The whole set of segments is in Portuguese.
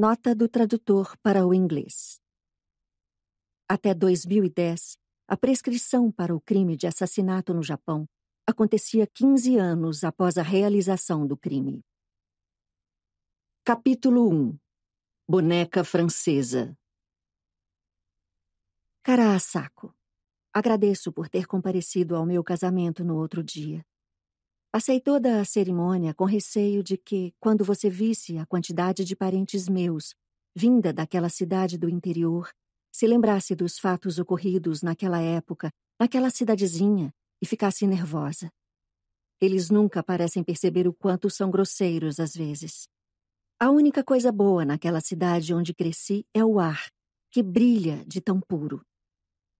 Nota do tradutor para o inglês. Até 2010, a prescrição para o crime de assassinato no Japão acontecia 15 anos após a realização do crime. Capítulo 1 Boneca Francesa Cara Asako, agradeço por ter comparecido ao meu casamento no outro dia. Passei toda a cerimônia com receio de que, quando você visse a quantidade de parentes meus, vinda daquela cidade do interior, se lembrasse dos fatos ocorridos naquela época, naquela cidadezinha, e ficasse nervosa. Eles nunca parecem perceber o quanto são grosseiros às vezes. A única coisa boa naquela cidade onde cresci é o ar, que brilha de tão puro.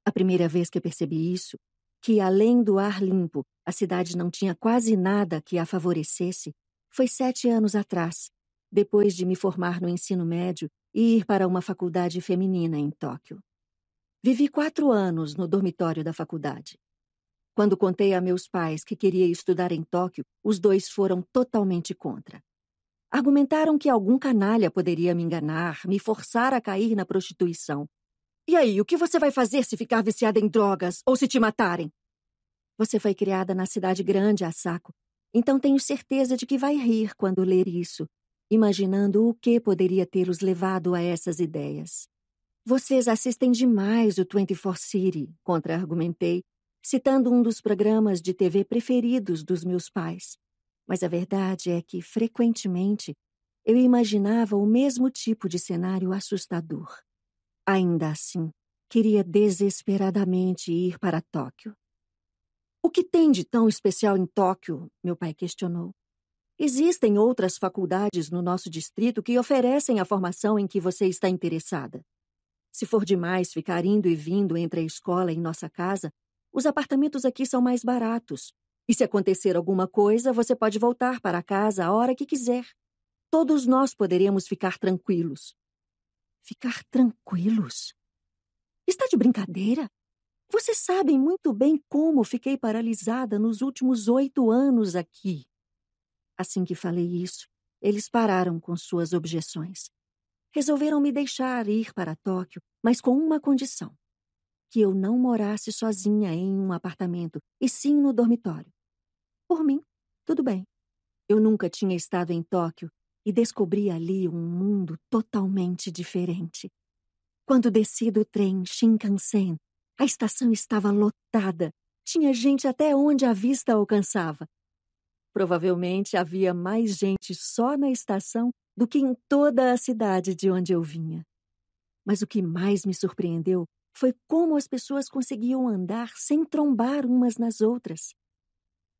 A primeira vez que percebi isso, que, além do ar limpo, a cidade não tinha quase nada que a favorecesse, foi sete anos atrás, depois de me formar no ensino médio e ir para uma faculdade feminina em Tóquio. Vivi quatro anos no dormitório da faculdade. Quando contei a meus pais que queria estudar em Tóquio, os dois foram totalmente contra. Argumentaram que algum canalha poderia me enganar, me forçar a cair na prostituição. E aí, o que você vai fazer se ficar viciada em drogas ou se te matarem? Você foi criada na cidade grande, Asako, então tenho certeza de que vai rir quando ler isso, imaginando o que poderia ter os levado a essas ideias. Vocês assistem demais o 24 City, contra-argumentei, citando um dos programas de TV preferidos dos meus pais. Mas a verdade é que, frequentemente, eu imaginava o mesmo tipo de cenário assustador. Ainda assim, queria desesperadamente ir para Tóquio. O que tem de tão especial em Tóquio? Meu pai questionou. Existem outras faculdades no nosso distrito que oferecem a formação em que você está interessada. Se for demais ficar indo e vindo entre a escola e nossa casa, os apartamentos aqui são mais baratos. E se acontecer alguma coisa, você pode voltar para casa a hora que quiser. Todos nós poderemos ficar tranquilos. Ficar tranquilos? Está de brincadeira? Vocês sabem muito bem como fiquei paralisada nos últimos oito anos aqui. Assim que falei isso, eles pararam com suas objeções. Resolveram me deixar ir para Tóquio, mas com uma condição: que eu não morasse sozinha em um apartamento, e sim no dormitório. Por mim, tudo bem. Eu nunca tinha estado em Tóquio e descobri ali um mundo totalmente diferente. Quando desci do trem Shinkansen a estação estava lotada. Tinha gente até onde a vista alcançava. Provavelmente havia mais gente só na estação do que em toda a cidade de onde eu vinha. Mas o que mais me surpreendeu foi como as pessoas conseguiam andar sem trombar umas nas outras.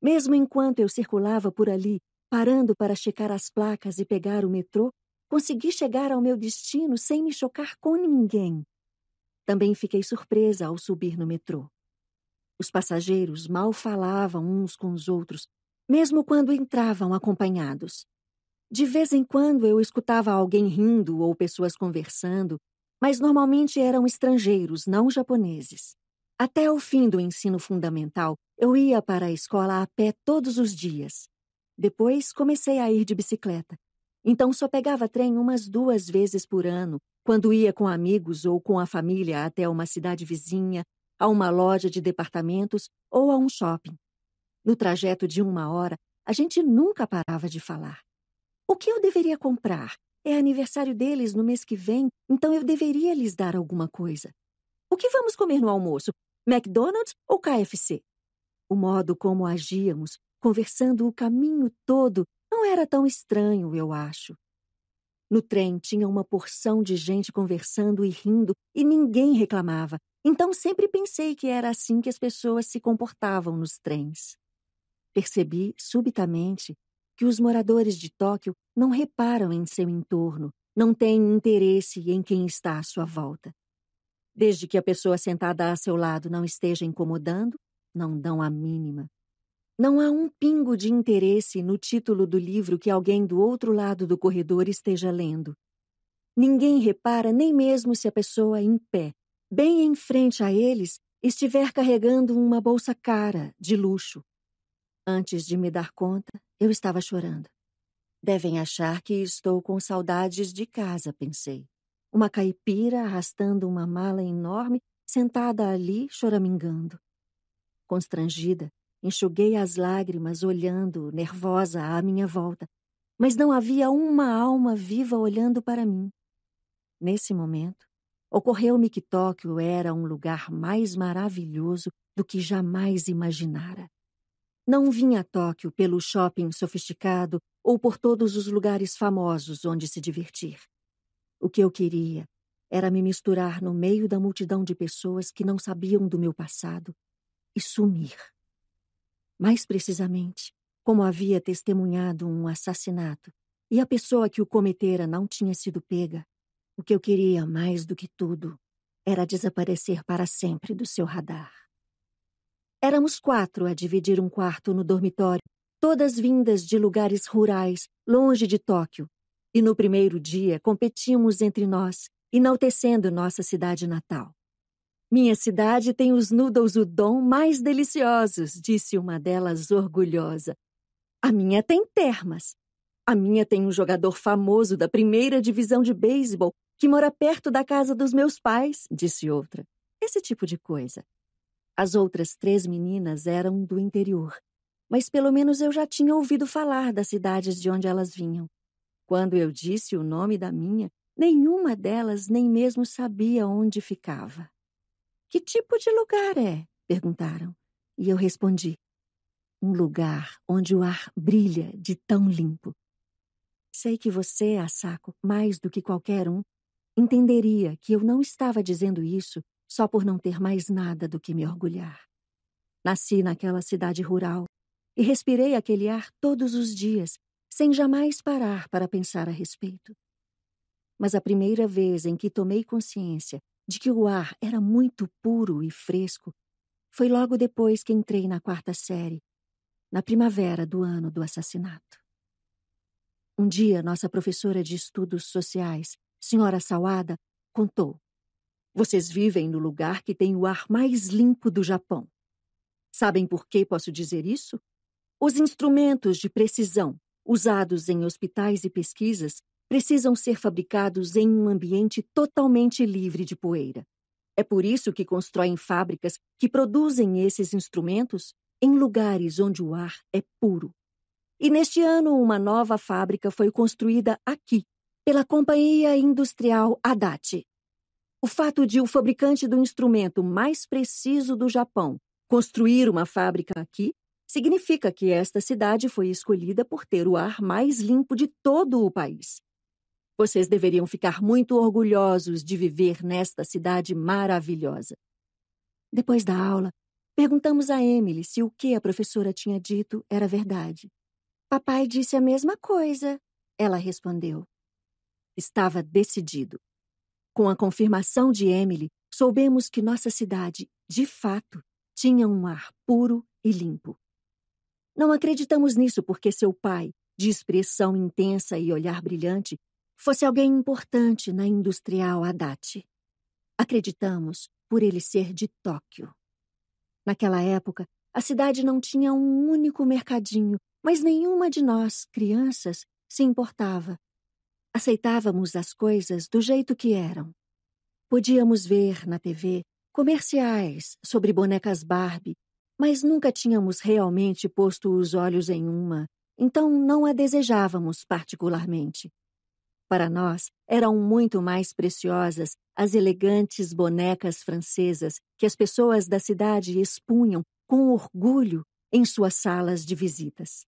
Mesmo enquanto eu circulava por ali, parando para checar as placas e pegar o metrô, consegui chegar ao meu destino sem me chocar com ninguém. Também fiquei surpresa ao subir no metrô. Os passageiros mal falavam uns com os outros, mesmo quando entravam acompanhados. De vez em quando eu escutava alguém rindo ou pessoas conversando, mas normalmente eram estrangeiros, não japoneses. Até o fim do ensino fundamental, eu ia para a escola a pé todos os dias. Depois comecei a ir de bicicleta. Então só pegava trem umas duas vezes por ano quando ia com amigos ou com a família até uma cidade vizinha, a uma loja de departamentos ou a um shopping. No trajeto de uma hora, a gente nunca parava de falar. O que eu deveria comprar? É aniversário deles no mês que vem, então eu deveria lhes dar alguma coisa. O que vamos comer no almoço? McDonald's ou KFC? O modo como agíamos, conversando o caminho todo, não era tão estranho, eu acho. No trem tinha uma porção de gente conversando e rindo e ninguém reclamava, então sempre pensei que era assim que as pessoas se comportavam nos trens. Percebi, subitamente, que os moradores de Tóquio não reparam em seu entorno, não têm interesse em quem está à sua volta. Desde que a pessoa sentada a seu lado não esteja incomodando, não dão a mínima. Não há um pingo de interesse no título do livro que alguém do outro lado do corredor esteja lendo. Ninguém repara nem mesmo se a pessoa em pé, bem em frente a eles, estiver carregando uma bolsa cara, de luxo. Antes de me dar conta, eu estava chorando. Devem achar que estou com saudades de casa, pensei. Uma caipira arrastando uma mala enorme, sentada ali, choramingando. Constrangida, Enxuguei as lágrimas, olhando, nervosa, à minha volta, mas não havia uma alma viva olhando para mim. Nesse momento, ocorreu-me que Tóquio era um lugar mais maravilhoso do que jamais imaginara. Não vim a Tóquio pelo shopping sofisticado ou por todos os lugares famosos onde se divertir. O que eu queria era me misturar no meio da multidão de pessoas que não sabiam do meu passado e sumir mais precisamente, como havia testemunhado um assassinato e a pessoa que o cometera não tinha sido pega, o que eu queria mais do que tudo era desaparecer para sempre do seu radar. Éramos quatro a dividir um quarto no dormitório, todas vindas de lugares rurais, longe de Tóquio, e no primeiro dia competimos entre nós, enaltecendo nossa cidade natal. Minha cidade tem os noodles udon mais deliciosos, disse uma delas orgulhosa. A minha tem termas. A minha tem um jogador famoso da primeira divisão de beisebol que mora perto da casa dos meus pais, disse outra. Esse tipo de coisa. As outras três meninas eram do interior, mas pelo menos eu já tinha ouvido falar das cidades de onde elas vinham. Quando eu disse o nome da minha, nenhuma delas nem mesmo sabia onde ficava. Que tipo de lugar é? perguntaram. E eu respondi: Um lugar onde o ar brilha de tão limpo. Sei que você, Asako, mais do que qualquer um, entenderia que eu não estava dizendo isso só por não ter mais nada do que me orgulhar. Nasci naquela cidade rural e respirei aquele ar todos os dias, sem jamais parar para pensar a respeito. Mas a primeira vez em que tomei consciência de que o ar era muito puro e fresco, foi logo depois que entrei na quarta série, na primavera do ano do assassinato. Um dia, nossa professora de estudos sociais, senhora Sawada, contou: Vocês vivem no lugar que tem o ar mais limpo do Japão. Sabem por que posso dizer isso? Os instrumentos de precisão usados em hospitais e pesquisas precisam ser fabricados em um ambiente totalmente livre de poeira. É por isso que constroem fábricas que produzem esses instrumentos em lugares onde o ar é puro. E neste ano, uma nova fábrica foi construída aqui, pela Companhia Industrial Adachi. O fato de o fabricante do instrumento mais preciso do Japão construir uma fábrica aqui significa que esta cidade foi escolhida por ter o ar mais limpo de todo o país. Vocês deveriam ficar muito orgulhosos de viver nesta cidade maravilhosa. Depois da aula, perguntamos a Emily se o que a professora tinha dito era verdade. Papai disse a mesma coisa, ela respondeu. Estava decidido. Com a confirmação de Emily, soubemos que nossa cidade, de fato, tinha um ar puro e limpo. Não acreditamos nisso porque seu pai, de expressão intensa e olhar brilhante, fosse alguém importante na industrial Haddad. Acreditamos por ele ser de Tóquio. Naquela época, a cidade não tinha um único mercadinho, mas nenhuma de nós, crianças, se importava. Aceitávamos as coisas do jeito que eram. Podíamos ver na TV comerciais sobre bonecas Barbie, mas nunca tínhamos realmente posto os olhos em uma, então não a desejávamos particularmente. Para nós, eram muito mais preciosas as elegantes bonecas francesas que as pessoas da cidade expunham com orgulho em suas salas de visitas.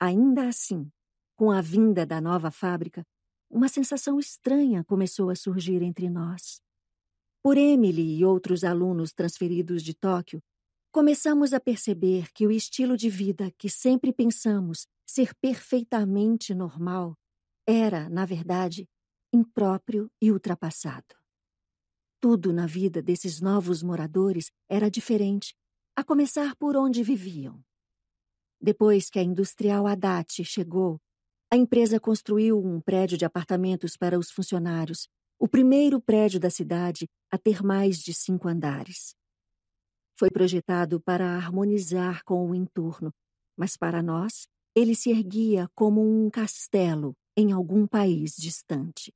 Ainda assim, com a vinda da nova fábrica, uma sensação estranha começou a surgir entre nós. Por Emily e outros alunos transferidos de Tóquio, começamos a perceber que o estilo de vida que sempre pensamos ser perfeitamente normal era, na verdade, impróprio e ultrapassado. Tudo na vida desses novos moradores era diferente, a começar por onde viviam. Depois que a industrial Haddad chegou, a empresa construiu um prédio de apartamentos para os funcionários, o primeiro prédio da cidade a ter mais de cinco andares. Foi projetado para harmonizar com o entorno, mas para nós, ele se erguia como um castelo em algum país distante.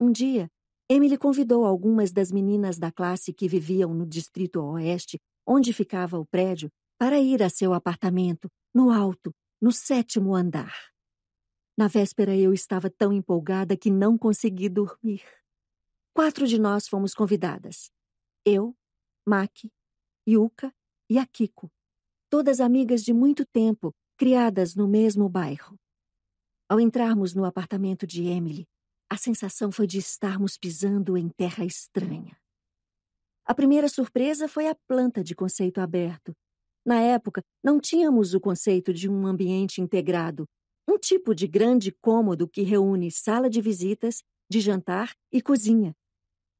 Um dia, Emily convidou algumas das meninas da classe que viviam no distrito oeste, onde ficava o prédio, para ir a seu apartamento, no alto, no sétimo andar. Na véspera eu estava tão empolgada que não consegui dormir. Quatro de nós fomos convidadas. Eu, Mac, Yuka e Akiko, todas amigas de muito tempo, criadas no mesmo bairro. Ao entrarmos no apartamento de Emily, a sensação foi de estarmos pisando em terra estranha. A primeira surpresa foi a planta de conceito aberto. Na época, não tínhamos o conceito de um ambiente integrado, um tipo de grande cômodo que reúne sala de visitas, de jantar e cozinha.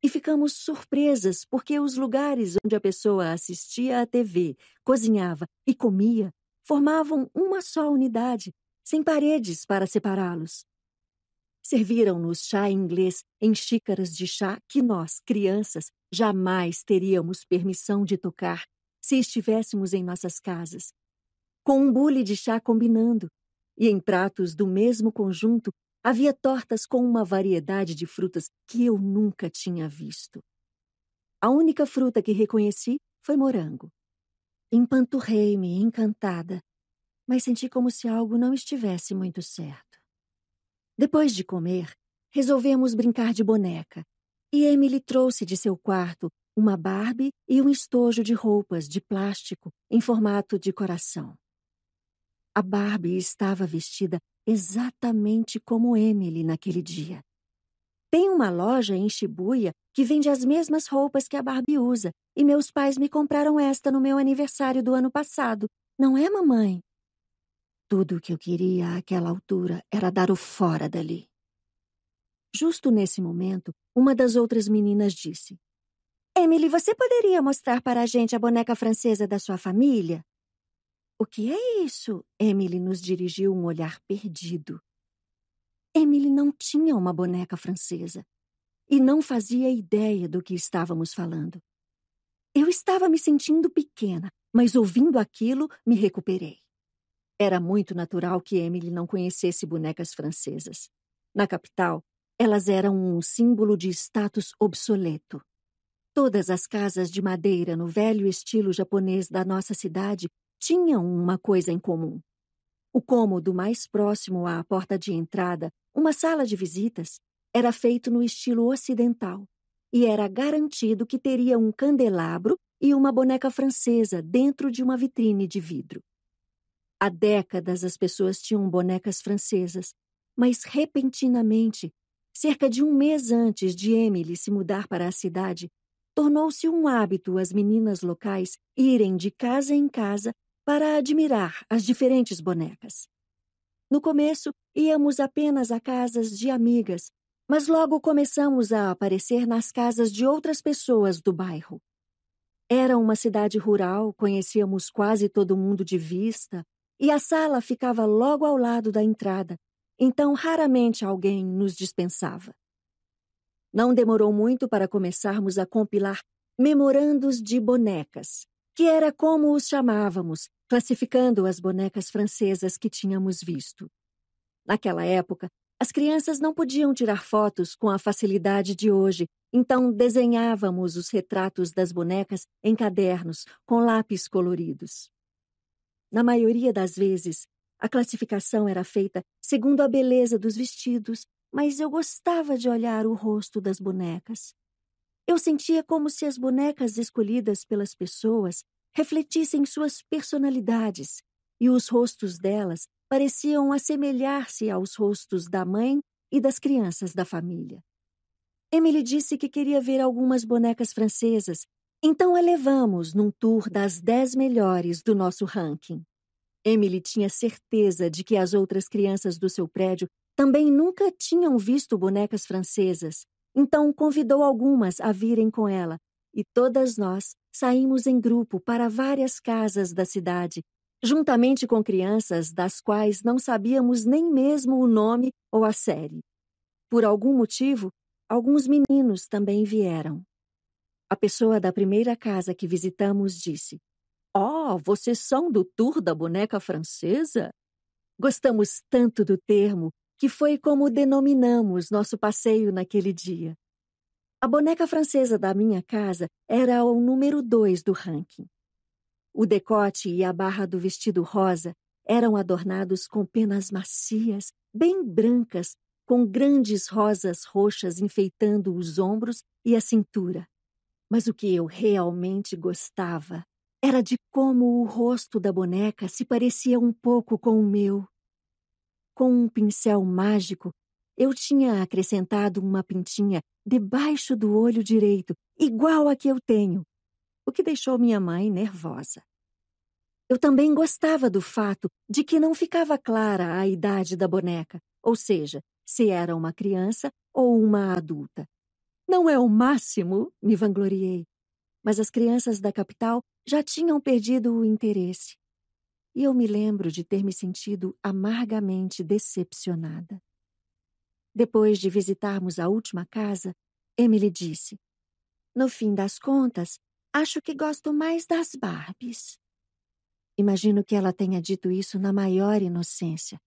E ficamos surpresas porque os lugares onde a pessoa assistia à TV, cozinhava e comia formavam uma só unidade, sem paredes para separá-los. Serviram-nos chá inglês em xícaras de chá que nós, crianças, jamais teríamos permissão de tocar se estivéssemos em nossas casas. Com um bule de chá combinando, e em pratos do mesmo conjunto havia tortas com uma variedade de frutas que eu nunca tinha visto. A única fruta que reconheci foi morango. Empanturrei-me, encantada, mas senti como se algo não estivesse muito certo. Depois de comer, resolvemos brincar de boneca, e Emily trouxe de seu quarto uma Barbie e um estojo de roupas de plástico em formato de coração. A Barbie estava vestida exatamente como Emily naquele dia. Tem uma loja em Shibuya que vende as mesmas roupas que a Barbie usa, e meus pais me compraram esta no meu aniversário do ano passado, não é, mamãe? Tudo o que eu queria àquela altura era dar o fora dali. Justo nesse momento, uma das outras meninas disse: Emily, você poderia mostrar para a gente a boneca francesa da sua família? O que é isso? Emily nos dirigiu um olhar perdido. Emily não tinha uma boneca francesa e não fazia ideia do que estávamos falando. Eu estava me sentindo pequena, mas ouvindo aquilo, me recuperei. Era muito natural que Emily não conhecesse bonecas francesas. Na capital, elas eram um símbolo de status obsoleto. Todas as casas de madeira no velho estilo japonês da nossa cidade tinham uma coisa em comum. O cômodo mais próximo à porta de entrada, uma sala de visitas, era feito no estilo ocidental e era garantido que teria um candelabro e uma boneca francesa dentro de uma vitrine de vidro. Há décadas as pessoas tinham bonecas francesas, mas repentinamente, cerca de um mês antes de Emily se mudar para a cidade, tornou-se um hábito as meninas locais irem de casa em casa para admirar as diferentes bonecas. No começo, íamos apenas a casas de amigas, mas logo começamos a aparecer nas casas de outras pessoas do bairro. Era uma cidade rural, conhecíamos quase todo mundo de vista, e a sala ficava logo ao lado da entrada, então raramente alguém nos dispensava. Não demorou muito para começarmos a compilar memorandos de bonecas, que era como os chamávamos, classificando as bonecas francesas que tínhamos visto. Naquela época, as crianças não podiam tirar fotos com a facilidade de hoje, então desenhávamos os retratos das bonecas em cadernos com lápis coloridos. Na maioria das vezes, a classificação era feita segundo a beleza dos vestidos, mas eu gostava de olhar o rosto das bonecas. Eu sentia como se as bonecas escolhidas pelas pessoas refletissem suas personalidades, e os rostos delas pareciam assemelhar-se aos rostos da mãe e das crianças da família. Emily disse que queria ver algumas bonecas francesas então a levamos num tour das 10 melhores do nosso ranking. Emily tinha certeza de que as outras crianças do seu prédio também nunca tinham visto bonecas francesas, então convidou algumas a virem com ela, e todas nós saímos em grupo para várias casas da cidade, juntamente com crianças das quais não sabíamos nem mesmo o nome ou a série. Por algum motivo, alguns meninos também vieram. A pessoa da primeira casa que visitamos disse: Oh, vocês são do tour da boneca francesa? Gostamos tanto do termo que foi como denominamos nosso passeio naquele dia. A boneca francesa da minha casa era o número dois do ranking. O decote e a barra do vestido rosa eram adornados com penas macias, bem brancas, com grandes rosas roxas enfeitando os ombros e a cintura. Mas o que eu realmente gostava era de como o rosto da boneca se parecia um pouco com o meu. Com um pincel mágico, eu tinha acrescentado uma pintinha debaixo do olho direito, igual a que eu tenho, o que deixou minha mãe nervosa. Eu também gostava do fato de que não ficava clara a idade da boneca, ou seja, se era uma criança ou uma adulta. Não é o máximo, me vangloriei, mas as crianças da capital já tinham perdido o interesse. E eu me lembro de ter me sentido amargamente decepcionada. Depois de visitarmos a última casa, Emily disse: No fim das contas, acho que gosto mais das Barbies. Imagino que ela tenha dito isso na maior inocência,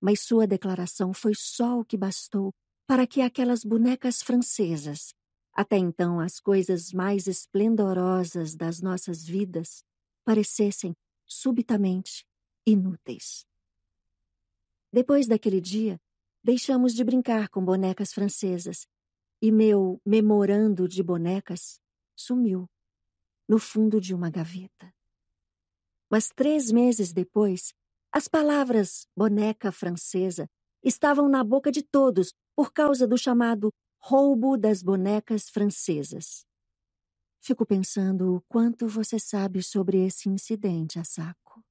mas sua declaração foi só o que bastou para que aquelas bonecas francesas, até então as coisas mais esplendorosas das nossas vidas, parecessem subitamente inúteis. Depois daquele dia, deixamos de brincar com bonecas francesas e meu memorando de bonecas sumiu no fundo de uma gaveta. Mas três meses depois, as palavras boneca francesa estavam na boca de todos por causa do chamado roubo das bonecas francesas. Fico pensando o quanto você sabe sobre esse incidente, Asako.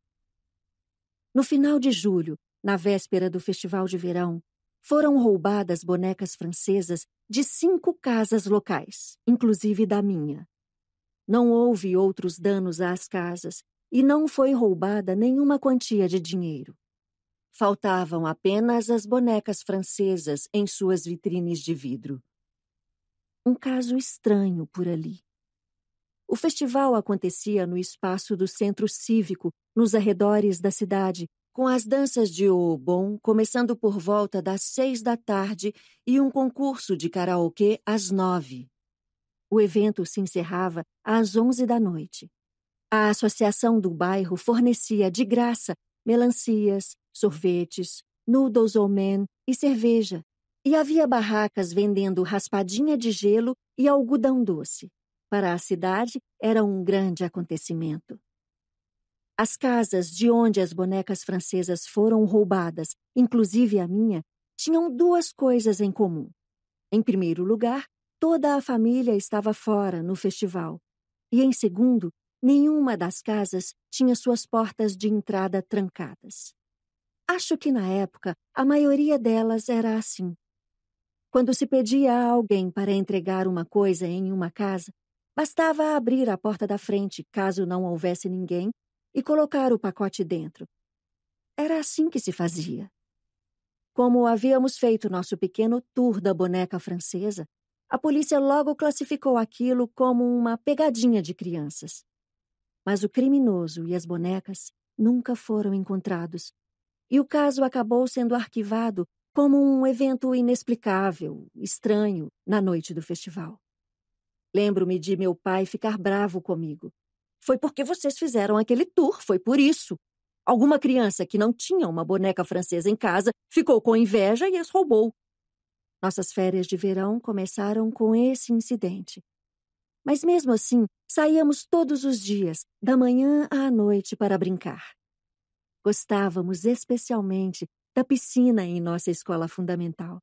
No final de julho, na véspera do festival de verão, foram roubadas bonecas francesas de cinco casas locais, inclusive da minha. Não houve outros danos às casas e não foi roubada nenhuma quantia de dinheiro. Faltavam apenas as bonecas francesas em suas vitrines de vidro. Um caso estranho por ali. O festival acontecia no espaço do centro cívico, nos arredores da cidade, com as danças de Obon começando por volta das seis da tarde e um concurso de karaokê às nove. O evento se encerrava às onze da noite. A associação do bairro fornecia de graça melancias, sorvetes, noodles ou men e cerveja, e havia barracas vendendo raspadinha de gelo e algodão doce. Para a cidade, era um grande acontecimento. As casas de onde as bonecas francesas foram roubadas, inclusive a minha, tinham duas coisas em comum. Em primeiro lugar, toda a família estava fora no festival. E em segundo, nenhuma das casas tinha suas portas de entrada trancadas. Acho que na época a maioria delas era assim. Quando se pedia a alguém para entregar uma coisa em uma casa, bastava abrir a porta da frente, caso não houvesse ninguém, e colocar o pacote dentro. Era assim que se fazia. Como havíamos feito nosso pequeno tour da boneca francesa, a polícia logo classificou aquilo como uma pegadinha de crianças. Mas o criminoso e as bonecas nunca foram encontrados, e o caso acabou sendo arquivado como um evento inexplicável, estranho, na noite do festival. Lembro-me de meu pai ficar bravo comigo. Foi porque vocês fizeram aquele tour, foi por isso. Alguma criança que não tinha uma boneca francesa em casa ficou com inveja e as roubou. Nossas férias de verão começaram com esse incidente. Mas mesmo assim, saíamos todos os dias, da manhã à noite, para brincar. Gostávamos especialmente da piscina em nossa escola fundamental.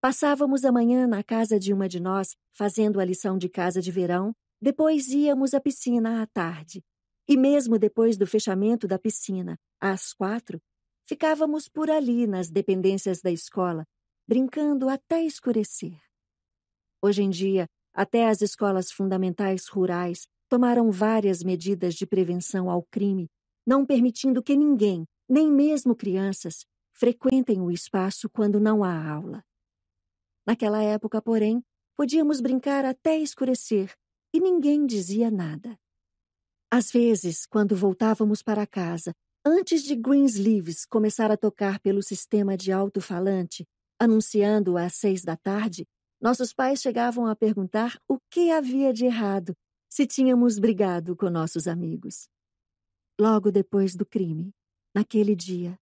Passávamos a manhã na casa de uma de nós, fazendo a lição de casa de verão, depois íamos à piscina à tarde. E mesmo depois do fechamento da piscina, às quatro, ficávamos por ali nas dependências da escola, brincando até escurecer. Hoje em dia, até as escolas fundamentais rurais tomaram várias medidas de prevenção ao crime não permitindo que ninguém, nem mesmo crianças, frequentem o espaço quando não há aula. Naquela época, porém, podíamos brincar até escurecer e ninguém dizia nada. Às vezes, quando voltávamos para casa, antes de Greensleeves começar a tocar pelo sistema de alto-falante, anunciando às seis da tarde, nossos pais chegavam a perguntar o que havia de errado se tínhamos brigado com nossos amigos logo depois do crime, naquele dia,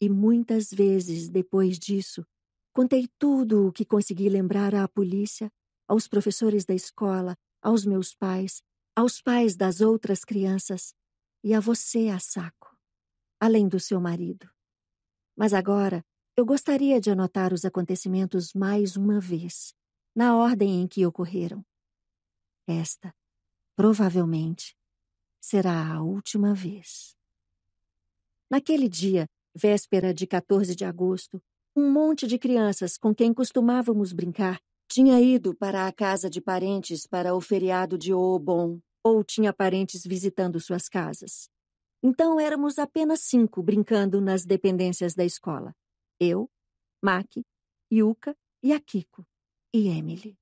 e muitas vezes depois disso, contei tudo o que consegui lembrar à polícia, aos professores da escola, aos meus pais, aos pais das outras crianças e a você, Asako, além do seu marido. Mas agora eu gostaria de anotar os acontecimentos mais uma vez, na ordem em que ocorreram. Esta, provavelmente, será a última vez. Naquele dia, véspera de 14 de agosto, um monte de crianças com quem costumávamos brincar tinha ido para a casa de parentes para o feriado de Obon ou tinha parentes visitando suas casas. Então éramos apenas cinco brincando nas dependências da escola: eu, Mac, Yuka e Akiko, e Emily.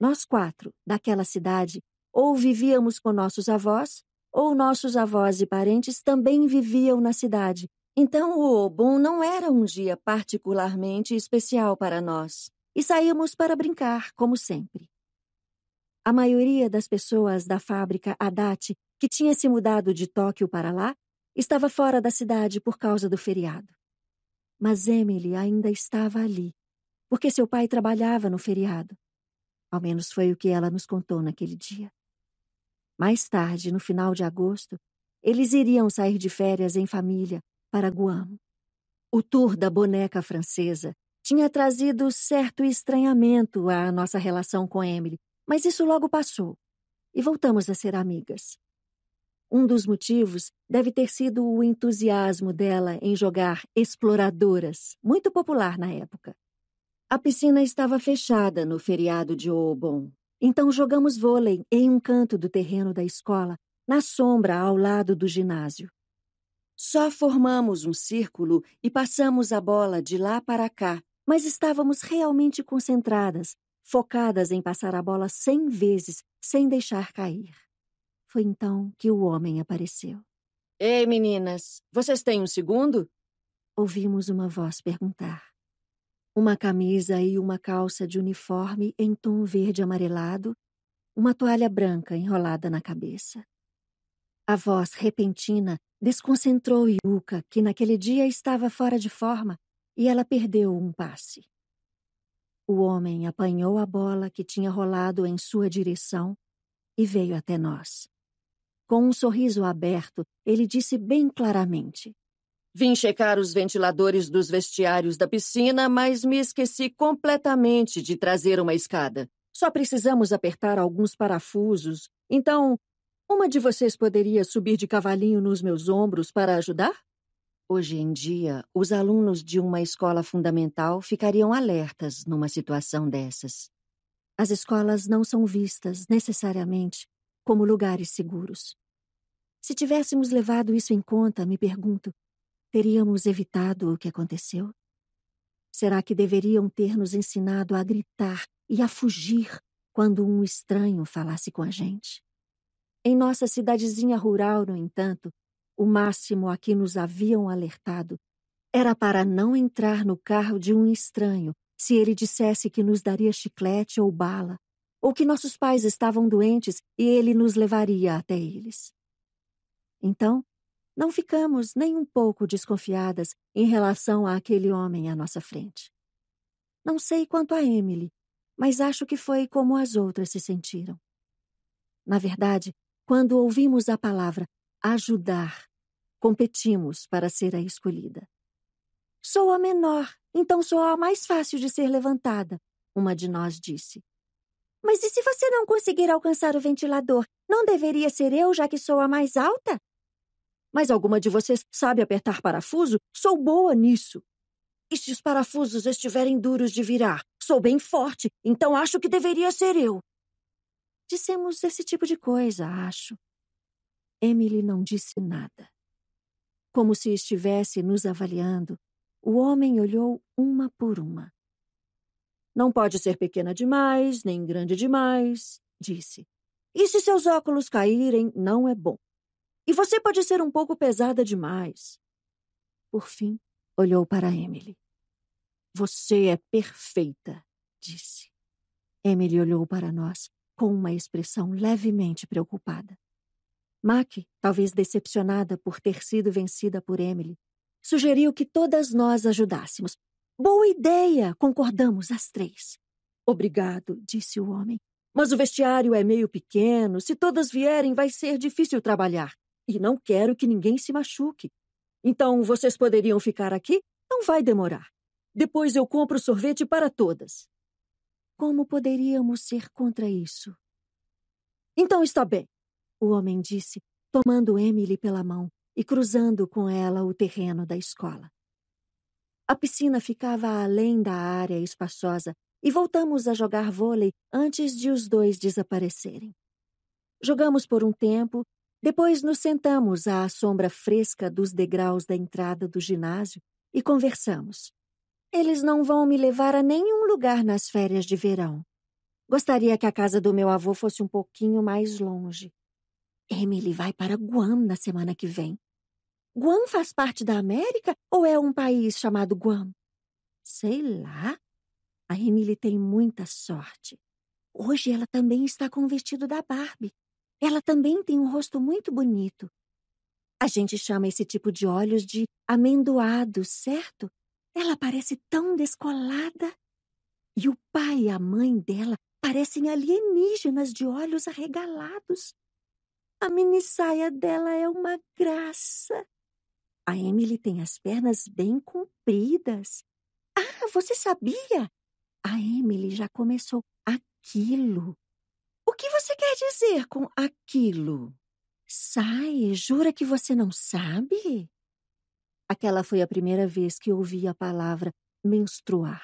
Nós quatro, daquela cidade, ou vivíamos com nossos avós ou nossos avós e parentes também viviam na cidade. Então o Obon não era um dia particularmente especial para nós. E saímos para brincar, como sempre. A maioria das pessoas da fábrica Haddad, que tinha se mudado de Tóquio para lá, estava fora da cidade por causa do feriado. Mas Emily ainda estava ali, porque seu pai trabalhava no feriado. Ao menos foi o que ela nos contou naquele dia. Mais tarde, no final de agosto, eles iriam sair de férias em família para Guam. O tour da boneca francesa tinha trazido certo estranhamento à nossa relação com Emily, mas isso logo passou e voltamos a ser amigas. Um dos motivos deve ter sido o entusiasmo dela em jogar exploradoras, muito popular na época. A piscina estava fechada no feriado de Obon então jogamos vôlei em um canto do terreno da escola, na sombra ao lado do ginásio. Só formamos um círculo e passamos a bola de lá para cá, mas estávamos realmente concentradas, focadas em passar a bola cem vezes, sem deixar cair. Foi então que o homem apareceu. Ei, meninas, vocês têm um segundo? Ouvimos uma voz perguntar uma camisa e uma calça de uniforme em tom verde amarelado, uma toalha branca enrolada na cabeça. A voz repentina desconcentrou Yuka, que naquele dia estava fora de forma, e ela perdeu um passe. O homem apanhou a bola que tinha rolado em sua direção e veio até nós. Com um sorriso aberto, ele disse bem claramente: Vim checar os ventiladores dos vestiários da piscina, mas me esqueci completamente de trazer uma escada. Só precisamos apertar alguns parafusos. Então, uma de vocês poderia subir de cavalinho nos meus ombros para ajudar? Hoje em dia, os alunos de uma escola fundamental ficariam alertas numa situação dessas. As escolas não são vistas, necessariamente, como lugares seguros. Se tivéssemos levado isso em conta, me pergunto, Teríamos evitado o que aconteceu? Será que deveriam ter nos ensinado a gritar e a fugir quando um estranho falasse com a gente? Em nossa cidadezinha rural, no entanto, o máximo a que nos haviam alertado era para não entrar no carro de um estranho se ele dissesse que nos daria chiclete ou bala, ou que nossos pais estavam doentes e ele nos levaria até eles. Então, não ficamos nem um pouco desconfiadas em relação àquele homem à nossa frente. Não sei quanto a Emily, mas acho que foi como as outras se sentiram. Na verdade, quando ouvimos a palavra ajudar, competimos para ser a escolhida. Sou a menor, então sou a mais fácil de ser levantada, uma de nós disse. Mas e se você não conseguir alcançar o ventilador? Não deveria ser eu, já que sou a mais alta? Mas alguma de vocês sabe apertar parafuso? Sou boa nisso. E se os parafusos estiverem duros de virar? Sou bem forte, então acho que deveria ser eu. Dissemos esse tipo de coisa, acho. Emily não disse nada. Como se estivesse nos avaliando, o homem olhou uma por uma. Não pode ser pequena demais, nem grande demais, disse. E se seus óculos caírem, não é bom. E você pode ser um pouco pesada demais. Por fim, olhou para Emily. Você é perfeita, disse. Emily olhou para nós com uma expressão levemente preocupada. Mac, talvez decepcionada por ter sido vencida por Emily, sugeriu que todas nós ajudássemos. Boa ideia, concordamos as três. Obrigado, disse o homem. Mas o vestiário é meio pequeno. Se todas vierem, vai ser difícil trabalhar. E não quero que ninguém se machuque. Então, vocês poderiam ficar aqui? Não vai demorar. Depois eu compro sorvete para todas. Como poderíamos ser contra isso? Então está bem, o homem disse, tomando Emily pela mão e cruzando com ela o terreno da escola. A piscina ficava além da área espaçosa e voltamos a jogar vôlei antes de os dois desaparecerem. Jogamos por um tempo depois nos sentamos à sombra fresca dos degraus da entrada do ginásio e conversamos. Eles não vão me levar a nenhum lugar nas férias de verão. Gostaria que a casa do meu avô fosse um pouquinho mais longe. Emily vai para Guam na semana que vem. Guam faz parte da América ou é um país chamado Guam? Sei lá. A Emily tem muita sorte. Hoje ela também está com o vestido da Barbie. Ela também tem um rosto muito bonito. A gente chama esse tipo de olhos de amendoado, certo? Ela parece tão descolada. E o pai e a mãe dela parecem alienígenas de olhos arregalados. A minissaia dela é uma graça. A Emily tem as pernas bem compridas. Ah, você sabia? A Emily já começou aquilo o que você quer dizer com aquilo? Sai, jura que você não sabe? Aquela foi a primeira vez que ouvi a palavra menstruar.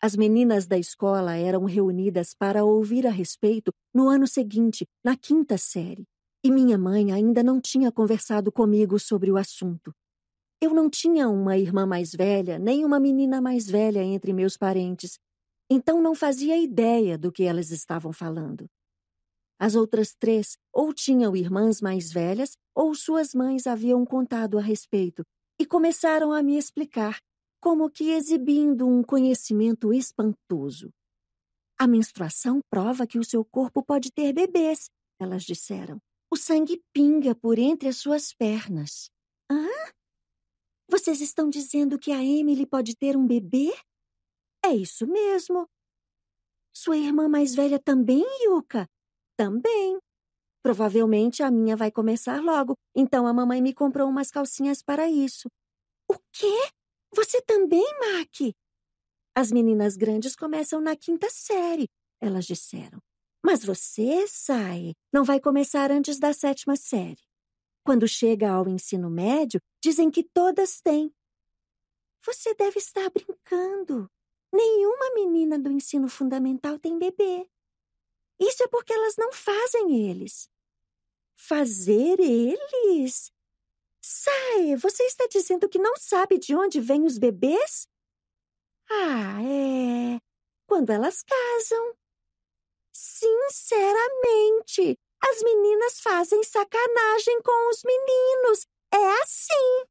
As meninas da escola eram reunidas para ouvir a respeito no ano seguinte, na quinta série, e minha mãe ainda não tinha conversado comigo sobre o assunto. Eu não tinha uma irmã mais velha, nem uma menina mais velha entre meus parentes, então não fazia ideia do que elas estavam falando. As outras três ou tinham irmãs mais velhas ou suas mães haviam contado a respeito e começaram a me explicar, como que exibindo um conhecimento espantoso. A menstruação prova que o seu corpo pode ter bebês, elas disseram. O sangue pinga por entre as suas pernas. Hã? Vocês estão dizendo que a Emily pode ter um bebê? É isso mesmo. Sua irmã mais velha também, Yuka? Também. Provavelmente a minha vai começar logo, então a mamãe me comprou umas calcinhas para isso. O quê? Você também, Mac? As meninas grandes começam na quinta série, elas disseram. Mas você, Sai, não vai começar antes da sétima série. Quando chega ao ensino médio, dizem que todas têm. Você deve estar brincando, Nenhuma menina do ensino fundamental tem bebê. Isso é porque elas não fazem eles. Fazer eles? Sai, você está dizendo que não sabe de onde vêm os bebês? Ah, é. Quando elas casam. Sinceramente, as meninas fazem sacanagem com os meninos. É assim.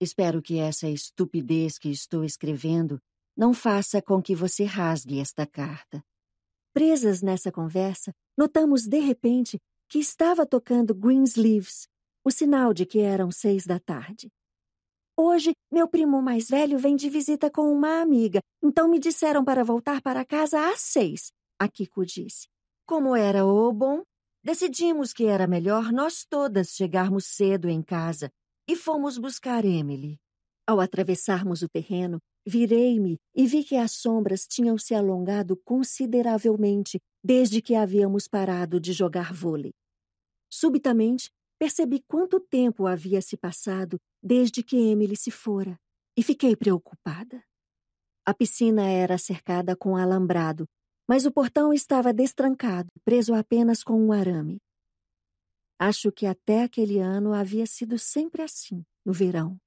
Espero que essa estupidez que estou escrevendo não faça com que você rasgue esta carta. Presas nessa conversa, notamos de repente que estava tocando Greensleeves, o sinal de que eram seis da tarde. Hoje, meu primo mais velho vem de visita com uma amiga, então me disseram para voltar para casa às seis, a Kiko disse. Como era o bom, decidimos que era melhor nós todas chegarmos cedo em casa e fomos buscar Emily. Ao atravessarmos o terreno, virei-me e vi que as sombras tinham se alongado consideravelmente desde que havíamos parado de jogar vôlei. Subitamente, percebi quanto tempo havia se passado desde que Emily se fora e fiquei preocupada. A piscina era cercada com alambrado, mas o portão estava destrancado, preso apenas com um arame. Acho que até aquele ano havia sido sempre assim, no verão.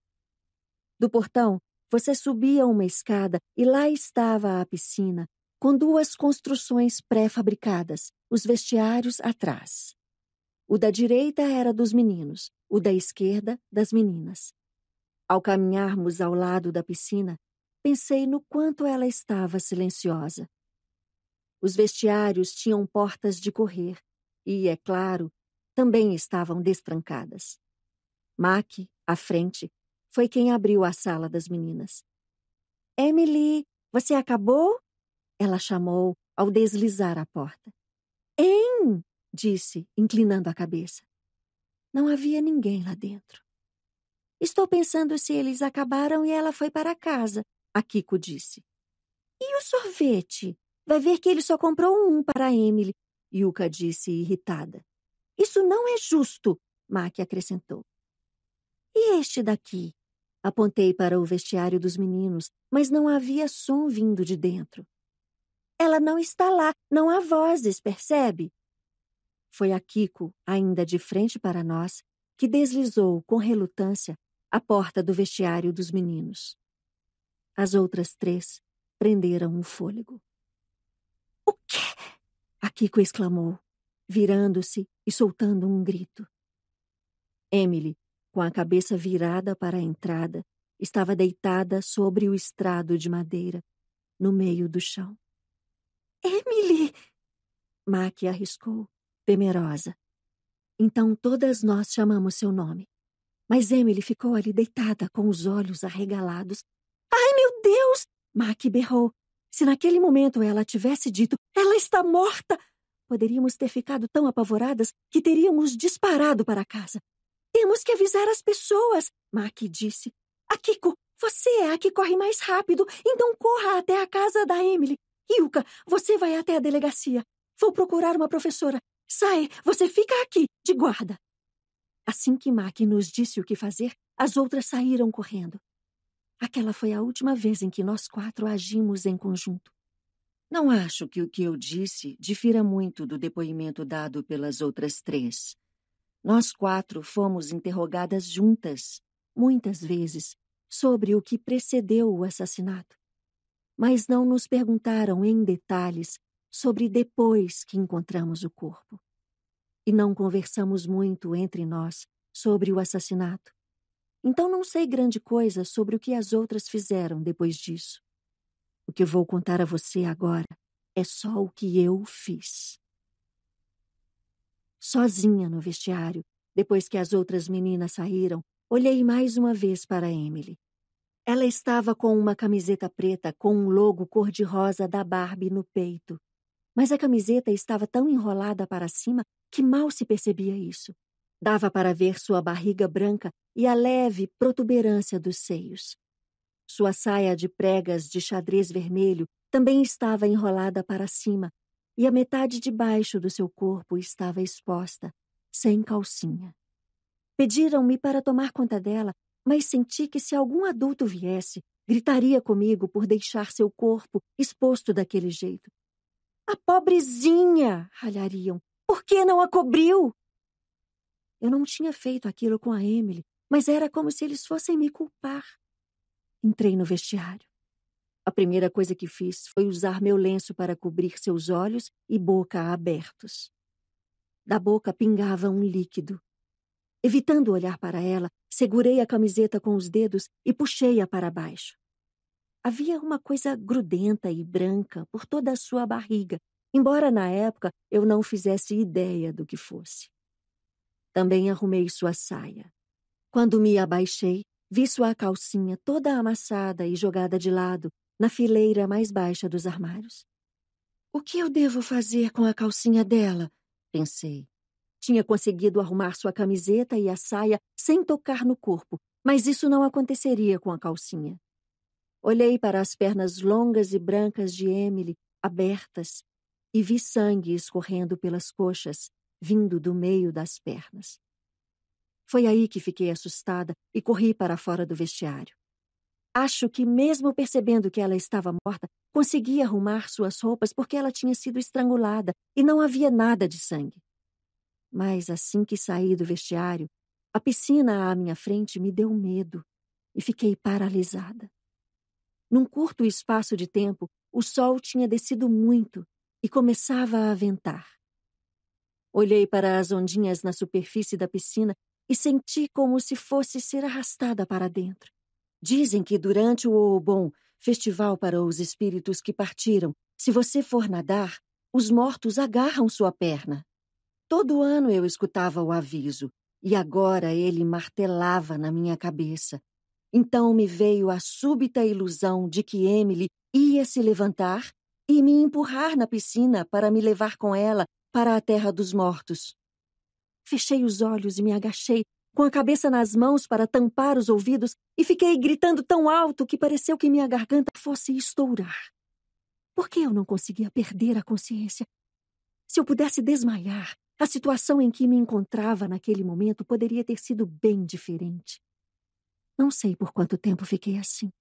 Do portão, você subia uma escada e lá estava a piscina, com duas construções pré-fabricadas, os vestiários atrás. O da direita era dos meninos, o da esquerda, das meninas. Ao caminharmos ao lado da piscina, pensei no quanto ela estava silenciosa. Os vestiários tinham portas de correr e, é claro, também estavam destrancadas. Mac, à frente, foi quem abriu a sala das meninas. Emily, você acabou? Ela chamou ao deslizar a porta. Hein? disse, inclinando a cabeça. Não havia ninguém lá dentro. Estou pensando se eles acabaram e ela foi para casa, a Kiko disse. E o sorvete? Vai ver que ele só comprou um para Emily, Yuka disse irritada. Isso não é justo, Maki acrescentou. E este daqui? Apontei para o vestiário dos meninos, mas não havia som vindo de dentro. Ela não está lá, não há vozes, percebe? Foi a Kiko, ainda de frente para nós, que deslizou com relutância a porta do vestiário dos meninos. As outras três prenderam o um fôlego. O quê? A Kiko exclamou, virando-se e soltando um grito. Emily com a cabeça virada para a entrada, estava deitada sobre o estrado de madeira, no meio do chão. Emily! Mac arriscou, temerosa. Então todas nós chamamos seu nome. Mas Emily ficou ali deitada, com os olhos arregalados. Ai, meu Deus! Mac berrou. Se naquele momento ela tivesse dito, ela está morta! Poderíamos ter ficado tão apavoradas que teríamos disparado para casa. Temos que avisar as pessoas, Maki disse. Akiko, você é a que corre mais rápido, então corra até a casa da Emily. Yuka, você vai até a delegacia. Vou procurar uma professora. Sai, você fica aqui, de guarda. Assim que Maki nos disse o que fazer, as outras saíram correndo. Aquela foi a última vez em que nós quatro agimos em conjunto. Não acho que o que eu disse difira muito do depoimento dado pelas outras três. Nós quatro fomos interrogadas juntas, muitas vezes, sobre o que precedeu o assassinato. Mas não nos perguntaram em detalhes sobre depois que encontramos o corpo. E não conversamos muito entre nós sobre o assassinato. Então não sei grande coisa sobre o que as outras fizeram depois disso. O que vou contar a você agora é só o que eu fiz sozinha no vestiário, depois que as outras meninas saíram, olhei mais uma vez para Emily. Ela estava com uma camiseta preta com um logo cor-de-rosa da Barbie no peito. Mas a camiseta estava tão enrolada para cima que mal se percebia isso. Dava para ver sua barriga branca e a leve protuberância dos seios. Sua saia de pregas de xadrez vermelho também estava enrolada para cima e a metade de baixo do seu corpo estava exposta, sem calcinha. Pediram-me para tomar conta dela, mas senti que se algum adulto viesse, gritaria comigo por deixar seu corpo exposto daquele jeito. A pobrezinha! ralhariam. Por que não a cobriu? Eu não tinha feito aquilo com a Emily, mas era como se eles fossem me culpar. Entrei no vestiário. A primeira coisa que fiz foi usar meu lenço para cobrir seus olhos e boca abertos. Da boca pingava um líquido. Evitando olhar para ela, segurei a camiseta com os dedos e puxei-a para baixo. Havia uma coisa grudenta e branca por toda a sua barriga, embora na época eu não fizesse ideia do que fosse. Também arrumei sua saia. Quando me abaixei, vi sua calcinha toda amassada e jogada de lado, na fileira mais baixa dos armários. O que eu devo fazer com a calcinha dela? pensei. Tinha conseguido arrumar sua camiseta e a saia sem tocar no corpo, mas isso não aconteceria com a calcinha. Olhei para as pernas longas e brancas de Emily, abertas, e vi sangue escorrendo pelas coxas, vindo do meio das pernas. Foi aí que fiquei assustada e corri para fora do vestiário. Acho que, mesmo percebendo que ela estava morta, consegui arrumar suas roupas porque ela tinha sido estrangulada e não havia nada de sangue. Mas assim que saí do vestiário, a piscina à minha frente me deu medo e fiquei paralisada. Num curto espaço de tempo, o sol tinha descido muito e começava a ventar. Olhei para as ondinhas na superfície da piscina e senti como se fosse ser arrastada para dentro. Dizem que durante o Oobon, festival para os espíritos que partiram, se você for nadar, os mortos agarram sua perna. Todo ano eu escutava o aviso, e agora ele martelava na minha cabeça. Então me veio a súbita ilusão de que Emily ia se levantar e me empurrar na piscina para me levar com ela para a terra dos mortos. Fechei os olhos e me agachei com a cabeça nas mãos para tampar os ouvidos, e fiquei gritando tão alto que pareceu que minha garganta fosse estourar. Por que eu não conseguia perder a consciência? Se eu pudesse desmaiar, a situação em que me encontrava naquele momento poderia ter sido bem diferente. Não sei por quanto tempo fiquei assim,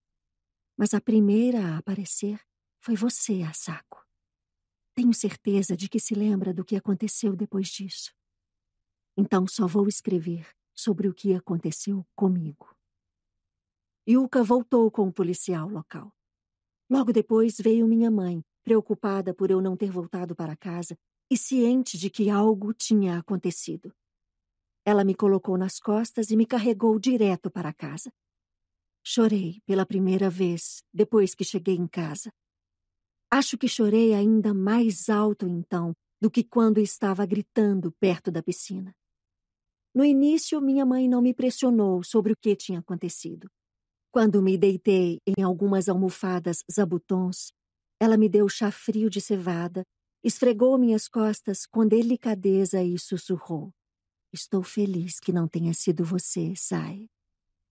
mas a primeira a aparecer foi você, Asako. Tenho certeza de que se lembra do que aconteceu depois disso. Então só vou escrever sobre o que aconteceu comigo. Yuka voltou com o policial local. Logo depois veio minha mãe, preocupada por eu não ter voltado para casa e ciente de que algo tinha acontecido. Ela me colocou nas costas e me carregou direto para casa. Chorei pela primeira vez depois que cheguei em casa. Acho que chorei ainda mais alto então do que quando estava gritando perto da piscina. No início, minha mãe não me pressionou sobre o que tinha acontecido. Quando me deitei em algumas almofadas zabutons, ela me deu chá frio de cevada, esfregou minhas costas com delicadeza e sussurrou: Estou feliz que não tenha sido você, Sai.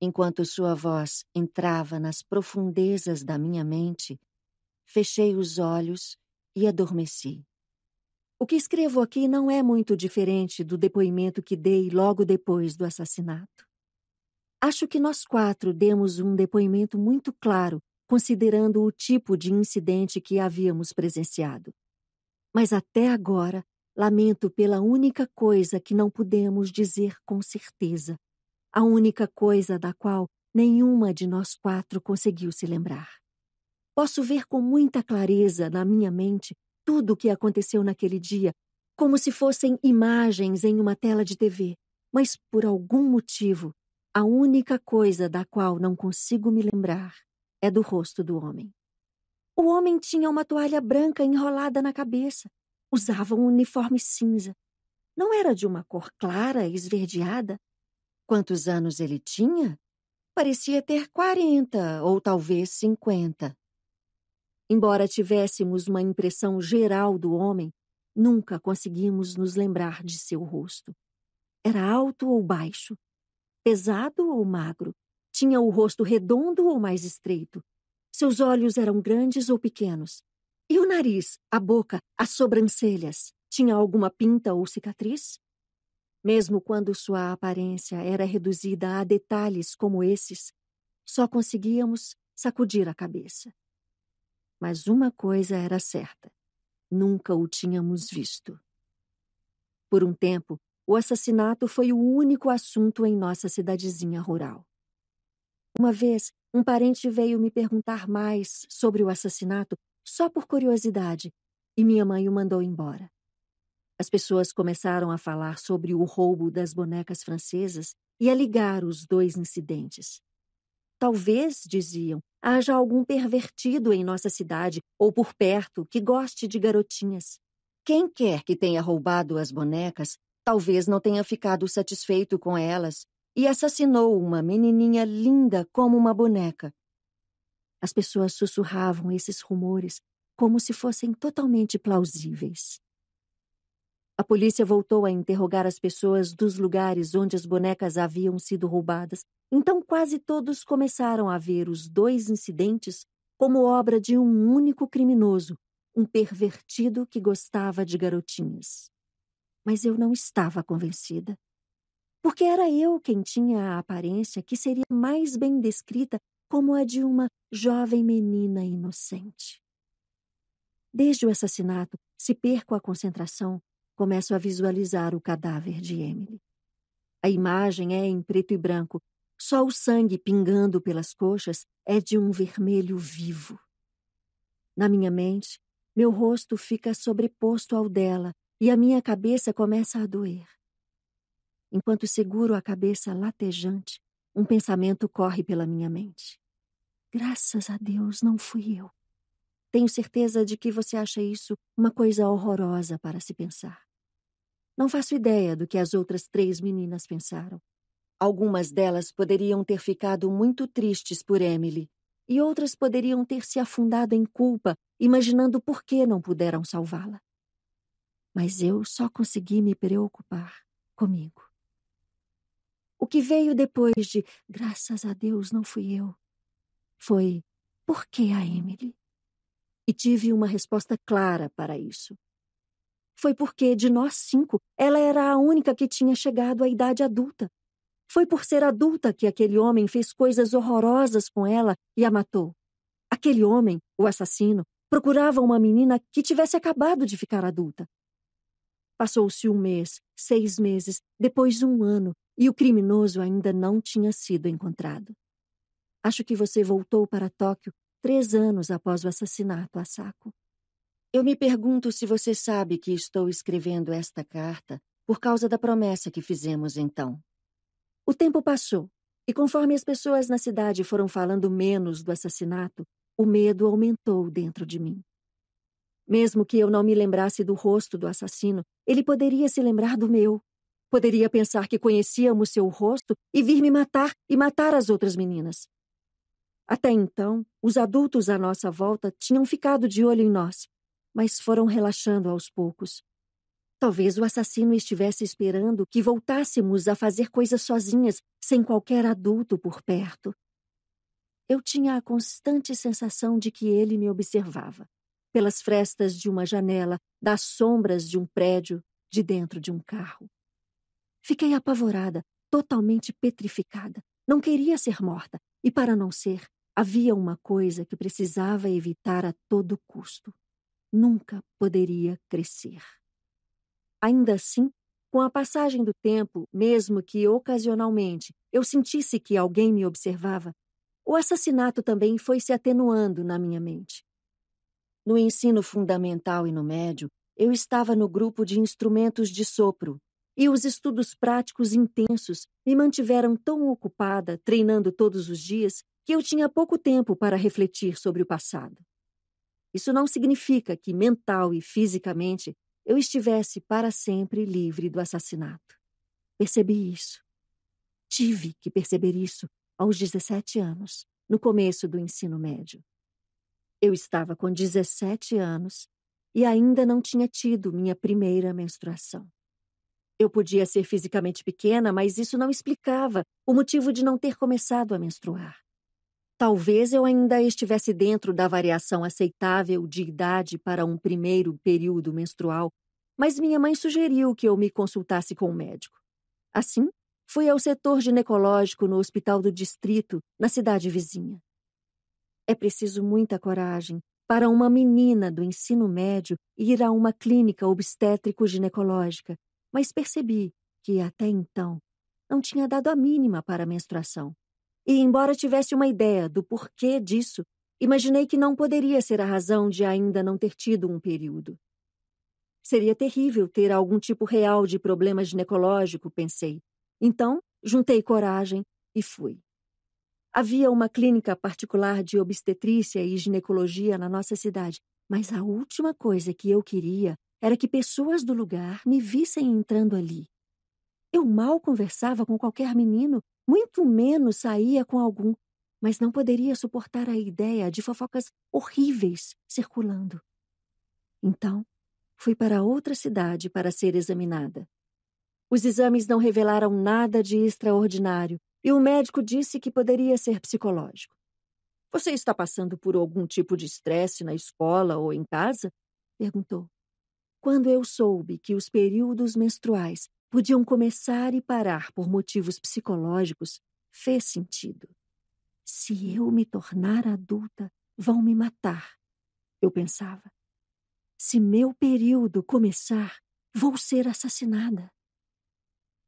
Enquanto sua voz entrava nas profundezas da minha mente, fechei os olhos e adormeci. O que escrevo aqui não é muito diferente do depoimento que dei logo depois do assassinato. Acho que nós quatro demos um depoimento muito claro, considerando o tipo de incidente que havíamos presenciado. Mas até agora, lamento pela única coisa que não pudemos dizer com certeza, a única coisa da qual nenhuma de nós quatro conseguiu se lembrar. Posso ver com muita clareza na minha mente tudo o que aconteceu naquele dia, como se fossem imagens em uma tela de TV. Mas por algum motivo, a única coisa da qual não consigo me lembrar é do rosto do homem. O homem tinha uma toalha branca enrolada na cabeça. Usava um uniforme cinza. Não era de uma cor clara, esverdeada. Quantos anos ele tinha? Parecia ter quarenta ou talvez cinquenta. Embora tivéssemos uma impressão geral do homem, nunca conseguimos nos lembrar de seu rosto. Era alto ou baixo? Pesado ou magro? Tinha o rosto redondo ou mais estreito? Seus olhos eram grandes ou pequenos? E o nariz, a boca, as sobrancelhas? Tinha alguma pinta ou cicatriz? Mesmo quando sua aparência era reduzida a detalhes como esses, só conseguíamos sacudir a cabeça. Mas uma coisa era certa: nunca o tínhamos visto. Por um tempo, o assassinato foi o único assunto em nossa cidadezinha rural. Uma vez, um parente veio me perguntar mais sobre o assassinato só por curiosidade, e minha mãe o mandou embora. As pessoas começaram a falar sobre o roubo das bonecas francesas e a ligar os dois incidentes. Talvez, diziam, haja algum pervertido em nossa cidade ou por perto que goste de garotinhas. Quem quer que tenha roubado as bonecas talvez não tenha ficado satisfeito com elas e assassinou uma menininha linda como uma boneca. As pessoas sussurravam esses rumores como se fossem totalmente plausíveis. A polícia voltou a interrogar as pessoas dos lugares onde as bonecas haviam sido roubadas então, quase todos começaram a ver os dois incidentes como obra de um único criminoso, um pervertido que gostava de garotinhas. Mas eu não estava convencida. Porque era eu quem tinha a aparência que seria mais bem descrita como a de uma jovem menina inocente. Desde o assassinato, se perco a concentração, começo a visualizar o cadáver de Emily. A imagem é em preto e branco só o sangue pingando pelas coxas é de um vermelho vivo. Na minha mente, meu rosto fica sobreposto ao dela e a minha cabeça começa a doer. Enquanto seguro a cabeça latejante, um pensamento corre pela minha mente. Graças a Deus não fui eu. Tenho certeza de que você acha isso uma coisa horrorosa para se pensar. Não faço ideia do que as outras três meninas pensaram, Algumas delas poderiam ter ficado muito tristes por Emily, e outras poderiam ter se afundado em culpa, imaginando por que não puderam salvá-la. Mas eu só consegui me preocupar comigo. O que veio depois de graças a Deus não fui eu foi por que a Emily? E tive uma resposta clara para isso. Foi porque, de nós cinco, ela era a única que tinha chegado à idade adulta foi por ser adulta que aquele homem fez coisas horrorosas com ela e a matou. Aquele homem, o assassino, procurava uma menina que tivesse acabado de ficar adulta. Passou-se um mês, seis meses, depois um ano, e o criminoso ainda não tinha sido encontrado. Acho que você voltou para Tóquio três anos após o assassinato a Saco. Eu me pergunto se você sabe que estou escrevendo esta carta por causa da promessa que fizemos então. O tempo passou, e conforme as pessoas na cidade foram falando menos do assassinato, o medo aumentou dentro de mim. Mesmo que eu não me lembrasse do rosto do assassino, ele poderia se lembrar do meu. Poderia pensar que conhecíamos seu rosto e vir me matar e matar as outras meninas. Até então, os adultos à nossa volta tinham ficado de olho em nós, mas foram relaxando aos poucos. Talvez o assassino estivesse esperando que voltássemos a fazer coisas sozinhas, sem qualquer adulto por perto. Eu tinha a constante sensação de que ele me observava, pelas frestas de uma janela, das sombras de um prédio, de dentro de um carro. Fiquei apavorada, totalmente petrificada. Não queria ser morta, e para não ser, havia uma coisa que precisava evitar a todo custo. Nunca poderia crescer. Ainda assim, com a passagem do tempo, mesmo que ocasionalmente eu sentisse que alguém me observava, o assassinato também foi se atenuando na minha mente. No ensino fundamental e no médio, eu estava no grupo de instrumentos de sopro, e os estudos práticos intensos me mantiveram tão ocupada, treinando todos os dias, que eu tinha pouco tempo para refletir sobre o passado. Isso não significa que mental e fisicamente eu estivesse para sempre livre do assassinato. Percebi isso. Tive que perceber isso aos 17 anos, no começo do ensino médio. Eu estava com 17 anos e ainda não tinha tido minha primeira menstruação. Eu podia ser fisicamente pequena, mas isso não explicava o motivo de não ter começado a menstruar. Talvez eu ainda estivesse dentro da variação aceitável de idade para um primeiro período menstrual, mas minha mãe sugeriu que eu me consultasse com o um médico. Assim, fui ao setor ginecológico no hospital do distrito, na cidade vizinha. É preciso muita coragem para uma menina do ensino médio ir a uma clínica obstétrico-ginecológica, mas percebi que até então não tinha dado a mínima para a menstruação. E, embora tivesse uma ideia do porquê disso, imaginei que não poderia ser a razão de ainda não ter tido um período. Seria terrível ter algum tipo real de problema ginecológico, pensei. Então, juntei coragem e fui. Havia uma clínica particular de obstetrícia e ginecologia na nossa cidade, mas a última coisa que eu queria era que pessoas do lugar me vissem entrando ali. Eu mal conversava com qualquer menino muito menos saía com algum, mas não poderia suportar a ideia de fofocas horríveis circulando. Então, fui para outra cidade para ser examinada. Os exames não revelaram nada de extraordinário e o médico disse que poderia ser psicológico. Você está passando por algum tipo de estresse na escola ou em casa? perguntou. Quando eu soube que os períodos menstruais podiam começar e parar por motivos psicológicos fez sentido. Se eu me tornar adulta, vão me matar, eu pensava. Se meu período começar, vou ser assassinada.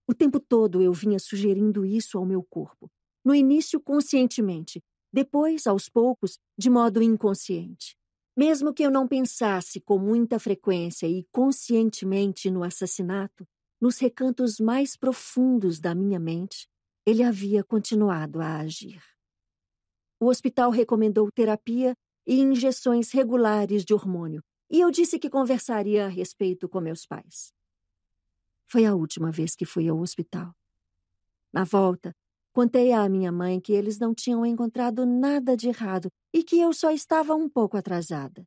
O tempo todo eu vinha sugerindo isso ao meu corpo, no início conscientemente, depois, aos poucos, de modo inconsciente. Mesmo que eu não pensasse com muita frequência e conscientemente no assassinato, nos recantos mais profundos da minha mente, ele havia continuado a agir. O hospital recomendou terapia e injeções regulares de hormônio, e eu disse que conversaria a respeito com meus pais. Foi a última vez que fui ao hospital. Na volta, contei à minha mãe que eles não tinham encontrado nada de errado e que eu só estava um pouco atrasada.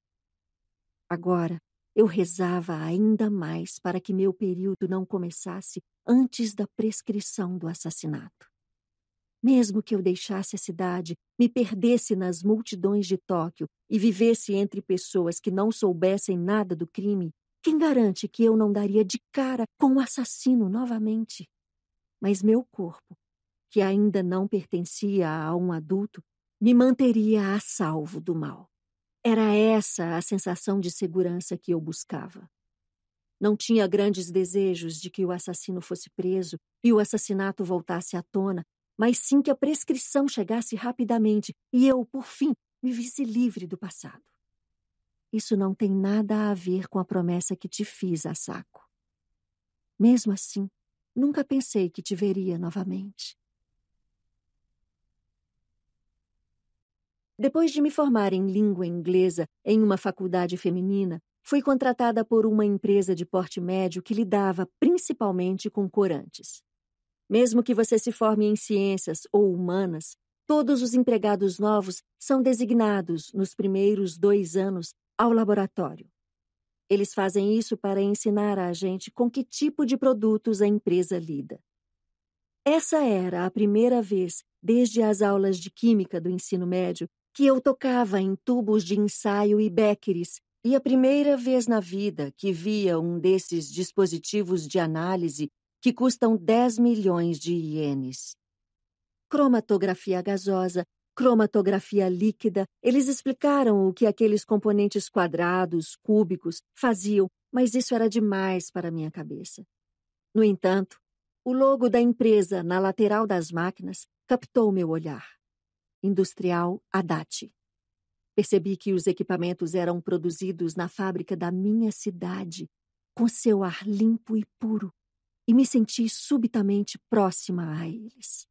Agora, eu rezava ainda mais para que meu período não começasse antes da prescrição do assassinato. Mesmo que eu deixasse a cidade, me perdesse nas multidões de Tóquio e vivesse entre pessoas que não soubessem nada do crime, quem garante que eu não daria de cara com o assassino novamente? Mas meu corpo, que ainda não pertencia a um adulto, me manteria a salvo do mal. Era essa a sensação de segurança que eu buscava. Não tinha grandes desejos de que o assassino fosse preso e o assassinato voltasse à tona, mas sim que a prescrição chegasse rapidamente e eu, por fim, me visse livre do passado. Isso não tem nada a ver com a promessa que te fiz, Asako. Mesmo assim, nunca pensei que te veria novamente. Depois de me formar em língua inglesa em uma faculdade feminina, fui contratada por uma empresa de porte médio que lidava principalmente com corantes. Mesmo que você se forme em ciências ou humanas, todos os empregados novos são designados nos primeiros dois anos ao laboratório. Eles fazem isso para ensinar a gente com que tipo de produtos a empresa lida. Essa era a primeira vez, desde as aulas de química do ensino médio, que eu tocava em tubos de ensaio e Beckeres, e a primeira vez na vida que via um desses dispositivos de análise que custam 10 milhões de ienes. Cromatografia gasosa, cromatografia líquida, eles explicaram o que aqueles componentes quadrados, cúbicos, faziam, mas isso era demais para minha cabeça. No entanto, o logo da empresa na lateral das máquinas captou meu olhar. Industrial Haddad. Percebi que os equipamentos eram produzidos na fábrica da minha cidade, com seu ar limpo e puro, e me senti subitamente próxima a eles.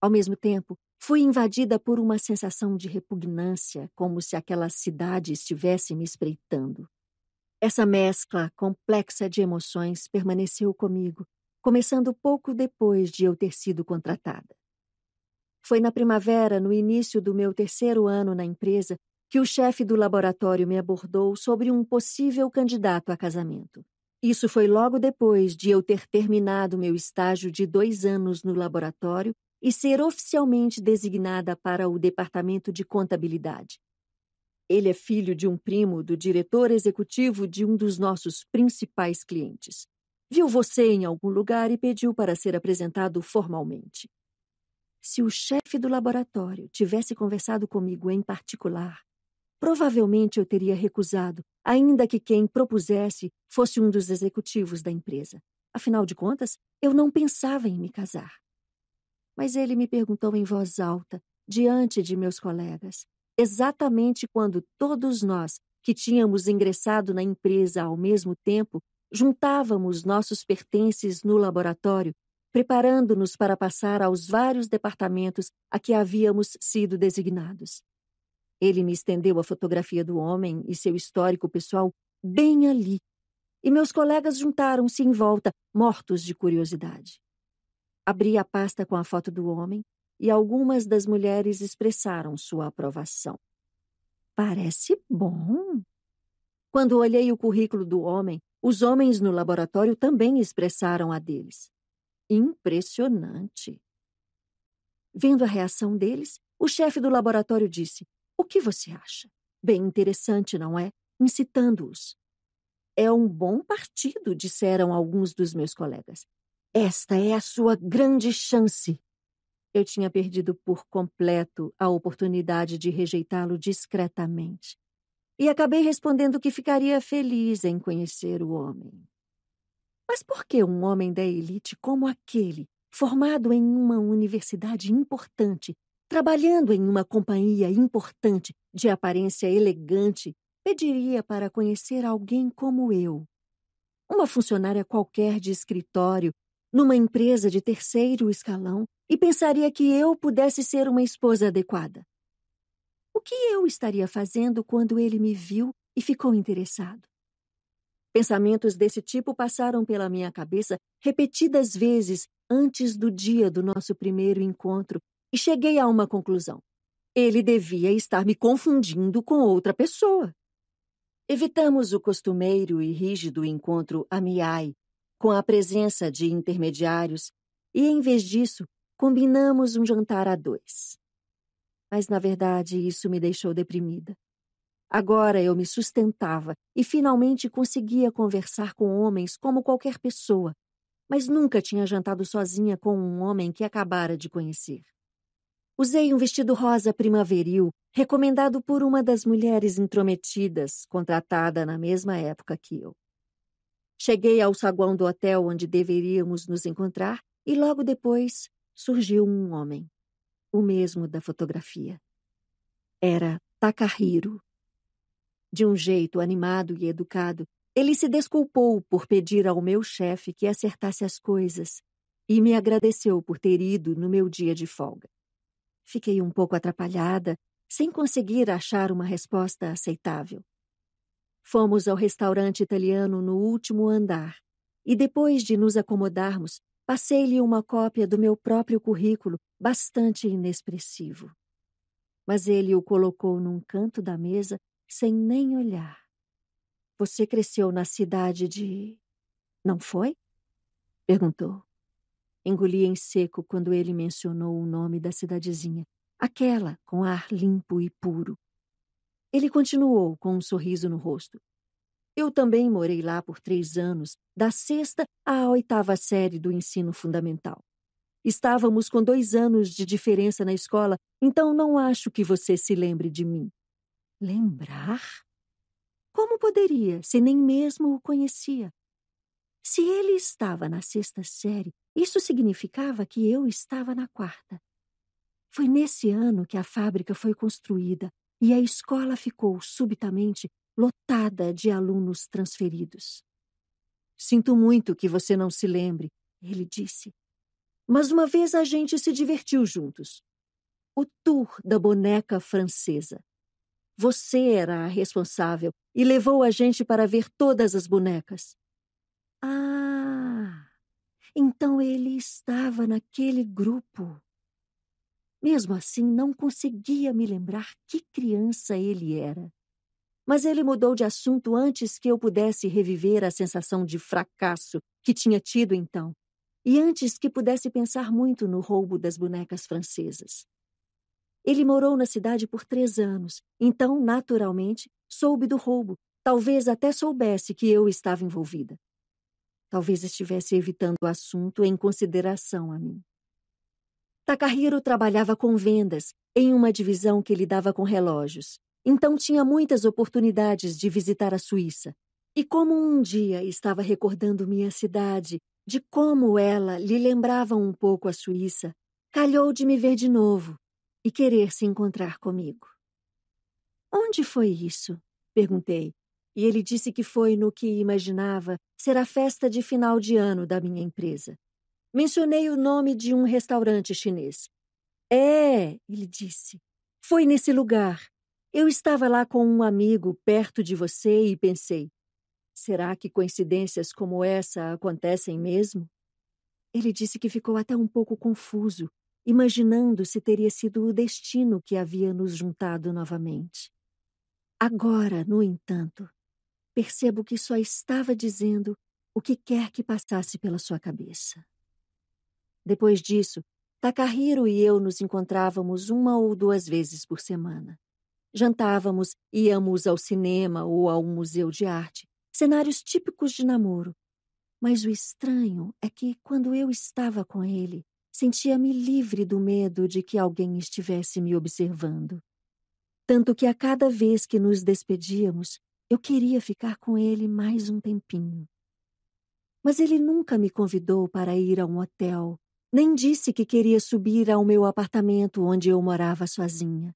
Ao mesmo tempo, fui invadida por uma sensação de repugnância, como se aquela cidade estivesse me espreitando. Essa mescla complexa de emoções permaneceu comigo, começando pouco depois de eu ter sido contratada. Foi na primavera, no início do meu terceiro ano na empresa, que o chefe do laboratório me abordou sobre um possível candidato a casamento. Isso foi logo depois de eu ter terminado meu estágio de dois anos no laboratório e ser oficialmente designada para o departamento de contabilidade. Ele é filho de um primo do diretor executivo de um dos nossos principais clientes. Viu você em algum lugar e pediu para ser apresentado formalmente. Se o chefe do laboratório tivesse conversado comigo em particular, provavelmente eu teria recusado, ainda que quem propusesse fosse um dos executivos da empresa. Afinal de contas, eu não pensava em me casar. Mas ele me perguntou em voz alta, diante de meus colegas, exatamente quando todos nós que tínhamos ingressado na empresa ao mesmo tempo juntávamos nossos pertences no laboratório preparando-nos para passar aos vários departamentos a que havíamos sido designados. Ele me estendeu a fotografia do homem e seu histórico pessoal bem ali, e meus colegas juntaram-se em volta, mortos de curiosidade. Abri a pasta com a foto do homem e algumas das mulheres expressaram sua aprovação. Parece bom. Quando olhei o currículo do homem, os homens no laboratório também expressaram a deles. Impressionante. Vendo a reação deles, o chefe do laboratório disse: O que você acha? Bem interessante, não é? Incitando-os. É um bom partido, disseram alguns dos meus colegas. Esta é a sua grande chance. Eu tinha perdido por completo a oportunidade de rejeitá-lo discretamente. E acabei respondendo que ficaria feliz em conhecer o homem. Mas por que um homem da elite como aquele, formado em uma universidade importante, trabalhando em uma companhia importante, de aparência elegante, pediria para conhecer alguém como eu? Uma funcionária qualquer de escritório, numa empresa de terceiro escalão, e pensaria que eu pudesse ser uma esposa adequada. O que eu estaria fazendo quando ele me viu e ficou interessado? Pensamentos desse tipo passaram pela minha cabeça repetidas vezes antes do dia do nosso primeiro encontro e cheguei a uma conclusão. Ele devia estar me confundindo com outra pessoa. Evitamos o costumeiro e rígido encontro amiai, com a presença de intermediários, e em vez disso, combinamos um jantar a dois. Mas, na verdade, isso me deixou deprimida. Agora eu me sustentava e finalmente conseguia conversar com homens como qualquer pessoa, mas nunca tinha jantado sozinha com um homem que acabara de conhecer. Usei um vestido rosa primaveril, recomendado por uma das mulheres intrometidas, contratada na mesma época que eu. Cheguei ao saguão do hotel onde deveríamos nos encontrar e logo depois surgiu um homem, o mesmo da fotografia. Era Takahiro. De um jeito animado e educado, ele se desculpou por pedir ao meu chefe que acertasse as coisas e me agradeceu por ter ido no meu dia de folga. Fiquei um pouco atrapalhada, sem conseguir achar uma resposta aceitável. Fomos ao restaurante italiano no último andar e, depois de nos acomodarmos, passei-lhe uma cópia do meu próprio currículo, bastante inexpressivo. Mas ele o colocou num canto da mesa sem nem olhar. Você cresceu na cidade de. Não foi? perguntou. Engoli em seco quando ele mencionou o nome da cidadezinha, aquela com ar limpo e puro. Ele continuou com um sorriso no rosto. Eu também morei lá por três anos, da sexta à oitava série do ensino fundamental. Estávamos com dois anos de diferença na escola, então não acho que você se lembre de mim. Lembrar? Como poderia, se nem mesmo o conhecia? Se ele estava na sexta série, isso significava que eu estava na quarta. Foi nesse ano que a fábrica foi construída e a escola ficou subitamente lotada de alunos transferidos. Sinto muito que você não se lembre, ele disse. Mas uma vez a gente se divertiu juntos. O tour da boneca francesa. Você era a responsável e levou a gente para ver todas as bonecas. Ah, então ele estava naquele grupo. Mesmo assim, não conseguia me lembrar que criança ele era. Mas ele mudou de assunto antes que eu pudesse reviver a sensação de fracasso que tinha tido então, e antes que pudesse pensar muito no roubo das bonecas francesas. Ele morou na cidade por três anos, então, naturalmente, soube do roubo. Talvez até soubesse que eu estava envolvida. Talvez estivesse evitando o assunto em consideração a mim. Takahiro trabalhava com vendas, em uma divisão que lidava com relógios. Então tinha muitas oportunidades de visitar a Suíça. E como um dia estava recordando minha cidade, de como ela lhe lembrava um pouco a Suíça, calhou de me ver de novo, e querer se encontrar comigo. Onde foi isso? perguntei, e ele disse que foi no que imaginava ser a festa de final de ano da minha empresa. Mencionei o nome de um restaurante chinês. É, ele disse. Foi nesse lugar. Eu estava lá com um amigo perto de você e pensei: será que coincidências como essa acontecem mesmo? Ele disse que ficou até um pouco confuso imaginando se teria sido o destino que havia nos juntado novamente. Agora, no entanto, percebo que só estava dizendo o que quer que passasse pela sua cabeça. Depois disso, Takahiro e eu nos encontrávamos uma ou duas vezes por semana. Jantávamos, íamos ao cinema ou a um museu de arte, cenários típicos de namoro. Mas o estranho é que, quando eu estava com ele, sentia-me livre do medo de que alguém estivesse me observando. Tanto que a cada vez que nos despedíamos, eu queria ficar com ele mais um tempinho. Mas ele nunca me convidou para ir a um hotel, nem disse que queria subir ao meu apartamento onde eu morava sozinha.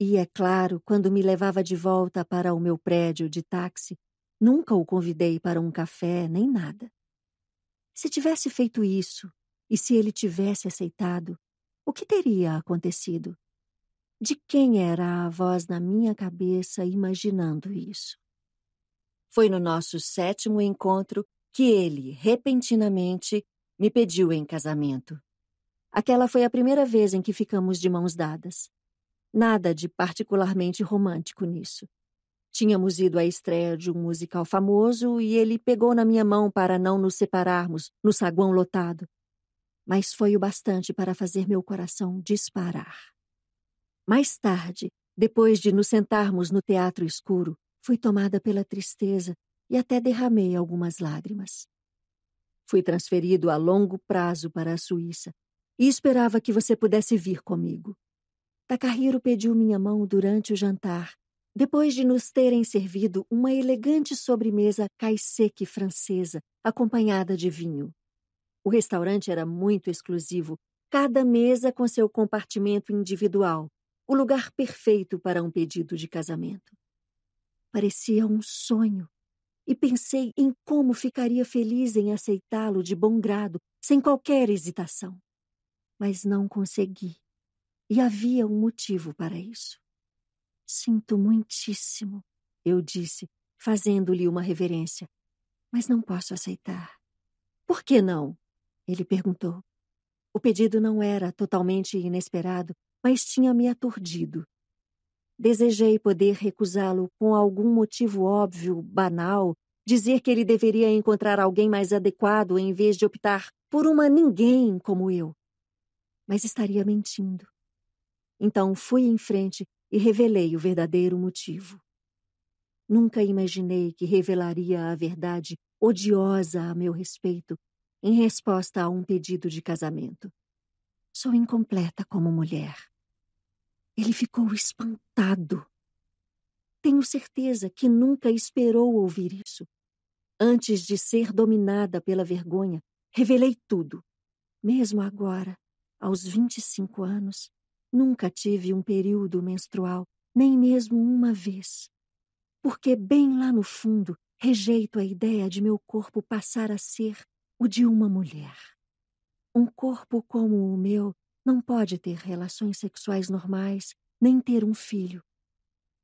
E é claro, quando me levava de volta para o meu prédio de táxi, nunca o convidei para um café nem nada. Se tivesse feito isso, e se ele tivesse aceitado, o que teria acontecido? De quem era a voz na minha cabeça imaginando isso? Foi no nosso sétimo encontro que ele, repentinamente, me pediu em casamento. Aquela foi a primeira vez em que ficamos de mãos dadas. Nada de particularmente romântico nisso. Tínhamos ido à estreia de um musical famoso e ele pegou na minha mão para não nos separarmos no saguão lotado, mas foi o bastante para fazer meu coração disparar. Mais tarde, depois de nos sentarmos no teatro escuro, fui tomada pela tristeza e até derramei algumas lágrimas. Fui transferido a longo prazo para a Suíça e esperava que você pudesse vir comigo. Takahiro pediu minha mão durante o jantar, depois de nos terem servido uma elegante sobremesa caissec francesa, acompanhada de vinho. O restaurante era muito exclusivo, cada mesa com seu compartimento individual, o lugar perfeito para um pedido de casamento. Parecia um sonho, e pensei em como ficaria feliz em aceitá-lo de bom grado, sem qualquer hesitação. Mas não consegui, e havia um motivo para isso. Sinto muitíssimo, eu disse, fazendo-lhe uma reverência, mas não posso aceitar. Por que não? Ele perguntou. O pedido não era totalmente inesperado, mas tinha me aturdido. Desejei poder recusá-lo com algum motivo óbvio, banal, dizer que ele deveria encontrar alguém mais adequado em vez de optar por uma ninguém como eu. Mas estaria mentindo. Então fui em frente e revelei o verdadeiro motivo. Nunca imaginei que revelaria a verdade odiosa a meu respeito em resposta a um pedido de casamento. Sou incompleta como mulher. Ele ficou espantado. Tenho certeza que nunca esperou ouvir isso. Antes de ser dominada pela vergonha, revelei tudo. Mesmo agora, aos 25 anos, nunca tive um período menstrual, nem mesmo uma vez. Porque, bem lá no fundo, rejeito a ideia de meu corpo passar a ser o de uma mulher. Um corpo como o meu não pode ter relações sexuais normais, nem ter um filho.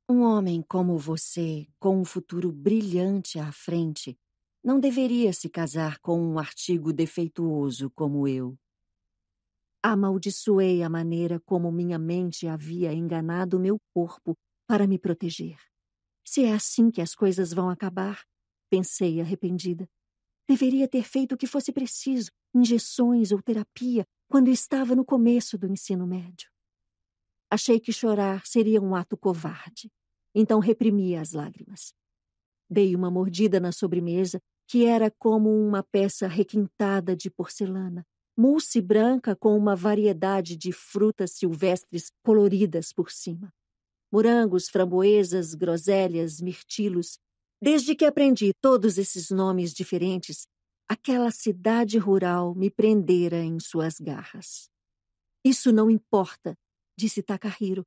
Um homem como você, com um futuro brilhante à frente, não deveria se casar com um artigo defeituoso como eu. Amaldiçoei a maneira como minha mente havia enganado meu corpo para me proteger. Se é assim que as coisas vão acabar, pensei arrependida. Deveria ter feito o que fosse preciso, injeções ou terapia, quando estava no começo do ensino médio. Achei que chorar seria um ato covarde, então reprimi as lágrimas. Dei uma mordida na sobremesa, que era como uma peça requintada de porcelana, mousse branca com uma variedade de frutas silvestres coloridas por cima. Morangos, framboesas, groselhas, mirtilos Desde que aprendi todos esses nomes diferentes, aquela cidade rural me prendera em suas garras. Isso não importa, disse Takahiro.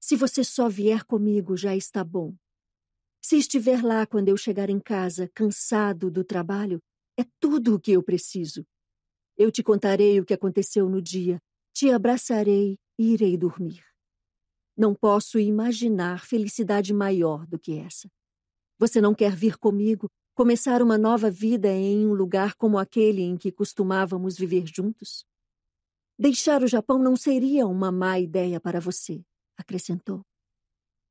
Se você só vier comigo, já está bom. Se estiver lá quando eu chegar em casa, cansado do trabalho, é tudo o que eu preciso. Eu te contarei o que aconteceu no dia, te abraçarei e irei dormir. Não posso imaginar felicidade maior do que essa. Você não quer vir comigo, começar uma nova vida em um lugar como aquele em que costumávamos viver juntos? Deixar o Japão não seria uma má ideia para você, acrescentou.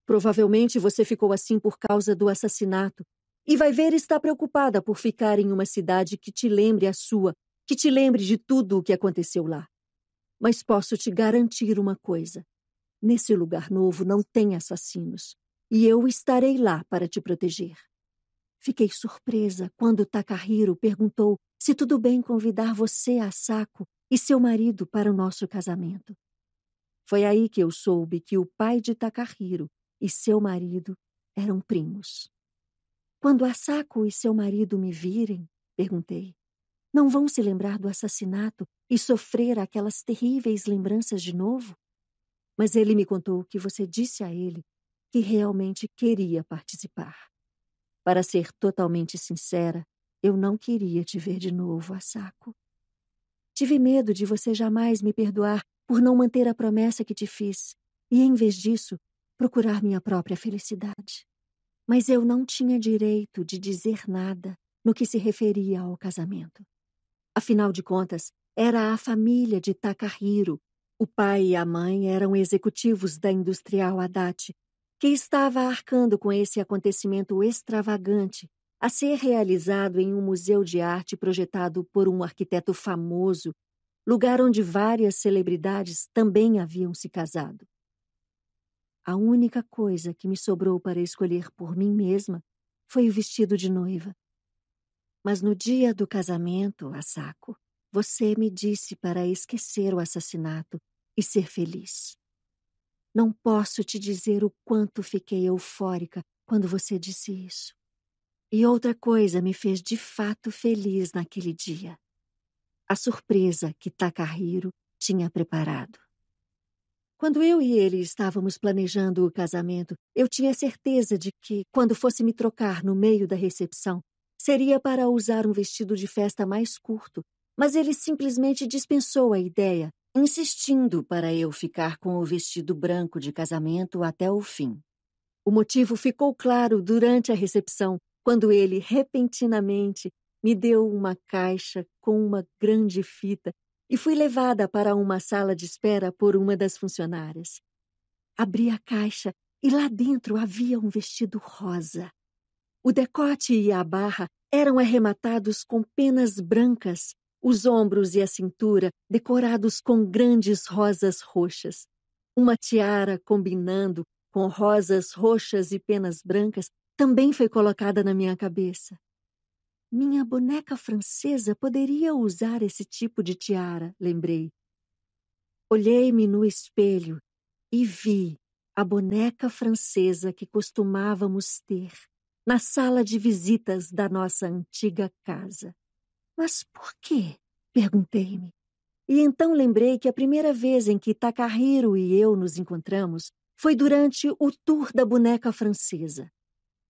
Provavelmente você ficou assim por causa do assassinato, e vai ver está preocupada por ficar em uma cidade que te lembre a sua, que te lembre de tudo o que aconteceu lá. Mas posso te garantir uma coisa: nesse lugar novo não tem assassinos e eu estarei lá para te proteger. Fiquei surpresa quando Takahiro perguntou se tudo bem convidar você a Saco e seu marido para o nosso casamento. Foi aí que eu soube que o pai de Takahiro e seu marido eram primos. Quando Asako e seu marido me virem, perguntei, não vão se lembrar do assassinato e sofrer aquelas terríveis lembranças de novo? Mas ele me contou o que você disse a ele que realmente queria participar. Para ser totalmente sincera, eu não queria te ver de novo a saco. Tive medo de você jamais me perdoar por não manter a promessa que te fiz e, em vez disso, procurar minha própria felicidade. Mas eu não tinha direito de dizer nada no que se referia ao casamento. Afinal de contas, era a família de Takahiro. O pai e a mãe eram executivos da Industrial Adachi que estava arcando com esse acontecimento extravagante a ser realizado em um museu de arte projetado por um arquiteto famoso, lugar onde várias celebridades também haviam se casado. A única coisa que me sobrou para escolher por mim mesma foi o vestido de noiva. Mas no dia do casamento, Asako, você me disse para esquecer o assassinato e ser feliz. Não posso te dizer o quanto fiquei eufórica quando você disse isso. E outra coisa me fez de fato feliz naquele dia: a surpresa que Takahiro tinha preparado. Quando eu e ele estávamos planejando o casamento, eu tinha certeza de que, quando fosse me trocar no meio da recepção, seria para usar um vestido de festa mais curto, mas ele simplesmente dispensou a ideia insistindo para eu ficar com o vestido branco de casamento até o fim. O motivo ficou claro durante a recepção, quando ele repentinamente me deu uma caixa com uma grande fita e fui levada para uma sala de espera por uma das funcionárias. Abri a caixa e lá dentro havia um vestido rosa. O decote e a barra eram arrematados com penas brancas os ombros e a cintura decorados com grandes rosas roxas. Uma tiara combinando com rosas roxas e penas brancas também foi colocada na minha cabeça. Minha boneca francesa poderia usar esse tipo de tiara, lembrei. Olhei-me no espelho e vi a boneca francesa que costumávamos ter na sala de visitas da nossa antiga casa. Mas por quê? Perguntei-me. E então lembrei que a primeira vez em que Takahiro e eu nos encontramos foi durante o tour da boneca francesa.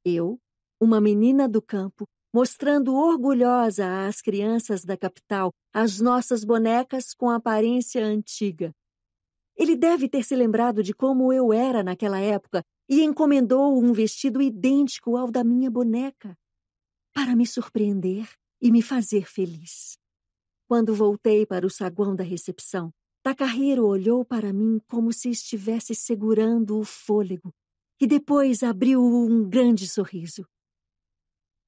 Eu, uma menina do campo, mostrando orgulhosa às crianças da capital as nossas bonecas com aparência antiga. Ele deve ter se lembrado de como eu era naquela época e encomendou um vestido idêntico ao da minha boneca. Para me surpreender, e me fazer feliz. Quando voltei para o saguão da recepção, Takahiro olhou para mim como se estivesse segurando o fôlego e depois abriu um grande sorriso.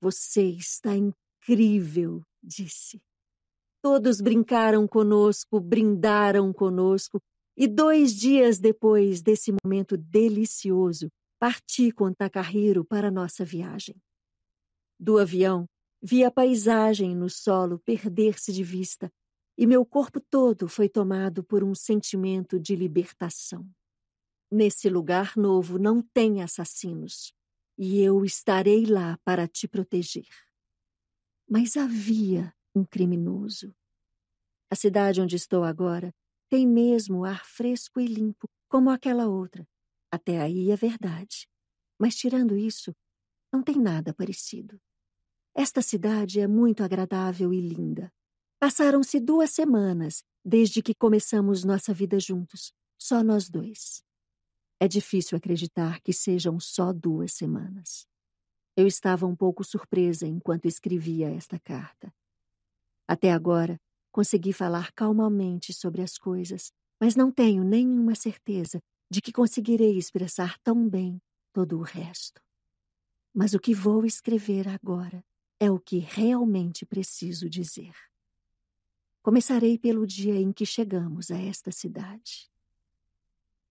Você está incrível, disse. Todos brincaram conosco, brindaram conosco, e dois dias depois desse momento delicioso, parti com Takahiro para nossa viagem. Do avião, Vi a paisagem no solo perder-se de vista e meu corpo todo foi tomado por um sentimento de libertação. Nesse lugar novo não tem assassinos e eu estarei lá para te proteger. Mas havia um criminoso. A cidade onde estou agora tem mesmo ar fresco e limpo, como aquela outra. Até aí é verdade. Mas tirando isso, não tem nada parecido. Esta cidade é muito agradável e linda. Passaram-se duas semanas desde que começamos nossa vida juntos, só nós dois. É difícil acreditar que sejam só duas semanas. Eu estava um pouco surpresa enquanto escrevia esta carta. Até agora, consegui falar calmamente sobre as coisas, mas não tenho nenhuma certeza de que conseguirei expressar tão bem todo o resto. Mas o que vou escrever agora é o que realmente preciso dizer. Começarei pelo dia em que chegamos a esta cidade.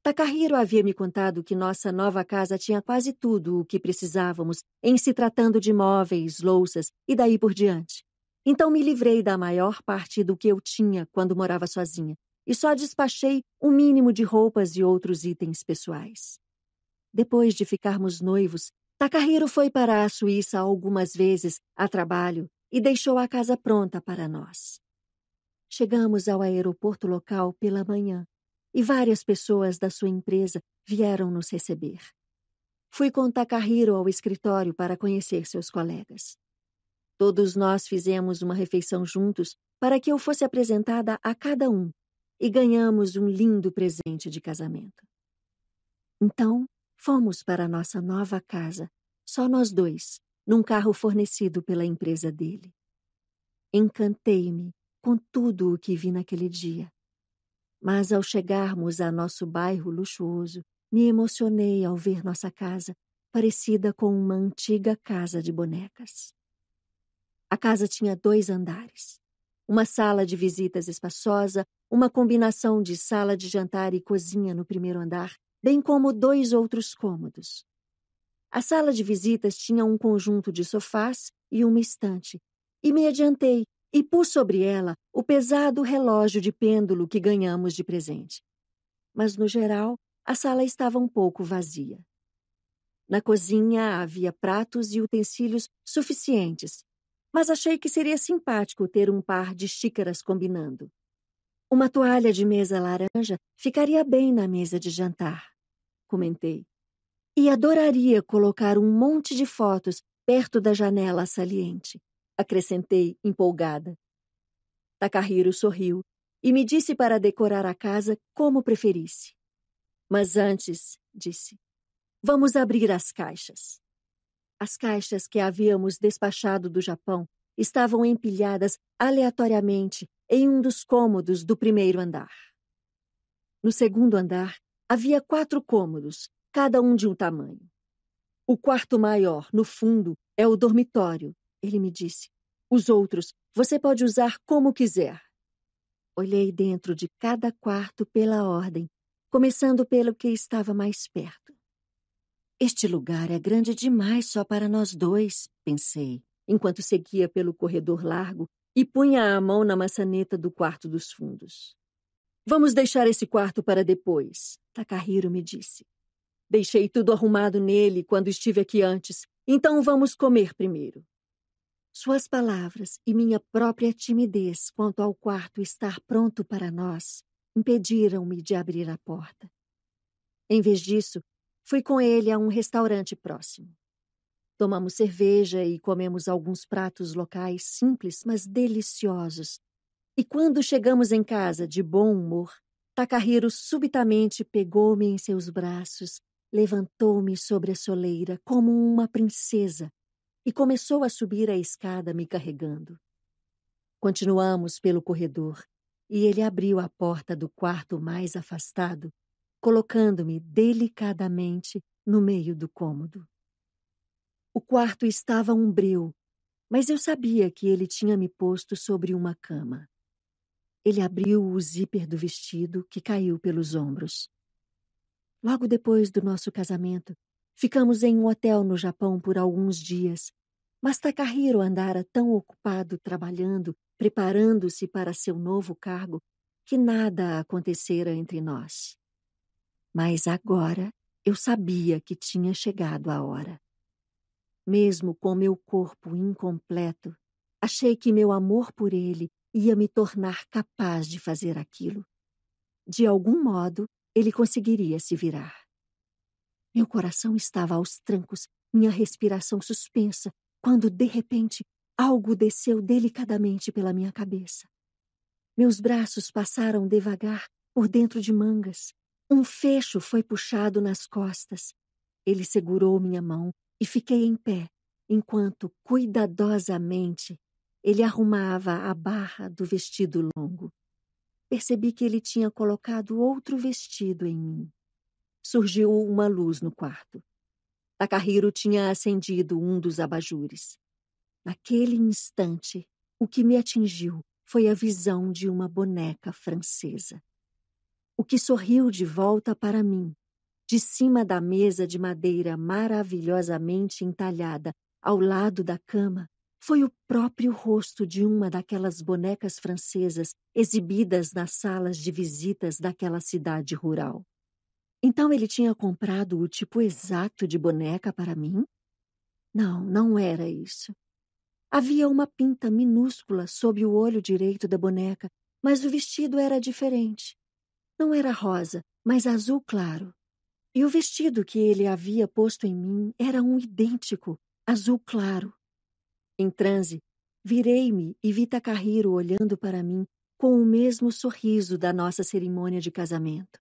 Takahiro havia me contado que nossa nova casa tinha quase tudo o que precisávamos em se tratando de móveis, louças e daí por diante. Então me livrei da maior parte do que eu tinha quando morava sozinha e só despachei o um mínimo de roupas e outros itens pessoais. Depois de ficarmos noivos, Takahiro foi para a Suíça algumas vezes a trabalho e deixou a casa pronta para nós. Chegamos ao aeroporto local pela manhã e várias pessoas da sua empresa vieram nos receber. Fui com Takahiro ao escritório para conhecer seus colegas. Todos nós fizemos uma refeição juntos para que eu fosse apresentada a cada um e ganhamos um lindo presente de casamento. Então, Fomos para nossa nova casa, só nós dois, num carro fornecido pela empresa dele. Encantei-me com tudo o que vi naquele dia. Mas ao chegarmos a nosso bairro luxuoso, me emocionei ao ver nossa casa, parecida com uma antiga casa de bonecas. A casa tinha dois andares. Uma sala de visitas espaçosa, uma combinação de sala de jantar e cozinha no primeiro andar bem como dois outros cômodos. A sala de visitas tinha um conjunto de sofás e uma estante, e me adiantei e pus sobre ela o pesado relógio de pêndulo que ganhamos de presente. Mas, no geral, a sala estava um pouco vazia. Na cozinha havia pratos e utensílios suficientes, mas achei que seria simpático ter um par de xícaras combinando. Uma toalha de mesa laranja ficaria bem na mesa de jantar comentei. E adoraria colocar um monte de fotos perto da janela saliente, acrescentei, empolgada. Takahiro sorriu e me disse para decorar a casa como preferisse. Mas antes, disse, vamos abrir as caixas. As caixas que havíamos despachado do Japão estavam empilhadas aleatoriamente em um dos cômodos do primeiro andar. No segundo andar, Havia quatro cômodos, cada um de um tamanho. O quarto maior, no fundo, é o dormitório, ele me disse. Os outros você pode usar como quiser. Olhei dentro de cada quarto pela ordem, começando pelo que estava mais perto. Este lugar é grande demais só para nós dois, pensei, enquanto seguia pelo corredor largo e punha a mão na maçaneta do quarto dos fundos. Vamos deixar esse quarto para depois, Takahiro me disse. Deixei tudo arrumado nele quando estive aqui antes, então vamos comer primeiro. Suas palavras e minha própria timidez quanto ao quarto estar pronto para nós impediram-me de abrir a porta. Em vez disso, fui com ele a um restaurante próximo. Tomamos cerveja e comemos alguns pratos locais simples, mas deliciosos, e quando chegamos em casa de bom humor, Takahiro subitamente pegou-me em seus braços, levantou-me sobre a soleira como uma princesa e começou a subir a escada me carregando. Continuamos pelo corredor e ele abriu a porta do quarto mais afastado, colocando-me delicadamente no meio do cômodo. O quarto estava umbril, mas eu sabia que ele tinha me posto sobre uma cama. Ele abriu o zíper do vestido que caiu pelos ombros. Logo depois do nosso casamento, ficamos em um hotel no Japão por alguns dias, mas Takahiro andara tão ocupado trabalhando, preparando-se para seu novo cargo, que nada acontecera entre nós. Mas agora eu sabia que tinha chegado a hora. Mesmo com meu corpo incompleto, achei que meu amor por ele ia me tornar capaz de fazer aquilo. De algum modo, ele conseguiria se virar. Meu coração estava aos trancos, minha respiração suspensa, quando, de repente, algo desceu delicadamente pela minha cabeça. Meus braços passaram devagar por dentro de mangas. Um fecho foi puxado nas costas. Ele segurou minha mão e fiquei em pé, enquanto cuidadosamente ele arrumava a barra do vestido longo. Percebi que ele tinha colocado outro vestido em mim. Surgiu uma luz no quarto. Takahiro tinha acendido um dos abajures. Naquele instante, o que me atingiu foi a visão de uma boneca francesa. O que sorriu de volta para mim, de cima da mesa de madeira maravilhosamente entalhada, ao lado da cama, foi o próprio rosto de uma daquelas bonecas francesas exibidas nas salas de visitas daquela cidade rural. Então ele tinha comprado o tipo exato de boneca para mim? Não, não era isso. Havia uma pinta minúscula sob o olho direito da boneca, mas o vestido era diferente. Não era rosa, mas azul claro. E o vestido que ele havia posto em mim era um idêntico, azul claro, em transe, virei-me e vi Takahiro olhando para mim com o mesmo sorriso da nossa cerimônia de casamento.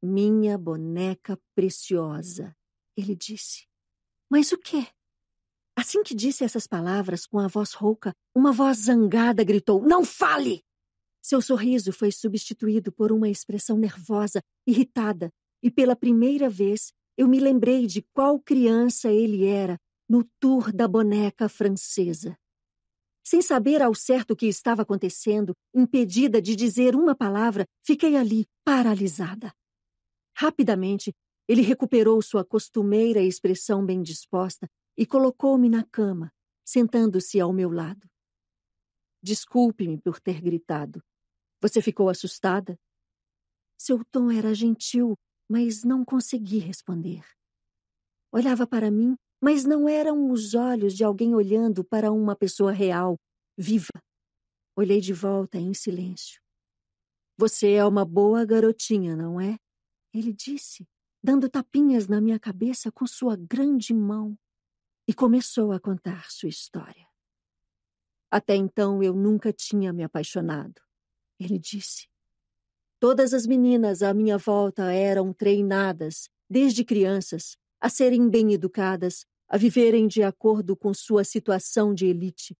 Minha boneca preciosa, ele disse. Mas o quê? Assim que disse essas palavras com a voz rouca, uma voz zangada gritou: Não fale! Seu sorriso foi substituído por uma expressão nervosa, irritada, e pela primeira vez eu me lembrei de qual criança ele era no tour da boneca francesa. Sem saber ao certo o que estava acontecendo, impedida de dizer uma palavra, fiquei ali, paralisada. Rapidamente, ele recuperou sua costumeira expressão bem disposta e colocou-me na cama, sentando-se ao meu lado. Desculpe-me por ter gritado. Você ficou assustada? Seu tom era gentil, mas não consegui responder. Olhava para mim mas não eram os olhos de alguém olhando para uma pessoa real, viva. Olhei de volta em silêncio. Você é uma boa garotinha, não é? Ele disse, dando tapinhas na minha cabeça com sua grande mão, e começou a contar sua história. Até então eu nunca tinha me apaixonado, ele disse. Todas as meninas à minha volta eram treinadas, desde crianças, a serem bem educadas, a viverem de acordo com sua situação de elite,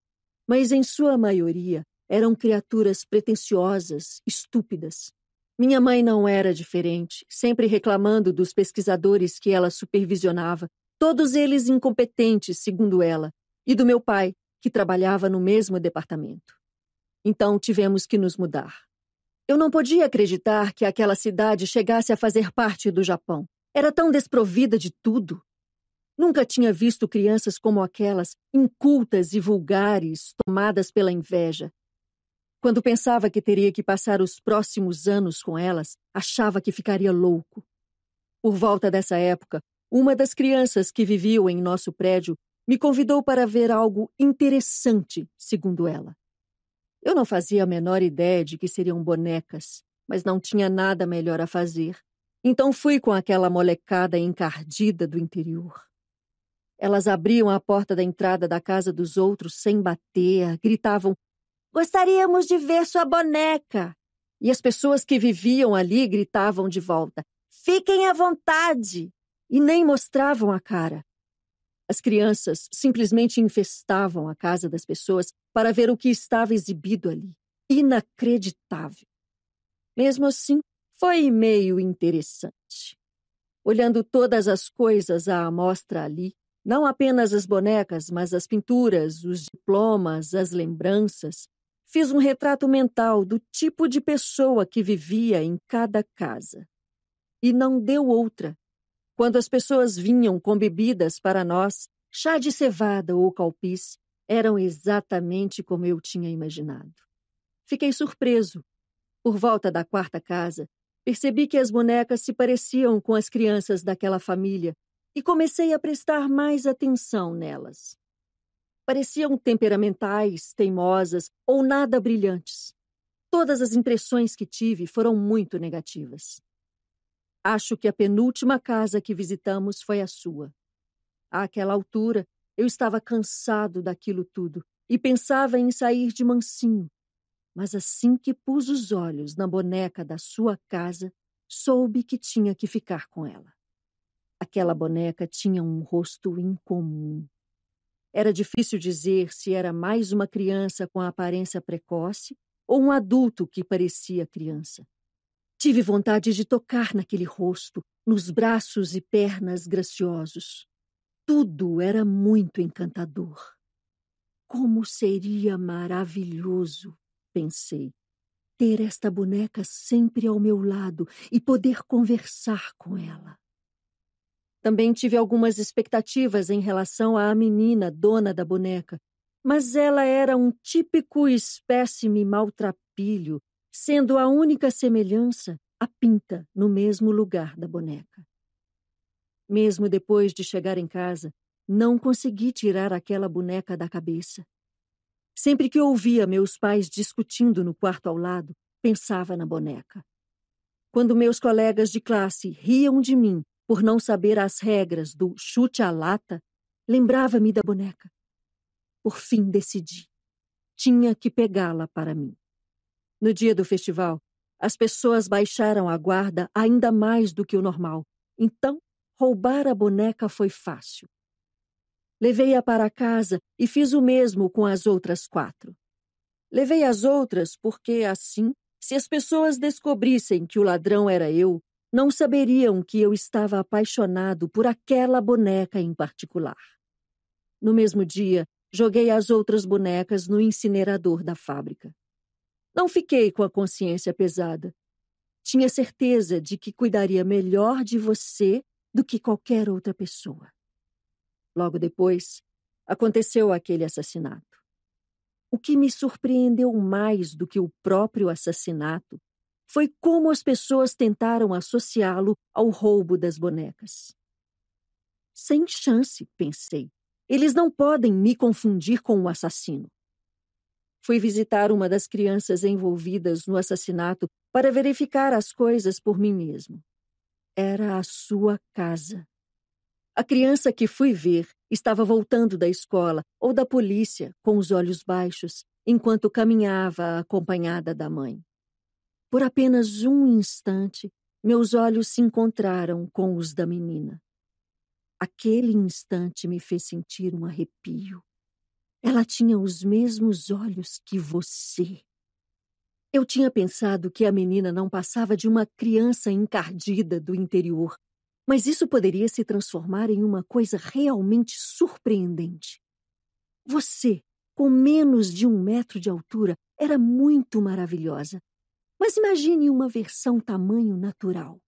mas em sua maioria eram criaturas pretensiosas, estúpidas. Minha mãe não era diferente, sempre reclamando dos pesquisadores que ela supervisionava, todos eles incompetentes, segundo ela, e do meu pai, que trabalhava no mesmo departamento. Então tivemos que nos mudar. Eu não podia acreditar que aquela cidade chegasse a fazer parte do Japão. Era tão desprovida de tudo. Nunca tinha visto crianças como aquelas, incultas e vulgares, tomadas pela inveja. Quando pensava que teria que passar os próximos anos com elas, achava que ficaria louco. Por volta dessa época, uma das crianças que viviam em nosso prédio me convidou para ver algo interessante, segundo ela. Eu não fazia a menor ideia de que seriam bonecas, mas não tinha nada melhor a fazer. Então fui com aquela molecada encardida do interior. Elas abriam a porta da entrada da casa dos outros sem bater, gritavam: Gostaríamos de ver sua boneca! E as pessoas que viviam ali gritavam de volta: Fiquem à vontade! E nem mostravam a cara. As crianças simplesmente infestavam a casa das pessoas para ver o que estava exibido ali. Inacreditável. Mesmo assim, foi meio interessante. Olhando todas as coisas à amostra ali, não apenas as bonecas, mas as pinturas, os diplomas, as lembranças. Fiz um retrato mental do tipo de pessoa que vivia em cada casa. E não deu outra. Quando as pessoas vinham com bebidas para nós, chá de cevada ou calpis, eram exatamente como eu tinha imaginado. Fiquei surpreso. Por volta da quarta casa, percebi que as bonecas se pareciam com as crianças daquela família, e comecei a prestar mais atenção nelas. Pareciam temperamentais, teimosas ou nada brilhantes. Todas as impressões que tive foram muito negativas. Acho que a penúltima casa que visitamos foi a sua. Àquela altura, eu estava cansado daquilo tudo e pensava em sair de mansinho. Mas assim que pus os olhos na boneca da sua casa, soube que tinha que ficar com ela. Aquela boneca tinha um rosto incomum. Era difícil dizer se era mais uma criança com aparência precoce ou um adulto que parecia criança. Tive vontade de tocar naquele rosto, nos braços e pernas graciosos. Tudo era muito encantador. Como seria maravilhoso, pensei, ter esta boneca sempre ao meu lado e poder conversar com ela. Também tive algumas expectativas em relação à menina dona da boneca, mas ela era um típico espécime maltrapilho, sendo a única semelhança a pinta no mesmo lugar da boneca. Mesmo depois de chegar em casa, não consegui tirar aquela boneca da cabeça. Sempre que ouvia meus pais discutindo no quarto ao lado, pensava na boneca. Quando meus colegas de classe riam de mim por não saber as regras do chute à lata, lembrava-me da boneca. Por fim decidi. Tinha que pegá-la para mim. No dia do festival, as pessoas baixaram a guarda ainda mais do que o normal, então roubar a boneca foi fácil. Levei-a para casa e fiz o mesmo com as outras quatro. Levei as outras porque, assim, se as pessoas descobrissem que o ladrão era eu, não saberiam que eu estava apaixonado por aquela boneca em particular. No mesmo dia, joguei as outras bonecas no incinerador da fábrica. Não fiquei com a consciência pesada. Tinha certeza de que cuidaria melhor de você do que qualquer outra pessoa. Logo depois, aconteceu aquele assassinato. O que me surpreendeu mais do que o próprio assassinato foi como as pessoas tentaram associá-lo ao roubo das bonecas. Sem chance, pensei. Eles não podem me confundir com o assassino. Fui visitar uma das crianças envolvidas no assassinato para verificar as coisas por mim mesmo. Era a sua casa. A criança que fui ver estava voltando da escola ou da polícia com os olhos baixos, enquanto caminhava acompanhada da mãe. Por apenas um instante, meus olhos se encontraram com os da menina. Aquele instante me fez sentir um arrepio. Ela tinha os mesmos olhos que você. Eu tinha pensado que a menina não passava de uma criança encardida do interior, mas isso poderia se transformar em uma coisa realmente surpreendente. Você, com menos de um metro de altura, era muito maravilhosa mas imagine uma versão tamanho natural.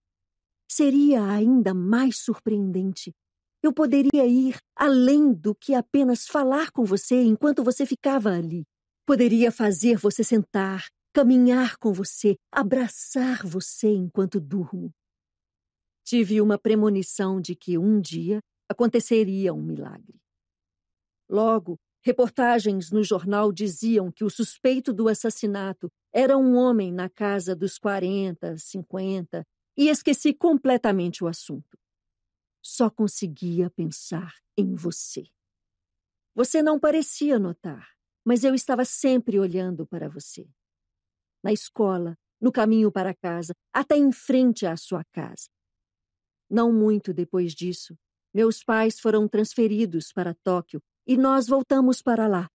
Seria ainda mais surpreendente. Eu poderia ir além do que apenas falar com você enquanto você ficava ali. Poderia fazer você sentar, caminhar com você, abraçar você enquanto durmo. Tive uma premonição de que um dia aconteceria um milagre. Logo, reportagens no jornal diziam que o suspeito do assassinato era um homem na casa dos 40, 50 e esqueci completamente o assunto. Só conseguia pensar em você. Você não parecia notar, mas eu estava sempre olhando para você. Na escola, no caminho para casa, até em frente à sua casa. Não muito depois disso, meus pais foram transferidos para Tóquio e nós voltamos para lá,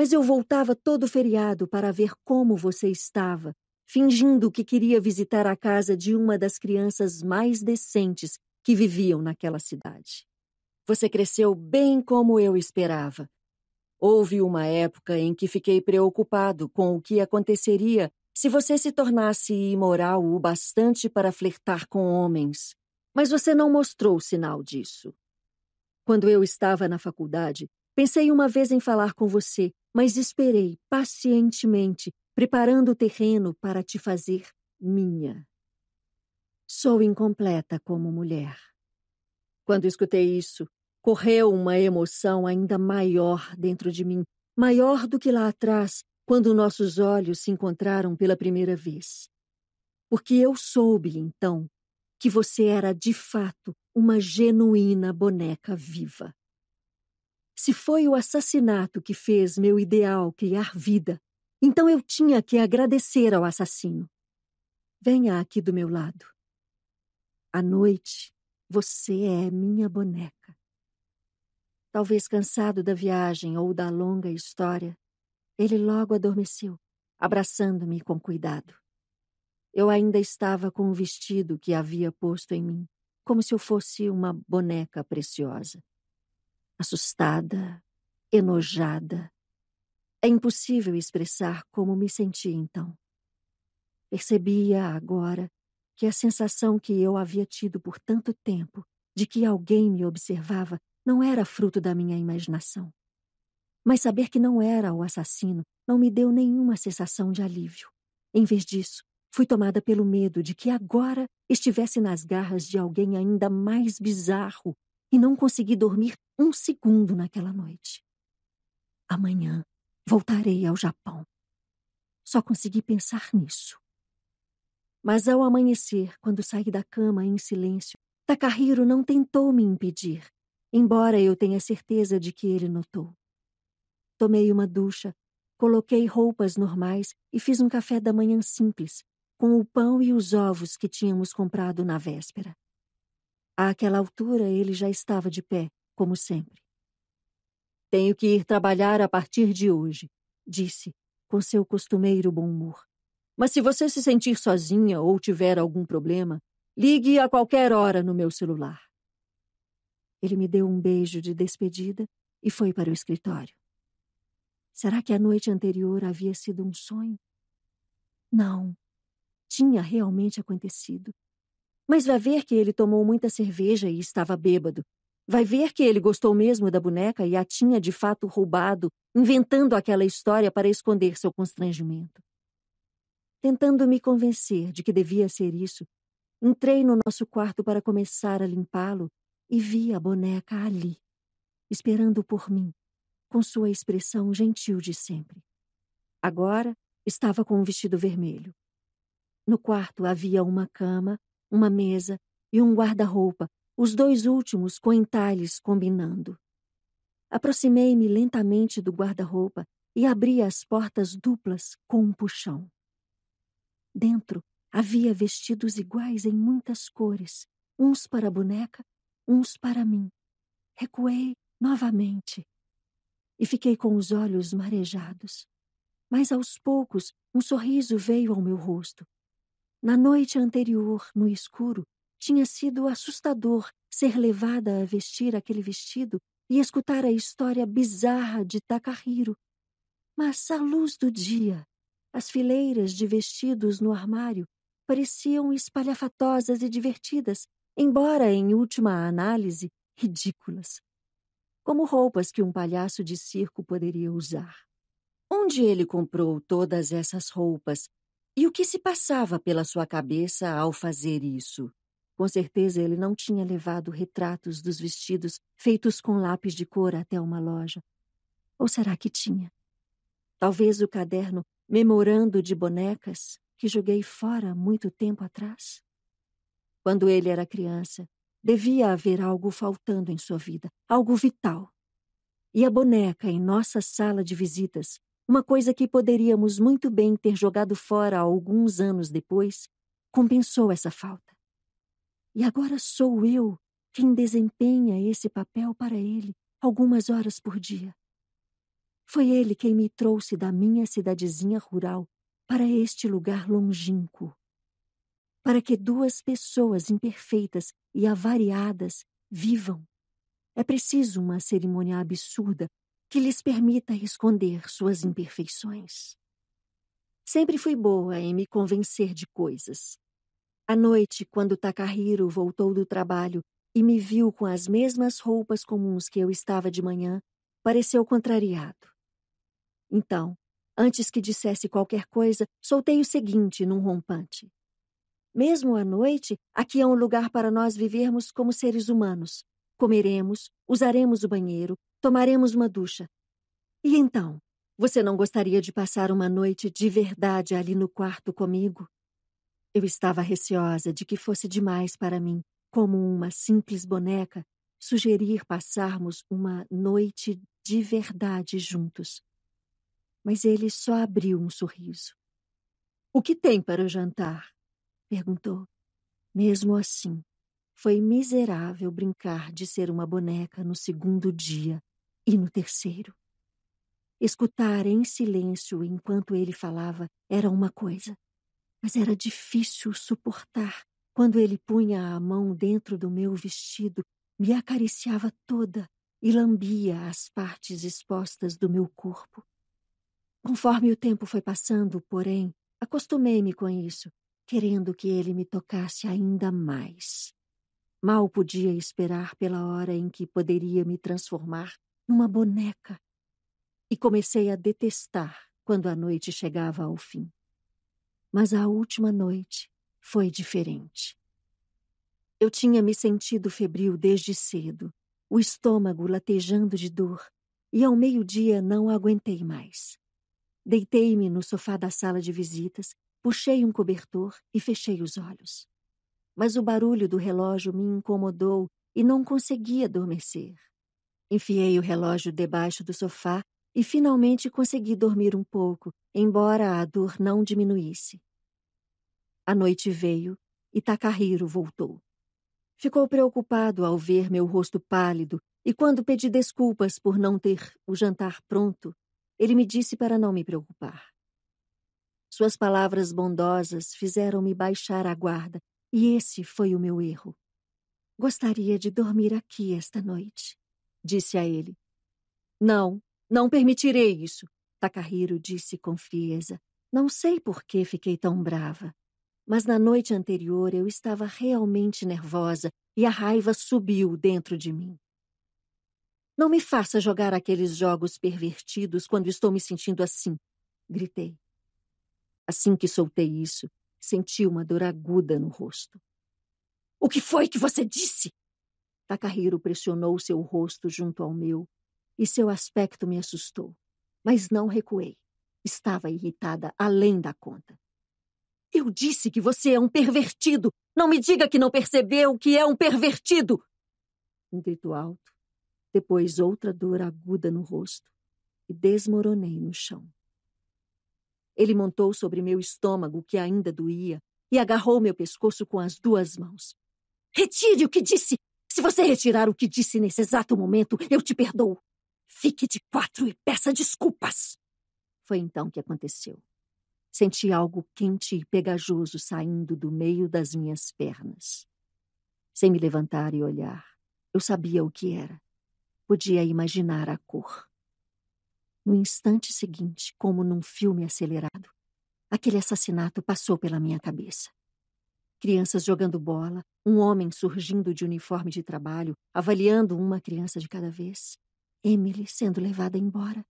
mas eu voltava todo feriado para ver como você estava, fingindo que queria visitar a casa de uma das crianças mais decentes que viviam naquela cidade. Você cresceu bem como eu esperava. Houve uma época em que fiquei preocupado com o que aconteceria se você se tornasse imoral o bastante para flertar com homens. Mas você não mostrou sinal disso. Quando eu estava na faculdade, pensei uma vez em falar com você, mas esperei pacientemente, preparando o terreno para te fazer minha. Sou incompleta como mulher. Quando escutei isso, correu uma emoção ainda maior dentro de mim, maior do que lá atrás, quando nossos olhos se encontraram pela primeira vez. Porque eu soube, então, que você era de fato uma genuína boneca viva. Se foi o assassinato que fez meu ideal criar vida, então eu tinha que agradecer ao assassino. Venha aqui do meu lado. À noite, você é minha boneca. Talvez cansado da viagem ou da longa história, ele logo adormeceu, abraçando-me com cuidado. Eu ainda estava com o vestido que havia posto em mim, como se eu fosse uma boneca preciosa assustada, enojada. É impossível expressar como me senti então. Percebia agora que a sensação que eu havia tido por tanto tempo de que alguém me observava não era fruto da minha imaginação. Mas saber que não era o assassino não me deu nenhuma sensação de alívio. Em vez disso, fui tomada pelo medo de que agora estivesse nas garras de alguém ainda mais bizarro e não consegui dormir um segundo naquela noite. Amanhã voltarei ao Japão. Só consegui pensar nisso. Mas ao amanhecer, quando saí da cama em silêncio, Takahiro não tentou me impedir, embora eu tenha certeza de que ele notou. Tomei uma ducha, coloquei roupas normais e fiz um café da manhã simples, com o pão e os ovos que tínhamos comprado na véspera. Àquela altura ele já estava de pé, como sempre. Tenho que ir trabalhar a partir de hoje, disse, com seu costumeiro bom humor. Mas se você se sentir sozinha ou tiver algum problema, ligue a qualquer hora no meu celular. Ele me deu um beijo de despedida e foi para o escritório. Será que a noite anterior havia sido um sonho? Não, tinha realmente acontecido mas vai ver que ele tomou muita cerveja e estava bêbado. Vai ver que ele gostou mesmo da boneca e a tinha de fato roubado, inventando aquela história para esconder seu constrangimento. Tentando me convencer de que devia ser isso, entrei no nosso quarto para começar a limpá-lo e vi a boneca ali, esperando por mim, com sua expressão gentil de sempre. Agora estava com um vestido vermelho. No quarto havia uma cama uma mesa e um guarda-roupa, os dois últimos com entalhes combinando. Aproximei-me lentamente do guarda-roupa e abri as portas duplas com um puxão. Dentro havia vestidos iguais em muitas cores, uns para a boneca, uns para mim. Recuei novamente e fiquei com os olhos marejados. Mas aos poucos um sorriso veio ao meu rosto na noite anterior, no escuro, tinha sido assustador ser levada a vestir aquele vestido e escutar a história bizarra de Takahiro. Mas à luz do dia, as fileiras de vestidos no armário pareciam espalhafatosas e divertidas, embora, em última análise, ridículas. Como roupas que um palhaço de circo poderia usar. Onde ele comprou todas essas roupas e o que se passava pela sua cabeça ao fazer isso? Com certeza ele não tinha levado retratos dos vestidos feitos com lápis de cor até uma loja. Ou será que tinha? Talvez o caderno memorando de bonecas que joguei fora muito tempo atrás? Quando ele era criança, devia haver algo faltando em sua vida, algo vital. E a boneca em nossa sala de visitas uma coisa que poderíamos muito bem ter jogado fora alguns anos depois, compensou essa falta. E agora sou eu quem desempenha esse papel para ele algumas horas por dia. Foi ele quem me trouxe da minha cidadezinha rural para este lugar longínquo. Para que duas pessoas imperfeitas e avariadas vivam, é preciso uma cerimônia absurda que lhes permita esconder suas imperfeições. Sempre fui boa em me convencer de coisas. À noite, quando Takahiro voltou do trabalho e me viu com as mesmas roupas comuns que eu estava de manhã, pareceu contrariado. Então, antes que dissesse qualquer coisa, soltei o seguinte num rompante. Mesmo à noite, aqui é um lugar para nós vivermos como seres humanos. Comeremos, usaremos o banheiro, Tomaremos uma ducha. E então, você não gostaria de passar uma noite de verdade ali no quarto comigo? Eu estava receosa de que fosse demais para mim, como uma simples boneca, sugerir passarmos uma noite de verdade juntos. Mas ele só abriu um sorriso. O que tem para o jantar? perguntou. Mesmo assim, foi miserável brincar de ser uma boneca no segundo dia e no terceiro. Escutar em silêncio enquanto ele falava era uma coisa, mas era difícil suportar quando ele punha a mão dentro do meu vestido, me acariciava toda e lambia as partes expostas do meu corpo. Conforme o tempo foi passando, porém, acostumei-me com isso, querendo que ele me tocasse ainda mais. Mal podia esperar pela hora em que poderia me transformar numa boneca, e comecei a detestar quando a noite chegava ao fim. Mas a última noite foi diferente. Eu tinha me sentido febril desde cedo, o estômago latejando de dor, e ao meio-dia não aguentei mais. Deitei-me no sofá da sala de visitas, puxei um cobertor e fechei os olhos. Mas o barulho do relógio me incomodou e não conseguia adormecer. Enfiei o relógio debaixo do sofá e finalmente consegui dormir um pouco, embora a dor não diminuísse. A noite veio e Takahiro voltou. Ficou preocupado ao ver meu rosto pálido e quando pedi desculpas por não ter o jantar pronto, ele me disse para não me preocupar. Suas palavras bondosas fizeram-me baixar a guarda e esse foi o meu erro. Gostaria de dormir aqui esta noite disse a ele. Não, não permitirei isso, Takahiro disse com frieza. Não sei por que fiquei tão brava. Mas na noite anterior eu estava realmente nervosa e a raiva subiu dentro de mim. Não me faça jogar aqueles jogos pervertidos quando estou me sentindo assim, gritei. Assim que soltei isso, senti uma dor aguda no rosto. O que foi que você disse? Takahiro pressionou seu rosto junto ao meu e seu aspecto me assustou. Mas não recuei. Estava irritada além da conta. Eu disse que você é um pervertido! Não me diga que não percebeu que é um pervertido! Um grito alto, depois outra dor aguda no rosto, e desmoronei no chão. Ele montou sobre meu estômago, que ainda doía, e agarrou meu pescoço com as duas mãos. Retire o que disse! Se você retirar o que disse nesse exato momento, eu te perdoo. Fique de quatro e peça desculpas. Foi então que aconteceu. Senti algo quente e pegajoso saindo do meio das minhas pernas. Sem me levantar e olhar, eu sabia o que era. Podia imaginar a cor. No instante seguinte, como num filme acelerado, aquele assassinato passou pela minha cabeça crianças jogando bola, um homem surgindo de uniforme de trabalho, avaliando uma criança de cada vez, Emily sendo levada embora,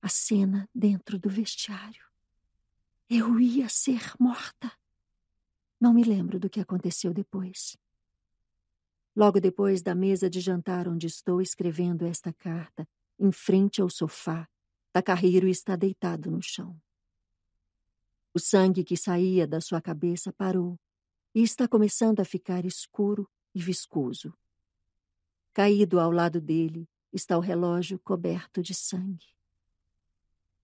a cena dentro do vestiário. Eu ia ser morta. Não me lembro do que aconteceu depois. Logo depois da mesa de jantar onde estou escrevendo esta carta, em frente ao sofá, Takahiro está deitado no chão. O sangue que saía da sua cabeça parou e está começando a ficar escuro e viscoso. Caído ao lado dele está o relógio coberto de sangue.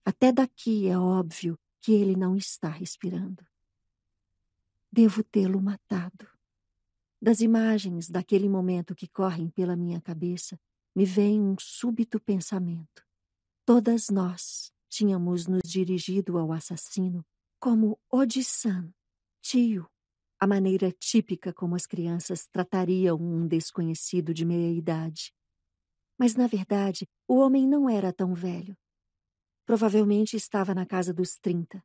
Até daqui é óbvio que ele não está respirando. Devo tê-lo matado. Das imagens daquele momento que correm pela minha cabeça, me vem um súbito pensamento. Todas nós tínhamos nos dirigido ao assassino como Odissan, tio a maneira típica como as crianças tratariam um desconhecido de meia-idade. Mas, na verdade, o homem não era tão velho. Provavelmente estava na casa dos trinta.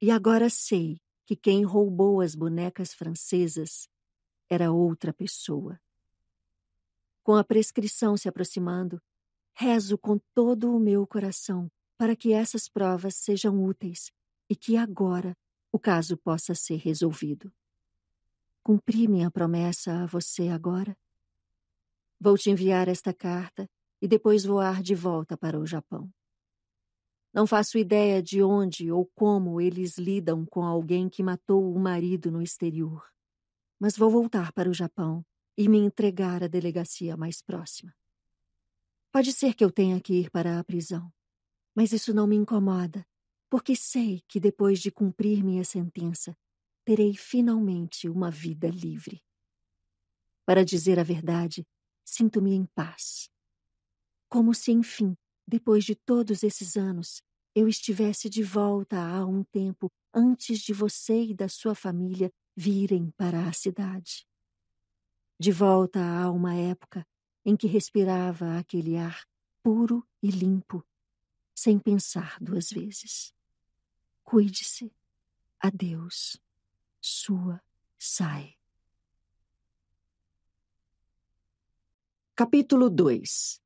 E agora sei que quem roubou as bonecas francesas era outra pessoa. Com a prescrição se aproximando, rezo com todo o meu coração para que essas provas sejam úteis e que agora o caso possa ser resolvido cumpri minha promessa a você agora? Vou te enviar esta carta e depois voar de volta para o Japão. Não faço ideia de onde ou como eles lidam com alguém que matou o marido no exterior, mas vou voltar para o Japão e me entregar à delegacia mais próxima. Pode ser que eu tenha que ir para a prisão, mas isso não me incomoda, porque sei que depois de cumprir minha sentença, terei finalmente uma vida livre. Para dizer a verdade, sinto-me em paz. Como se, enfim, depois de todos esses anos, eu estivesse de volta há um tempo antes de você e da sua família virem para a cidade. De volta a uma época em que respirava aquele ar puro e limpo, sem pensar duas vezes. Cuide-se. Adeus sua sai. Capítulo 2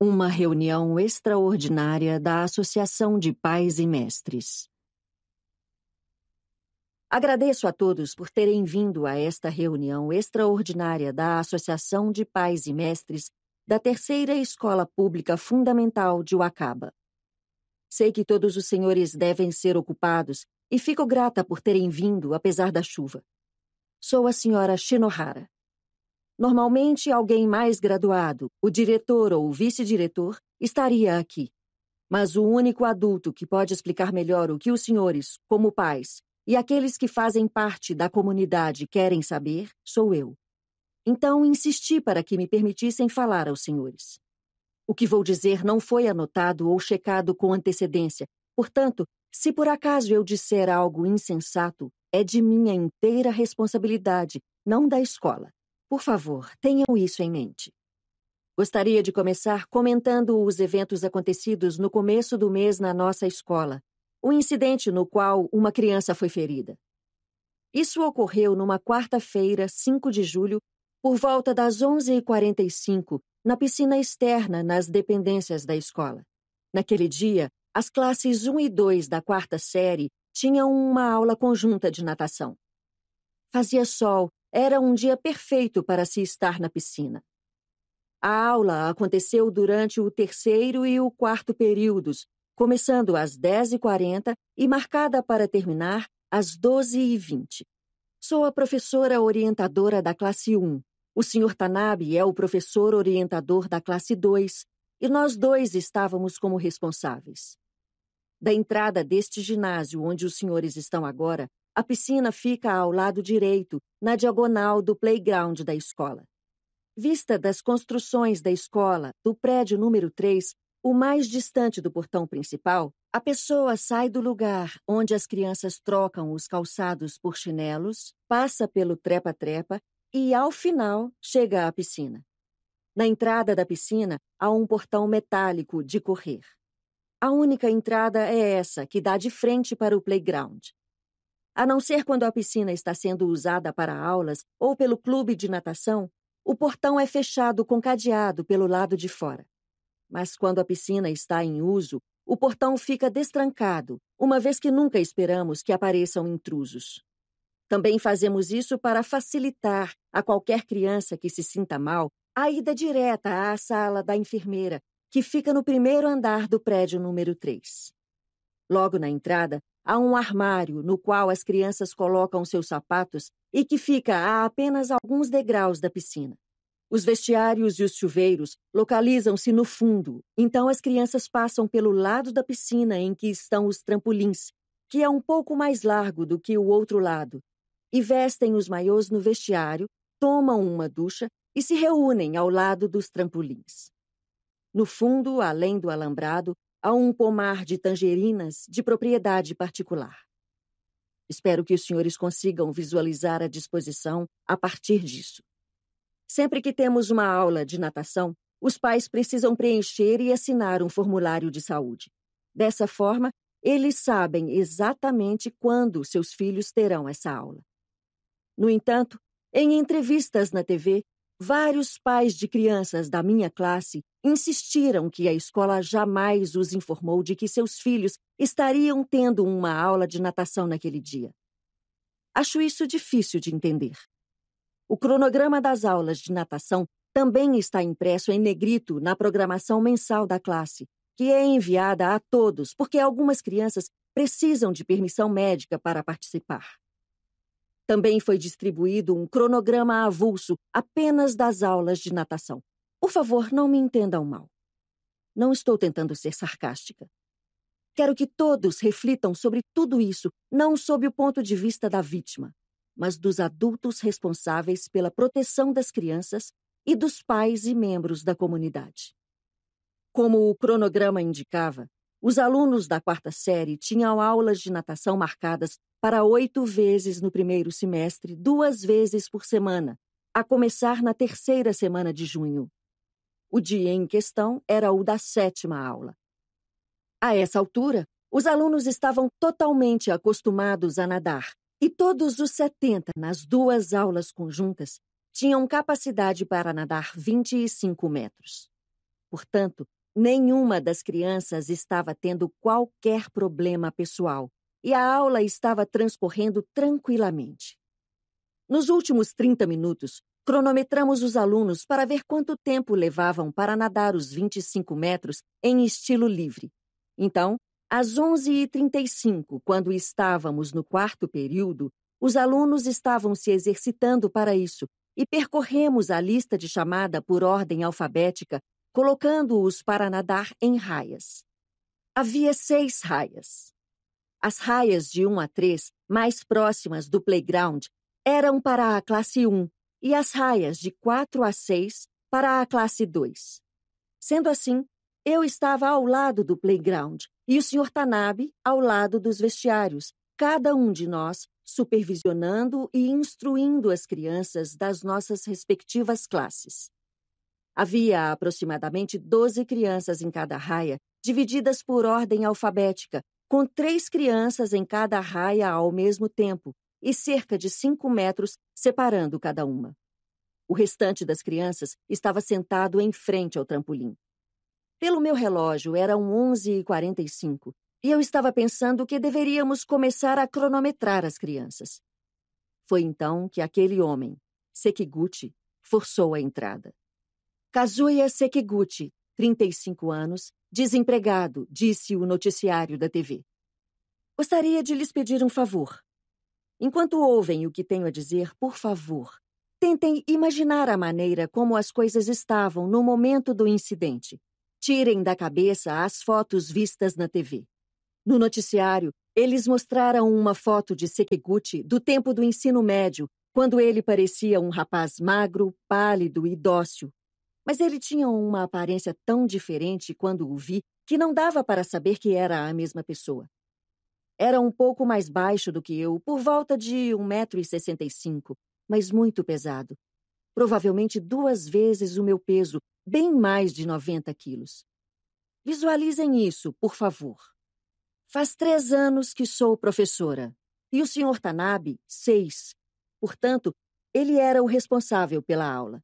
Uma reunião extraordinária da Associação de Pais e Mestres. Agradeço a todos por terem vindo a esta reunião extraordinária da Associação de Pais e Mestres da Terceira Escola Pública Fundamental de Uacaba. Sei que todos os senhores devem ser ocupados e fico grata por terem vindo apesar da chuva. Sou a senhora Shinohara. Normalmente, alguém mais graduado, o diretor ou o vice-diretor, estaria aqui. Mas o único adulto que pode explicar melhor o que os senhores, como pais, e aqueles que fazem parte da comunidade querem saber, sou eu. Então insisti para que me permitissem falar aos senhores. O que vou dizer não foi anotado ou checado com antecedência, portanto, se por acaso eu disser algo insensato, é de minha inteira responsabilidade, não da escola. Por favor, tenham isso em mente. Gostaria de começar comentando os eventos acontecidos no começo do mês na nossa escola, o incidente no qual uma criança foi ferida. Isso ocorreu numa quarta-feira, 5 de julho, por volta das 11h45, na piscina externa nas dependências da escola. Naquele dia, as classes 1 e 2 da quarta série tinham uma aula conjunta de natação. Fazia sol, era um dia perfeito para se estar na piscina. A aula aconteceu durante o terceiro e o quarto períodos, começando às 10h40 e marcada para terminar às 12h20. Sou a professora orientadora da classe 1. O Sr. Tanabe é o professor orientador da classe 2 e nós dois estávamos como responsáveis. Da entrada deste ginásio onde os senhores estão agora, a piscina fica ao lado direito, na diagonal do playground da escola. Vista das construções da escola, do prédio número 3, o mais distante do portão principal, a pessoa sai do lugar onde as crianças trocam os calçados por chinelos, passa pelo trepa-trepa e, ao final, chega à piscina. Na entrada da piscina há um portão metálico de correr. A única entrada é essa, que dá de frente para o playground. A não ser quando a piscina está sendo usada para aulas ou pelo clube de natação, o portão é fechado com cadeado pelo lado de fora. Mas quando a piscina está em uso, o portão fica destrancado, uma vez que nunca esperamos que apareçam intrusos. Também fazemos isso para facilitar a qualquer criança que se sinta mal a ida direta à sala da enfermeira, que fica no primeiro andar do prédio número 3. Logo na entrada, há um armário no qual as crianças colocam seus sapatos e que fica a apenas alguns degraus da piscina. Os vestiários e os chuveiros localizam-se no fundo, então as crianças passam pelo lado da piscina em que estão os trampolins, que é um pouco mais largo do que o outro lado, e vestem os maiôs no vestiário, tomam uma ducha e se reúnem ao lado dos trampolins. No fundo, além do alambrado, há um pomar de tangerinas de propriedade particular. Espero que os senhores consigam visualizar a disposição a partir disso. Sempre que temos uma aula de natação, os pais precisam preencher e assinar um formulário de saúde. Dessa forma, eles sabem exatamente quando seus filhos terão essa aula. No entanto, em entrevistas na TV, Vários pais de crianças da minha classe insistiram que a escola jamais os informou de que seus filhos estariam tendo uma aula de natação naquele dia. Acho isso difícil de entender. O cronograma das aulas de natação também está impresso em negrito na programação mensal da classe, que é enviada a todos porque algumas crianças precisam de permissão médica para participar. Também foi distribuído um cronograma avulso apenas das aulas de natação. Por favor, não me entendam mal. Não estou tentando ser sarcástica. Quero que todos reflitam sobre tudo isso, não sob o ponto de vista da vítima, mas dos adultos responsáveis pela proteção das crianças e dos pais e membros da comunidade. Como o cronograma indicava, os alunos da quarta série tinham aulas de natação marcadas para oito vezes no primeiro semestre, duas vezes por semana, a começar na terceira semana de junho. O dia em questão era o da sétima aula. A essa altura, os alunos estavam totalmente acostumados a nadar e todos os 70 nas duas aulas conjuntas tinham capacidade para nadar 25 metros. Portanto, Nenhuma das crianças estava tendo qualquer problema pessoal e a aula estava transcorrendo tranquilamente. Nos últimos 30 minutos, cronometramos os alunos para ver quanto tempo levavam para nadar os 25 metros em estilo livre. Então, às 11h35, quando estávamos no quarto período, os alunos estavam se exercitando para isso e percorremos a lista de chamada por ordem alfabética colocando-os para nadar em raias. Havia seis raias. As raias de 1 a 3, mais próximas do playground, eram para a classe 1 e as raias de 4 a 6 para a classe 2. Sendo assim, eu estava ao lado do playground e o Sr. Tanabe ao lado dos vestiários, cada um de nós supervisionando e instruindo as crianças das nossas respectivas classes. Havia aproximadamente 12 crianças em cada raia, divididas por ordem alfabética, com três crianças em cada raia ao mesmo tempo e cerca de cinco metros separando cada uma. O restante das crianças estava sentado em frente ao trampolim. Pelo meu relógio, eram 11h45 e eu estava pensando que deveríamos começar a cronometrar as crianças. Foi então que aquele homem, Sekiguchi, forçou a entrada. Kazuya Sekiguchi, 35 anos, desempregado, disse o noticiário da TV. Gostaria de lhes pedir um favor. Enquanto ouvem o que tenho a dizer, por favor, tentem imaginar a maneira como as coisas estavam no momento do incidente. Tirem da cabeça as fotos vistas na TV. No noticiário, eles mostraram uma foto de Sekiguchi do tempo do ensino médio, quando ele parecia um rapaz magro, pálido e dócil, mas ele tinha uma aparência tão diferente quando o vi que não dava para saber que era a mesma pessoa. Era um pouco mais baixo do que eu, por volta de 1,65m, mas muito pesado. Provavelmente duas vezes o meu peso, bem mais de 90 quilos. Visualizem isso, por favor. Faz três anos que sou professora e o Sr. Tanabe, seis. Portanto, ele era o responsável pela aula.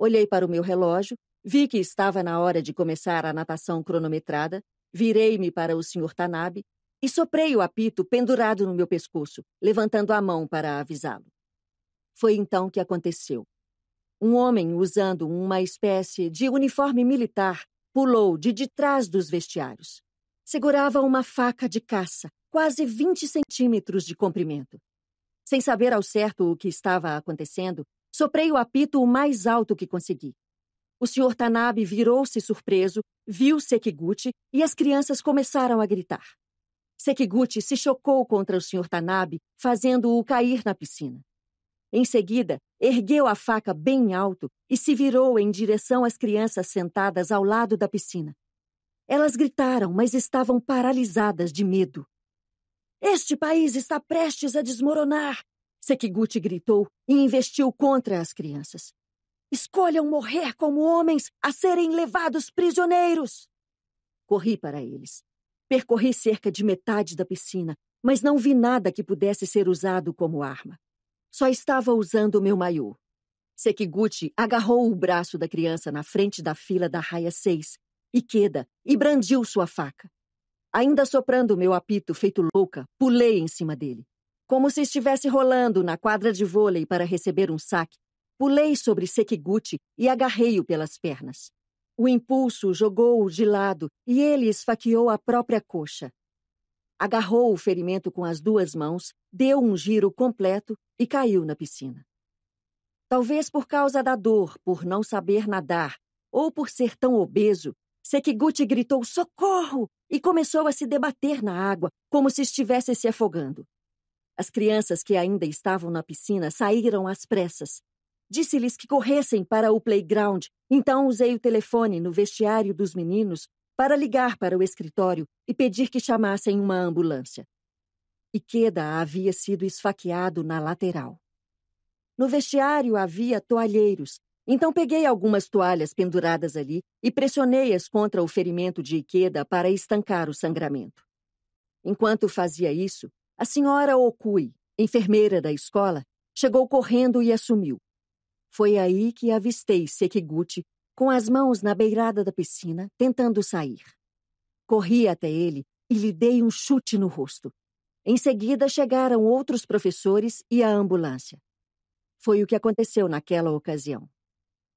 Olhei para o meu relógio, vi que estava na hora de começar a natação cronometrada, virei-me para o Sr. Tanabe e soprei o apito pendurado no meu pescoço, levantando a mão para avisá-lo. Foi então que aconteceu. Um homem usando uma espécie de uniforme militar pulou de detrás dos vestiários. Segurava uma faca de caça, quase 20 centímetros de comprimento. Sem saber ao certo o que estava acontecendo, Soprei o apito o mais alto que consegui. O Sr. Tanabe virou-se surpreso, viu Sekiguchi e as crianças começaram a gritar. Sekiguchi se chocou contra o Sr. Tanabe, fazendo-o cair na piscina. Em seguida, ergueu a faca bem alto e se virou em direção às crianças sentadas ao lado da piscina. Elas gritaram, mas estavam paralisadas de medo. Este país está prestes a desmoronar Sekiguchi gritou e investiu contra as crianças. Escolham morrer como homens a serem levados prisioneiros! Corri para eles. Percorri cerca de metade da piscina, mas não vi nada que pudesse ser usado como arma. Só estava usando o meu maiô. Sekiguchi agarrou o braço da criança na frente da fila da raia 6, Ikeda, e brandiu sua faca. Ainda soprando meu apito feito louca, pulei em cima dele. Como se estivesse rolando na quadra de vôlei para receber um saque, pulei sobre Sekiguchi e agarrei-o pelas pernas. O impulso jogou-o de lado e ele esfaqueou a própria coxa. Agarrou o ferimento com as duas mãos, deu um giro completo e caiu na piscina. Talvez por causa da dor, por não saber nadar, ou por ser tão obeso, Sekiguchi gritou socorro e começou a se debater na água, como se estivesse se afogando. As crianças que ainda estavam na piscina saíram às pressas. Disse-lhes que corressem para o playground, então usei o telefone no vestiário dos meninos para ligar para o escritório e pedir que chamassem uma ambulância. Ikeda havia sido esfaqueado na lateral. No vestiário havia toalheiros, então peguei algumas toalhas penduradas ali e pressionei-as contra o ferimento de Ikeda para estancar o sangramento. Enquanto fazia isso, a senhora Okui, enfermeira da escola, chegou correndo e assumiu. Foi aí que avistei Sekiguchi com as mãos na beirada da piscina, tentando sair. Corri até ele e lhe dei um chute no rosto. Em seguida, chegaram outros professores e a ambulância. Foi o que aconteceu naquela ocasião.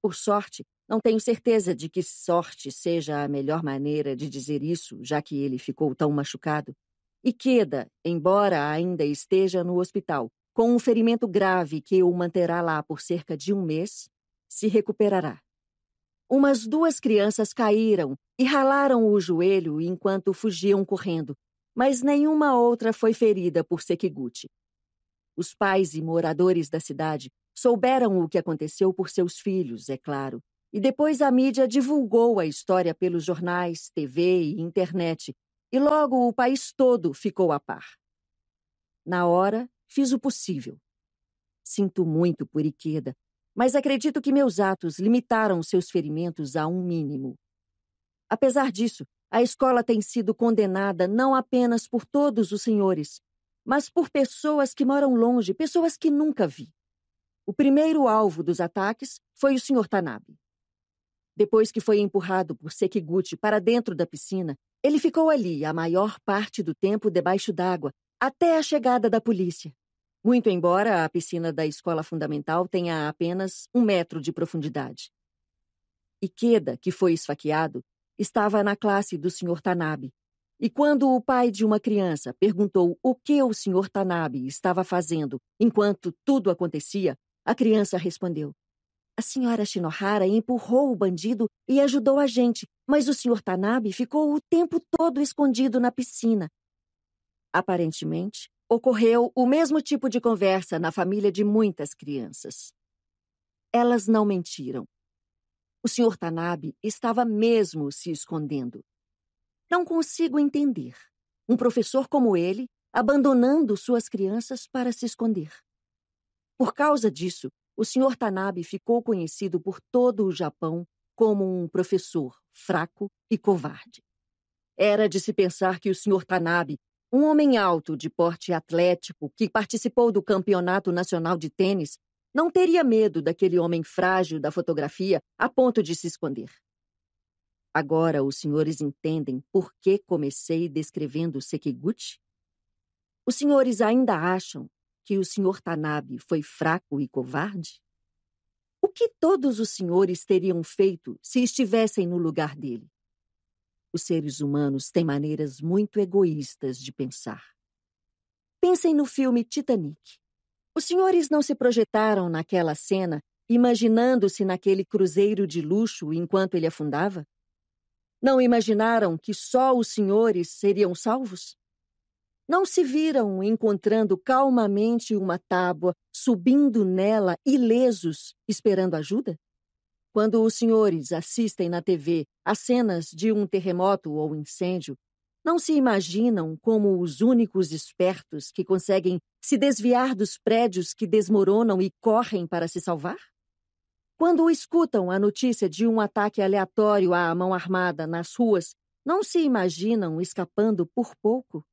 Por sorte, não tenho certeza de que sorte seja a melhor maneira de dizer isso, já que ele ficou tão machucado, e queda, embora ainda esteja no hospital, com um ferimento grave que o manterá lá por cerca de um mês, se recuperará. Umas duas crianças caíram e ralaram o joelho enquanto fugiam correndo, mas nenhuma outra foi ferida por Sekiguchi. Os pais e moradores da cidade souberam o que aconteceu por seus filhos, é claro, e depois a mídia divulgou a história pelos jornais, TV e internet, e logo o país todo ficou a par. Na hora, fiz o possível. Sinto muito por Ikeda, mas acredito que meus atos limitaram seus ferimentos a um mínimo. Apesar disso, a escola tem sido condenada não apenas por todos os senhores, mas por pessoas que moram longe, pessoas que nunca vi. O primeiro alvo dos ataques foi o Sr. Tanabe. Depois que foi empurrado por Sekiguchi para dentro da piscina, ele ficou ali a maior parte do tempo debaixo d'água, até a chegada da polícia. Muito embora a piscina da escola fundamental tenha apenas um metro de profundidade. Ikeda, que foi esfaqueado, estava na classe do Sr. Tanabe. E quando o pai de uma criança perguntou o que o Sr. Tanabe estava fazendo enquanto tudo acontecia, a criança respondeu: a senhora Shinohara empurrou o bandido e ajudou a gente, mas o senhor Tanabe ficou o tempo todo escondido na piscina. Aparentemente, ocorreu o mesmo tipo de conversa na família de muitas crianças. Elas não mentiram. O senhor Tanabe estava mesmo se escondendo. Não consigo entender. Um professor como ele abandonando suas crianças para se esconder. Por causa disso, o Sr. Tanabe ficou conhecido por todo o Japão como um professor fraco e covarde. Era de se pensar que o Sr. Tanabe, um homem alto de porte atlético que participou do Campeonato Nacional de Tênis, não teria medo daquele homem frágil da fotografia a ponto de se esconder. Agora os senhores entendem por que comecei descrevendo Sekiguchi? Os senhores ainda acham que o Sr. Tanabe foi fraco e covarde? O que todos os senhores teriam feito se estivessem no lugar dele? Os seres humanos têm maneiras muito egoístas de pensar. Pensem no filme Titanic. Os senhores não se projetaram naquela cena imaginando-se naquele cruzeiro de luxo enquanto ele afundava? Não imaginaram que só os senhores seriam salvos? não se viram encontrando calmamente uma tábua, subindo nela ilesos, esperando ajuda? Quando os senhores assistem na TV as cenas de um terremoto ou incêndio, não se imaginam como os únicos espertos que conseguem se desviar dos prédios que desmoronam e correm para se salvar? Quando escutam a notícia de um ataque aleatório à mão armada nas ruas, não se imaginam escapando por pouco?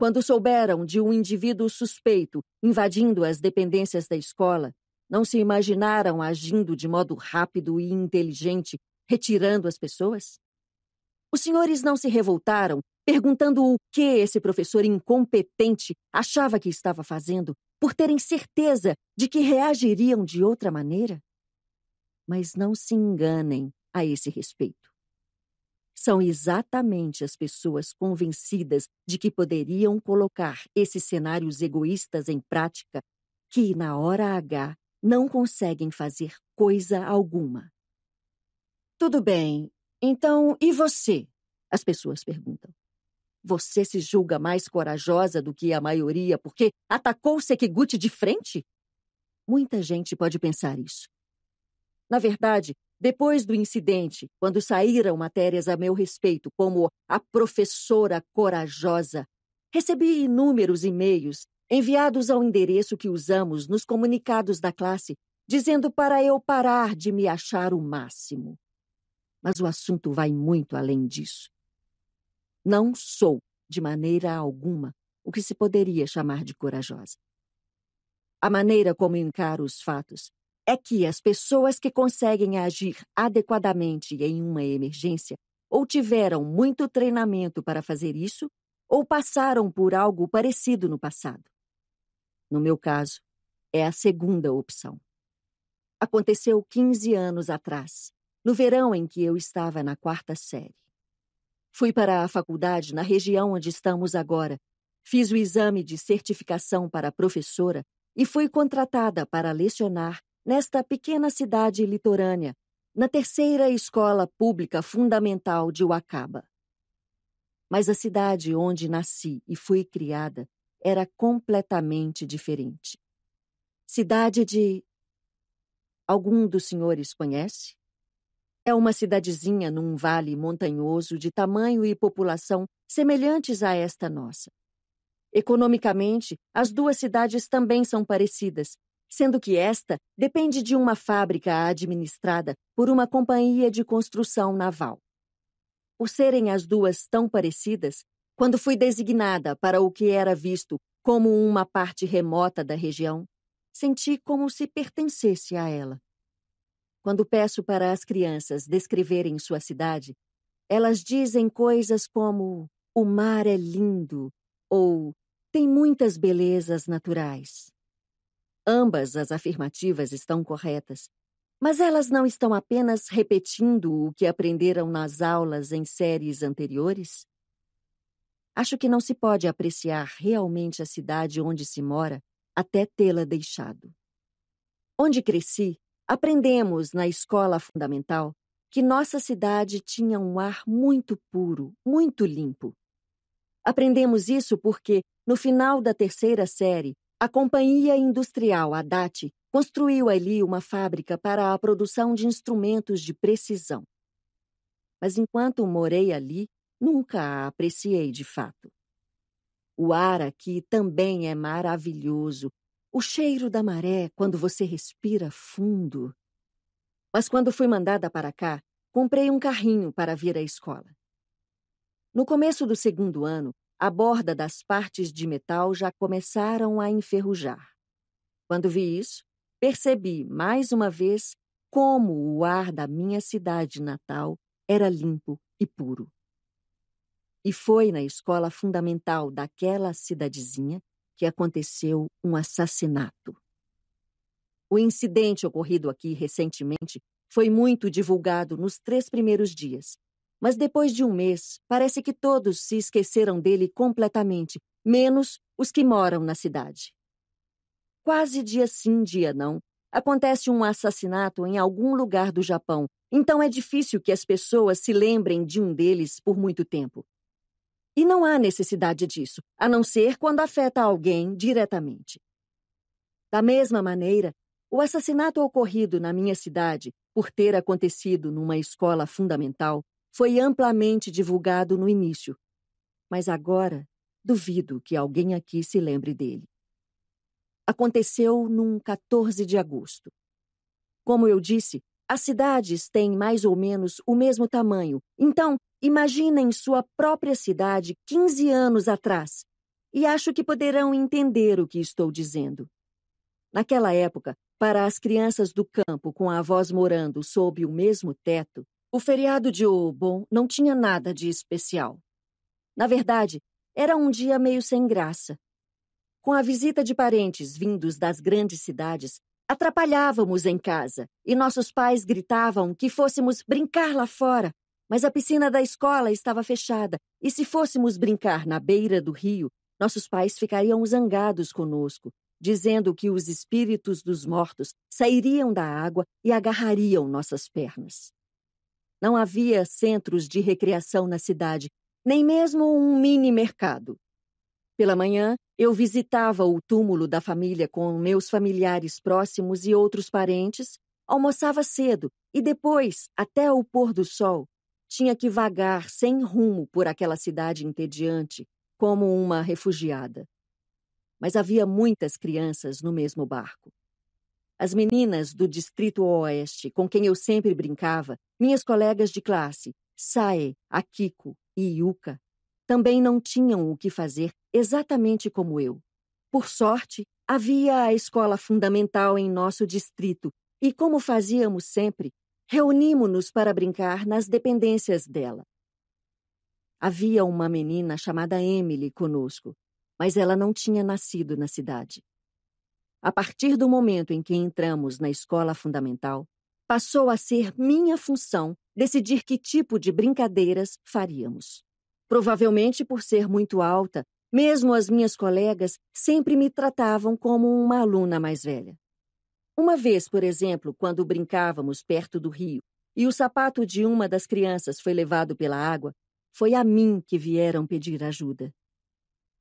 Quando souberam de um indivíduo suspeito invadindo as dependências da escola, não se imaginaram agindo de modo rápido e inteligente, retirando as pessoas? Os senhores não se revoltaram, perguntando o que esse professor incompetente achava que estava fazendo, por terem certeza de que reagiriam de outra maneira? Mas não se enganem a esse respeito são exatamente as pessoas convencidas de que poderiam colocar esses cenários egoístas em prática que, na hora H, não conseguem fazer coisa alguma. Tudo bem, então e você? As pessoas perguntam. Você se julga mais corajosa do que a maioria porque atacou Sekiguchi de frente? Muita gente pode pensar isso. Na verdade, depois do incidente, quando saíram matérias a meu respeito como a professora corajosa, recebi inúmeros e-mails enviados ao endereço que usamos nos comunicados da classe, dizendo para eu parar de me achar o máximo. Mas o assunto vai muito além disso. Não sou, de maneira alguma, o que se poderia chamar de corajosa. A maneira como encaro os fatos é que as pessoas que conseguem agir adequadamente em uma emergência ou tiveram muito treinamento para fazer isso ou passaram por algo parecido no passado. No meu caso, é a segunda opção. Aconteceu 15 anos atrás, no verão em que eu estava na quarta série. Fui para a faculdade na região onde estamos agora, fiz o exame de certificação para professora e fui contratada para lecionar nesta pequena cidade litorânea, na terceira escola pública fundamental de Uacaba. Mas a cidade onde nasci e fui criada era completamente diferente. Cidade de. Algum dos senhores conhece? É uma cidadezinha num vale montanhoso de tamanho e população semelhantes a esta nossa. Economicamente, as duas cidades também são parecidas, sendo que esta depende de uma fábrica administrada por uma companhia de construção naval. Por serem as duas tão parecidas, quando fui designada para o que era visto como uma parte remota da região, senti como se pertencesse a ela. Quando peço para as crianças descreverem sua cidade, elas dizem coisas como: o mar é lindo ou tem muitas belezas naturais. Ambas as afirmativas estão corretas, mas elas não estão apenas repetindo o que aprenderam nas aulas em séries anteriores? Acho que não se pode apreciar realmente a cidade onde se mora até tê-la deixado. Onde cresci, aprendemos na escola fundamental que nossa cidade tinha um ar muito puro, muito limpo. Aprendemos isso porque, no final da terceira série, a Companhia Industrial Haddad construiu ali uma fábrica para a produção de instrumentos de precisão. Mas enquanto morei ali, nunca a apreciei de fato. O ar aqui também é maravilhoso, o cheiro da maré quando você respira fundo. Mas quando fui mandada para cá, comprei um carrinho para vir à escola. No começo do segundo ano, a borda das partes de metal já começaram a enferrujar. Quando vi isso, percebi mais uma vez como o ar da minha cidade natal era limpo e puro. E foi na escola fundamental daquela cidadezinha que aconteceu um assassinato. O incidente ocorrido aqui recentemente foi muito divulgado nos três primeiros dias mas depois de um mês, parece que todos se esqueceram dele completamente, menos os que moram na cidade. Quase dia sim, dia não, acontece um assassinato em algum lugar do Japão, então é difícil que as pessoas se lembrem de um deles por muito tempo. E não há necessidade disso, a não ser quando afeta alguém diretamente. Da mesma maneira, o assassinato ocorrido na minha cidade, por ter acontecido numa escola fundamental, foi amplamente divulgado no início, mas agora duvido que alguém aqui se lembre dele. Aconteceu num 14 de agosto. Como eu disse, as cidades têm mais ou menos o mesmo tamanho, então imaginem sua própria cidade 15 anos atrás, e acho que poderão entender o que estou dizendo. Naquela época, para as crianças do campo com avós morando sob o mesmo teto, o feriado de Obon não tinha nada de especial. Na verdade, era um dia meio sem graça. Com a visita de parentes vindos das grandes cidades, atrapalhávamos em casa e nossos pais gritavam que fôssemos brincar lá fora, mas a piscina da escola estava fechada e se fôssemos brincar na beira do rio, nossos pais ficariam zangados conosco, dizendo que os espíritos dos mortos sairiam da água e agarrariam nossas pernas. Não havia centros de recreação na cidade, nem mesmo um mini mercado. Pela manhã, eu visitava o túmulo da família com meus familiares próximos e outros parentes, almoçava cedo e depois, até o pôr do sol, tinha que vagar sem rumo por aquela cidade entediante, como uma refugiada. Mas havia muitas crianças no mesmo barco. As meninas do Distrito Oeste, com quem eu sempre brincava, minhas colegas de classe, Sae, Akiko e Yuka, também não tinham o que fazer exatamente como eu. Por sorte, havia a escola fundamental em nosso distrito e, como fazíamos sempre, reunimos-nos para brincar nas dependências dela. Havia uma menina chamada Emily conosco, mas ela não tinha nascido na cidade a partir do momento em que entramos na escola fundamental, passou a ser minha função decidir que tipo de brincadeiras faríamos. Provavelmente por ser muito alta, mesmo as minhas colegas sempre me tratavam como uma aluna mais velha. Uma vez, por exemplo, quando brincávamos perto do rio e o sapato de uma das crianças foi levado pela água, foi a mim que vieram pedir ajuda.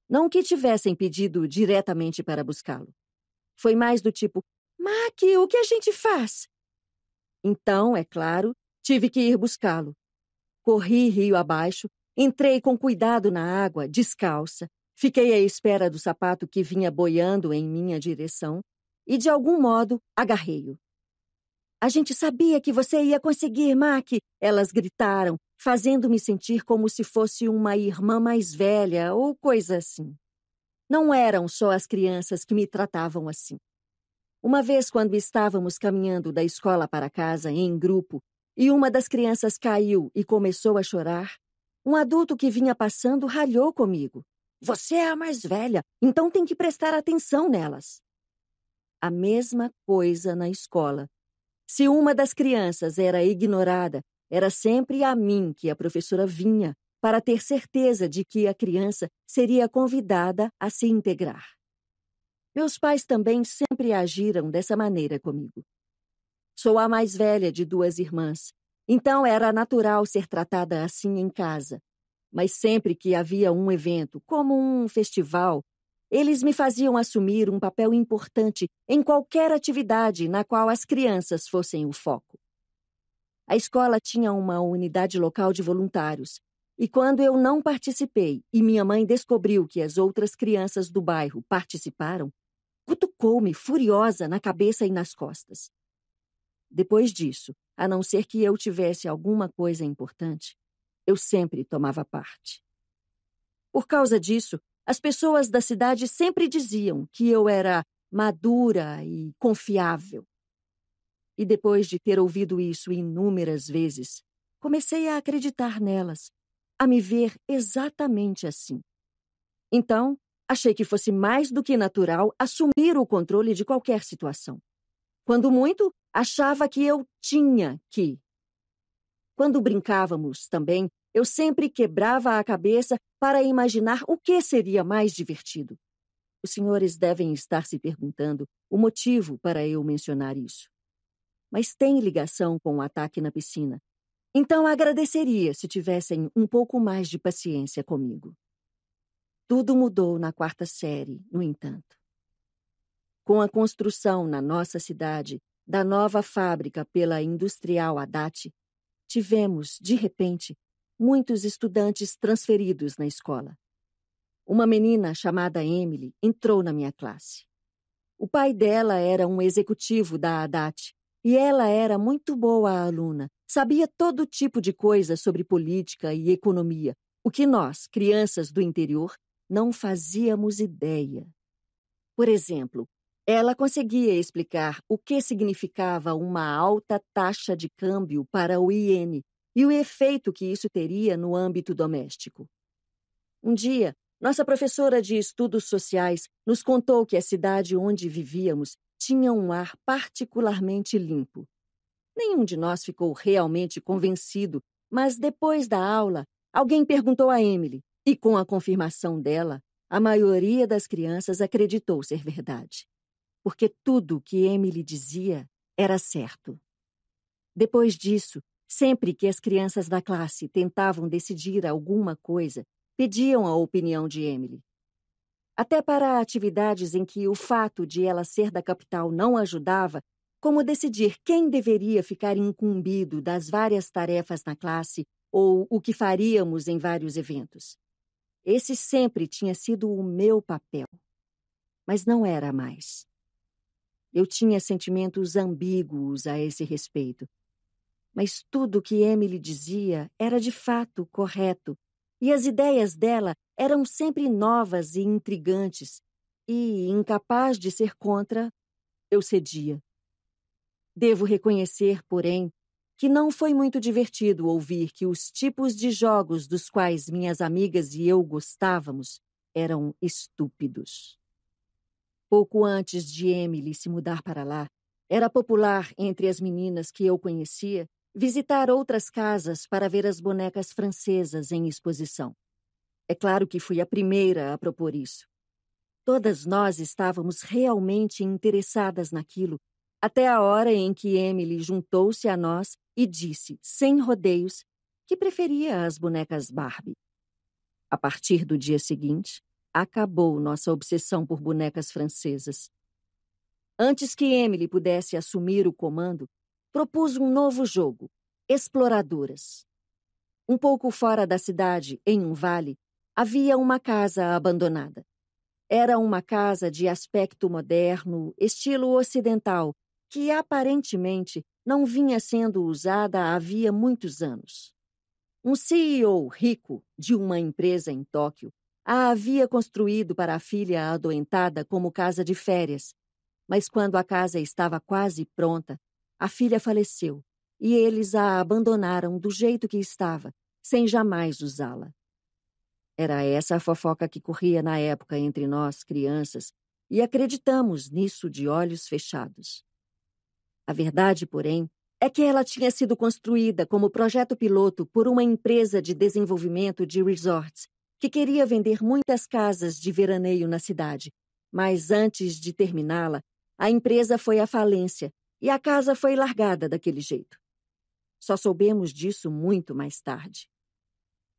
Não que tivessem pedido diretamente para buscá-lo. Foi mais do tipo: Mac, o que a gente faz? Então, é claro, tive que ir buscá-lo. Corri rio abaixo, entrei com cuidado na água, descalça, fiquei à espera do sapato que vinha boiando em minha direção e, de algum modo, agarrei-o. A gente sabia que você ia conseguir, Mac! Elas gritaram, fazendo-me sentir como se fosse uma irmã mais velha ou coisa assim. Não eram só as crianças que me tratavam assim. Uma vez, quando estávamos caminhando da escola para casa em grupo e uma das crianças caiu e começou a chorar, um adulto que vinha passando ralhou comigo. Você é a mais velha, então tem que prestar atenção nelas. A mesma coisa na escola. Se uma das crianças era ignorada, era sempre a mim que a professora vinha para ter certeza de que a criança seria convidada a se integrar. Meus pais também sempre agiram dessa maneira comigo. Sou a mais velha de duas irmãs, então era natural ser tratada assim em casa. Mas sempre que havia um evento, como um festival, eles me faziam assumir um papel importante em qualquer atividade na qual as crianças fossem o foco. A escola tinha uma unidade local de voluntários e quando eu não participei e minha mãe descobriu que as outras crianças do bairro participaram, cutucou-me furiosa na cabeça e nas costas. Depois disso, a não ser que eu tivesse alguma coisa importante, eu sempre tomava parte. Por causa disso, as pessoas da cidade sempre diziam que eu era madura e confiável. E depois de ter ouvido isso inúmeras vezes, comecei a acreditar nelas a me ver exatamente assim. Então, achei que fosse mais do que natural assumir o controle de qualquer situação. Quando muito, achava que eu tinha que. Quando brincávamos também, eu sempre quebrava a cabeça para imaginar o que seria mais divertido. Os senhores devem estar se perguntando o motivo para eu mencionar isso. Mas tem ligação com o ataque na piscina, então agradeceria se tivessem um pouco mais de paciência comigo. Tudo mudou na quarta série, no entanto. Com a construção na nossa cidade da nova fábrica pela Industrial Haddad, tivemos, de repente, muitos estudantes transferidos na escola. Uma menina chamada Emily entrou na minha classe. O pai dela era um executivo da Haddad e ela era muito boa aluna, Sabia todo tipo de coisa sobre política e economia, o que nós, crianças do interior, não fazíamos ideia. Por exemplo, ela conseguia explicar o que significava uma alta taxa de câmbio para o iene e o efeito que isso teria no âmbito doméstico. Um dia, nossa professora de estudos sociais nos contou que a cidade onde vivíamos tinha um ar particularmente limpo. Nenhum de nós ficou realmente convencido, mas depois da aula, alguém perguntou a Emily, e com a confirmação dela, a maioria das crianças acreditou ser verdade. Porque tudo o que Emily dizia era certo. Depois disso, sempre que as crianças da classe tentavam decidir alguma coisa, pediam a opinião de Emily. Até para atividades em que o fato de ela ser da capital não ajudava, como decidir quem deveria ficar incumbido das várias tarefas na classe ou o que faríamos em vários eventos. Esse sempre tinha sido o meu papel, mas não era mais. Eu tinha sentimentos ambíguos a esse respeito, mas tudo o que Emily dizia era de fato correto, e as ideias dela eram sempre novas e intrigantes, e, incapaz de ser contra, eu cedia. Devo reconhecer, porém, que não foi muito divertido ouvir que os tipos de jogos dos quais minhas amigas e eu gostávamos eram estúpidos. Pouco antes de Emily se mudar para lá, era popular entre as meninas que eu conhecia visitar outras casas para ver as bonecas francesas em exposição. É claro que fui a primeira a propor isso. Todas nós estávamos realmente interessadas naquilo até a hora em que Emily juntou-se a nós e disse, sem rodeios, que preferia as bonecas Barbie. A partir do dia seguinte, acabou nossa obsessão por bonecas francesas. Antes que Emily pudesse assumir o comando, propus um novo jogo, Exploradoras. Um pouco fora da cidade, em um vale, havia uma casa abandonada. Era uma casa de aspecto moderno, estilo ocidental, que aparentemente não vinha sendo usada havia muitos anos. Um CEO rico de uma empresa em Tóquio a havia construído para a filha adoentada como casa de férias, mas quando a casa estava quase pronta, a filha faleceu e eles a abandonaram do jeito que estava, sem jamais usá-la. Era essa a fofoca que corria na época entre nós, crianças, e acreditamos nisso de olhos fechados. A verdade, porém, é que ela tinha sido construída como projeto piloto por uma empresa de desenvolvimento de resorts que queria vender muitas casas de veraneio na cidade. Mas antes de terminá-la, a empresa foi à falência e a casa foi largada daquele jeito. Só soubemos disso muito mais tarde.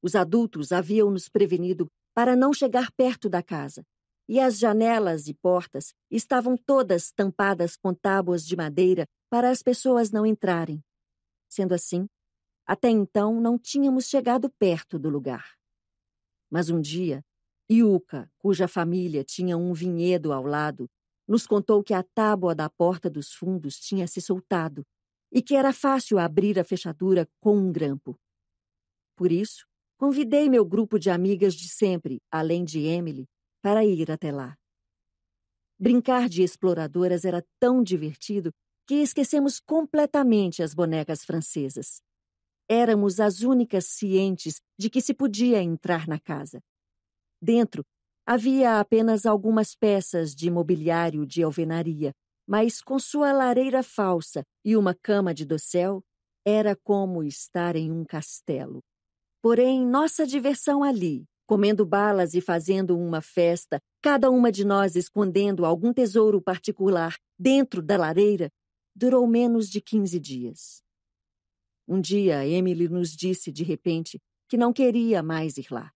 Os adultos haviam nos prevenido para não chegar perto da casa, e as janelas e portas estavam todas tampadas com tábuas de madeira para as pessoas não entrarem. Sendo assim, até então não tínhamos chegado perto do lugar. Mas um dia, Iuka, cuja família tinha um vinhedo ao lado, nos contou que a tábua da porta dos fundos tinha se soltado e que era fácil abrir a fechadura com um grampo. Por isso, convidei meu grupo de amigas de sempre, além de Emily, para ir até lá. Brincar de exploradoras era tão divertido que esquecemos completamente as bonecas francesas. Éramos as únicas cientes de que se podia entrar na casa. Dentro havia apenas algumas peças de mobiliário de alvenaria, mas com sua lareira falsa e uma cama de dossel, era como estar em um castelo. Porém, nossa diversão ali, comendo balas e fazendo uma festa, cada uma de nós escondendo algum tesouro particular dentro da lareira, durou menos de 15 dias. Um dia, Emily nos disse de repente que não queria mais ir lá.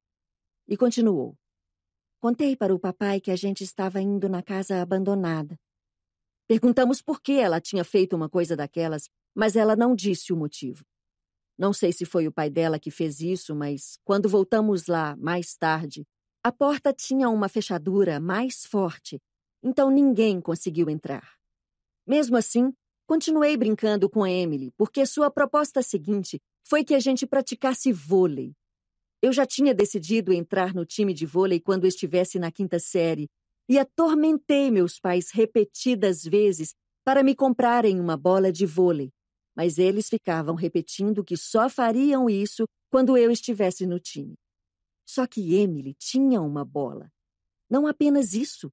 E continuou: Contei para o papai que a gente estava indo na casa abandonada. Perguntamos por que ela tinha feito uma coisa daquelas, mas ela não disse o motivo. Não sei se foi o pai dela que fez isso, mas quando voltamos lá, mais tarde, a porta tinha uma fechadura mais forte, então ninguém conseguiu entrar. Mesmo assim, continuei brincando com Emily, porque sua proposta seguinte foi que a gente praticasse vôlei. Eu já tinha decidido entrar no time de vôlei quando estivesse na quinta série e atormentei meus pais repetidas vezes para me comprarem uma bola de vôlei, mas eles ficavam repetindo que só fariam isso quando eu estivesse no time. Só que Emily tinha uma bola. Não apenas isso.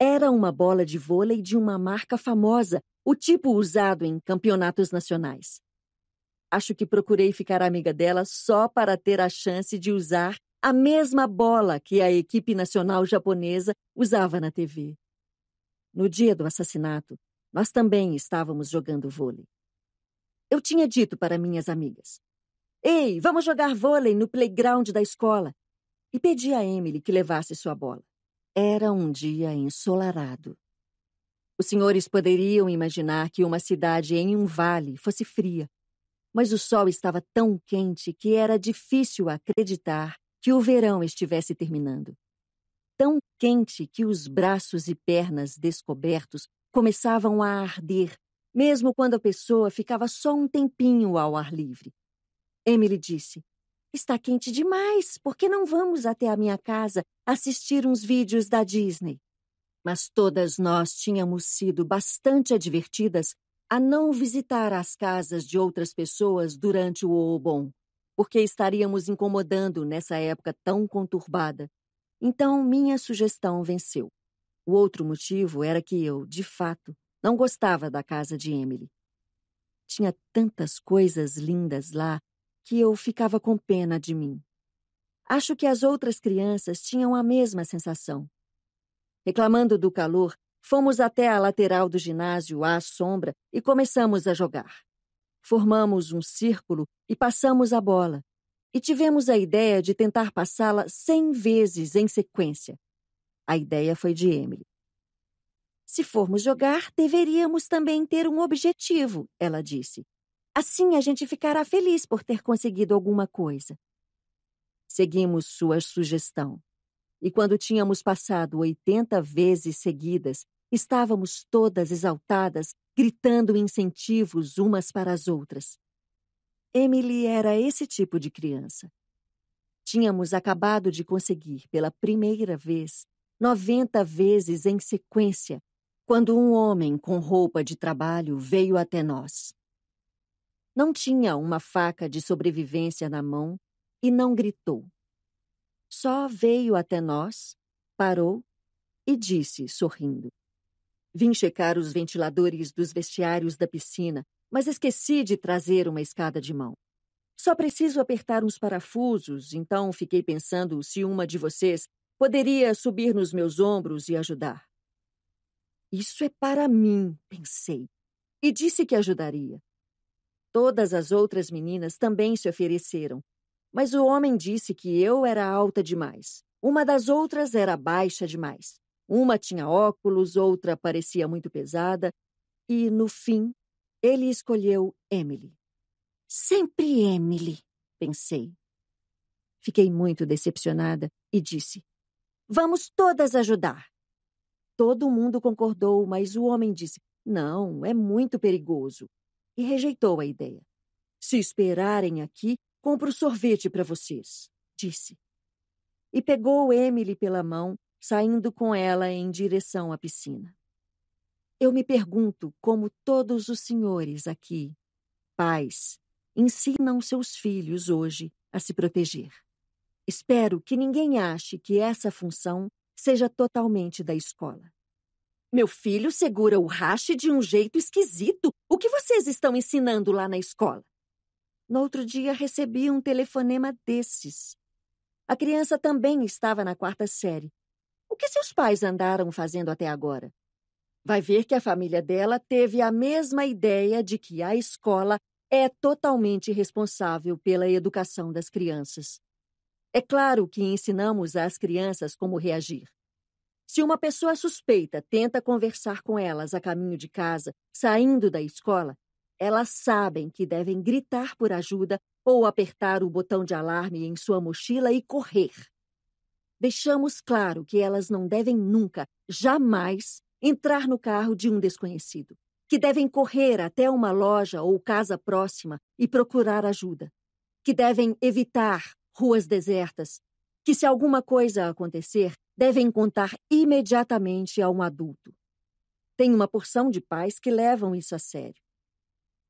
Era uma bola de vôlei de uma marca famosa, o tipo usado em campeonatos nacionais. Acho que procurei ficar amiga dela só para ter a chance de usar a mesma bola que a equipe nacional japonesa usava na TV. No dia do assassinato, nós também estávamos jogando vôlei. Eu tinha dito para minhas amigas: Ei, vamos jogar vôlei no playground da escola. E pedi a Emily que levasse sua bola. Era um dia ensolarado. Os senhores poderiam imaginar que uma cidade em um vale fosse fria, mas o sol estava tão quente que era difícil acreditar que o verão estivesse terminando. Tão quente que os braços e pernas descobertos começavam a arder mesmo quando a pessoa ficava só um tempinho ao ar livre. Emily disse: Está quente demais, por que não vamos até a minha casa assistir uns vídeos da Disney? Mas todas nós tínhamos sido bastante advertidas a não visitar as casas de outras pessoas durante o Obon, porque estaríamos incomodando nessa época tão conturbada. Então, minha sugestão venceu. O outro motivo era que eu, de fato, não gostava da casa de Emily. Tinha tantas coisas lindas lá que eu ficava com pena de mim. Acho que as outras crianças tinham a mesma sensação. Reclamando do calor, fomos até a lateral do ginásio à sombra e começamos a jogar. Formamos um círculo e passamos a bola. E tivemos a ideia de tentar passá-la cem vezes em sequência. A ideia foi de Emily. Se formos jogar, deveríamos também ter um objetivo, ela disse. Assim a gente ficará feliz por ter conseguido alguma coisa. Seguimos sua sugestão. E quando tínhamos passado 80 vezes seguidas, estávamos todas exaltadas, gritando incentivos umas para as outras. Emily era esse tipo de criança. Tínhamos acabado de conseguir, pela primeira vez, 90 vezes em sequência, quando um homem com roupa de trabalho veio até nós. Não tinha uma faca de sobrevivência na mão e não gritou. Só veio até nós, parou e disse, sorrindo: Vim checar os ventiladores dos vestiários da piscina, mas esqueci de trazer uma escada de mão. Só preciso apertar uns parafusos, então fiquei pensando se uma de vocês poderia subir nos meus ombros e ajudar. Isso é para mim, pensei, e disse que ajudaria. Todas as outras meninas também se ofereceram, mas o homem disse que eu era alta demais. Uma das outras era baixa demais. Uma tinha óculos, outra parecia muito pesada, e, no fim, ele escolheu Emily. Sempre Emily, pensei. Fiquei muito decepcionada e disse: Vamos todas ajudar. Todo mundo concordou, mas o homem disse: Não, é muito perigoso. E rejeitou a ideia. Se esperarem aqui, compro sorvete para vocês, disse. E pegou Emily pela mão, saindo com ela em direção à piscina. Eu me pergunto como todos os senhores aqui, pais, ensinam seus filhos hoje a se proteger. Espero que ninguém ache que essa função seja totalmente da escola. Meu filho segura o rache de um jeito esquisito. O que vocês estão ensinando lá na escola? No outro dia recebi um telefonema desses. A criança também estava na quarta série. O que seus pais andaram fazendo até agora? Vai ver que a família dela teve a mesma ideia de que a escola é totalmente responsável pela educação das crianças. É claro que ensinamos às crianças como reagir. Se uma pessoa suspeita tenta conversar com elas a caminho de casa, saindo da escola, elas sabem que devem gritar por ajuda ou apertar o botão de alarme em sua mochila e correr. Deixamos claro que elas não devem nunca, jamais, entrar no carro de um desconhecido, que devem correr até uma loja ou casa próxima e procurar ajuda, que devem evitar ruas desertas, que se alguma coisa acontecer, devem contar imediatamente a um adulto. Tem uma porção de pais que levam isso a sério.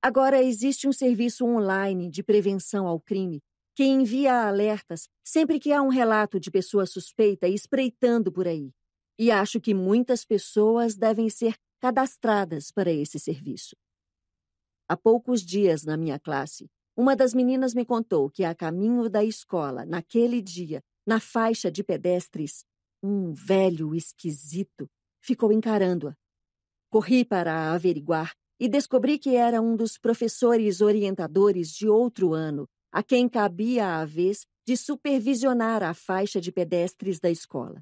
Agora existe um serviço online de prevenção ao crime que envia alertas sempre que há um relato de pessoa suspeita espreitando por aí. E acho que muitas pessoas devem ser cadastradas para esse serviço. Há poucos dias na minha classe, uma das meninas me contou que, a caminho da escola, naquele dia, na faixa de pedestres, um velho esquisito ficou encarando-a. Corri para averiguar e descobri que era um dos professores orientadores de outro ano, a quem cabia a vez de supervisionar a faixa de pedestres da escola.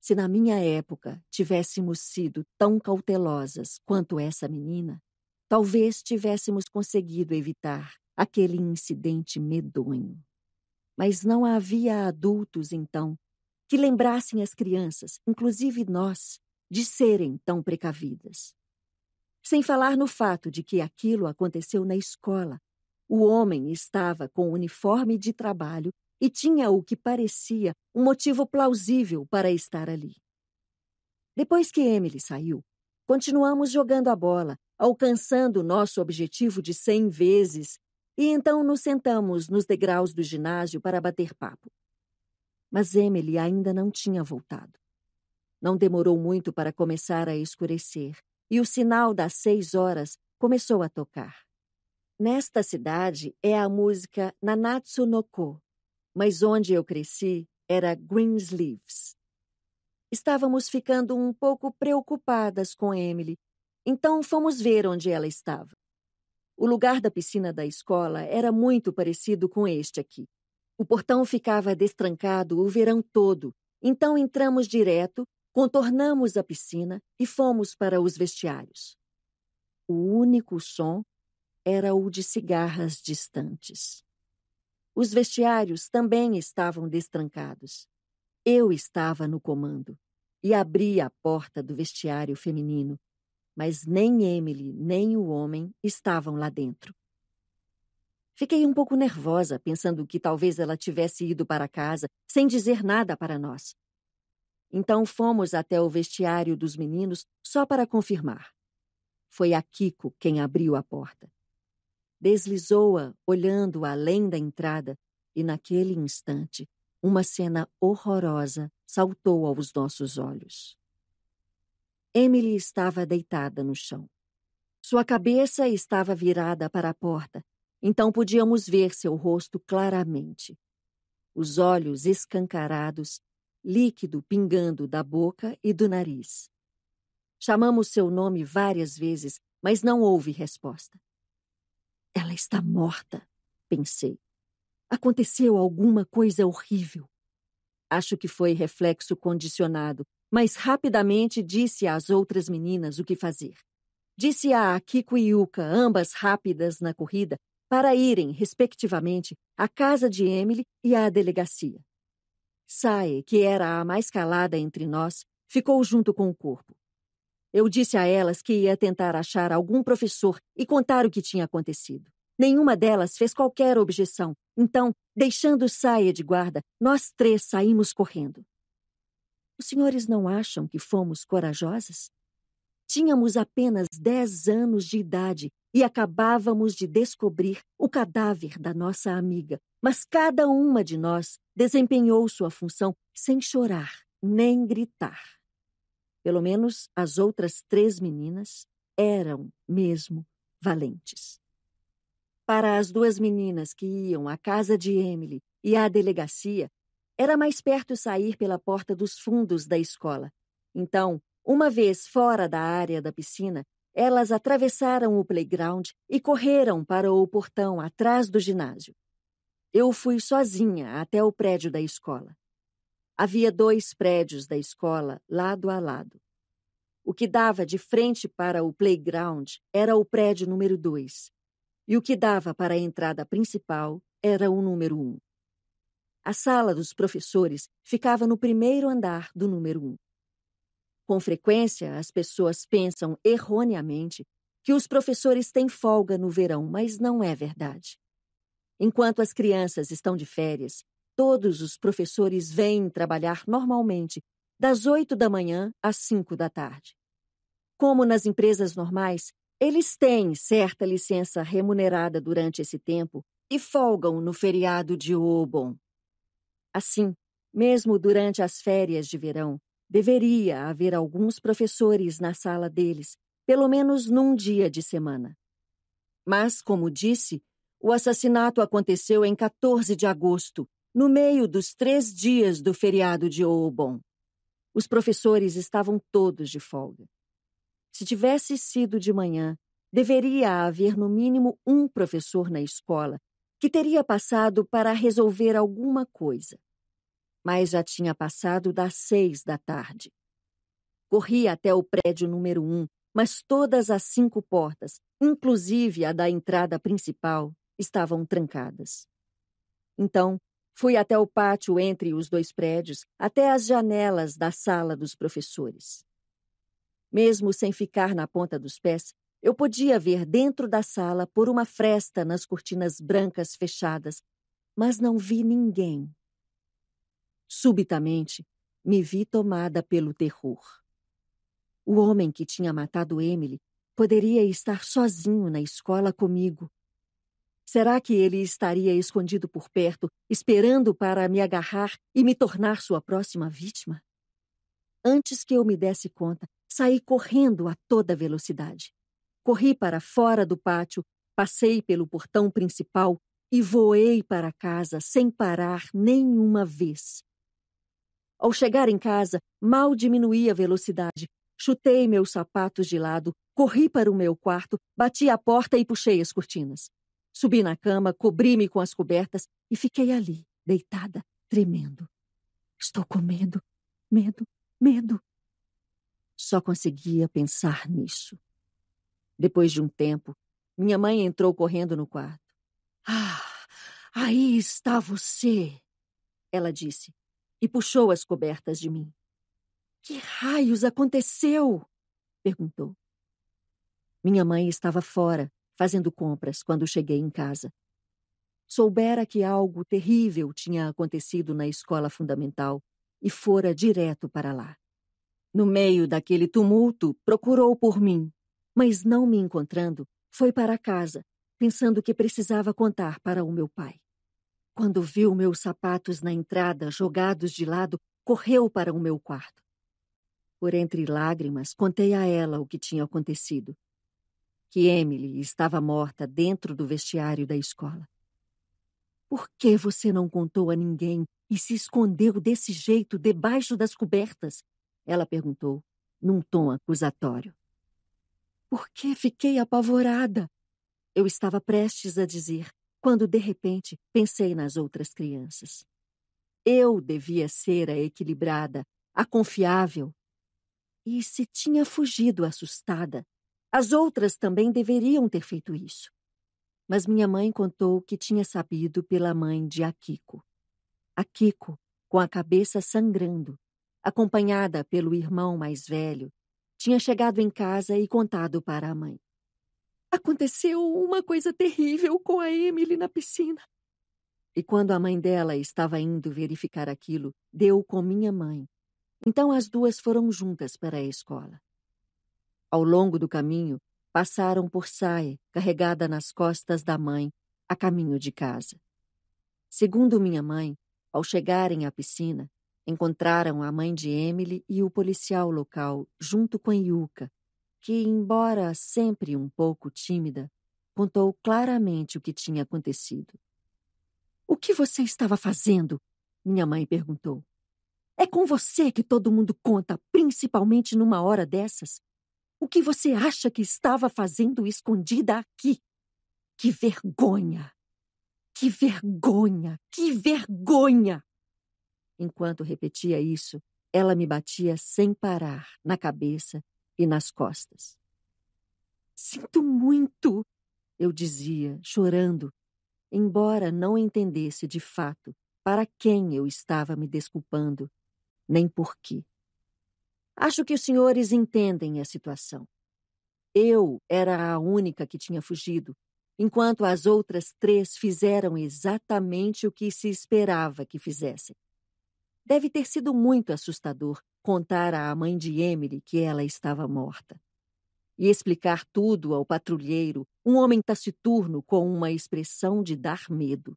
Se na minha época tivéssemos sido tão cautelosas quanto essa menina, talvez tivéssemos conseguido evitar aquele incidente medonho. Mas não havia adultos, então, que lembrassem as crianças, inclusive nós, de serem tão precavidas. Sem falar no fato de que aquilo aconteceu na escola. O homem estava com o uniforme de trabalho e tinha o que parecia um motivo plausível para estar ali. Depois que Emily saiu, continuamos jogando a bola, alcançando nosso objetivo de cem vezes e então nos sentamos nos degraus do ginásio para bater papo. Mas Emily ainda não tinha voltado. Não demorou muito para começar a escurecer, e o sinal das seis horas começou a tocar. Nesta cidade é a música Nanatsu no Ko, mas onde eu cresci era Greensleeves. Estávamos ficando um pouco preocupadas com Emily, então fomos ver onde ela estava. O lugar da piscina da escola era muito parecido com este aqui. O portão ficava destrancado o verão todo, então entramos direto, contornamos a piscina e fomos para os vestiários. O único som era o de cigarras distantes. Os vestiários também estavam destrancados. Eu estava no comando e abri a porta do vestiário feminino mas nem Emily nem o homem estavam lá dentro. Fiquei um pouco nervosa, pensando que talvez ela tivesse ido para casa sem dizer nada para nós. Então fomos até o vestiário dos meninos só para confirmar. Foi a Kiko quem abriu a porta. Deslizou-a, olhando além da entrada, e naquele instante, uma cena horrorosa saltou aos nossos olhos. Emily estava deitada no chão. Sua cabeça estava virada para a porta, então podíamos ver seu rosto claramente. Os olhos escancarados, líquido pingando da boca e do nariz. Chamamos seu nome várias vezes, mas não houve resposta. Ela está morta, pensei. Aconteceu alguma coisa horrível. Acho que foi reflexo condicionado, mas rapidamente disse às outras meninas o que fazer. Disse a Akiko e Yuka, ambas rápidas na corrida, para irem, respectivamente, à casa de Emily e à delegacia. Sae, que era a mais calada entre nós, ficou junto com o corpo. Eu disse a elas que ia tentar achar algum professor e contar o que tinha acontecido. Nenhuma delas fez qualquer objeção, então, deixando Saia de guarda, nós três saímos correndo. Os senhores não acham que fomos corajosas? Tínhamos apenas dez anos de idade e acabávamos de descobrir o cadáver da nossa amiga, mas cada uma de nós desempenhou sua função sem chorar nem gritar. Pelo menos as outras três meninas eram mesmo valentes. Para as duas meninas que iam à casa de Emily e à delegacia, era mais perto sair pela porta dos fundos da escola. Então, uma vez fora da área da piscina, elas atravessaram o playground e correram para o portão atrás do ginásio. Eu fui sozinha até o prédio da escola. Havia dois prédios da escola lado a lado. O que dava de frente para o playground era o prédio número 2, e o que dava para a entrada principal era o número 1. Um. A sala dos professores ficava no primeiro andar do número 1. Um. Com frequência, as pessoas pensam erroneamente que os professores têm folga no verão, mas não é verdade. Enquanto as crianças estão de férias, todos os professores vêm trabalhar normalmente, das 8 da manhã às 5 da tarde. Como nas empresas normais, eles têm certa licença remunerada durante esse tempo e folgam no feriado de Obon. Assim, mesmo durante as férias de verão, deveria haver alguns professores na sala deles, pelo menos num dia de semana. Mas, como disse, o assassinato aconteceu em 14 de agosto, no meio dos três dias do feriado de Oubon. Os professores estavam todos de folga. Se tivesse sido de manhã, deveria haver no mínimo um professor na escola que teria passado para resolver alguma coisa. Mas já tinha passado das seis da tarde. Corri até o prédio número um, mas todas as cinco portas, inclusive a da entrada principal, estavam trancadas. Então, fui até o pátio entre os dois prédios, até as janelas da sala dos professores. Mesmo sem ficar na ponta dos pés, eu podia ver dentro da sala por uma fresta nas cortinas brancas fechadas, mas não vi ninguém. Subitamente, me vi tomada pelo terror. O homem que tinha matado Emily poderia estar sozinho na escola comigo. Será que ele estaria escondido por perto, esperando para me agarrar e me tornar sua próxima vítima? Antes que eu me desse conta, saí correndo a toda velocidade. Corri para fora do pátio, passei pelo portão principal e voei para casa sem parar nenhuma vez. Ao chegar em casa, mal diminuí a velocidade. Chutei meus sapatos de lado, corri para o meu quarto, bati a porta e puxei as cortinas. Subi na cama, cobri-me com as cobertas e fiquei ali, deitada, tremendo. Estou com medo, medo, medo. Só conseguia pensar nisso. Depois de um tempo, minha mãe entrou correndo no quarto. Ah, aí está você! Ela disse e puxou as cobertas de mim. Que raios aconteceu? perguntou. Minha mãe estava fora, fazendo compras, quando cheguei em casa. Soubera que algo terrível tinha acontecido na escola fundamental e fora direto para lá. No meio daquele tumulto, procurou por mim mas não me encontrando, foi para casa, pensando que precisava contar para o meu pai. Quando viu meus sapatos na entrada jogados de lado, correu para o meu quarto. Por entre lágrimas, contei a ela o que tinha acontecido. Que Emily estava morta dentro do vestiário da escola. Por que você não contou a ninguém e se escondeu desse jeito debaixo das cobertas? Ela perguntou, num tom acusatório porque fiquei apavorada. Eu estava prestes a dizer, quando de repente pensei nas outras crianças. Eu devia ser a equilibrada, a confiável. E se tinha fugido assustada, as outras também deveriam ter feito isso. Mas minha mãe contou que tinha sabido pela mãe de Akiko. Akiko, com a cabeça sangrando, acompanhada pelo irmão mais velho, tinha chegado em casa e contado para a mãe. Aconteceu uma coisa terrível com a Emily na piscina. E quando a mãe dela estava indo verificar aquilo, deu com minha mãe. Então as duas foram juntas para a escola. Ao longo do caminho, passaram por Sai, carregada nas costas da mãe, a caminho de casa. Segundo minha mãe, ao chegarem à piscina, Encontraram a mãe de Emily e o policial local, junto com Yuka, que, embora sempre um pouco tímida, contou claramente o que tinha acontecido. O que você estava fazendo? Minha mãe perguntou. É com você que todo mundo conta, principalmente numa hora dessas. O que você acha que estava fazendo escondida aqui? Que vergonha! Que vergonha! Que vergonha! Enquanto repetia isso, ela me batia sem parar na cabeça e nas costas. Sinto muito, eu dizia, chorando, embora não entendesse de fato para quem eu estava me desculpando, nem por quê. Acho que os senhores entendem a situação. Eu era a única que tinha fugido, enquanto as outras três fizeram exatamente o que se esperava que fizessem. Deve ter sido muito assustador contar à mãe de Emily que ela estava morta. E explicar tudo ao patrulheiro, um homem taciturno com uma expressão de dar medo.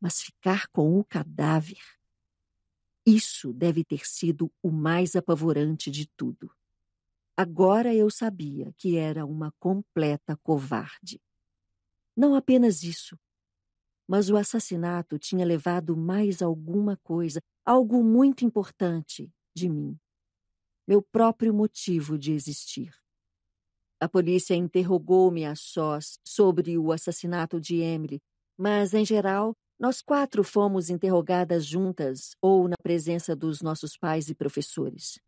Mas ficar com o cadáver. Isso deve ter sido o mais apavorante de tudo. Agora eu sabia que era uma completa covarde. Não apenas isso, mas o assassinato tinha levado mais alguma coisa, algo muito importante, de mim. Meu próprio motivo de existir. A polícia interrogou-me a sós sobre o assassinato de Emily, mas, em geral, nós quatro fomos interrogadas juntas ou na presença dos nossos pais e professores.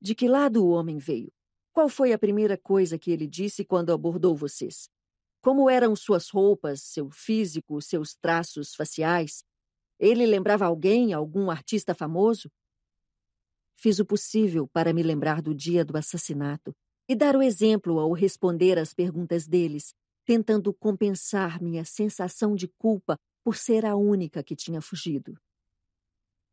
De que lado o homem veio? Qual foi a primeira coisa que ele disse quando abordou vocês? Como eram suas roupas, seu físico, seus traços faciais? Ele lembrava alguém, algum artista famoso? Fiz o possível para me lembrar do dia do assassinato e dar o exemplo ao responder às perguntas deles, tentando compensar minha sensação de culpa por ser a única que tinha fugido.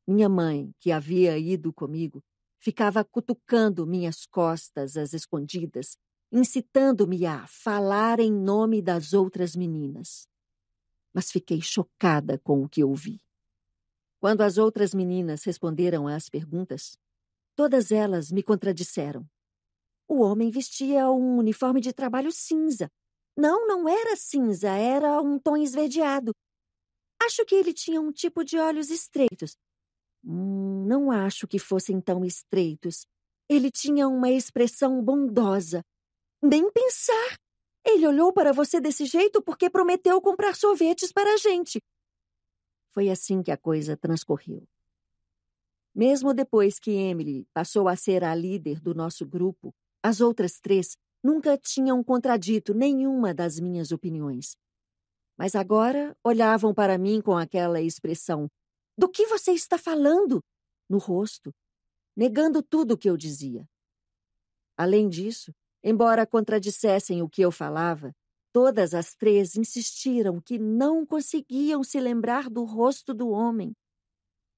Minha mãe, que havia ido comigo, ficava cutucando minhas costas às escondidas, incitando-me a falar em nome das outras meninas. Mas fiquei chocada com o que ouvi. Quando as outras meninas responderam às perguntas, todas elas me contradisseram. O homem vestia um uniforme de trabalho cinza. Não, não era cinza, era um tom esverdeado. Acho que ele tinha um tipo de olhos estreitos. Hum, não acho que fossem tão estreitos. Ele tinha uma expressão bondosa, nem pensar! Ele olhou para você desse jeito porque prometeu comprar sorvetes para a gente. Foi assim que a coisa transcorreu. Mesmo depois que Emily passou a ser a líder do nosso grupo, as outras três nunca tinham contradito nenhuma das minhas opiniões. Mas agora olhavam para mim com aquela expressão: Do que você está falando? no rosto, negando tudo o que eu dizia. Além disso, Embora contradissessem o que eu falava, todas as três insistiram que não conseguiam se lembrar do rosto do homem.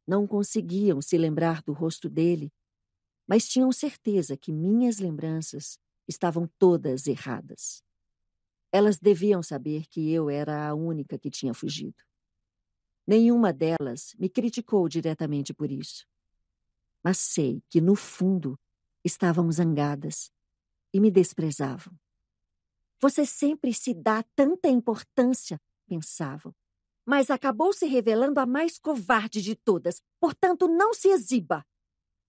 Não conseguiam se lembrar do rosto dele, mas tinham certeza que minhas lembranças estavam todas erradas. Elas deviam saber que eu era a única que tinha fugido. Nenhuma delas me criticou diretamente por isso. Mas sei que, no fundo, estavam zangadas e me desprezavam. Você sempre se dá tanta importância, pensavam, mas acabou se revelando a mais covarde de todas, portanto, não se exiba.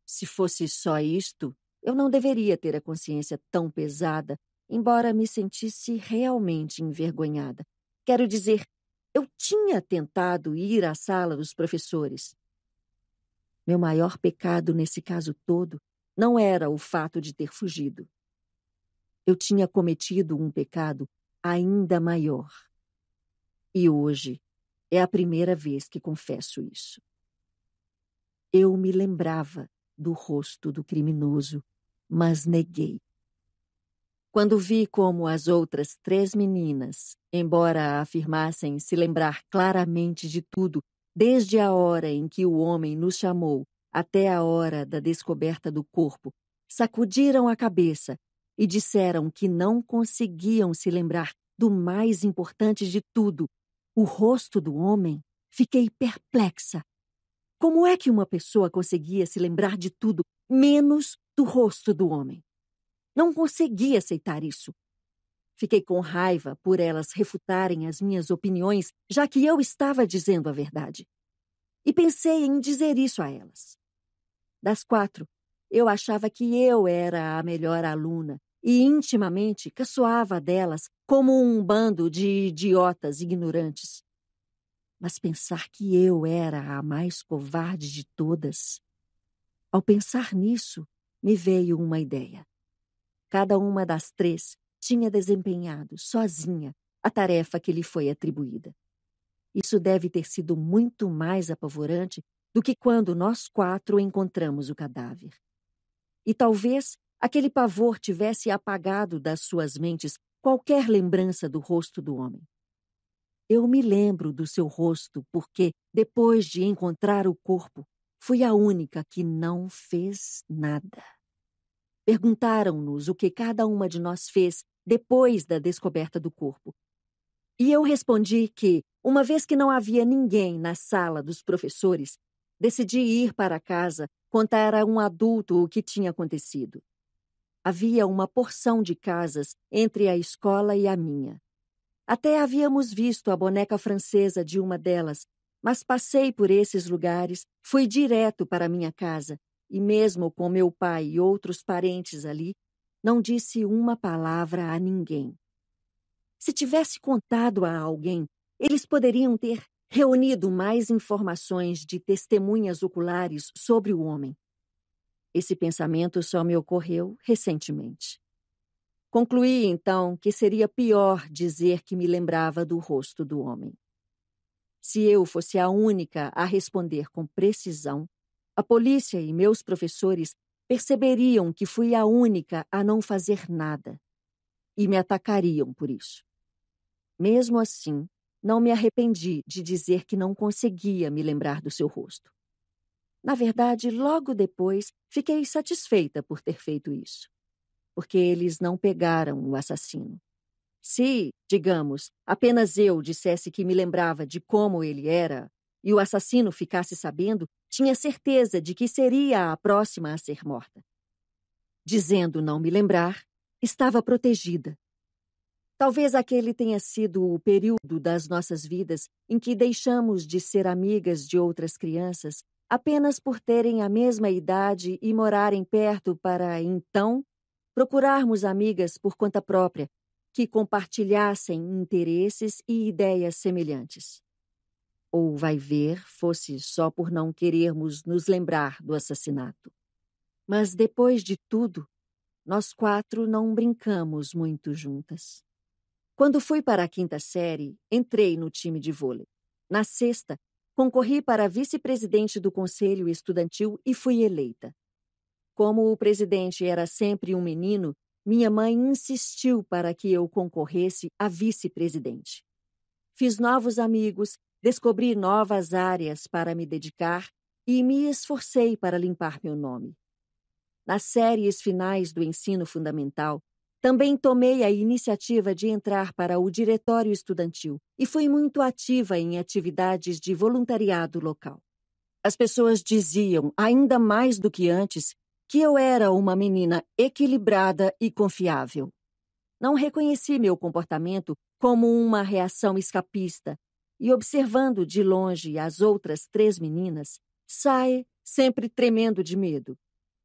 Se fosse só isto, eu não deveria ter a consciência tão pesada, embora me sentisse realmente envergonhada. Quero dizer, eu tinha tentado ir à sala dos professores. Meu maior pecado nesse caso todo não era o fato de ter fugido eu tinha cometido um pecado ainda maior. E hoje é a primeira vez que confesso isso. Eu me lembrava do rosto do criminoso, mas neguei. Quando vi como as outras três meninas, embora afirmassem se lembrar claramente de tudo, desde a hora em que o homem nos chamou até a hora da descoberta do corpo, sacudiram a cabeça e disseram que não conseguiam se lembrar do mais importante de tudo, o rosto do homem, fiquei perplexa. Como é que uma pessoa conseguia se lembrar de tudo, menos do rosto do homem? Não consegui aceitar isso. Fiquei com raiva por elas refutarem as minhas opiniões, já que eu estava dizendo a verdade. E pensei em dizer isso a elas. Das quatro, eu achava que eu era a melhor aluna e intimamente caçoava delas como um bando de idiotas ignorantes. Mas pensar que eu era a mais covarde de todas. Ao pensar nisso, me veio uma ideia. Cada uma das três tinha desempenhado, sozinha, a tarefa que lhe foi atribuída. Isso deve ter sido muito mais apavorante do que quando nós quatro encontramos o cadáver. E talvez Aquele pavor tivesse apagado das suas mentes qualquer lembrança do rosto do homem. Eu me lembro do seu rosto porque, depois de encontrar o corpo, fui a única que não fez nada. Perguntaram-nos o que cada uma de nós fez depois da descoberta do corpo. E eu respondi que, uma vez que não havia ninguém na sala dos professores, decidi ir para casa contar a um adulto o que tinha acontecido. Havia uma porção de casas entre a escola e a minha. Até havíamos visto a boneca francesa de uma delas, mas passei por esses lugares, fui direto para minha casa, e mesmo com meu pai e outros parentes ali, não disse uma palavra a ninguém. Se tivesse contado a alguém, eles poderiam ter reunido mais informações de testemunhas oculares sobre o homem. Esse pensamento só me ocorreu recentemente. Concluí, então, que seria pior dizer que me lembrava do rosto do homem. Se eu fosse a única a responder com precisão, a polícia e meus professores perceberiam que fui a única a não fazer nada e me atacariam por isso. Mesmo assim, não me arrependi de dizer que não conseguia me lembrar do seu rosto. Na verdade, logo depois fiquei satisfeita por ter feito isso, porque eles não pegaram o assassino. Se, digamos, apenas eu dissesse que me lembrava de como ele era e o assassino ficasse sabendo, tinha certeza de que seria a próxima a ser morta. Dizendo não me lembrar, estava protegida. Talvez aquele tenha sido o período das nossas vidas em que deixamos de ser amigas de outras crianças apenas por terem a mesma idade e morarem perto para, então, procurarmos amigas por conta própria, que compartilhassem interesses e ideias semelhantes. Ou vai ver, fosse só por não querermos nos lembrar do assassinato. Mas depois de tudo, nós quatro não brincamos muito juntas. Quando fui para a quinta série, entrei no time de vôlei. Na sexta, Concorri para vice-presidente do Conselho Estudantil e fui eleita. Como o presidente era sempre um menino, minha mãe insistiu para que eu concorresse a vice-presidente. Fiz novos amigos, descobri novas áreas para me dedicar e me esforcei para limpar meu nome. Nas séries finais do ensino fundamental, também tomei a iniciativa de entrar para o diretório estudantil e fui muito ativa em atividades de voluntariado local. As pessoas diziam, ainda mais do que antes, que eu era uma menina equilibrada e confiável. Não reconheci meu comportamento como uma reação escapista e, observando de longe as outras três meninas, sai sempre tremendo de medo.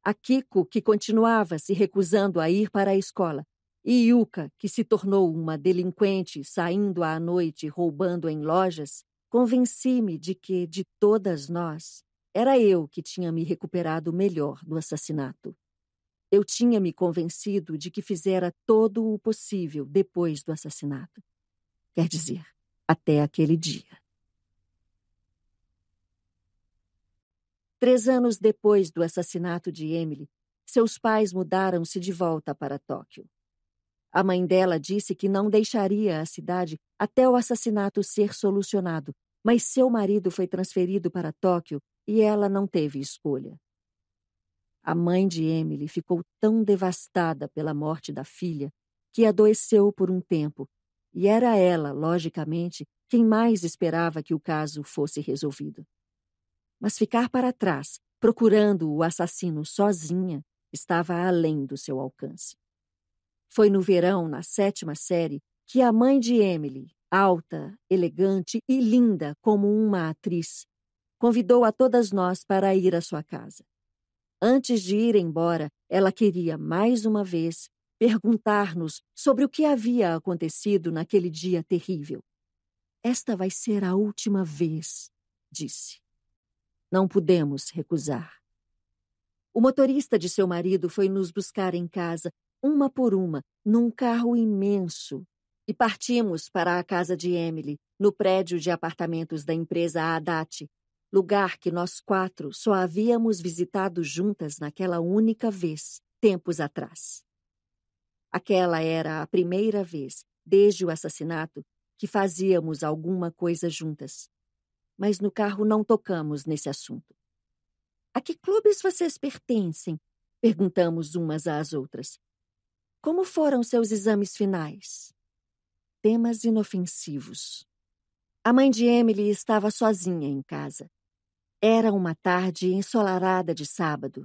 A Kiko, que continuava se recusando a ir para a escola, e Yuka, que se tornou uma delinquente saindo à noite roubando em lojas, convenci-me de que, de todas nós, era eu que tinha me recuperado melhor do assassinato. Eu tinha me convencido de que fizera todo o possível depois do assassinato. Quer dizer, até aquele dia. Três anos depois do assassinato de Emily, seus pais mudaram-se de volta para Tóquio. A mãe dela disse que não deixaria a cidade até o assassinato ser solucionado, mas seu marido foi transferido para Tóquio e ela não teve escolha. A mãe de Emily ficou tão devastada pela morte da filha que adoeceu por um tempo, e era ela, logicamente, quem mais esperava que o caso fosse resolvido. Mas ficar para trás, procurando o assassino sozinha, estava além do seu alcance. Foi no verão, na sétima série, que a mãe de Emily, alta, elegante e linda como uma atriz, convidou a todas nós para ir à sua casa. Antes de ir embora, ela queria mais uma vez perguntar-nos sobre o que havia acontecido naquele dia terrível. Esta vai ser a última vez, disse. Não pudemos recusar. O motorista de seu marido foi nos buscar em casa uma por uma, num carro imenso, e partimos para a casa de Emily, no prédio de apartamentos da empresa Haddad, lugar que nós quatro só havíamos visitado juntas naquela única vez, tempos atrás. Aquela era a primeira vez, desde o assassinato, que fazíamos alguma coisa juntas. Mas no carro não tocamos nesse assunto. A que clubes vocês pertencem? Perguntamos umas às outras. Como foram seus exames finais? Temas inofensivos. A mãe de Emily estava sozinha em casa. Era uma tarde ensolarada de sábado.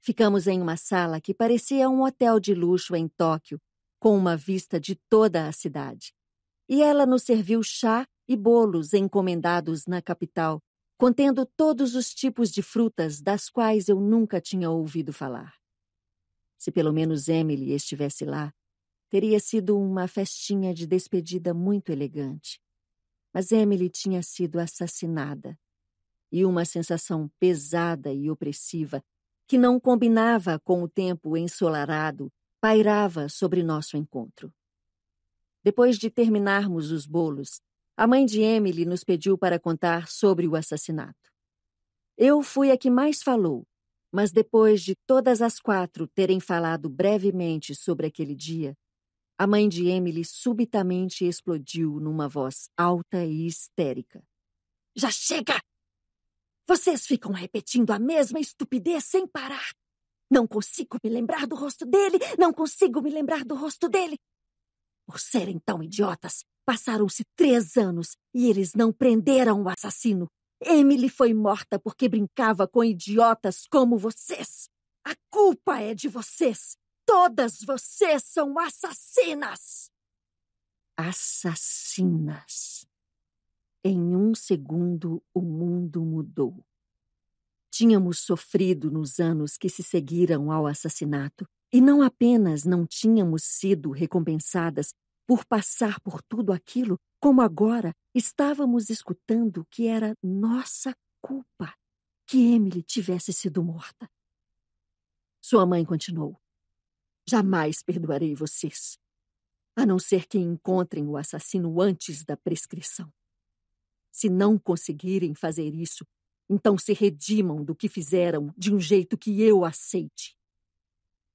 Ficamos em uma sala que parecia um hotel de luxo em Tóquio, com uma vista de toda a cidade. E ela nos serviu chá e bolos encomendados na capital, contendo todos os tipos de frutas das quais eu nunca tinha ouvido falar. Se pelo menos Emily estivesse lá, teria sido uma festinha de despedida muito elegante. Mas Emily tinha sido assassinada. E uma sensação pesada e opressiva, que não combinava com o tempo ensolarado, pairava sobre nosso encontro. Depois de terminarmos os bolos, a mãe de Emily nos pediu para contar sobre o assassinato. Eu fui a que mais falou, mas depois de todas as quatro terem falado brevemente sobre aquele dia, a mãe de Emily subitamente explodiu numa voz alta e histérica. Já chega! Vocês ficam repetindo a mesma estupidez sem parar. Não consigo me lembrar do rosto dele, não consigo me lembrar do rosto dele. Por serem tão idiotas, passaram-se três anos e eles não prenderam o assassino. Emily foi morta porque brincava com idiotas como vocês. A culpa é de vocês. Todas vocês são assassinas. Assassinas. Em um segundo, o mundo mudou. Tínhamos sofrido nos anos que se seguiram ao assassinato, e não apenas não tínhamos sido recompensadas, por passar por tudo aquilo, como agora estávamos escutando que era nossa culpa que Emily tivesse sido morta. Sua mãe continuou: Jamais perdoarei vocês, a não ser que encontrem o assassino antes da prescrição. Se não conseguirem fazer isso, então se redimam do que fizeram de um jeito que eu aceite.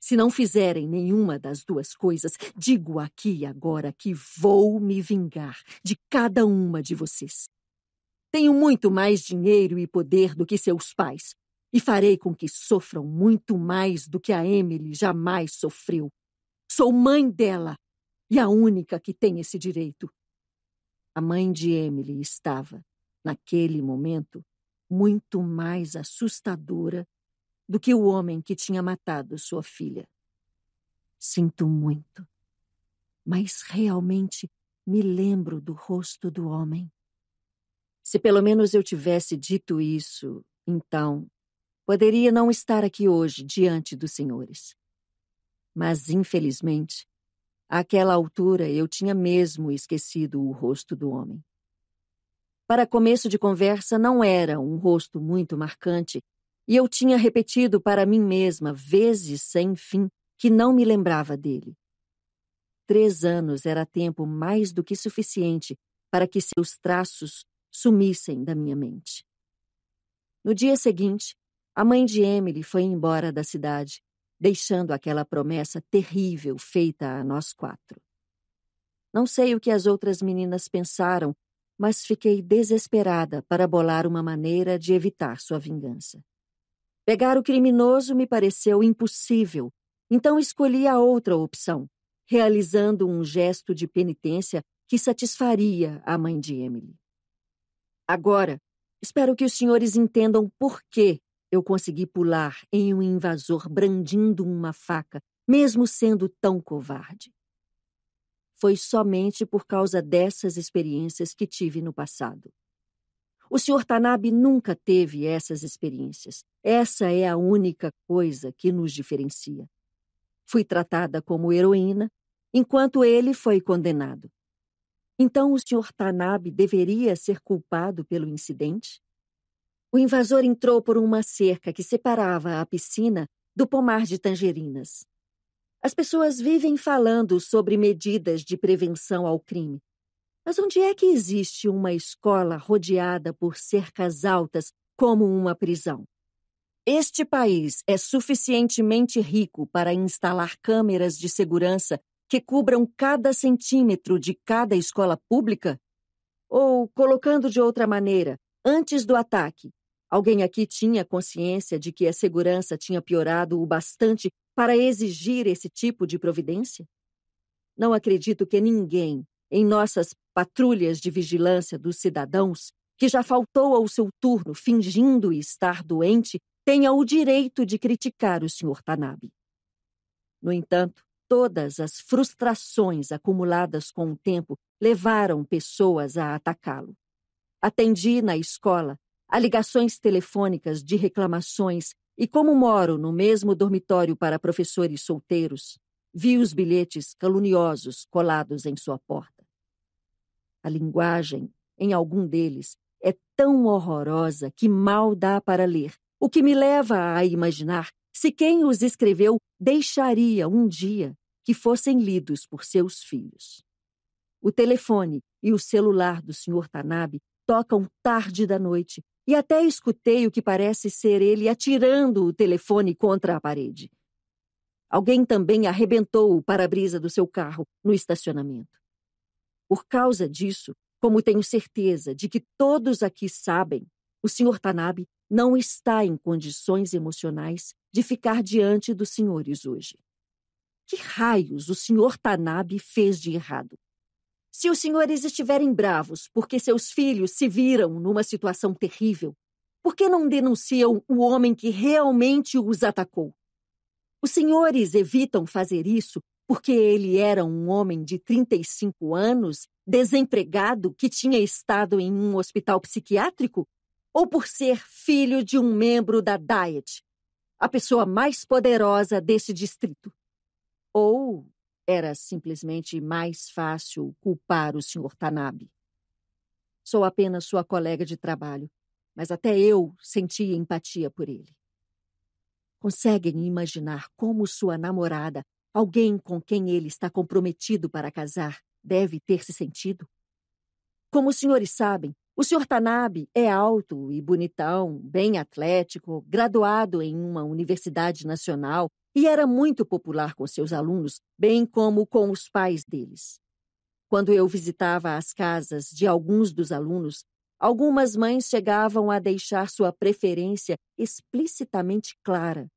Se não fizerem nenhuma das duas coisas, digo aqui e agora que vou me vingar de cada uma de vocês. Tenho muito mais dinheiro e poder do que seus pais, e farei com que sofram muito mais do que a Emily jamais sofreu. Sou mãe dela e a única que tem esse direito. A mãe de Emily estava, naquele momento, muito mais assustadora do que o homem que tinha matado sua filha. Sinto muito, mas realmente me lembro do rosto do homem. Se pelo menos eu tivesse dito isso, então poderia não estar aqui hoje diante dos senhores. Mas, infelizmente, àquela altura eu tinha mesmo esquecido o rosto do homem. Para começo de conversa, não era um rosto muito marcante e eu tinha repetido para mim mesma, vezes sem fim, que não me lembrava dele. Três anos era tempo mais do que suficiente para que seus traços sumissem da minha mente. No dia seguinte, a mãe de Emily foi embora da cidade, deixando aquela promessa terrível feita a nós quatro. Não sei o que as outras meninas pensaram, mas fiquei desesperada para bolar uma maneira de evitar sua vingança. Pegar o criminoso me pareceu impossível, então escolhi a outra opção, realizando um gesto de penitência que satisfaria a mãe de Emily. Agora, espero que os senhores entendam por que eu consegui pular em um invasor brandindo uma faca, mesmo sendo tão covarde. Foi somente por causa dessas experiências que tive no passado. O Sr. Tanabe nunca teve essas experiências. Essa é a única coisa que nos diferencia. Fui tratada como heroína, enquanto ele foi condenado. Então o Sr. Tanabe deveria ser culpado pelo incidente? O invasor entrou por uma cerca que separava a piscina do pomar de tangerinas. As pessoas vivem falando sobre medidas de prevenção ao crime, mas onde é que existe uma escola rodeada por cercas altas como uma prisão? Este país é suficientemente rico para instalar câmeras de segurança que cubram cada centímetro de cada escola pública? Ou, colocando de outra maneira, antes do ataque, alguém aqui tinha consciência de que a segurança tinha piorado o bastante para exigir esse tipo de providência? Não acredito que ninguém, em nossas patrulhas de vigilância dos cidadãos que já faltou ao seu turno fingindo estar doente tenha o direito de criticar o Sr. Tanabe. No entanto, todas as frustrações acumuladas com o tempo levaram pessoas a atacá-lo. Atendi na escola a ligações telefônicas de reclamações e, como moro no mesmo dormitório para professores solteiros, vi os bilhetes caluniosos colados em sua porta. A linguagem, em algum deles, é tão horrorosa que mal dá para ler, o que me leva a imaginar se quem os escreveu deixaria um dia que fossem lidos por seus filhos. O telefone e o celular do Sr. Tanabe tocam tarde da noite e até escutei o que parece ser ele atirando o telefone contra a parede. Alguém também arrebentou o para-brisa do seu carro no estacionamento. Por causa disso, como tenho certeza de que todos aqui sabem, o Sr. Tanabe não está em condições emocionais de ficar diante dos senhores hoje. Que raios o Sr. Tanabe fez de errado? Se os senhores estiverem bravos porque seus filhos se viram numa situação terrível, por que não denunciam o homem que realmente os atacou? Os senhores evitam fazer isso porque ele era um homem de 35 anos, desempregado, que tinha estado em um hospital psiquiátrico? Ou por ser filho de um membro da Diet, a pessoa mais poderosa desse distrito? Ou era simplesmente mais fácil culpar o Sr. Tanabe? Sou apenas sua colega de trabalho, mas até eu sentia empatia por ele. Conseguem imaginar como sua namorada Alguém com quem ele está comprometido para casar deve ter se sentido. Como os senhores sabem, o Sr. Tanabe é alto e bonitão, bem atlético, graduado em uma universidade nacional e era muito popular com seus alunos, bem como com os pais deles. Quando eu visitava as casas de alguns dos alunos, algumas mães chegavam a deixar sua preferência explicitamente clara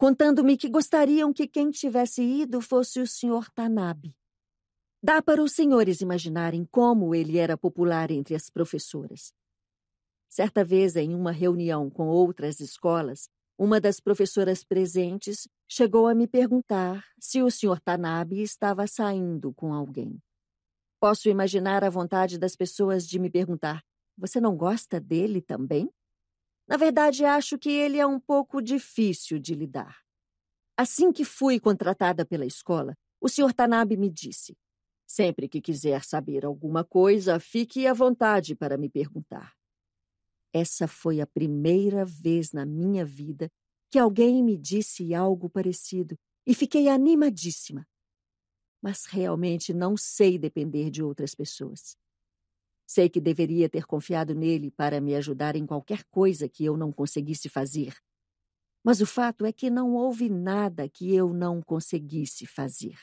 contando-me que gostariam que quem tivesse ido fosse o Sr. Tanabe. Dá para os senhores imaginarem como ele era popular entre as professoras. Certa vez, em uma reunião com outras escolas, uma das professoras presentes chegou a me perguntar se o Sr. Tanabe estava saindo com alguém. Posso imaginar a vontade das pessoas de me perguntar: Você não gosta dele também? Na verdade, acho que ele é um pouco difícil de lidar. Assim que fui contratada pela escola, o Sr. Tanabe me disse: Sempre que quiser saber alguma coisa, fique à vontade para me perguntar. Essa foi a primeira vez na minha vida que alguém me disse algo parecido e fiquei animadíssima. Mas realmente não sei depender de outras pessoas. Sei que deveria ter confiado nele para me ajudar em qualquer coisa que eu não conseguisse fazer. Mas o fato é que não houve nada que eu não conseguisse fazer.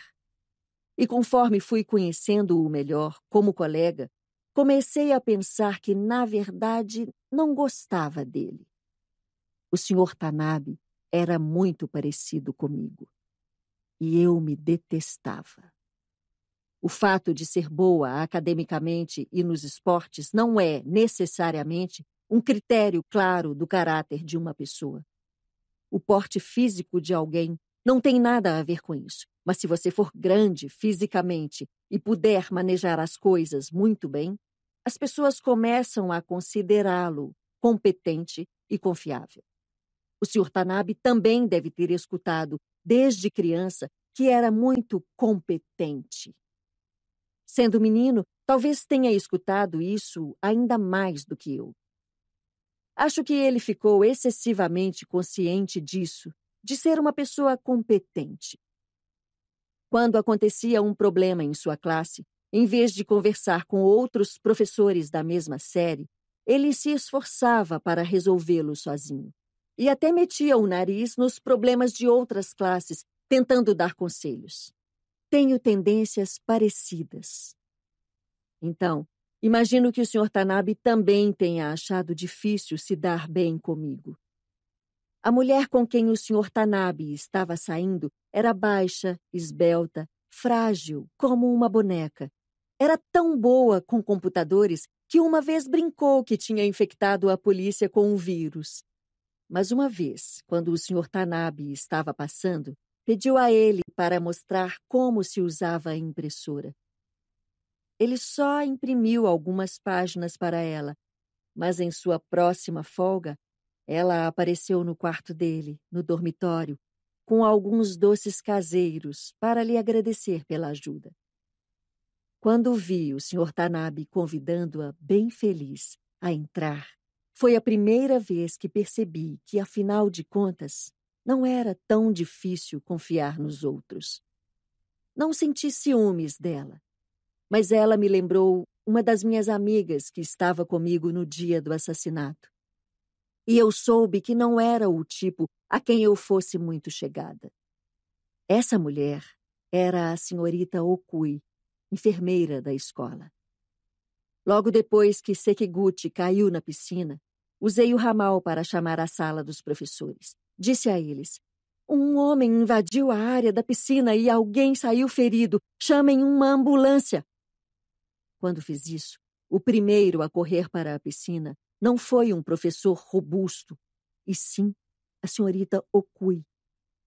E conforme fui conhecendo-o melhor como colega, comecei a pensar que, na verdade, não gostava dele. O Sr. Tanabe era muito parecido comigo. E eu me detestava. O fato de ser boa academicamente e nos esportes não é, necessariamente, um critério claro do caráter de uma pessoa. O porte físico de alguém não tem nada a ver com isso, mas se você for grande fisicamente e puder manejar as coisas muito bem, as pessoas começam a considerá-lo competente e confiável. O Sr. Tanabe também deve ter escutado, desde criança, que era muito competente. Sendo menino, talvez tenha escutado isso ainda mais do que eu. Acho que ele ficou excessivamente consciente disso, de ser uma pessoa competente. Quando acontecia um problema em sua classe, em vez de conversar com outros professores da mesma série, ele se esforçava para resolvê-lo sozinho. E até metia o nariz nos problemas de outras classes, tentando dar conselhos tenho tendências parecidas. Então, imagino que o Sr. Tanabe também tenha achado difícil se dar bem comigo. A mulher com quem o Sr. Tanabe estava saindo era baixa, esbelta, frágil, como uma boneca. Era tão boa com computadores que uma vez brincou que tinha infectado a polícia com um vírus. Mas uma vez, quando o Sr. Tanabe estava passando, pediu a ele para mostrar como se usava a impressora. Ele só imprimiu algumas páginas para ela, mas em sua próxima folga, ela apareceu no quarto dele, no dormitório, com alguns doces caseiros para lhe agradecer pela ajuda. Quando vi o Sr. Tanabe convidando-a bem feliz a entrar, foi a primeira vez que percebi que, afinal de contas, não era tão difícil confiar nos outros. Não senti ciúmes dela, mas ela me lembrou uma das minhas amigas que estava comigo no dia do assassinato. E eu soube que não era o tipo a quem eu fosse muito chegada. Essa mulher era a senhorita Okui, enfermeira da escola. Logo depois que Sekiguchi caiu na piscina, usei o ramal para chamar a sala dos professores. Disse a eles: Um homem invadiu a área da piscina e alguém saiu ferido. Chamem uma ambulância. Quando fiz isso, o primeiro a correr para a piscina não foi um professor robusto, e sim a senhorita Okui,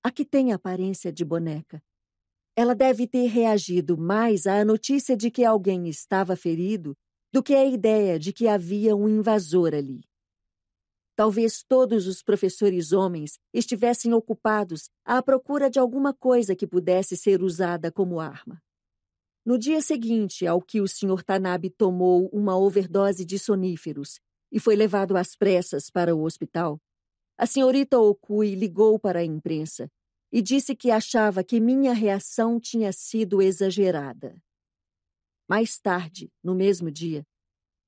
a que tem aparência de boneca. Ela deve ter reagido mais à notícia de que alguém estava ferido do que à ideia de que havia um invasor ali. Talvez todos os professores homens estivessem ocupados à procura de alguma coisa que pudesse ser usada como arma. No dia seguinte ao que o Sr. Tanabe tomou uma overdose de soníferos e foi levado às pressas para o hospital, a senhorita Okui ligou para a imprensa e disse que achava que minha reação tinha sido exagerada. Mais tarde, no mesmo dia,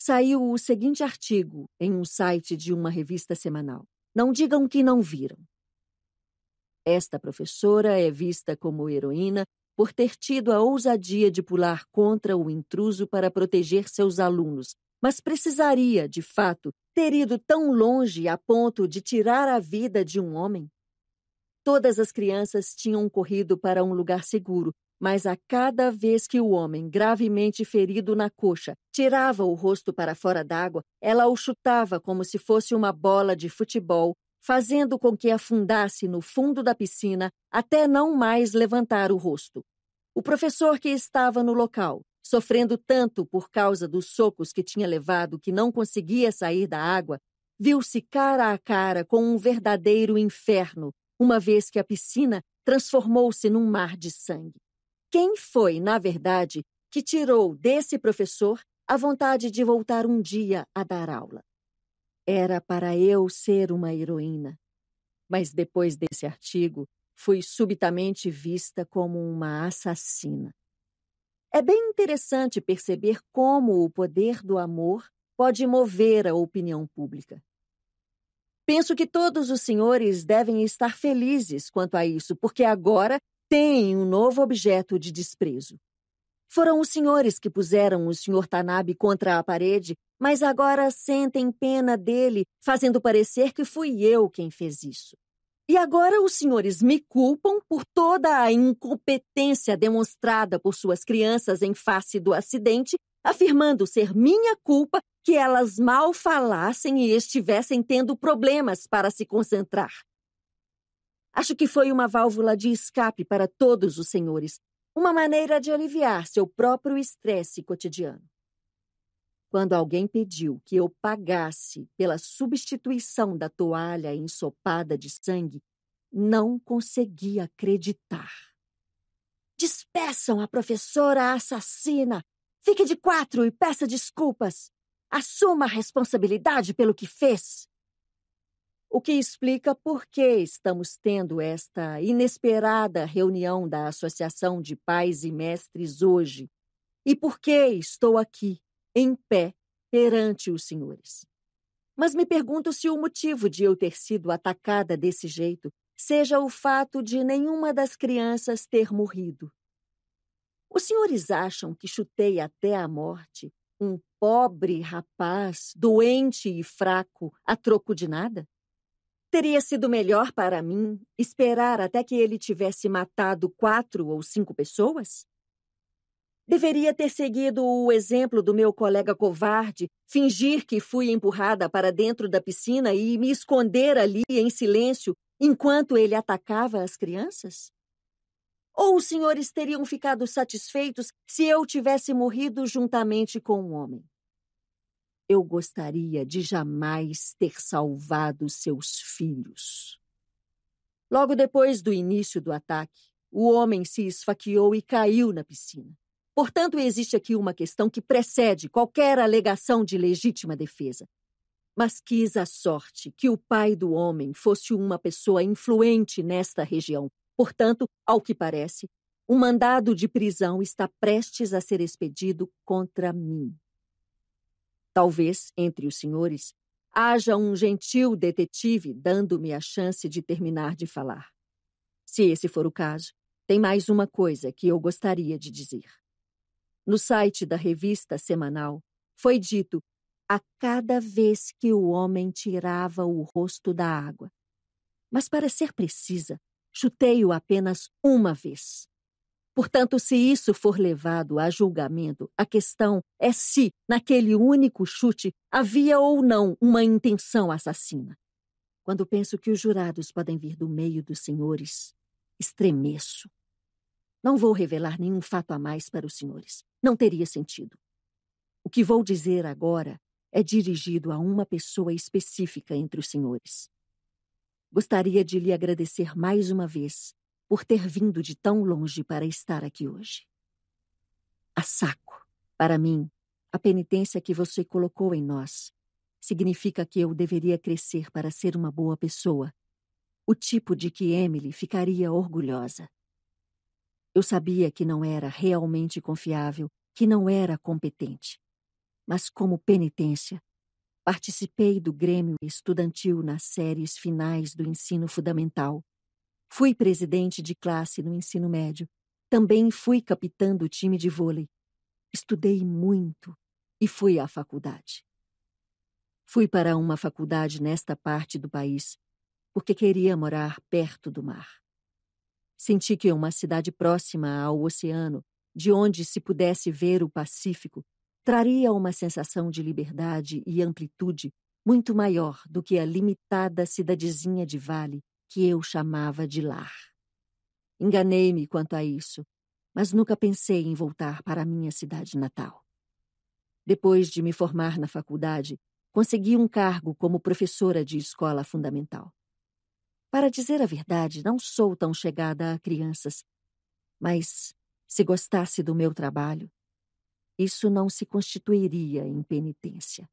saiu o seguinte artigo em um site de uma revista semanal. Não digam que não viram. Esta professora é vista como heroína por ter tido a ousadia de pular contra o intruso para proteger seus alunos, mas precisaria, de fato, ter ido tão longe a ponto de tirar a vida de um homem? Todas as crianças tinham corrido para um lugar seguro, mas a cada vez que o homem, gravemente ferido na coxa, tirava o rosto para fora d'água, ela o chutava como se fosse uma bola de futebol, fazendo com que afundasse no fundo da piscina até não mais levantar o rosto. O professor que estava no local, sofrendo tanto por causa dos socos que tinha levado que não conseguia sair da água, viu-se cara a cara com um verdadeiro inferno, uma vez que a piscina transformou-se num mar de sangue. Quem foi, na verdade, que tirou desse professor a vontade de voltar um dia a dar aula? Era para eu ser uma heroína. Mas depois desse artigo, fui subitamente vista como uma assassina. É bem interessante perceber como o poder do amor pode mover a opinião pública. Penso que todos os senhores devem estar felizes quanto a isso, porque agora têm um novo objeto de desprezo. Foram os senhores que puseram o Sr. Tanabe contra a parede, mas agora sentem pena dele, fazendo parecer que fui eu quem fez isso. E agora os senhores me culpam por toda a incompetência demonstrada por suas crianças em face do acidente, afirmando ser minha culpa que elas mal falassem e estivessem tendo problemas para se concentrar. Acho que foi uma válvula de escape para todos os senhores, uma maneira de aliviar seu próprio estresse cotidiano. Quando alguém pediu que eu pagasse pela substituição da toalha ensopada de sangue, não consegui acreditar. Despeçam a professora assassina! Fique de quatro e peça desculpas! Assuma a responsabilidade pelo que fez! o que explica por que estamos tendo esta inesperada reunião da Associação de Pais e Mestres hoje e por que estou aqui, em pé, perante os senhores. Mas me pergunto se o motivo de eu ter sido atacada desse jeito seja o fato de nenhuma das crianças ter morrido. Os senhores acham que chutei até a morte um pobre rapaz, doente e fraco, a troco de nada? Teria sido melhor para mim esperar até que ele tivesse matado quatro ou cinco pessoas? Deveria ter seguido o exemplo do meu colega covarde, fingir que fui empurrada para dentro da piscina e me esconder ali em silêncio enquanto ele atacava as crianças? Ou os senhores teriam ficado satisfeitos se eu tivesse morrido juntamente com o um homem? eu gostaria de jamais ter salvado seus filhos. Logo depois do início do ataque, o homem se esfaqueou e caiu na piscina. Portanto, existe aqui uma questão que precede qualquer alegação de legítima defesa. Mas quis a sorte que o pai do homem fosse uma pessoa influente nesta região. Portanto, ao que parece, um mandado de prisão está prestes a ser expedido contra mim. Talvez, entre os senhores, haja um gentil detetive dando-me a chance de terminar de falar. Se esse for o caso, tem mais uma coisa que eu gostaria de dizer. No site da revista semanal foi dito a cada vez que o homem tirava o rosto da água. Mas, para ser precisa, chutei-o apenas uma vez. Portanto, se isso for levado a julgamento, a questão é se, naquele único chute, havia ou não uma intenção assassina. Quando penso que os jurados podem vir do meio dos senhores, estremeço. Não vou revelar nenhum fato a mais para os senhores. Não teria sentido. O que vou dizer agora é dirigido a uma pessoa específica entre os senhores. Gostaria de lhe agradecer mais uma vez por ter vindo de tão longe para estar aqui hoje. A saco, para mim, a penitência que você colocou em nós significa que eu deveria crescer para ser uma boa pessoa, o tipo de que Emily ficaria orgulhosa. Eu sabia que não era realmente confiável, que não era competente. Mas, como penitência, participei do Grêmio Estudantil nas séries finais do ensino fundamental Fui presidente de classe no ensino médio. Também fui capitã do time de vôlei. Estudei muito e fui à faculdade. Fui para uma faculdade nesta parte do país porque queria morar perto do mar. Senti que uma cidade próxima ao oceano, de onde se pudesse ver o Pacífico, traria uma sensação de liberdade e amplitude muito maior do que a limitada cidadezinha de vale que eu chamava de lar. Enganei-me quanto a isso, mas nunca pensei em voltar para a minha cidade natal. Depois de me formar na faculdade, consegui um cargo como professora de escola fundamental. Para dizer a verdade, não sou tão chegada a crianças, mas se gostasse do meu trabalho, isso não se constituiria em penitência.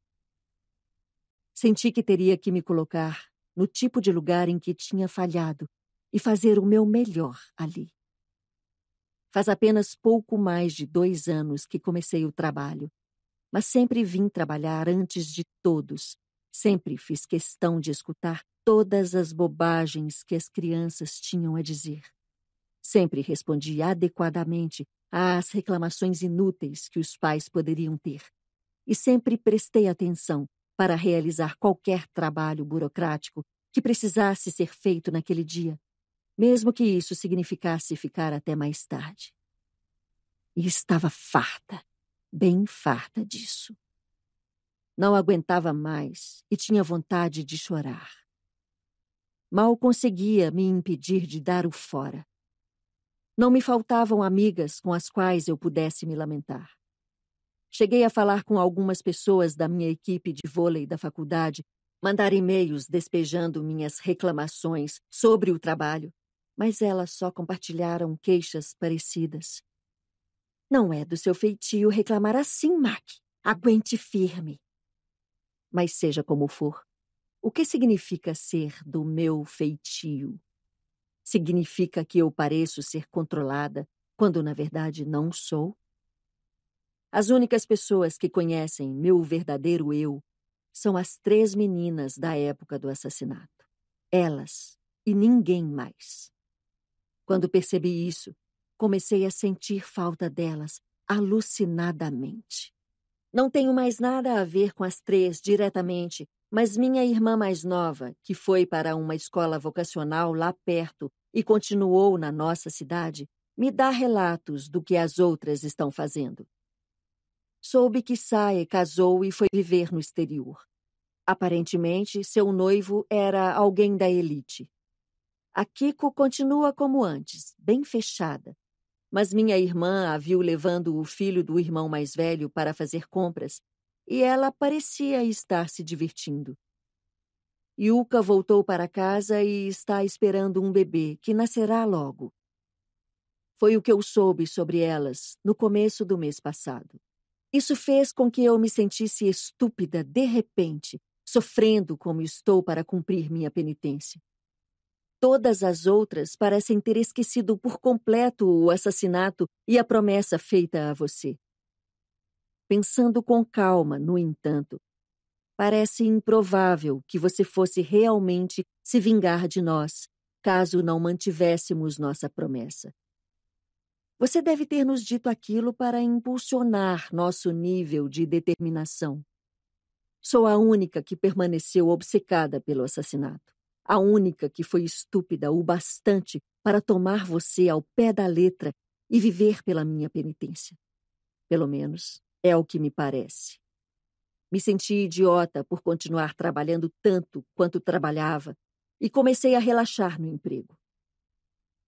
Senti que teria que me colocar no tipo de lugar em que tinha falhado e fazer o meu melhor ali. Faz apenas pouco mais de dois anos que comecei o trabalho, mas sempre vim trabalhar antes de todos. Sempre fiz questão de escutar todas as bobagens que as crianças tinham a dizer. Sempre respondi adequadamente às reclamações inúteis que os pais poderiam ter. E sempre prestei atenção para realizar qualquer trabalho burocrático que precisasse ser feito naquele dia, mesmo que isso significasse ficar até mais tarde. E estava farta, bem farta disso. Não aguentava mais e tinha vontade de chorar. Mal conseguia me impedir de dar o fora. Não me faltavam amigas com as quais eu pudesse me lamentar. Cheguei a falar com algumas pessoas da minha equipe de vôlei da faculdade, mandar e-mails despejando minhas reclamações sobre o trabalho, mas elas só compartilharam queixas parecidas. Não é do seu feitio reclamar assim, Mac. Aguente firme. Mas seja como for, o que significa ser do meu feitio? Significa que eu pareço ser controlada quando na verdade não sou? As únicas pessoas que conhecem meu verdadeiro eu são as três meninas da época do assassinato. Elas e ninguém mais. Quando percebi isso, comecei a sentir falta delas alucinadamente. Não tenho mais nada a ver com as três diretamente, mas minha irmã mais nova, que foi para uma escola vocacional lá perto e continuou na nossa cidade, me dá relatos do que as outras estão fazendo. Soube que Sae casou e foi viver no exterior. Aparentemente, seu noivo era alguém da elite. A Kiko continua como antes, bem fechada. Mas minha irmã a viu levando o filho do irmão mais velho para fazer compras e ela parecia estar se divertindo. Yuka voltou para casa e está esperando um bebê que nascerá logo. Foi o que eu soube sobre elas no começo do mês passado. Isso fez com que eu me sentisse estúpida de repente, sofrendo como estou para cumprir minha penitência. Todas as outras parecem ter esquecido por completo o assassinato e a promessa feita a você. Pensando com calma, no entanto, parece improvável que você fosse realmente se vingar de nós, caso não mantivéssemos nossa promessa. Você deve ter nos dito aquilo para impulsionar nosso nível de determinação. Sou a única que permaneceu obcecada pelo assassinato. A única que foi estúpida o bastante para tomar você ao pé da letra e viver pela minha penitência. Pelo menos é o que me parece. Me senti idiota por continuar trabalhando tanto quanto trabalhava e comecei a relaxar no emprego.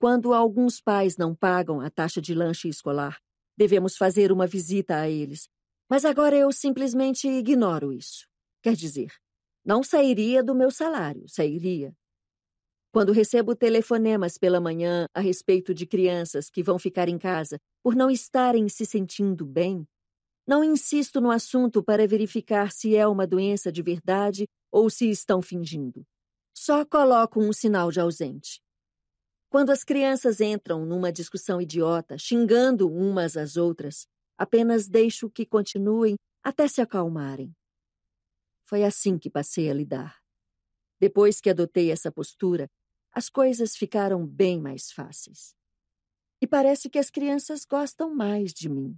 Quando alguns pais não pagam a taxa de lanche escolar, devemos fazer uma visita a eles. Mas agora eu simplesmente ignoro isso. Quer dizer, não sairia do meu salário, sairia. Quando recebo telefonemas pela manhã a respeito de crianças que vão ficar em casa por não estarem se sentindo bem, não insisto no assunto para verificar se é uma doença de verdade ou se estão fingindo. Só coloco um sinal de ausente. Quando as crianças entram numa discussão idiota, xingando umas às outras, apenas deixo que continuem até se acalmarem. Foi assim que passei a lidar. Depois que adotei essa postura, as coisas ficaram bem mais fáceis. E parece que as crianças gostam mais de mim.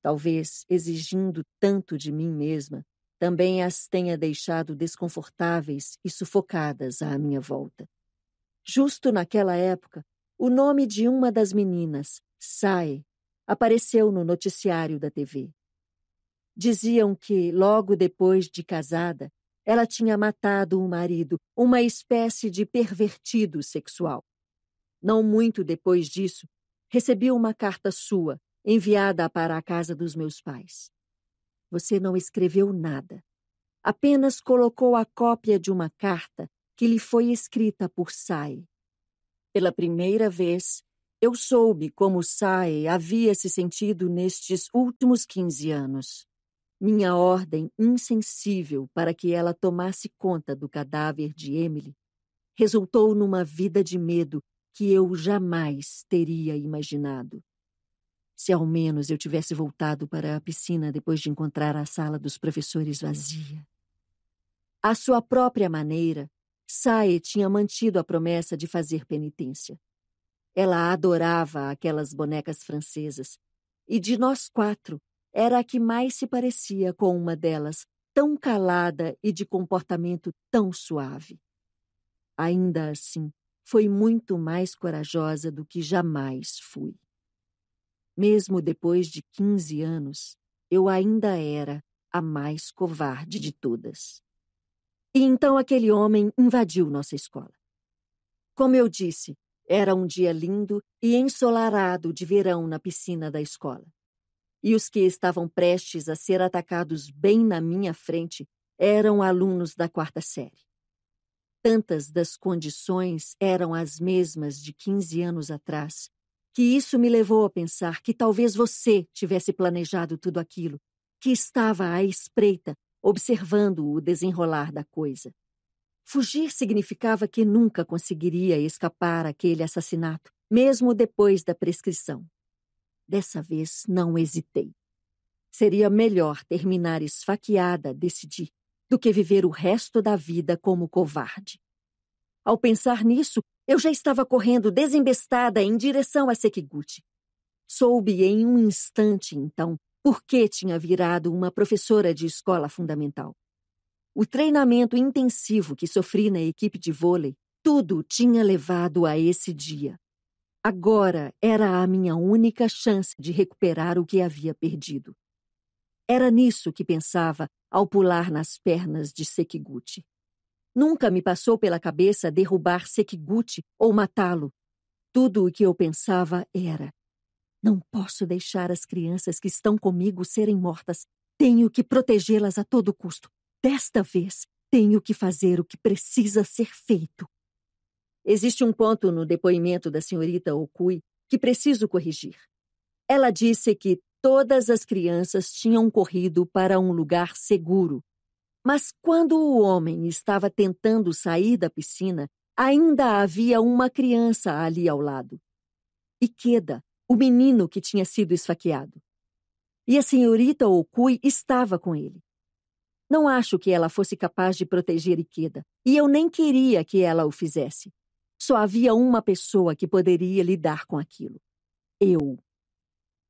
Talvez exigindo tanto de mim mesma, também as tenha deixado desconfortáveis e sufocadas à minha volta. Justo naquela época, o nome de uma das meninas, Sai, apareceu no noticiário da TV. Diziam que, logo depois de casada, ela tinha matado o marido, uma espécie de pervertido sexual. Não muito depois disso, recebi uma carta sua, enviada para a casa dos meus pais. Você não escreveu nada. Apenas colocou a cópia de uma carta que lhe foi escrita por Sai. Pela primeira vez, eu soube como Sai havia se sentido nestes últimos quinze anos. Minha ordem insensível para que ela tomasse conta do cadáver de Emily resultou numa vida de medo que eu jamais teria imaginado. Se ao menos eu tivesse voltado para a piscina depois de encontrar a sala dos professores vazia. À sua própria maneira, Sae tinha mantido a promessa de fazer penitência. Ela adorava aquelas bonecas francesas, e de nós quatro, era a que mais se parecia com uma delas, tão calada e de comportamento tão suave. Ainda assim, foi muito mais corajosa do que jamais fui. Mesmo depois de 15 anos, eu ainda era a mais covarde de todas. E então aquele homem invadiu nossa escola. Como eu disse, era um dia lindo e ensolarado de verão na piscina da escola. E os que estavam prestes a ser atacados bem na minha frente eram alunos da quarta série. Tantas das condições eram as mesmas de 15 anos atrás, que isso me levou a pensar que talvez você tivesse planejado tudo aquilo, que estava à espreita observando o desenrolar da coisa. Fugir significava que nunca conseguiria escapar aquele assassinato, mesmo depois da prescrição. Dessa vez não hesitei. Seria melhor terminar esfaqueada, decidi, do que viver o resto da vida como covarde. Ao pensar nisso, eu já estava correndo desembestada em direção a Sekiguchi. Soube em um instante, então, por que tinha virado uma professora de escola fundamental. O treinamento intensivo que sofri na equipe de vôlei, tudo tinha levado a esse dia. Agora era a minha única chance de recuperar o que havia perdido. Era nisso que pensava ao pular nas pernas de Sekiguchi. Nunca me passou pela cabeça derrubar Sekiguchi ou matá-lo. Tudo o que eu pensava era: não posso deixar as crianças que estão comigo serem mortas. Tenho que protegê-las a todo custo. Desta vez, tenho que fazer o que precisa ser feito. Existe um ponto no depoimento da senhorita Okui que preciso corrigir. Ela disse que todas as crianças tinham corrido para um lugar seguro. Mas quando o homem estava tentando sair da piscina, ainda havia uma criança ali ao lado. Ikeda o menino que tinha sido esfaqueado. E a senhorita Okui estava com ele. Não acho que ela fosse capaz de proteger Ikeda, e eu nem queria que ela o fizesse. Só havia uma pessoa que poderia lidar com aquilo. Eu.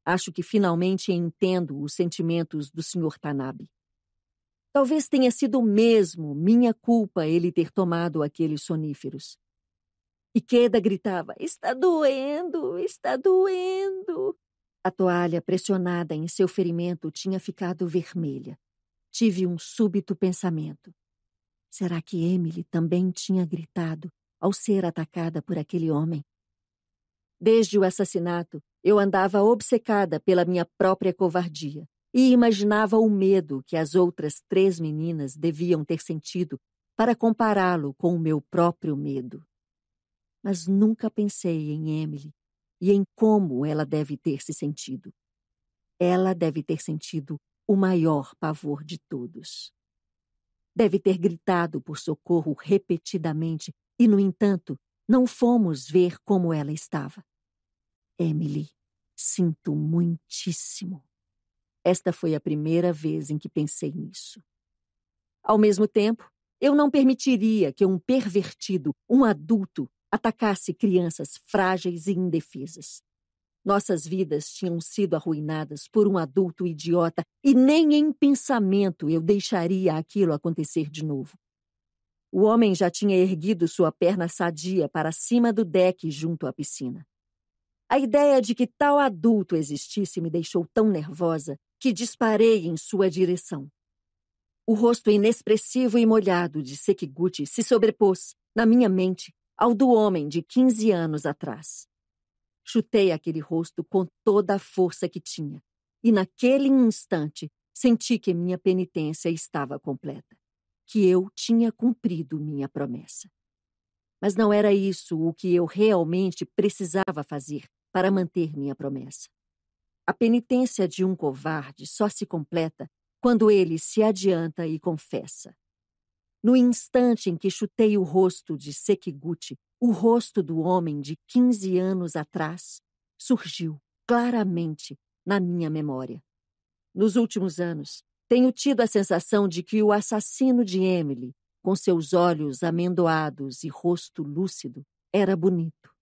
Acho que finalmente entendo os sentimentos do Sr. Tanabe. Talvez tenha sido mesmo minha culpa ele ter tomado aqueles soníferos. E Queda gritava: Está doendo, está doendo. A toalha pressionada em seu ferimento tinha ficado vermelha. Tive um súbito pensamento. Será que Emily também tinha gritado ao ser atacada por aquele homem? Desde o assassinato, eu andava obcecada pela minha própria covardia e imaginava o medo que as outras três meninas deviam ter sentido para compará-lo com o meu próprio medo mas nunca pensei em Emily e em como ela deve ter se sentido. Ela deve ter sentido o maior pavor de todos. Deve ter gritado por socorro repetidamente e, no entanto, não fomos ver como ela estava. Emily, sinto muitíssimo. Esta foi a primeira vez em que pensei nisso. Ao mesmo tempo, eu não permitiria que um pervertido, um adulto, atacasse crianças frágeis e indefesas. Nossas vidas tinham sido arruinadas por um adulto idiota e nem em pensamento eu deixaria aquilo acontecer de novo. O homem já tinha erguido sua perna sadia para cima do deck junto à piscina. A ideia de que tal adulto existisse me deixou tão nervosa que disparei em sua direção. O rosto inexpressivo e molhado de Sekiguchi se sobrepôs, na minha mente, ao do homem de 15 anos atrás. Chutei aquele rosto com toda a força que tinha, e naquele instante senti que minha penitência estava completa, que eu tinha cumprido minha promessa. Mas não era isso o que eu realmente precisava fazer para manter minha promessa. A penitência de um covarde só se completa quando ele se adianta e confessa. No instante em que chutei o rosto de Sekiguchi, o rosto do homem de 15 anos atrás surgiu claramente na minha memória. Nos últimos anos, tenho tido a sensação de que o assassino de Emily, com seus olhos amendoados e rosto lúcido, era bonito.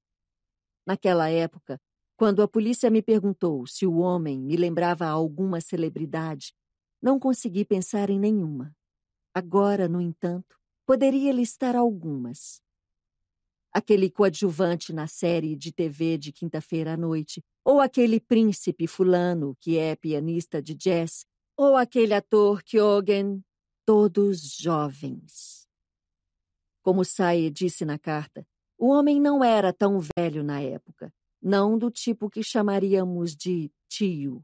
Naquela época, quando a polícia me perguntou se o homem me lembrava alguma celebridade, não consegui pensar em nenhuma. Agora, no entanto, poderia listar algumas. Aquele coadjuvante na série de TV de quinta-feira à noite, ou aquele príncipe fulano que é pianista de jazz, ou aquele ator Kyogen, todos jovens. Como Sae disse na carta, o homem não era tão velho na época, não do tipo que chamaríamos de tio.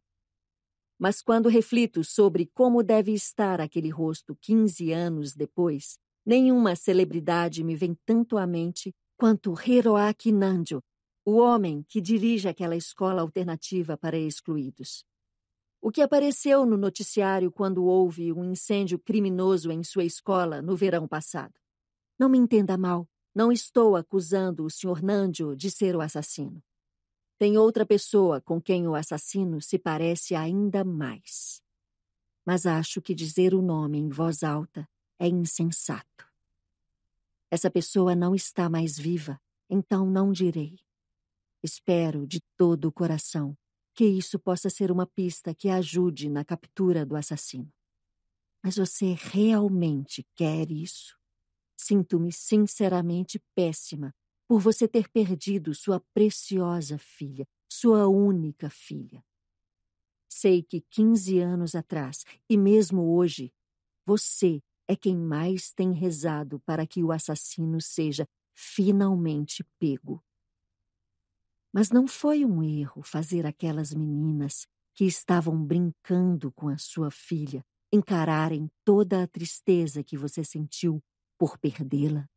Mas quando reflito sobre como deve estar aquele rosto 15 anos depois, nenhuma celebridade me vem tanto à mente quanto Hiroaki Nanjo, o homem que dirige aquela escola alternativa para excluídos. O que apareceu no noticiário quando houve um incêndio criminoso em sua escola no verão passado. Não me entenda mal, não estou acusando o Sr. Nandio de ser o assassino. Tem outra pessoa com quem o assassino se parece ainda mais. Mas acho que dizer o nome em voz alta é insensato. Essa pessoa não está mais viva, então não direi. Espero de todo o coração que isso possa ser uma pista que ajude na captura do assassino. Mas você realmente quer isso? Sinto-me sinceramente péssima por você ter perdido sua preciosa filha, sua única filha. Sei que 15 anos atrás, e mesmo hoje, você é quem mais tem rezado para que o assassino seja finalmente pego. Mas não foi um erro fazer aquelas meninas que estavam brincando com a sua filha encararem toda a tristeza que você sentiu por perdê-la?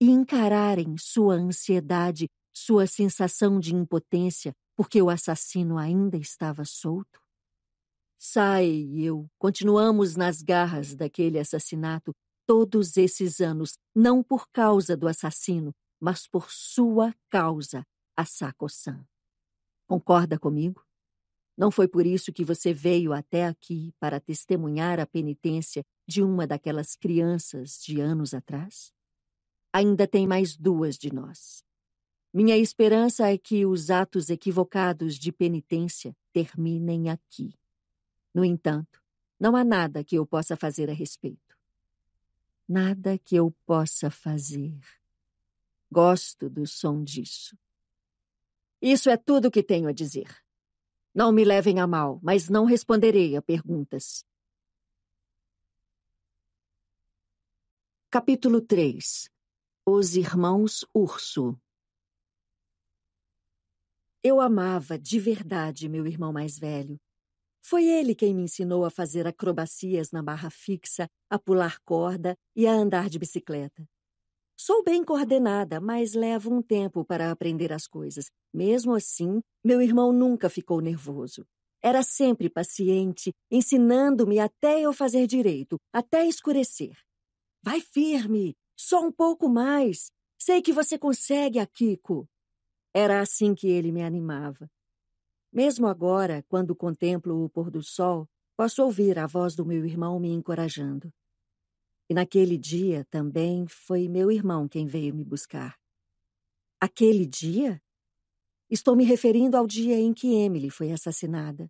e encararem sua ansiedade, sua sensação de impotência, porque o assassino ainda estava solto? Sai e eu continuamos nas garras daquele assassinato todos esses anos, não por causa do assassino, mas por sua causa, Asako-san. Concorda comigo? Não foi por isso que você veio até aqui para testemunhar a penitência de uma daquelas crianças de anos atrás? ainda tem mais duas de nós. Minha esperança é que os atos equivocados de penitência terminem aqui. No entanto, não há nada que eu possa fazer a respeito. Nada que eu possa fazer. Gosto do som disso. Isso é tudo o que tenho a dizer. Não me levem a mal, mas não responderei a perguntas. Capítulo 3 os Irmãos Urso Eu amava de verdade meu irmão mais velho. Foi ele quem me ensinou a fazer acrobacias na barra fixa, a pular corda e a andar de bicicleta. Sou bem coordenada, mas levo um tempo para aprender as coisas. Mesmo assim, meu irmão nunca ficou nervoso. Era sempre paciente, ensinando-me até eu fazer direito, até escurecer. Vai firme, só um pouco mais. Sei que você consegue, Akiko. Era assim que ele me animava. Mesmo agora, quando contemplo o pôr do sol, posso ouvir a voz do meu irmão me encorajando. E naquele dia também foi meu irmão quem veio me buscar. Aquele dia? Estou me referindo ao dia em que Emily foi assassinada.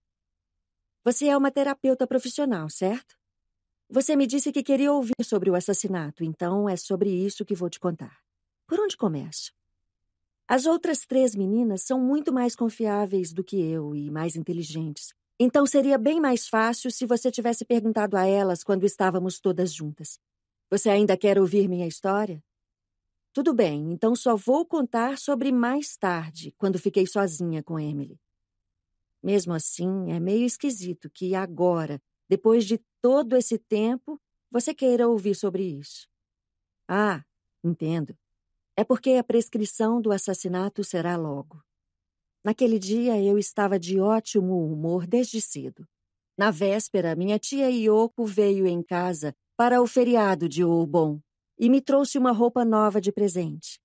Você é uma terapeuta profissional, certo? Você me disse que queria ouvir sobre o assassinato, então é sobre isso que vou te contar. Por onde começo? As outras três meninas são muito mais confiáveis do que eu e mais inteligentes. Então seria bem mais fácil se você tivesse perguntado a elas quando estávamos todas juntas. Você ainda quer ouvir minha história? Tudo bem, então só vou contar sobre mais tarde, quando fiquei sozinha com Emily. Mesmo assim, é meio esquisito que agora, depois de todo esse tempo você queira ouvir sobre isso. Ah, entendo. É porque a prescrição do assassinato será logo. Naquele dia eu estava de ótimo humor desde cedo. Na véspera, minha tia Ioko veio em casa para o feriado de Oubon e me trouxe uma roupa nova de presente.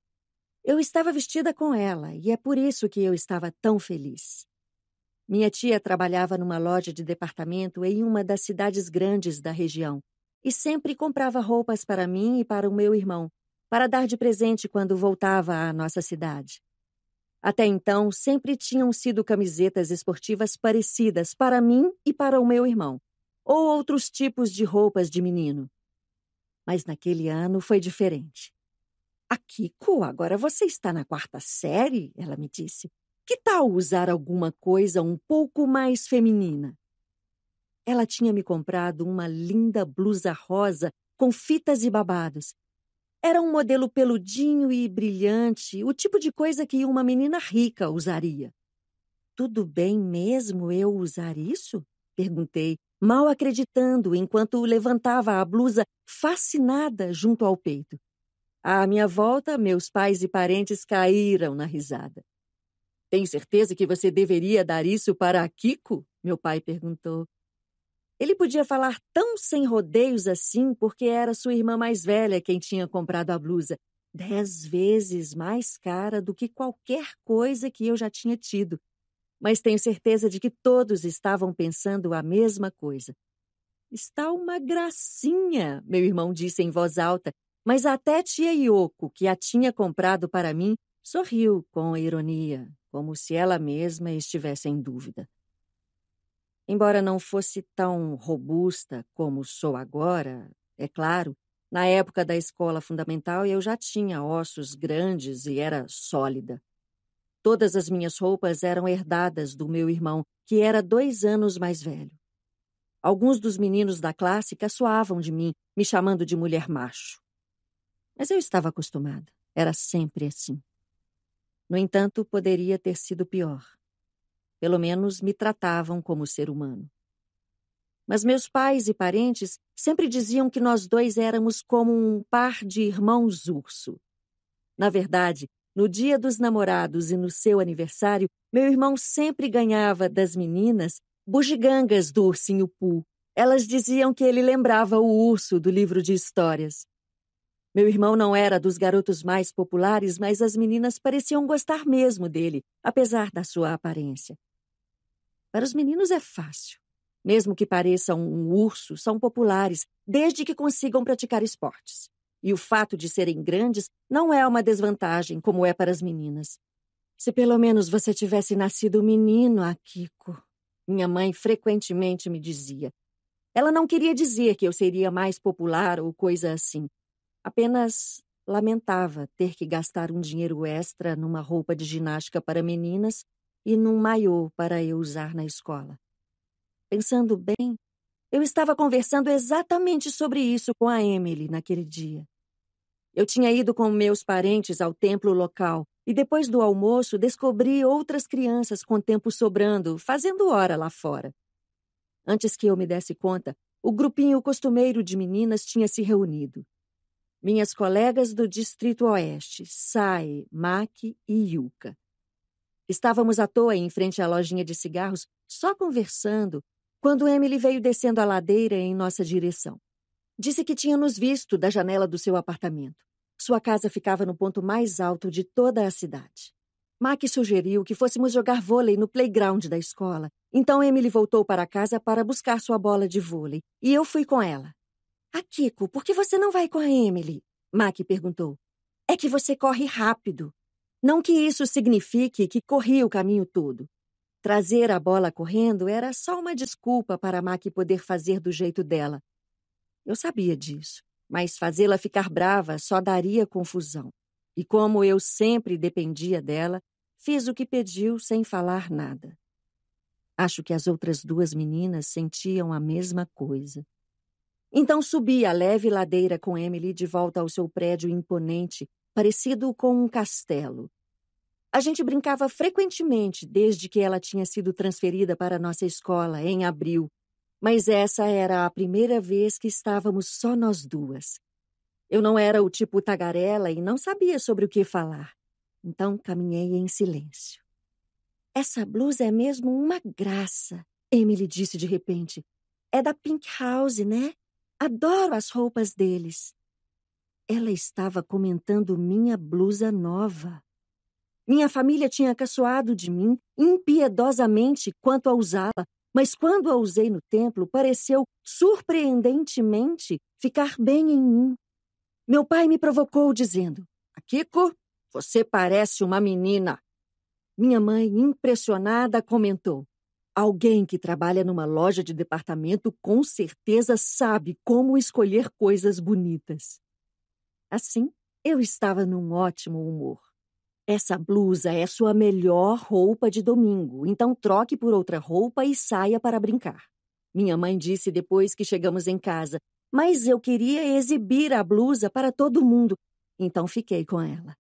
Eu estava vestida com ela e é por isso que eu estava tão feliz. Minha tia trabalhava numa loja de departamento em uma das cidades grandes da região e sempre comprava roupas para mim e para o meu irmão, para dar de presente quando voltava à nossa cidade. Até então, sempre tinham sido camisetas esportivas parecidas para mim e para o meu irmão, ou outros tipos de roupas de menino. Mas naquele ano foi diferente. A ah, Kiko, agora você está na quarta série, ela me disse. Que tal usar alguma coisa um pouco mais feminina? Ela tinha me comprado uma linda blusa rosa com fitas e babados. Era um modelo peludinho e brilhante, o tipo de coisa que uma menina rica usaria. Tudo bem mesmo eu usar isso? perguntei, mal acreditando enquanto levantava a blusa fascinada junto ao peito. À minha volta, meus pais e parentes caíram na risada. Tem certeza que você deveria dar isso para a Kiko? Meu pai perguntou. Ele podia falar tão sem rodeios assim porque era sua irmã mais velha quem tinha comprado a blusa, dez vezes mais cara do que qualquer coisa que eu já tinha tido. Mas tenho certeza de que todos estavam pensando a mesma coisa. Está uma gracinha, meu irmão disse em voz alta, mas até tia Yoko, que a tinha comprado para mim, sorriu com ironia como se ela mesma estivesse em dúvida. Embora não fosse tão robusta como sou agora, é claro, na época da escola fundamental eu já tinha ossos grandes e era sólida. Todas as minhas roupas eram herdadas do meu irmão, que era dois anos mais velho. Alguns dos meninos da classe caçoavam de mim, me chamando de mulher macho. Mas eu estava acostumada, era sempre assim. No entanto, poderia ter sido pior. Pelo menos me tratavam como ser humano. Mas meus pais e parentes sempre diziam que nós dois éramos como um par de irmãos urso. Na verdade, no dia dos namorados e no seu aniversário, meu irmão sempre ganhava das meninas bugigangas do ursinho Pooh. Elas diziam que ele lembrava o urso do livro de histórias. Meu irmão não era dos garotos mais populares, mas as meninas pareciam gostar mesmo dele, apesar da sua aparência. Para os meninos é fácil. Mesmo que pareçam um urso, são populares, desde que consigam praticar esportes. E o fato de serem grandes não é uma desvantagem, como é para as meninas. Se pelo menos você tivesse nascido menino, Akiko, ah, minha mãe frequentemente me dizia. Ela não queria dizer que eu seria mais popular ou coisa assim, Apenas lamentava ter que gastar um dinheiro extra numa roupa de ginástica para meninas e num maiô para eu usar na escola. Pensando bem, eu estava conversando exatamente sobre isso com a Emily naquele dia. Eu tinha ido com meus parentes ao templo local e depois do almoço descobri outras crianças com tempo sobrando, fazendo hora lá fora. Antes que eu me desse conta, o grupinho costumeiro de meninas tinha se reunido minhas colegas do Distrito Oeste, Sae, Mac e Yuka. Estávamos à toa em frente à lojinha de cigarros, só conversando, quando Emily veio descendo a ladeira em nossa direção. Disse que tinha nos visto da janela do seu apartamento. Sua casa ficava no ponto mais alto de toda a cidade. Mac sugeriu que fôssemos jogar vôlei no playground da escola, então Emily voltou para casa para buscar sua bola de vôlei e eu fui com ela. Ah, Kiko, por que você não vai com a Emily? Mac perguntou. É que você corre rápido. Não que isso signifique que corri o caminho todo. Trazer a bola correndo era só uma desculpa para Mac poder fazer do jeito dela. Eu sabia disso, mas fazê-la ficar brava só daria confusão. E como eu sempre dependia dela, fiz o que pediu sem falar nada. Acho que as outras duas meninas sentiam a mesma coisa. Então subi a leve ladeira com Emily de volta ao seu prédio imponente, parecido com um castelo. A gente brincava frequentemente desde que ela tinha sido transferida para nossa escola em abril, mas essa era a primeira vez que estávamos só nós duas. Eu não era o tipo tagarela e não sabia sobre o que falar, então caminhei em silêncio. Essa blusa é mesmo uma graça, Emily disse de repente. É da Pink House, né? Adoro as roupas deles. Ela estava comentando minha blusa nova. Minha família tinha caçoado de mim impiedosamente quanto a usá-la, mas quando a usei no templo, pareceu surpreendentemente ficar bem em mim. Meu pai me provocou, dizendo: Akiko, você parece uma menina. Minha mãe, impressionada, comentou: Alguém que trabalha numa loja de departamento com certeza sabe como escolher coisas bonitas. Assim, eu estava num ótimo humor. Essa blusa é sua melhor roupa de domingo, então troque por outra roupa e saia para brincar. Minha mãe disse depois que chegamos em casa, mas eu queria exibir a blusa para todo mundo, então fiquei com ela.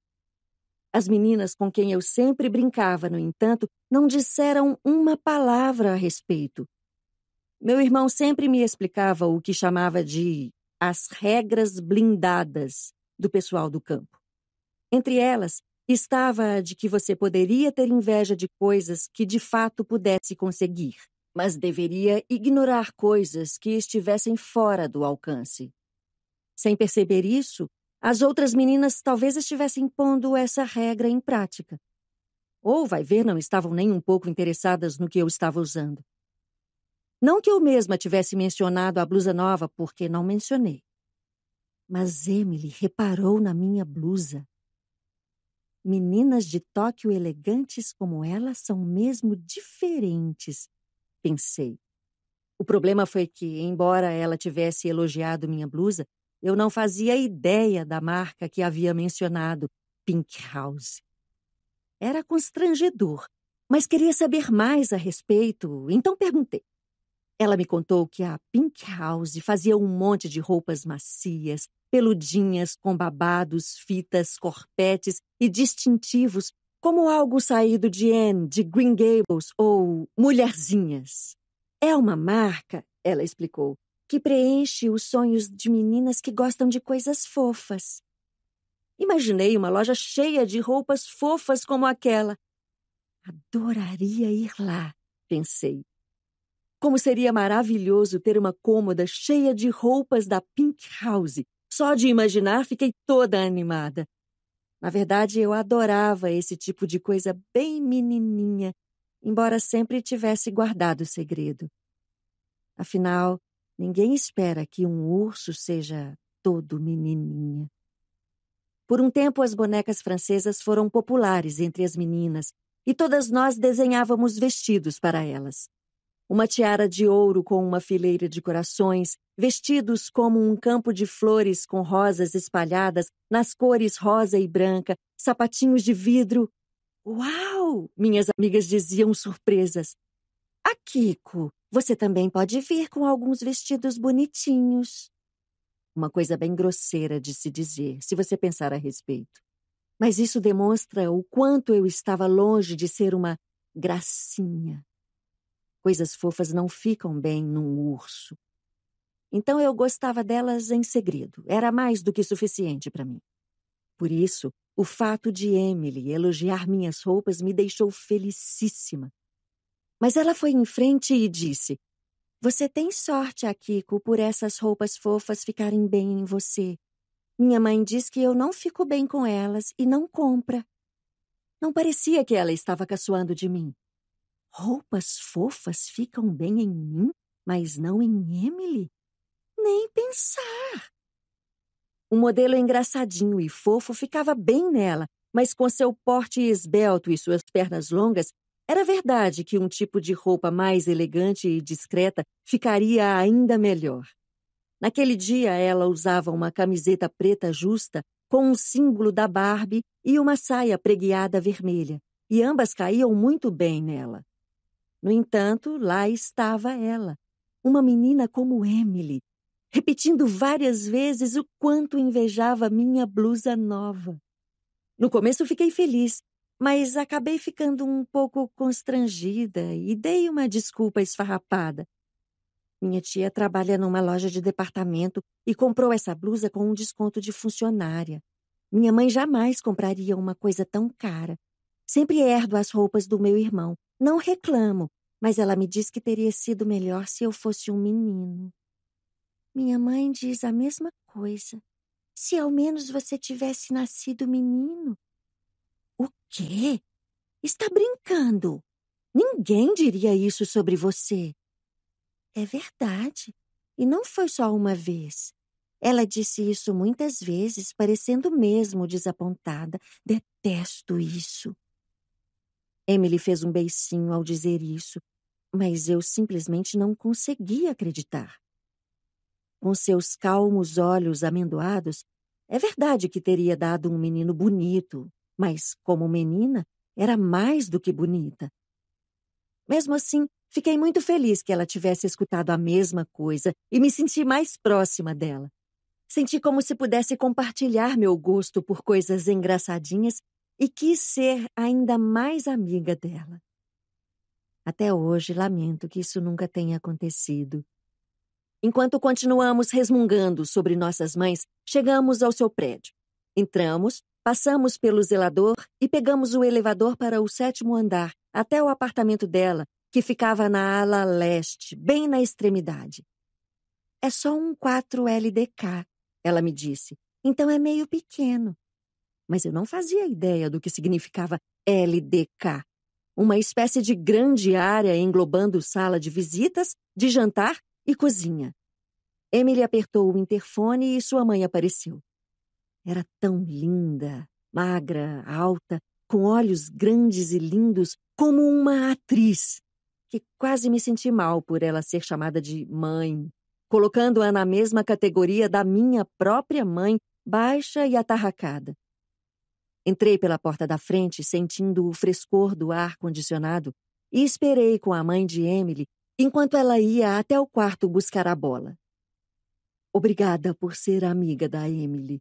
As meninas com quem eu sempre brincava, no entanto, não disseram uma palavra a respeito. Meu irmão sempre me explicava o que chamava de as regras blindadas do pessoal do campo. Entre elas estava a de que você poderia ter inveja de coisas que de fato pudesse conseguir, mas deveria ignorar coisas que estivessem fora do alcance. Sem perceber isso, as outras meninas talvez estivessem pondo essa regra em prática. Ou, vai ver, não estavam nem um pouco interessadas no que eu estava usando. Não que eu mesma tivesse mencionado a blusa nova, porque não mencionei. Mas Emily reparou na minha blusa. Meninas de Tóquio elegantes como ela são mesmo diferentes, pensei. O problema foi que, embora ela tivesse elogiado minha blusa, eu não fazia ideia da marca que havia mencionado, Pink House. Era constrangedor, mas queria saber mais a respeito, então perguntei. Ela me contou que a Pink House fazia um monte de roupas macias, peludinhas, com babados, fitas, corpetes e distintivos, como algo saído de Anne, de Green Gables ou Mulherzinhas. É uma marca, ela explicou, que preenche os sonhos de meninas que gostam de coisas fofas. Imaginei uma loja cheia de roupas fofas como aquela. Adoraria ir lá, pensei. Como seria maravilhoso ter uma cômoda cheia de roupas da Pink House. Só de imaginar fiquei toda animada. Na verdade, eu adorava esse tipo de coisa bem menininha, embora sempre tivesse guardado o segredo. Afinal, Ninguém espera que um urso seja todo menininha. Por um tempo, as bonecas francesas foram populares entre as meninas e todas nós desenhávamos vestidos para elas. Uma tiara de ouro com uma fileira de corações, vestidos como um campo de flores com rosas espalhadas nas cores rosa e branca, sapatinhos de vidro. Uau! Minhas amigas diziam surpresas. A ah, Kiko, você também pode vir com alguns vestidos bonitinhos. Uma coisa bem grosseira de se dizer, se você pensar a respeito. Mas isso demonstra o quanto eu estava longe de ser uma gracinha. Coisas fofas não ficam bem num urso. Então eu gostava delas em segredo. Era mais do que suficiente para mim. Por isso, o fato de Emily elogiar minhas roupas me deixou felicíssima mas ela foi em frente e disse: Você tem sorte, Akiko, por essas roupas fofas ficarem bem em você. Minha mãe diz que eu não fico bem com elas e não compra. Não parecia que ela estava caçoando de mim. Roupas fofas ficam bem em mim, mas não em Emily? Nem pensar! O modelo é engraçadinho e fofo ficava bem nela, mas com seu porte esbelto e suas pernas longas, era verdade que um tipo de roupa mais elegante e discreta ficaria ainda melhor. Naquele dia, ela usava uma camiseta preta justa com um símbolo da Barbie e uma saia preguiada vermelha, e ambas caíam muito bem nela. No entanto, lá estava ela, uma menina como Emily, repetindo várias vezes o quanto invejava minha blusa nova. No começo fiquei feliz mas acabei ficando um pouco constrangida e dei uma desculpa esfarrapada. Minha tia trabalha numa loja de departamento e comprou essa blusa com um desconto de funcionária. Minha mãe jamais compraria uma coisa tão cara. Sempre herdo as roupas do meu irmão. Não reclamo, mas ela me diz que teria sido melhor se eu fosse um menino. Minha mãe diz a mesma coisa. Se ao menos você tivesse nascido menino, o quê? Está brincando. Ninguém diria isso sobre você. É verdade. E não foi só uma vez. Ela disse isso muitas vezes, parecendo mesmo desapontada. Detesto isso. Emily fez um beicinho ao dizer isso, mas eu simplesmente não conseguia acreditar. Com seus calmos olhos amendoados, é verdade que teria dado um menino bonito, mas, como menina, era mais do que bonita. Mesmo assim, fiquei muito feliz que ela tivesse escutado a mesma coisa e me senti mais próxima dela. Senti como se pudesse compartilhar meu gosto por coisas engraçadinhas e quis ser ainda mais amiga dela. Até hoje lamento que isso nunca tenha acontecido. Enquanto continuamos resmungando sobre nossas mães, chegamos ao seu prédio. Entramos Passamos pelo zelador e pegamos o elevador para o sétimo andar, até o apartamento dela, que ficava na ala leste, bem na extremidade. É só um 4LDK, ela me disse, então é meio pequeno. Mas eu não fazia ideia do que significava LDK uma espécie de grande área englobando sala de visitas, de jantar e cozinha. Emily apertou o interfone e sua mãe apareceu. Era tão linda, magra, alta, com olhos grandes e lindos, como uma atriz, que quase me senti mal por ela ser chamada de mãe, colocando-a na mesma categoria da minha própria mãe, baixa e atarracada. Entrei pela porta da frente, sentindo o frescor do ar condicionado, e esperei com a mãe de Emily enquanto ela ia até o quarto buscar a bola. Obrigada por ser amiga da Emily,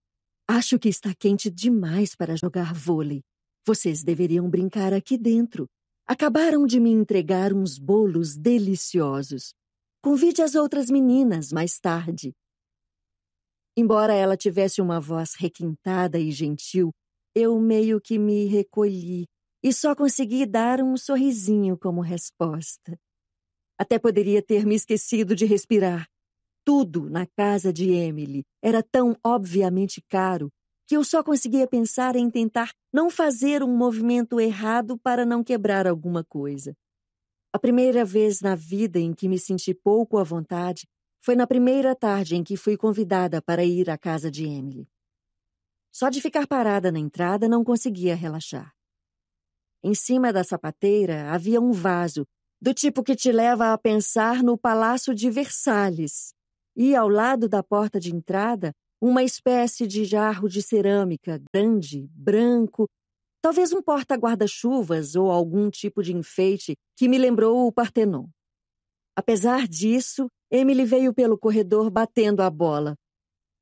Acho que está quente demais para jogar vôlei. Vocês deveriam brincar aqui dentro. Acabaram de me entregar uns bolos deliciosos. Convide as outras meninas mais tarde. Embora ela tivesse uma voz requintada e gentil, eu meio que me recolhi e só consegui dar um sorrisinho como resposta. Até poderia ter me esquecido de respirar tudo na casa de Emily era tão obviamente caro que eu só conseguia pensar em tentar não fazer um movimento errado para não quebrar alguma coisa. A primeira vez na vida em que me senti pouco à vontade foi na primeira tarde em que fui convidada para ir à casa de Emily. Só de ficar parada na entrada não conseguia relaxar. Em cima da sapateira havia um vaso, do tipo que te leva a pensar no Palácio de Versalhes, e ao lado da porta de entrada, uma espécie de jarro de cerâmica grande, branco, talvez um porta-guarda-chuvas ou algum tipo de enfeite que me lembrou o Partenon. Apesar disso, Emily veio pelo corredor batendo a bola.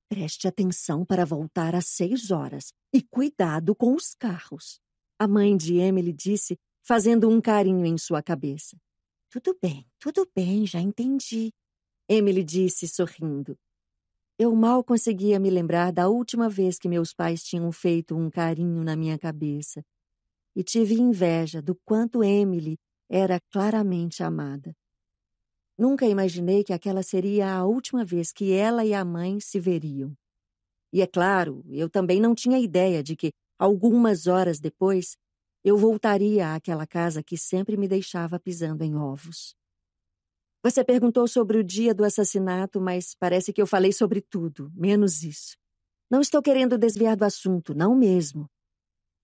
Preste atenção para voltar às seis horas e cuidado com os carros. A mãe de Emily disse, fazendo um carinho em sua cabeça. Tudo bem, tudo bem, já entendi. Emily disse, sorrindo. Eu mal conseguia me lembrar da última vez que meus pais tinham feito um carinho na minha cabeça. E tive inveja do quanto Emily era claramente amada. Nunca imaginei que aquela seria a última vez que ela e a mãe se veriam. E é claro, eu também não tinha ideia de que, algumas horas depois, eu voltaria àquela casa que sempre me deixava pisando em ovos. Você perguntou sobre o dia do assassinato, mas parece que eu falei sobre tudo, menos isso. Não estou querendo desviar do assunto, não mesmo.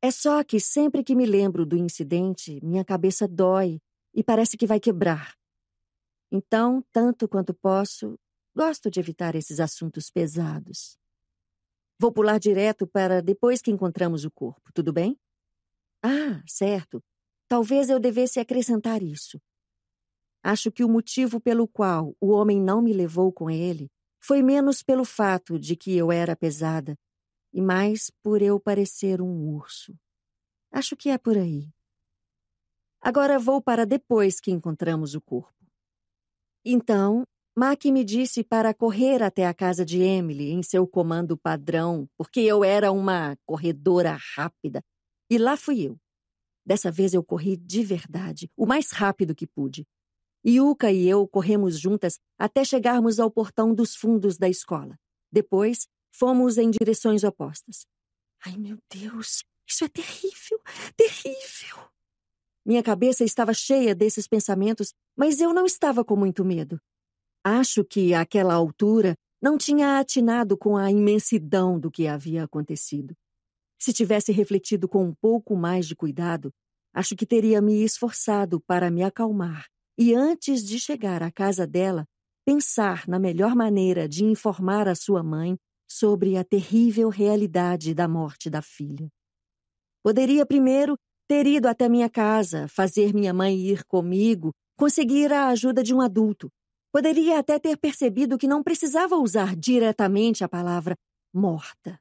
É só que sempre que me lembro do incidente, minha cabeça dói e parece que vai quebrar. Então, tanto quanto posso, gosto de evitar esses assuntos pesados. Vou pular direto para depois que encontramos o corpo, tudo bem? Ah, certo. Talvez eu devesse acrescentar isso. Acho que o motivo pelo qual o homem não me levou com ele foi menos pelo fato de que eu era pesada e mais por eu parecer um urso. Acho que é por aí. Agora vou para depois que encontramos o corpo. Então, Mack me disse para correr até a casa de Emily em seu comando padrão, porque eu era uma corredora rápida. E lá fui eu. Dessa vez eu corri de verdade, o mais rápido que pude. Yuka e eu corremos juntas até chegarmos ao portão dos fundos da escola. Depois, fomos em direções opostas. Ai, meu Deus, isso é terrível, terrível! Minha cabeça estava cheia desses pensamentos, mas eu não estava com muito medo. Acho que, àquela altura, não tinha atinado com a imensidão do que havia acontecido. Se tivesse refletido com um pouco mais de cuidado, acho que teria me esforçado para me acalmar e, antes de chegar à casa dela, pensar na melhor maneira de informar a sua mãe sobre a terrível realidade da morte da filha. Poderia primeiro ter ido até minha casa, fazer minha mãe ir comigo, conseguir a ajuda de um adulto. Poderia até ter percebido que não precisava usar diretamente a palavra morta.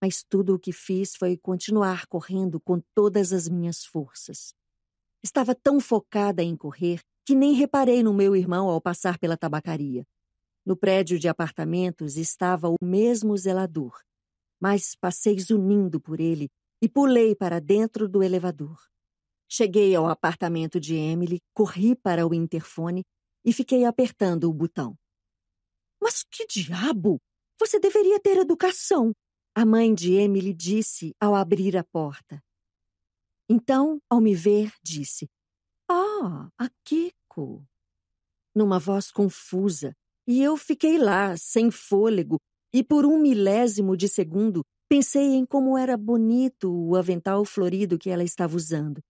Mas tudo o que fiz foi continuar correndo com todas as minhas forças. Estava tão focada em correr que nem reparei no meu irmão ao passar pela tabacaria. No prédio de apartamentos estava o mesmo zelador, mas passei zunindo por ele e pulei para dentro do elevador. Cheguei ao apartamento de Emily, corri para o interfone e fiquei apertando o botão. Mas que diabo! Você deveria ter educação! A mãe de Emily disse ao abrir a porta. Então, ao me ver, disse: Ah, Kiko!" Numa voz confusa, e eu fiquei lá, sem fôlego, e por um milésimo de segundo pensei em como era bonito o avental florido que ela estava usando.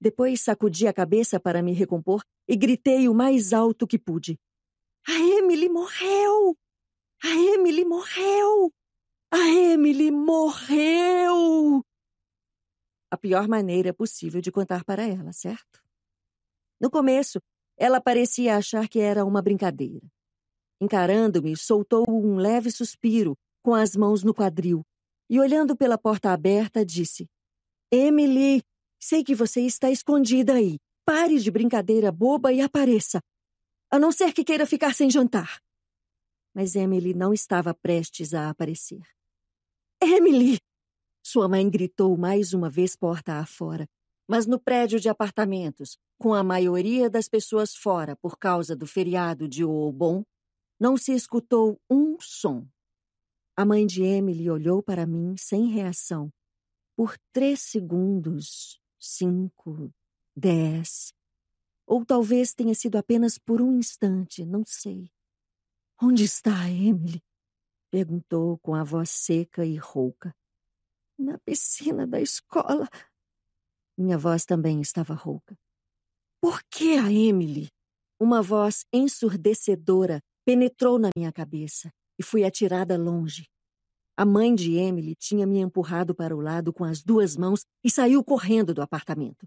Depois sacudi a cabeça para me recompor e gritei o mais alto que pude. A Emily morreu! A Emily morreu! A Emily morreu! a pior maneira possível de contar para ela, certo? No começo, ela parecia achar que era uma brincadeira. Encarando-me, soltou um leve suspiro, com as mãos no quadril, e olhando pela porta aberta, disse: Emily, sei que você está escondida aí. Pare de brincadeira boba e apareça. A não ser que queira ficar sem jantar. Mas Emily não estava prestes a aparecer. Emily! Sua mãe gritou mais uma vez porta afora, mas no prédio de apartamentos, com a maioria das pessoas fora por causa do feriado de Oobon, não se escutou um som. A mãe de Emily olhou para mim sem reação. Por três segundos, cinco, dez, ou talvez tenha sido apenas por um instante, não sei. Onde está Emily? Perguntou com a voz seca e rouca. Na piscina da escola. Minha voz também estava rouca. Por que a Emily? Uma voz ensurdecedora penetrou na minha cabeça e fui atirada longe. A mãe de Emily tinha me empurrado para o lado com as duas mãos e saiu correndo do apartamento.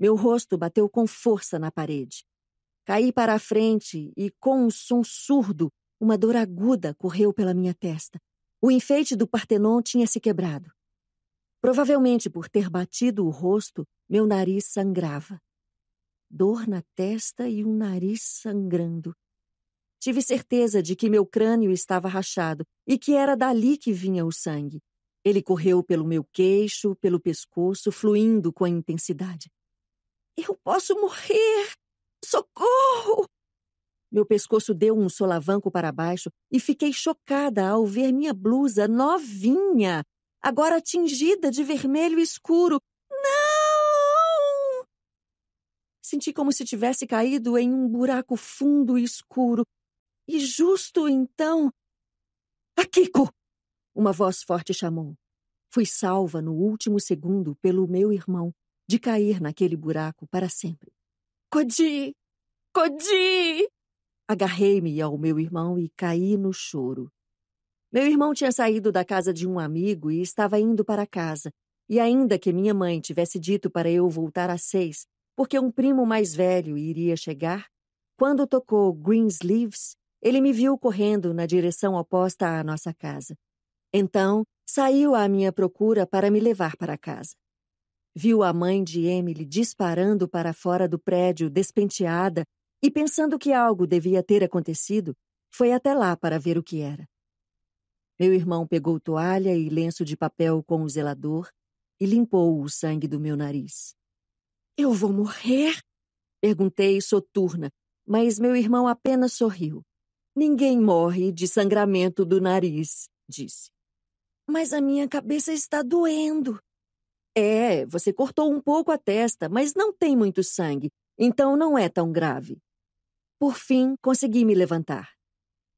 Meu rosto bateu com força na parede. Caí para a frente e, com um som surdo, uma dor aguda correu pela minha testa. O enfeite do Partenon tinha se quebrado. Provavelmente por ter batido o rosto, meu nariz sangrava. Dor na testa e um nariz sangrando. Tive certeza de que meu crânio estava rachado e que era dali que vinha o sangue. Ele correu pelo meu queixo, pelo pescoço, fluindo com intensidade. Eu posso morrer! Socorro! Meu pescoço deu um solavanco para baixo e fiquei chocada ao ver minha blusa novinha agora tingida de vermelho escuro. Não! Senti como se tivesse caído em um buraco fundo e escuro. E justo então. Akiko! Uma voz forte chamou. Fui salva no último segundo pelo meu irmão de cair naquele buraco para sempre. Codi! Codi! Agarrei-me ao meu irmão e caí no choro. Meu irmão tinha saído da casa de um amigo e estava indo para casa, e ainda que minha mãe tivesse dito para eu voltar às seis, porque um primo mais velho iria chegar, quando tocou Greensleeves, ele me viu correndo na direção oposta à nossa casa. Então, saiu à minha procura para me levar para casa. Viu a mãe de Emily disparando para fora do prédio, despenteada, e pensando que algo devia ter acontecido, foi até lá para ver o que era. Meu irmão pegou toalha e lenço de papel com o zelador e limpou o sangue do meu nariz. Eu vou morrer? Perguntei soturna, mas meu irmão apenas sorriu. Ninguém morre de sangramento do nariz, disse. Mas a minha cabeça está doendo. É, você cortou um pouco a testa, mas não tem muito sangue, então não é tão grave. Por fim, consegui me levantar.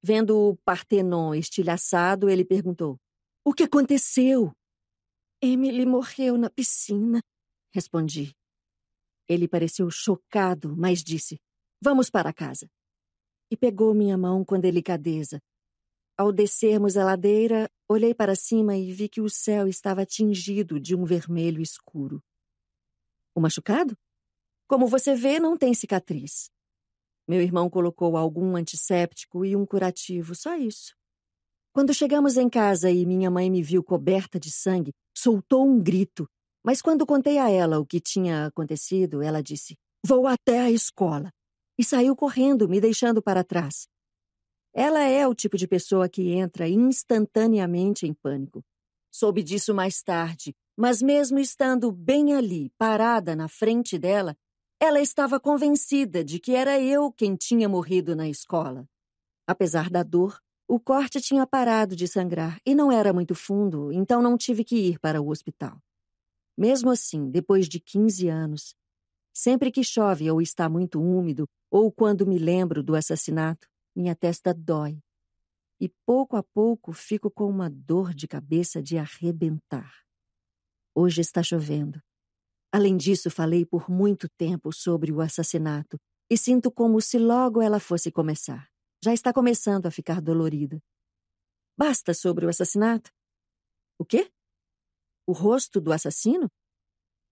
Vendo o Partenon estilhaçado, ele perguntou: O que aconteceu? Emily morreu na piscina, respondi. Ele pareceu chocado, mas disse: Vamos para casa. E pegou minha mão com delicadeza. Ao descermos a ladeira, olhei para cima e vi que o céu estava tingido de um vermelho escuro. O machucado? Como você vê, não tem cicatriz. Meu irmão colocou algum antisséptico e um curativo, só isso. Quando chegamos em casa e minha mãe me viu coberta de sangue, soltou um grito. Mas quando contei a ela o que tinha acontecido, ela disse: Vou até a escola. E saiu correndo, me deixando para trás. Ela é o tipo de pessoa que entra instantaneamente em pânico. Soube disso mais tarde, mas mesmo estando bem ali, parada na frente dela, ela estava convencida de que era eu quem tinha morrido na escola. Apesar da dor, o corte tinha parado de sangrar e não era muito fundo, então não tive que ir para o hospital. Mesmo assim, depois de 15 anos, sempre que chove ou está muito úmido, ou quando me lembro do assassinato, minha testa dói. E pouco a pouco fico com uma dor de cabeça de arrebentar. Hoje está chovendo. Além disso, falei por muito tempo sobre o assassinato e sinto como se logo ela fosse começar. Já está começando a ficar dolorida. Basta sobre o assassinato? O quê? O rosto do assassino?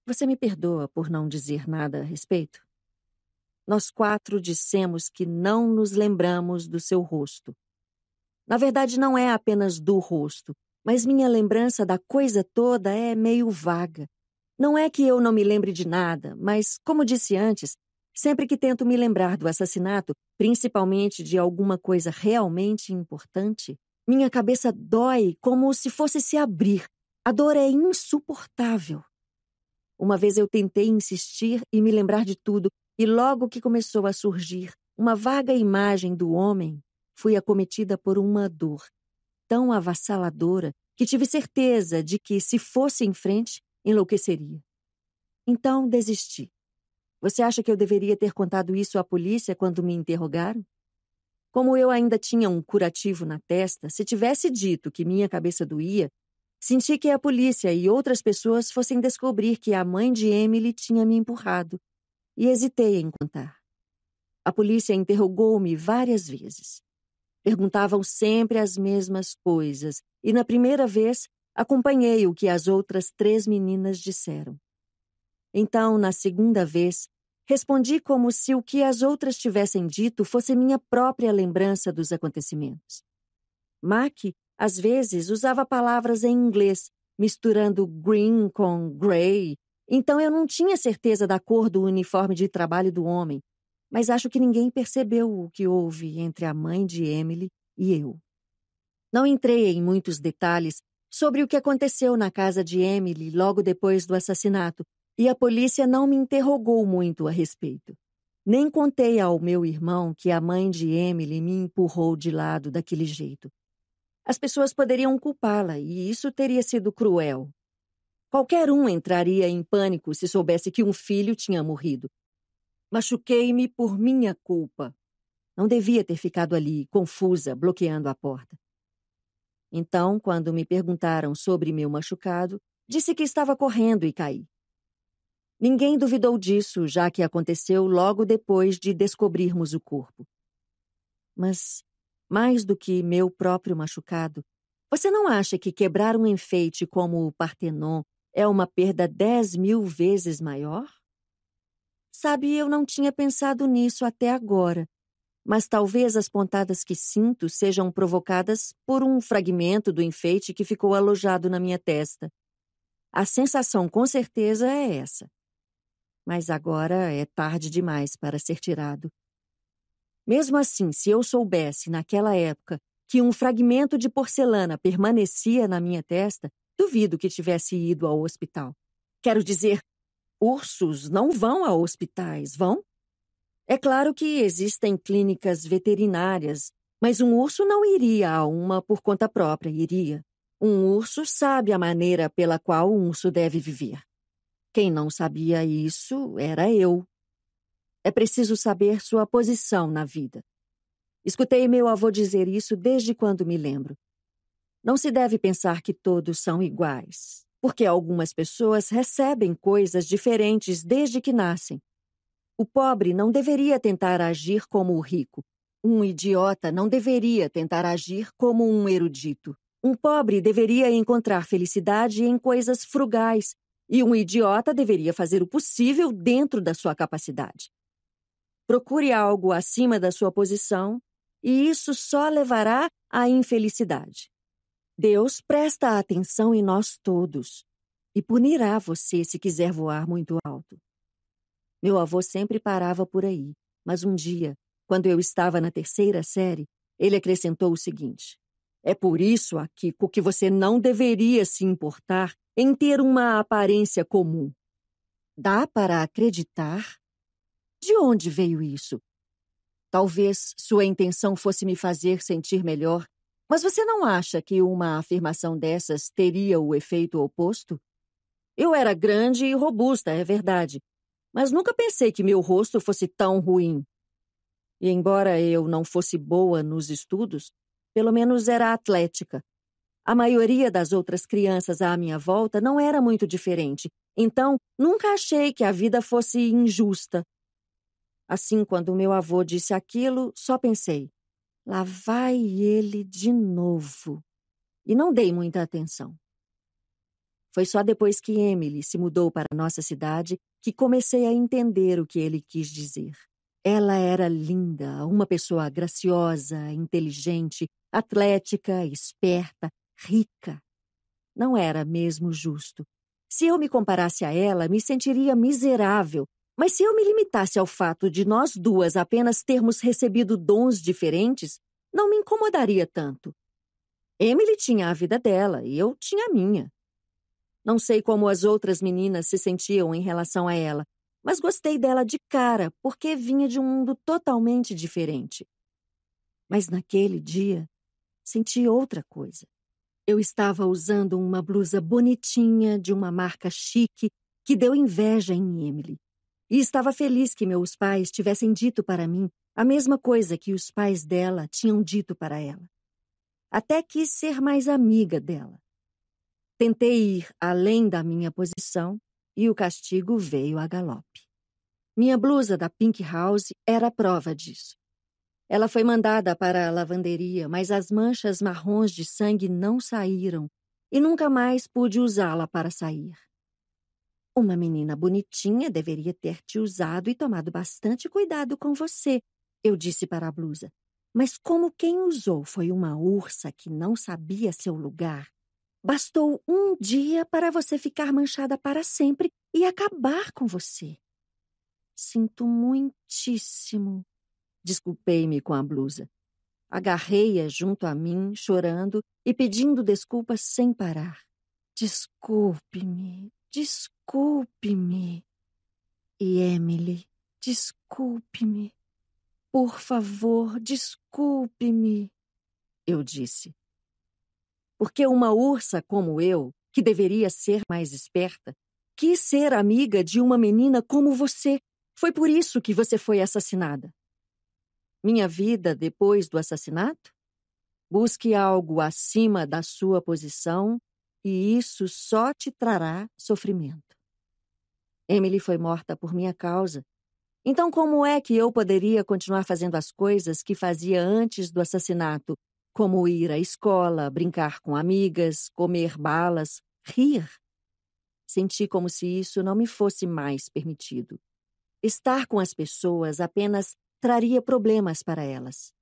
Você me perdoa por não dizer nada a respeito? Nós quatro dissemos que não nos lembramos do seu rosto. Na verdade, não é apenas do rosto, mas minha lembrança da coisa toda é meio vaga. Não é que eu não me lembre de nada, mas, como disse antes, sempre que tento me lembrar do assassinato, principalmente de alguma coisa realmente importante, minha cabeça dói como se fosse se abrir. A dor é insuportável. Uma vez eu tentei insistir e me lembrar de tudo, e logo que começou a surgir uma vaga imagem do homem, fui acometida por uma dor tão avassaladora que tive certeza de que, se fosse em frente, enlouqueceria. Então desisti. Você acha que eu deveria ter contado isso à polícia quando me interrogaram? Como eu ainda tinha um curativo na testa, se tivesse dito que minha cabeça doía, senti que a polícia e outras pessoas fossem descobrir que a mãe de Emily tinha me empurrado, e hesitei em contar. A polícia interrogou-me várias vezes. Perguntavam sempre as mesmas coisas, e na primeira vez Acompanhei o que as outras três meninas disseram. Então, na segunda vez, respondi como se o que as outras tivessem dito fosse minha própria lembrança dos acontecimentos. Mack às vezes, usava palavras em inglês, misturando green com grey, então eu não tinha certeza da cor do uniforme de trabalho do homem, mas acho que ninguém percebeu o que houve entre a mãe de Emily e eu. Não entrei em muitos detalhes sobre o que aconteceu na casa de Emily logo depois do assassinato, e a polícia não me interrogou muito a respeito. Nem contei ao meu irmão que a mãe de Emily me empurrou de lado daquele jeito. As pessoas poderiam culpá-la e isso teria sido cruel. Qualquer um entraria em pânico se soubesse que um filho tinha morrido. Machuquei-me por minha culpa. Não devia ter ficado ali, confusa, bloqueando a porta. Então, quando me perguntaram sobre meu machucado, disse que estava correndo e caí. Ninguém duvidou disso, já que aconteceu logo depois de descobrirmos o corpo. Mas, mais do que meu próprio machucado, você não acha que quebrar um enfeite como o Partenon é uma perda dez mil vezes maior? Sabe, eu não tinha pensado nisso até agora, mas talvez as pontadas que sinto sejam provocadas por um fragmento do enfeite que ficou alojado na minha testa. A sensação, com certeza, é essa. Mas agora é tarde demais para ser tirado. Mesmo assim, se eu soubesse, naquela época, que um fragmento de porcelana permanecia na minha testa, duvido que tivesse ido ao hospital. Quero dizer, ursos não vão a hospitais, vão? É claro que existem clínicas veterinárias, mas um urso não iria a uma por conta própria, iria. Um urso sabe a maneira pela qual um urso deve viver. Quem não sabia isso era eu. É preciso saber sua posição na vida. Escutei meu avô dizer isso desde quando me lembro. Não se deve pensar que todos são iguais, porque algumas pessoas recebem coisas diferentes desde que nascem o pobre não deveria tentar agir como o rico. Um idiota não deveria tentar agir como um erudito. Um pobre deveria encontrar felicidade em coisas frugais, e um idiota deveria fazer o possível dentro da sua capacidade. Procure algo acima da sua posição, e isso só levará à infelicidade. Deus presta atenção em nós todos e punirá você se quiser voar muito alto. Meu avô sempre parava por aí, mas um dia, quando eu estava na terceira série, ele acrescentou o seguinte: É por isso, Akiko, ah, que você não deveria se importar em ter uma aparência comum. Dá para acreditar? De onde veio isso? Talvez sua intenção fosse me fazer sentir melhor, mas você não acha que uma afirmação dessas teria o efeito oposto? Eu era grande e robusta, é verdade, mas nunca pensei que meu rosto fosse tão ruim. E embora eu não fosse boa nos estudos, pelo menos era atlética. A maioria das outras crianças à minha volta não era muito diferente, então nunca achei que a vida fosse injusta. Assim, quando meu avô disse aquilo, só pensei: lá vai ele de novo. E não dei muita atenção. Foi só depois que Emily se mudou para nossa cidade que comecei a entender o que ele quis dizer. Ela era linda, uma pessoa graciosa, inteligente, atlética, esperta, rica. Não era mesmo justo. Se eu me comparasse a ela, me sentiria miserável, mas se eu me limitasse ao fato de nós duas apenas termos recebido dons diferentes, não me incomodaria tanto. Emily tinha a vida dela e eu tinha a minha. Não sei como as outras meninas se sentiam em relação a ela, mas gostei dela de cara porque vinha de um mundo totalmente diferente. Mas naquele dia, senti outra coisa. Eu estava usando uma blusa bonitinha de uma marca chique que deu inveja em Emily. E estava feliz que meus pais tivessem dito para mim a mesma coisa que os pais dela tinham dito para ela. Até quis ser mais amiga dela. Tentei ir além da minha posição e o castigo veio a galope. Minha blusa da Pink House era prova disso. Ela foi mandada para a lavanderia, mas as manchas marrons de sangue não saíram e nunca mais pude usá-la para sair. Uma menina bonitinha deveria ter te usado e tomado bastante cuidado com você, eu disse para a blusa. Mas como quem usou foi uma ursa que não sabia seu lugar, Bastou um dia para você ficar manchada para sempre e acabar com você. Sinto muitíssimo. Desculpei-me com a blusa. Agarrei-a junto a mim, chorando e pedindo desculpas sem parar. Desculpe-me, desculpe-me. E Emily, desculpe-me. Por favor, desculpe-me. Eu disse porque uma ursa como eu, que deveria ser mais esperta, quis ser amiga de uma menina como você. Foi por isso que você foi assassinada. Minha vida depois do assassinato? Busque algo acima da sua posição e isso só te trará sofrimento. Emily foi morta por minha causa. Então, como é que eu poderia continuar fazendo as coisas que fazia antes do assassinato como ir à escola, brincar com amigas, comer balas, rir. Senti como se isso não me fosse mais permitido. Estar com as pessoas apenas traria problemas para elas.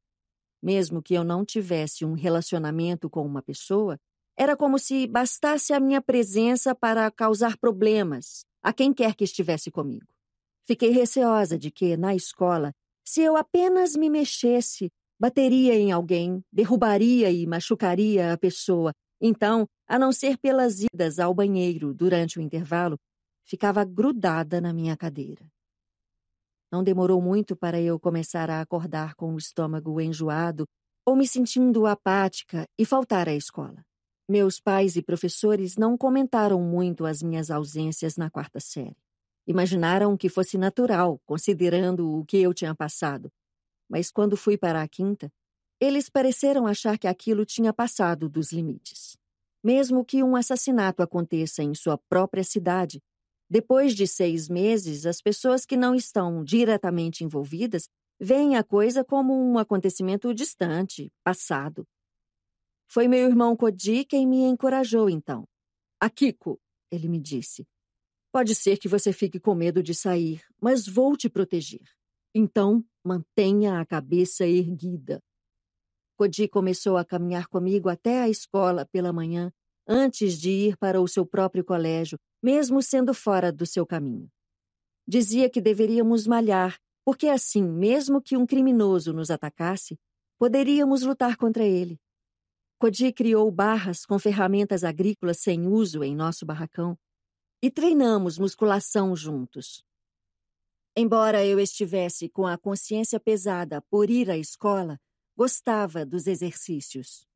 Mesmo que eu não tivesse um relacionamento com uma pessoa, era como se bastasse a minha presença para causar problemas a quem quer que estivesse comigo. Fiquei receosa de que, na escola, se eu apenas me mexesse, bateria em alguém, derrubaria e machucaria a pessoa. Então, a não ser pelas idas ao banheiro durante o intervalo, ficava grudada na minha cadeira. Não demorou muito para eu começar a acordar com o estômago enjoado ou me sentindo apática e faltar à escola. Meus pais e professores não comentaram muito as minhas ausências na quarta série. Imaginaram que fosse natural, considerando o que eu tinha passado, mas quando fui para a quinta, eles pareceram achar que aquilo tinha passado dos limites. Mesmo que um assassinato aconteça em sua própria cidade, depois de seis meses, as pessoas que não estão diretamente envolvidas veem a coisa como um acontecimento distante, passado. Foi meu irmão Kodi quem me encorajou então. Akiko, ah, ele me disse. Pode ser que você fique com medo de sair, mas vou te proteger. Então, mantenha a cabeça erguida. Cody começou a caminhar comigo até a escola pela manhã, antes de ir para o seu próprio colégio, mesmo sendo fora do seu caminho. Dizia que deveríamos malhar, porque assim, mesmo que um criminoso nos atacasse, poderíamos lutar contra ele. Cody criou barras com ferramentas agrícolas sem uso em nosso barracão e treinamos musculação juntos. Embora eu estivesse com a consciência pesada por ir à escola, gostava dos exercícios.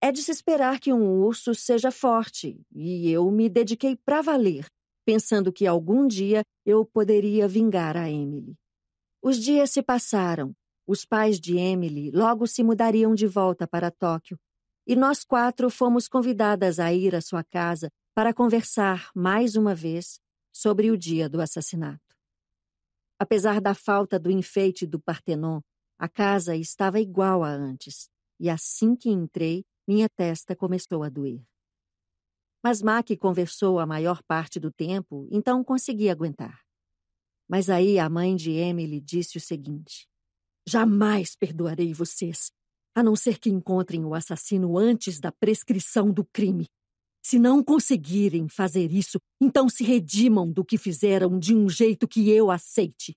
É de se esperar que um urso seja forte, e eu me dediquei para valer, pensando que algum dia eu poderia vingar a Emily. Os dias se passaram. Os pais de Emily logo se mudariam de volta para Tóquio, e nós quatro fomos convidadas a ir à sua casa para conversar mais uma vez sobre o dia do assassinato. Apesar da falta do enfeite do Partenon, a casa estava igual a antes, e assim que entrei, minha testa começou a doer. Mas Mac conversou a maior parte do tempo, então consegui aguentar. Mas aí a mãe de Emily disse o seguinte: Jamais perdoarei vocês, a não ser que encontrem o assassino antes da prescrição do crime. Se não conseguirem fazer isso, então se redimam do que fizeram de um jeito que eu aceite.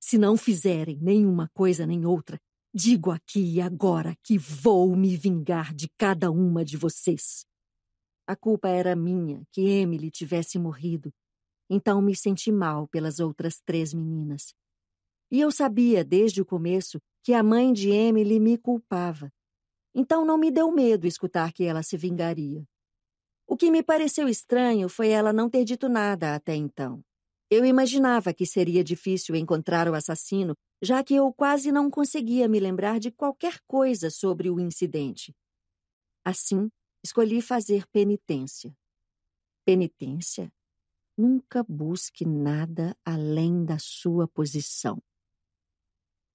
Se não fizerem nenhuma coisa nem outra, digo aqui e agora que vou me vingar de cada uma de vocês. A culpa era minha que Emily tivesse morrido, então me senti mal pelas outras três meninas. E eu sabia desde o começo que a mãe de Emily me culpava. Então não me deu medo escutar que ela se vingaria. O que me pareceu estranho foi ela não ter dito nada até então. Eu imaginava que seria difícil encontrar o assassino, já que eu quase não conseguia me lembrar de qualquer coisa sobre o incidente. Assim, escolhi fazer penitência. Penitência? Nunca busque nada além da sua posição.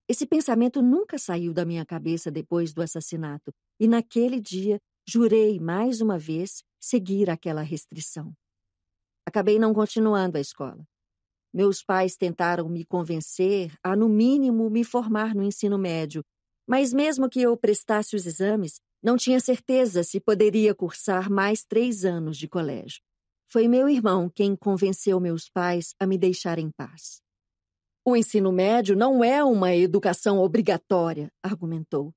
Esse pensamento nunca saiu da minha cabeça depois do assassinato, e naquele dia jurei mais uma vez seguir aquela restrição. Acabei não continuando a escola. Meus pais tentaram me convencer a, no mínimo, me formar no ensino médio, mas mesmo que eu prestasse os exames, não tinha certeza se poderia cursar mais três anos de colégio. Foi meu irmão quem convenceu meus pais a me deixar em paz. O ensino médio não é uma educação obrigatória, argumentou.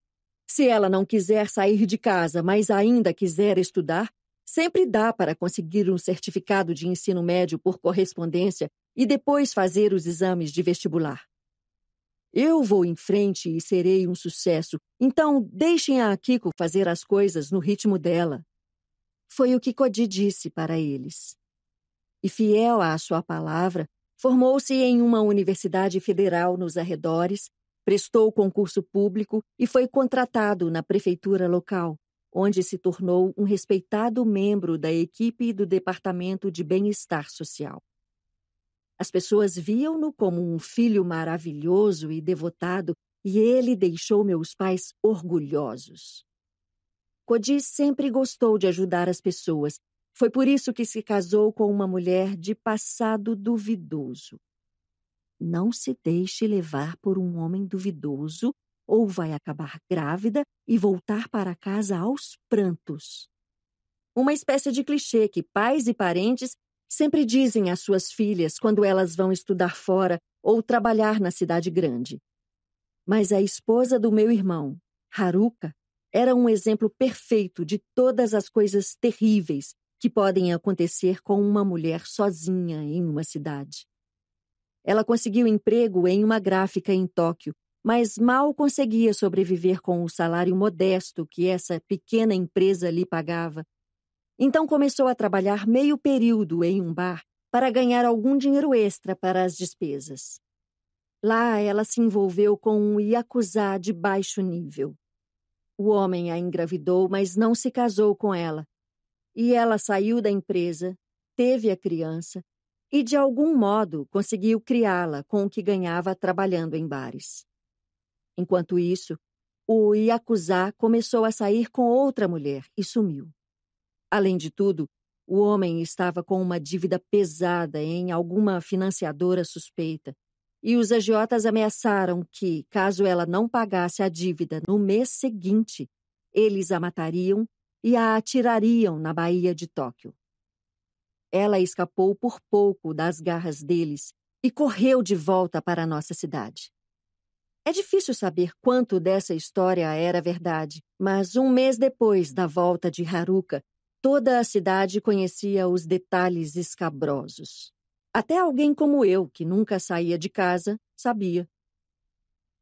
Se ela não quiser sair de casa, mas ainda quiser estudar, sempre dá para conseguir um certificado de ensino médio por correspondência e depois fazer os exames de vestibular. Eu vou em frente e serei um sucesso, então deixem-a Akiko fazer as coisas no ritmo dela. Foi o que Kodi disse para eles. E fiel à sua palavra, formou-se em uma universidade federal nos arredores Prestou o concurso público e foi contratado na prefeitura local, onde se tornou um respeitado membro da equipe do Departamento de Bem-Estar Social. As pessoas viam-no como um filho maravilhoso e devotado, e ele deixou meus pais orgulhosos. Codi sempre gostou de ajudar as pessoas. Foi por isso que se casou com uma mulher de passado duvidoso. Não se deixe levar por um homem duvidoso, ou vai acabar grávida e voltar para casa aos prantos. Uma espécie de clichê que pais e parentes sempre dizem às suas filhas quando elas vão estudar fora ou trabalhar na cidade grande. Mas a esposa do meu irmão, Haruka, era um exemplo perfeito de todas as coisas terríveis que podem acontecer com uma mulher sozinha em uma cidade. Ela conseguiu emprego em uma gráfica em Tóquio, mas mal conseguia sobreviver com o salário modesto que essa pequena empresa lhe pagava. Então começou a trabalhar meio período em um bar para ganhar algum dinheiro extra para as despesas. Lá ela se envolveu com um yakuza de baixo nível. O homem a engravidou, mas não se casou com ela. E ela saiu da empresa, teve a criança e, de algum modo, conseguiu criá-la com o que ganhava trabalhando em bares. Enquanto isso, o Yakuza começou a sair com outra mulher e sumiu. Além de tudo, o homem estava com uma dívida pesada em alguma financiadora suspeita, e os agiotas ameaçaram que, caso ela não pagasse a dívida no mês seguinte, eles a matariam e a atirariam na Baía de Tóquio. Ela escapou por pouco das garras deles e correu de volta para nossa cidade. É difícil saber quanto dessa história era verdade, mas um mês depois da volta de Haruka, toda a cidade conhecia os detalhes escabrosos. Até alguém como eu, que nunca saía de casa, sabia.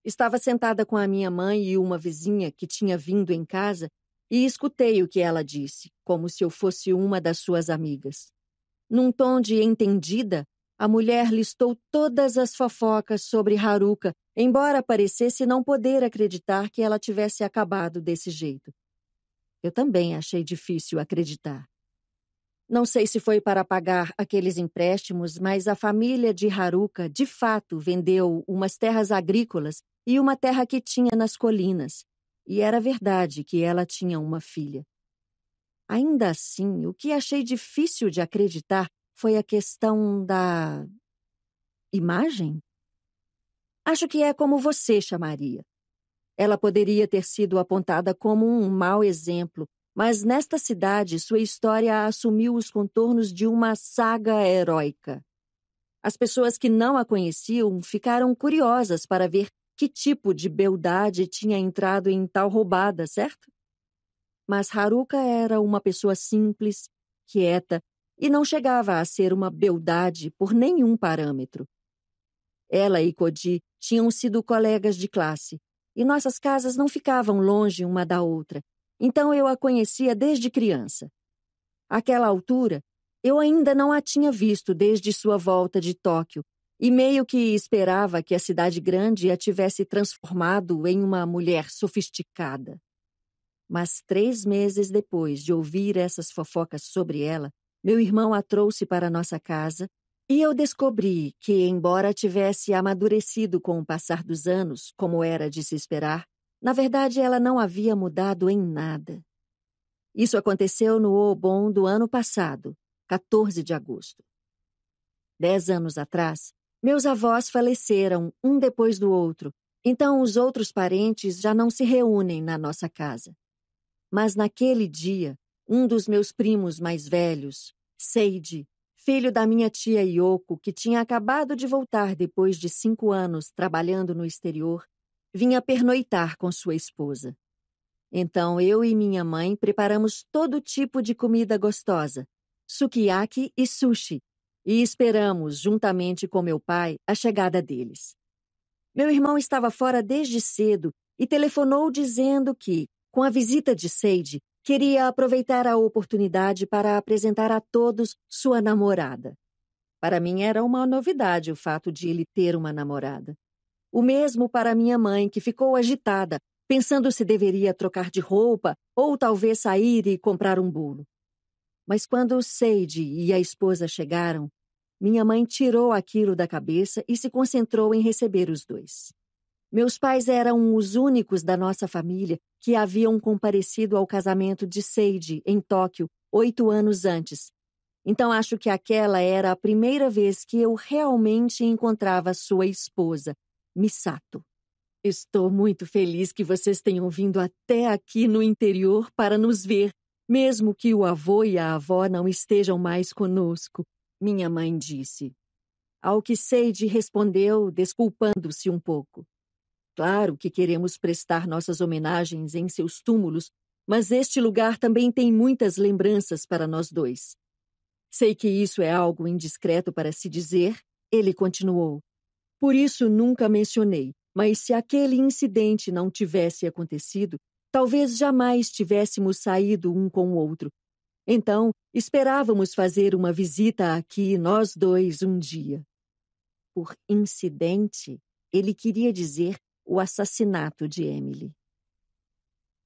Estava sentada com a minha mãe e uma vizinha que tinha vindo em casa e escutei o que ela disse, como se eu fosse uma das suas amigas. Num tom de entendida, a mulher listou todas as fofocas sobre Haruka, embora parecesse não poder acreditar que ela tivesse acabado desse jeito. Eu também achei difícil acreditar. Não sei se foi para pagar aqueles empréstimos, mas a família de Haruka de fato vendeu umas terras agrícolas e uma terra que tinha nas colinas. E era verdade que ela tinha uma filha. Ainda assim, o que achei difícil de acreditar foi a questão da. imagem? Acho que é como você chamaria. Ela poderia ter sido apontada como um mau exemplo, mas nesta cidade sua história assumiu os contornos de uma saga heróica. As pessoas que não a conheciam ficaram curiosas para ver que tipo de beldade tinha entrado em tal roubada, certo? Mas Haruka era uma pessoa simples, quieta e não chegava a ser uma beldade por nenhum parâmetro. Ela e Kodi tinham sido colegas de classe e nossas casas não ficavam longe uma da outra, então eu a conhecia desde criança. Àquela altura, eu ainda não a tinha visto desde sua volta de Tóquio e meio que esperava que a cidade grande a tivesse transformado em uma mulher sofisticada. Mas três meses depois de ouvir essas fofocas sobre ela, meu irmão a trouxe para nossa casa e eu descobri que, embora tivesse amadurecido com o passar dos anos, como era de se esperar, na verdade ela não havia mudado em nada. Isso aconteceu no Obon do ano passado, 14 de agosto. Dez anos atrás, meus avós faleceram um depois do outro, então os outros parentes já não se reúnem na nossa casa. Mas naquele dia, um dos meus primos mais velhos, Seide, filho da minha tia Yoko, que tinha acabado de voltar depois de cinco anos trabalhando no exterior, vinha pernoitar com sua esposa. Então eu e minha mãe preparamos todo tipo de comida gostosa, sukiyaki e sushi, e esperamos, juntamente com meu pai, a chegada deles. Meu irmão estava fora desde cedo e telefonou dizendo que, com a visita de Sage, queria aproveitar a oportunidade para apresentar a todos sua namorada. Para mim era uma novidade o fato de ele ter uma namorada. O mesmo para minha mãe, que ficou agitada, pensando se deveria trocar de roupa ou talvez sair e comprar um bolo. Mas quando Sage e a esposa chegaram, minha mãe tirou aquilo da cabeça e se concentrou em receber os dois. Meus pais eram os únicos da nossa família que haviam comparecido ao casamento de Seide, em Tóquio, oito anos antes. Então acho que aquela era a primeira vez que eu realmente encontrava sua esposa, Misato. Estou muito feliz que vocês tenham vindo até aqui no interior para nos ver, mesmo que o avô e a avó não estejam mais conosco, minha mãe disse. Ao que Seide respondeu, desculpando-se um pouco. Claro que queremos prestar nossas homenagens em seus túmulos, mas este lugar também tem muitas lembranças para nós dois. Sei que isso é algo indiscreto para se dizer, ele continuou. Por isso nunca mencionei, mas se aquele incidente não tivesse acontecido, talvez jamais tivéssemos saído um com o outro. Então, esperávamos fazer uma visita aqui, nós dois, um dia. Por incidente, ele queria dizer o assassinato de Emily.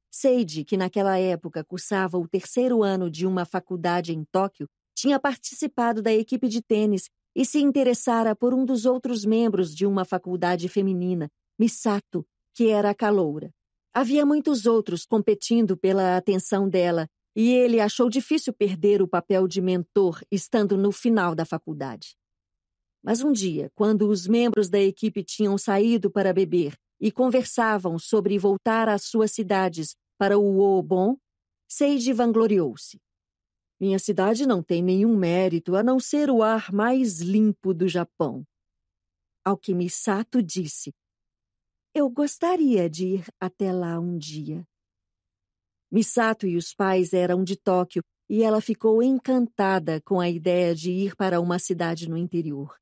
Seide, que naquela época cursava o terceiro ano de uma faculdade em Tóquio, tinha participado da equipe de tênis e se interessara por um dos outros membros de uma faculdade feminina, Misato, que era a caloura. Havia muitos outros competindo pela atenção dela e ele achou difícil perder o papel de mentor estando no final da faculdade. Mas um dia, quando os membros da equipe tinham saído para beber e conversavam sobre voltar às suas cidades para o Obon, Seiji vangloriou-se. Minha cidade não tem nenhum mérito a não ser o ar mais limpo do Japão. Ao que Misato disse: Eu gostaria de ir até lá um dia. Misato e os pais eram de Tóquio e ela ficou encantada com a ideia de ir para uma cidade no interior.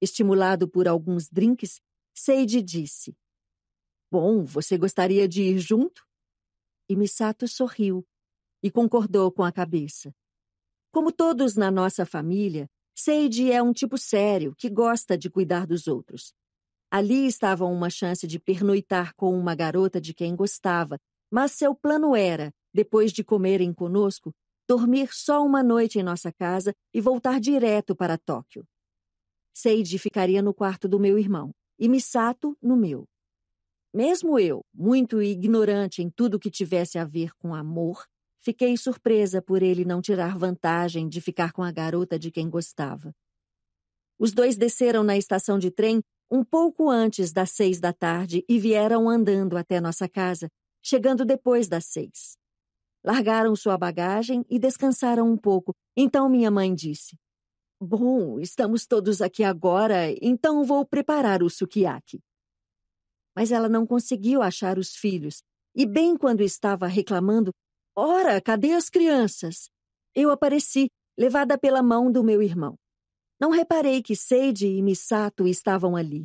Estimulado por alguns drinks, Seiji disse: Bom, você gostaria de ir junto? E Misato sorriu e concordou com a cabeça. Como todos na nossa família, Seiji é um tipo sério que gosta de cuidar dos outros. Ali estava uma chance de pernoitar com uma garota de quem gostava, mas seu plano era, depois de comerem conosco, dormir só uma noite em nossa casa e voltar direto para Tóquio. Seiji ficaria no quarto do meu irmão e Misato no meu. Mesmo eu, muito ignorante em tudo que tivesse a ver com amor, fiquei surpresa por ele não tirar vantagem de ficar com a garota de quem gostava. Os dois desceram na estação de trem um pouco antes das seis da tarde e vieram andando até nossa casa, chegando depois das seis. Largaram sua bagagem e descansaram um pouco. Então minha mãe disse: Bom, estamos todos aqui agora, então vou preparar o sukiyaki mas ela não conseguiu achar os filhos. E bem quando estava reclamando, Ora, cadê as crianças? Eu apareci, levada pela mão do meu irmão. Não reparei que Seide e Misato estavam ali.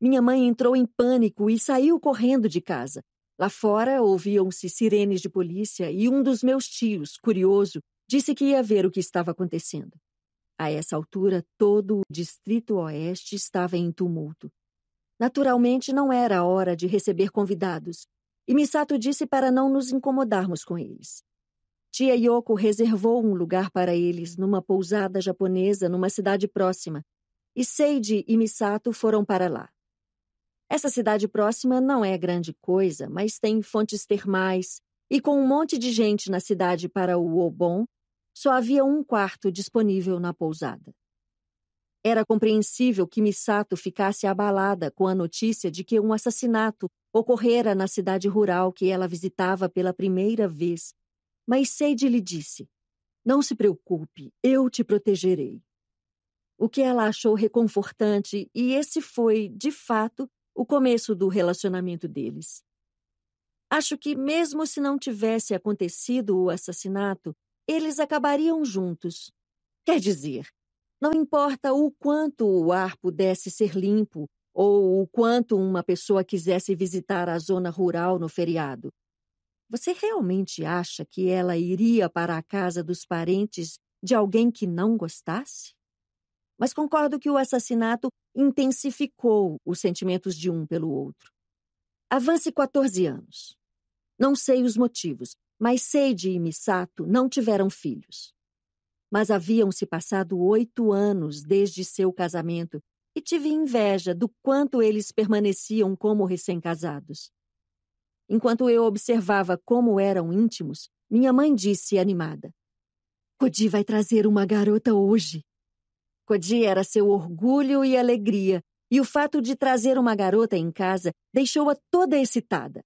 Minha mãe entrou em pânico e saiu correndo de casa. Lá fora ouviam-se sirenes de polícia e um dos meus tios, curioso, disse que ia ver o que estava acontecendo. A essa altura, todo o Distrito Oeste estava em tumulto. Naturalmente, não era a hora de receber convidados, e Misato disse para não nos incomodarmos com eles. Tia Yoko reservou um lugar para eles numa pousada japonesa numa cidade próxima, e Seiji e Misato foram para lá. Essa cidade próxima não é grande coisa, mas tem fontes termais, e com um monte de gente na cidade para o Obon, só havia um quarto disponível na pousada. Era compreensível que Misato ficasse abalada com a notícia de que um assassinato ocorrera na cidade rural que ela visitava pela primeira vez. Mas Seide lhe disse: Não se preocupe, eu te protegerei. O que ela achou reconfortante, e esse foi, de fato, o começo do relacionamento deles. Acho que, mesmo se não tivesse acontecido o assassinato, eles acabariam juntos. Quer dizer, não importa o quanto o ar pudesse ser limpo ou o quanto uma pessoa quisesse visitar a zona rural no feriado. Você realmente acha que ela iria para a casa dos parentes de alguém que não gostasse? Mas concordo que o assassinato intensificou os sentimentos de um pelo outro. Avance 14 anos. Não sei os motivos, mas Seide e Misato não tiveram filhos. Mas haviam-se passado oito anos desde seu casamento e tive inveja do quanto eles permaneciam como recém-casados. Enquanto eu observava como eram íntimos, minha mãe disse animada: Codi vai trazer uma garota hoje. Codi era seu orgulho e alegria, e o fato de trazer uma garota em casa deixou-a toda excitada.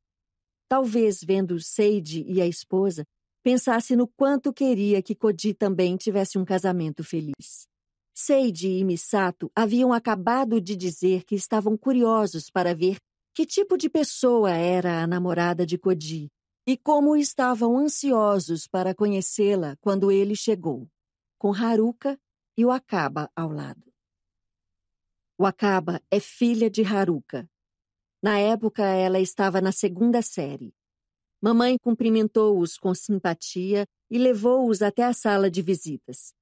Talvez vendo Seide e a esposa, pensasse no quanto queria que Koji também tivesse um casamento feliz. Seide e Misato haviam acabado de dizer que estavam curiosos para ver que tipo de pessoa era a namorada de Koji e como estavam ansiosos para conhecê-la quando ele chegou, com Haruka e o Akaba ao lado. O Akaba é filha de Haruka. Na época, ela estava na segunda série. Mamãe cumprimentou-os com simpatia e levou-os até a sala de visitas.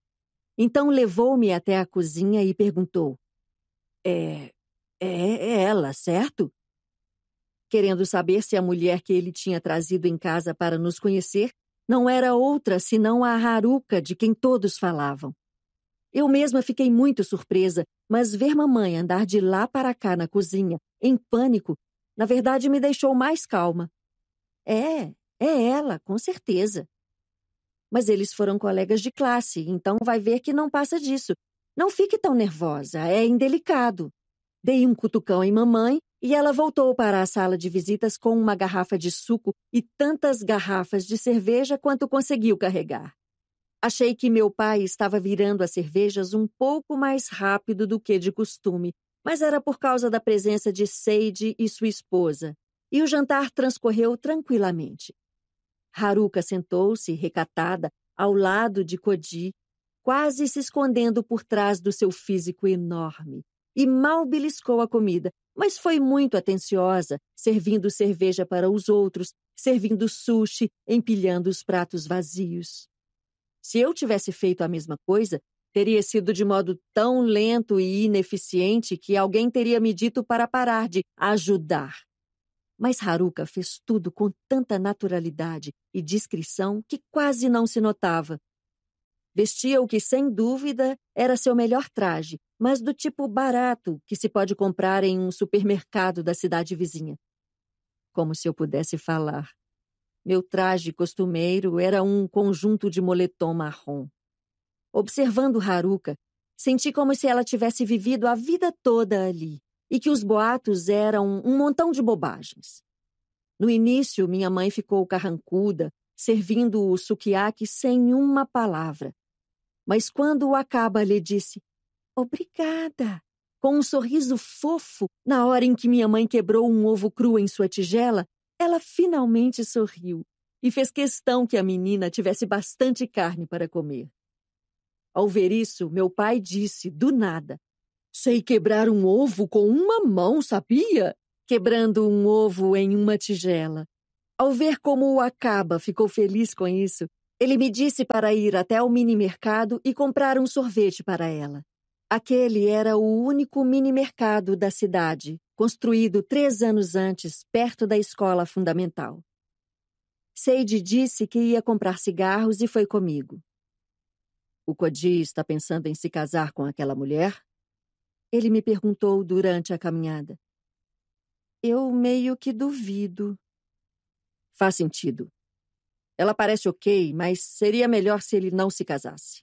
Então levou-me até a cozinha e perguntou: é, é. é ela, certo? Querendo saber se a mulher que ele tinha trazido em casa para nos conhecer não era outra senão a Haruka de quem todos falavam. Eu mesma fiquei muito surpresa, mas ver mamãe andar de lá para cá na cozinha, em pânico, na verdade me deixou mais calma. É, é ela, com certeza. Mas eles foram colegas de classe, então vai ver que não passa disso. Não fique tão nervosa, é indelicado. Dei um cutucão em mamãe e ela voltou para a sala de visitas com uma garrafa de suco e tantas garrafas de cerveja quanto conseguiu carregar. Achei que meu pai estava virando as cervejas um pouco mais rápido do que de costume, mas era por causa da presença de Seide e sua esposa, e o jantar transcorreu tranquilamente. Haruka sentou-se, recatada, ao lado de Kodi, quase se escondendo por trás do seu físico enorme, e mal beliscou a comida, mas foi muito atenciosa, servindo cerveja para os outros, servindo sushi, empilhando os pratos vazios. Se eu tivesse feito a mesma coisa, teria sido de modo tão lento e ineficiente que alguém teria me dito para parar de ajudar. Mas Haruka fez tudo com tanta naturalidade e discrição que quase não se notava. Vestia o que, sem dúvida, era seu melhor traje, mas do tipo barato que se pode comprar em um supermercado da cidade vizinha. Como se eu pudesse falar. Meu traje costumeiro era um conjunto de moletom marrom. Observando Haruka, senti como se ela tivesse vivido a vida toda ali e que os boatos eram um montão de bobagens. No início, minha mãe ficou carrancuda, servindo o sukiyaki sem uma palavra. Mas quando o acaba lhe disse obrigada, com um sorriso fofo, na hora em que minha mãe quebrou um ovo cru em sua tigela, ela finalmente sorriu e fez questão que a menina tivesse bastante carne para comer. Ao ver isso, meu pai disse, do nada, Sei quebrar um ovo com uma mão, sabia? Quebrando um ovo em uma tigela. Ao ver como o acaba ficou feliz com isso, ele me disse para ir até o mini mercado e comprar um sorvete para ela. Aquele era o único mini mercado da cidade, construído três anos antes, perto da escola fundamental. Seide disse que ia comprar cigarros e foi comigo. O Codi está pensando em se casar com aquela mulher? Ele me perguntou durante a caminhada. Eu meio que duvido. Faz sentido. Ela parece ok, mas seria melhor se ele não se casasse.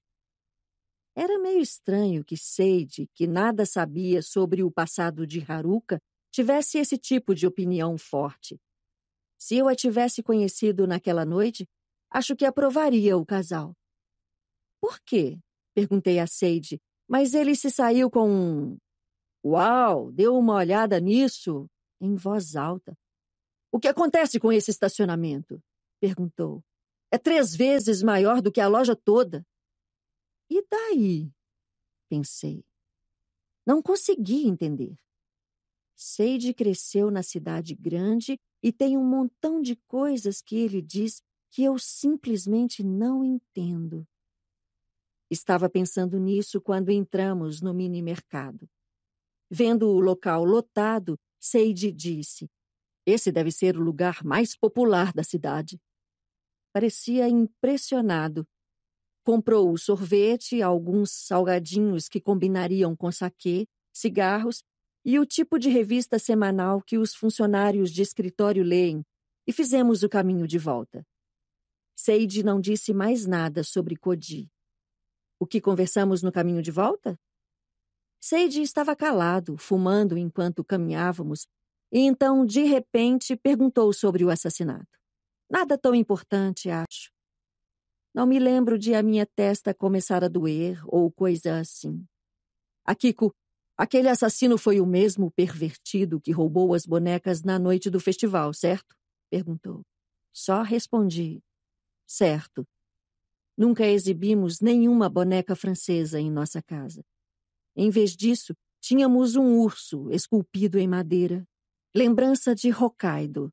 Era meio estranho que Seide, que nada sabia sobre o passado de Haruka, tivesse esse tipo de opinião forte. Se eu a tivesse conhecido naquela noite, acho que aprovaria o casal. Por quê? perguntei a Seide, mas ele se saiu com um. Uau, deu uma olhada nisso em voz alta. O que acontece com esse estacionamento? perguntou. É três vezes maior do que a loja toda. E daí? pensei. Não consegui entender. Seide cresceu na cidade grande e tem um montão de coisas que ele diz que eu simplesmente não entendo. Estava pensando nisso quando entramos no mini mercado. Vendo o local lotado, Seide disse: Esse deve ser o lugar mais popular da cidade. Parecia impressionado. Comprou o sorvete, alguns salgadinhos que combinariam com saquê, cigarros e o tipo de revista semanal que os funcionários de escritório leem, e fizemos o caminho de volta. Seide não disse mais nada sobre Kodi. O que conversamos no caminho de volta? Seide estava calado, fumando enquanto caminhávamos, e então, de repente, perguntou sobre o assassinato. Nada tão importante, acho. Não me lembro de a minha testa começar a doer ou coisa assim. Akiko, aquele assassino foi o mesmo pervertido que roubou as bonecas na noite do festival, certo? perguntou. Só respondi: Certo. Nunca exibimos nenhuma boneca francesa em nossa casa. Em vez disso, tínhamos um urso esculpido em madeira, lembrança de Hokkaido.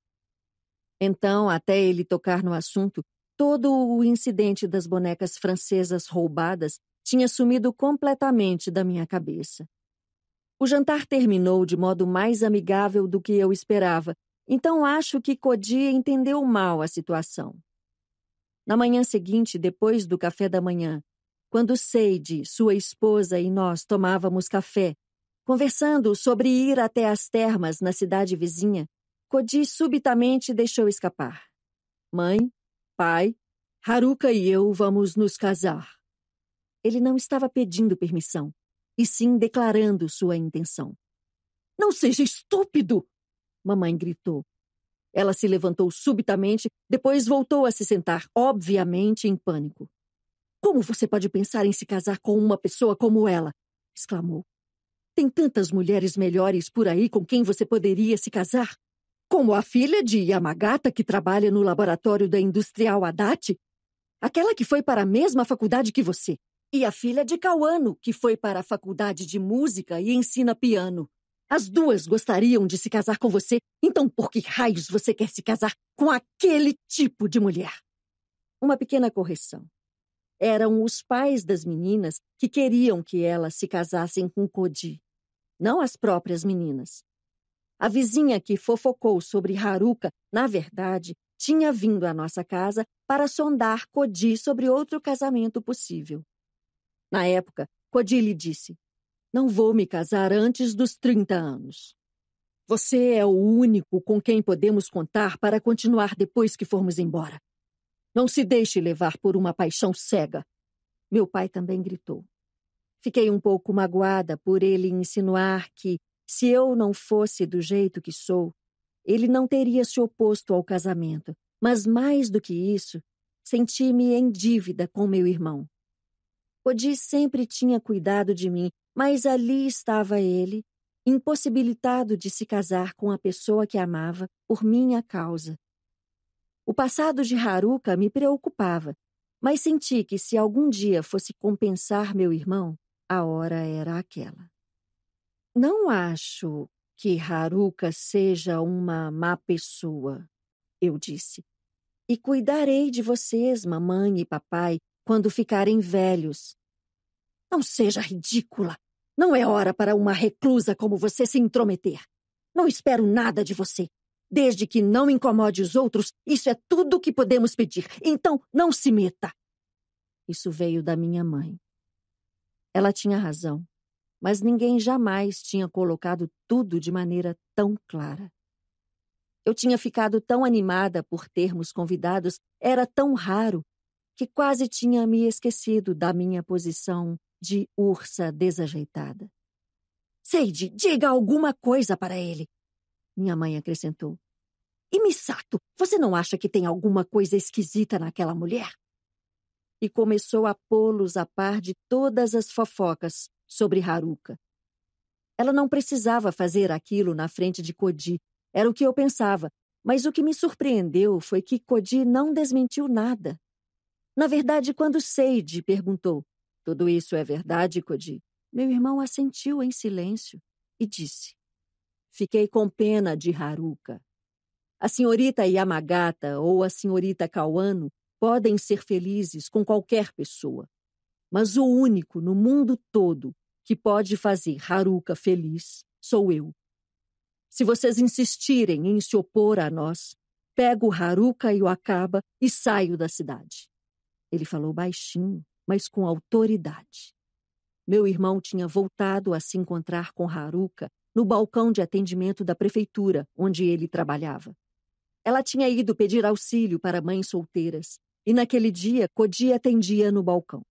Então, até ele tocar no assunto, todo o incidente das bonecas francesas roubadas tinha sumido completamente da minha cabeça. O jantar terminou de modo mais amigável do que eu esperava, então acho que Cody entendeu mal a situação. Na manhã seguinte, depois do café da manhã, quando Seide, sua esposa e nós tomávamos café, conversando sobre ir até as termas na cidade vizinha, Cody subitamente deixou escapar. Mãe, pai, Haruka e eu vamos nos casar. Ele não estava pedindo permissão, e sim declarando sua intenção. Não seja estúpido! Mamãe gritou. Ela se levantou subitamente, depois voltou a se sentar, obviamente em pânico. Como você pode pensar em se casar com uma pessoa como ela? exclamou. Tem tantas mulheres melhores por aí com quem você poderia se casar. Como a filha de Yamagata, que trabalha no laboratório da Industrial Haddad, aquela que foi para a mesma faculdade que você, e a filha de Kawano, que foi para a faculdade de música e ensina piano. As duas gostariam de se casar com você, então por que raios você quer se casar com aquele tipo de mulher? Uma pequena correção. Eram os pais das meninas que queriam que elas se casassem com Cody, não as próprias meninas. A vizinha que fofocou sobre Haruka, na verdade, tinha vindo à nossa casa para sondar Cody sobre outro casamento possível. Na época, Cody lhe disse: não vou me casar antes dos 30 anos. Você é o único com quem podemos contar para continuar depois que formos embora. Não se deixe levar por uma paixão cega. Meu pai também gritou. Fiquei um pouco magoada por ele insinuar que, se eu não fosse do jeito que sou, ele não teria se oposto ao casamento. Mas mais do que isso, senti-me em dívida com meu irmão. Odi sempre tinha cuidado de mim mas ali estava ele, impossibilitado de se casar com a pessoa que amava por minha causa. O passado de Haruka me preocupava, mas senti que se algum dia fosse compensar meu irmão, a hora era aquela. Não acho que Haruka seja uma má pessoa, eu disse. E cuidarei de vocês, mamãe e papai, quando ficarem velhos. Não seja ridícula. Não é hora para uma reclusa como você se intrometer. Não espero nada de você. Desde que não incomode os outros, isso é tudo o que podemos pedir. Então, não se meta. Isso veio da minha mãe. Ela tinha razão, mas ninguém jamais tinha colocado tudo de maneira tão clara. Eu tinha ficado tão animada por termos convidados, era tão raro, que quase tinha me esquecido da minha posição de ursa desajeitada. Seide, diga alguma coisa para ele, minha mãe acrescentou. E Misato, você não acha que tem alguma coisa esquisita naquela mulher? E começou a pô-los a par de todas as fofocas sobre Haruka. Ela não precisava fazer aquilo na frente de Koji, era o que eu pensava, mas o que me surpreendeu foi que Koji não desmentiu nada. Na verdade, quando Seide perguntou: tudo isso é verdade, Codi? Meu irmão assentiu em silêncio e disse: Fiquei com pena de Haruka. A senhorita Yamagata ou a senhorita Kawano podem ser felizes com qualquer pessoa, mas o único no mundo todo que pode fazer Haruka feliz sou eu. Se vocês insistirem em se opor a nós, pego Haruka e o acaba e saio da cidade. Ele falou baixinho, mas com autoridade. Meu irmão tinha voltado a se encontrar com Haruka no balcão de atendimento da prefeitura onde ele trabalhava. Ela tinha ido pedir auxílio para mães solteiras e naquele dia Kodi atendia no balcão.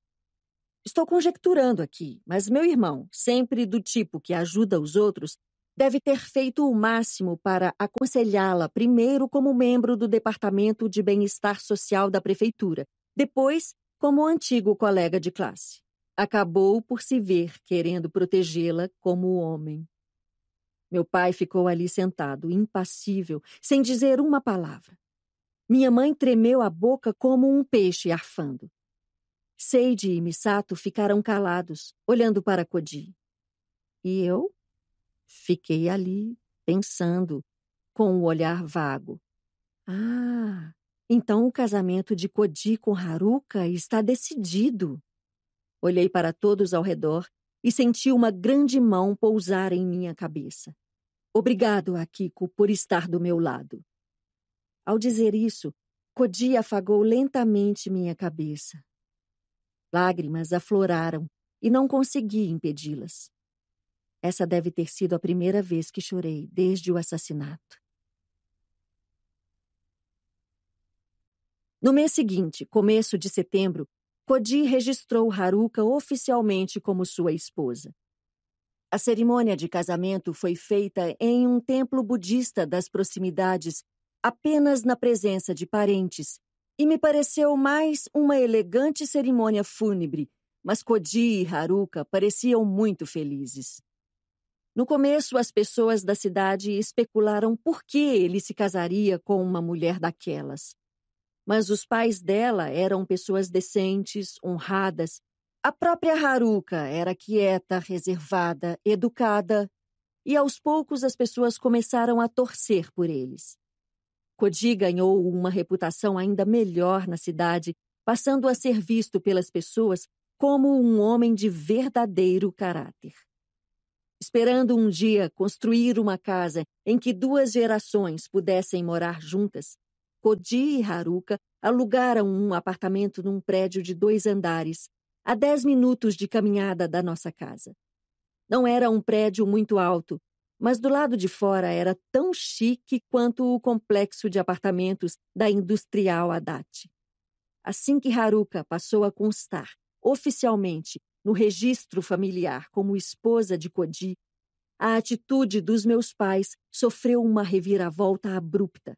Estou conjecturando aqui, mas meu irmão, sempre do tipo que ajuda os outros, deve ter feito o máximo para aconselhá-la primeiro como membro do Departamento de Bem-Estar Social da Prefeitura, depois como o antigo colega de classe. Acabou por se ver querendo protegê-la como homem. Meu pai ficou ali sentado, impassível, sem dizer uma palavra. Minha mãe tremeu a boca como um peixe arfando. Seide e Misato ficaram calados, olhando para Kodi. E eu fiquei ali, pensando, com o um olhar vago. Ah, então o casamento de Kodi com Haruka está decidido. Olhei para todos ao redor e senti uma grande mão pousar em minha cabeça. Obrigado, Akiko, por estar do meu lado. Ao dizer isso, Kodi afagou lentamente minha cabeça. Lágrimas afloraram e não consegui impedi-las. Essa deve ter sido a primeira vez que chorei desde o assassinato. No mês seguinte, começo de setembro, Kodi registrou Haruka oficialmente como sua esposa. A cerimônia de casamento foi feita em um templo budista das proximidades, apenas na presença de parentes, e me pareceu mais uma elegante cerimônia fúnebre, mas Kodi e Haruka pareciam muito felizes. No começo, as pessoas da cidade especularam por que ele se casaria com uma mulher daquelas. Mas os pais dela eram pessoas decentes, honradas. A própria Haruka era quieta, reservada, educada, e aos poucos as pessoas começaram a torcer por eles. Koji ganhou uma reputação ainda melhor na cidade, passando a ser visto pelas pessoas como um homem de verdadeiro caráter. Esperando um dia construir uma casa em que duas gerações pudessem morar juntas, Kodi e Haruka alugaram um apartamento num prédio de dois andares, a dez minutos de caminhada da nossa casa. Não era um prédio muito alto, mas do lado de fora era tão chique quanto o complexo de apartamentos da industrial Haddad. Assim que Haruka passou a constar, oficialmente, no registro familiar como esposa de Kodi, a atitude dos meus pais sofreu uma reviravolta abrupta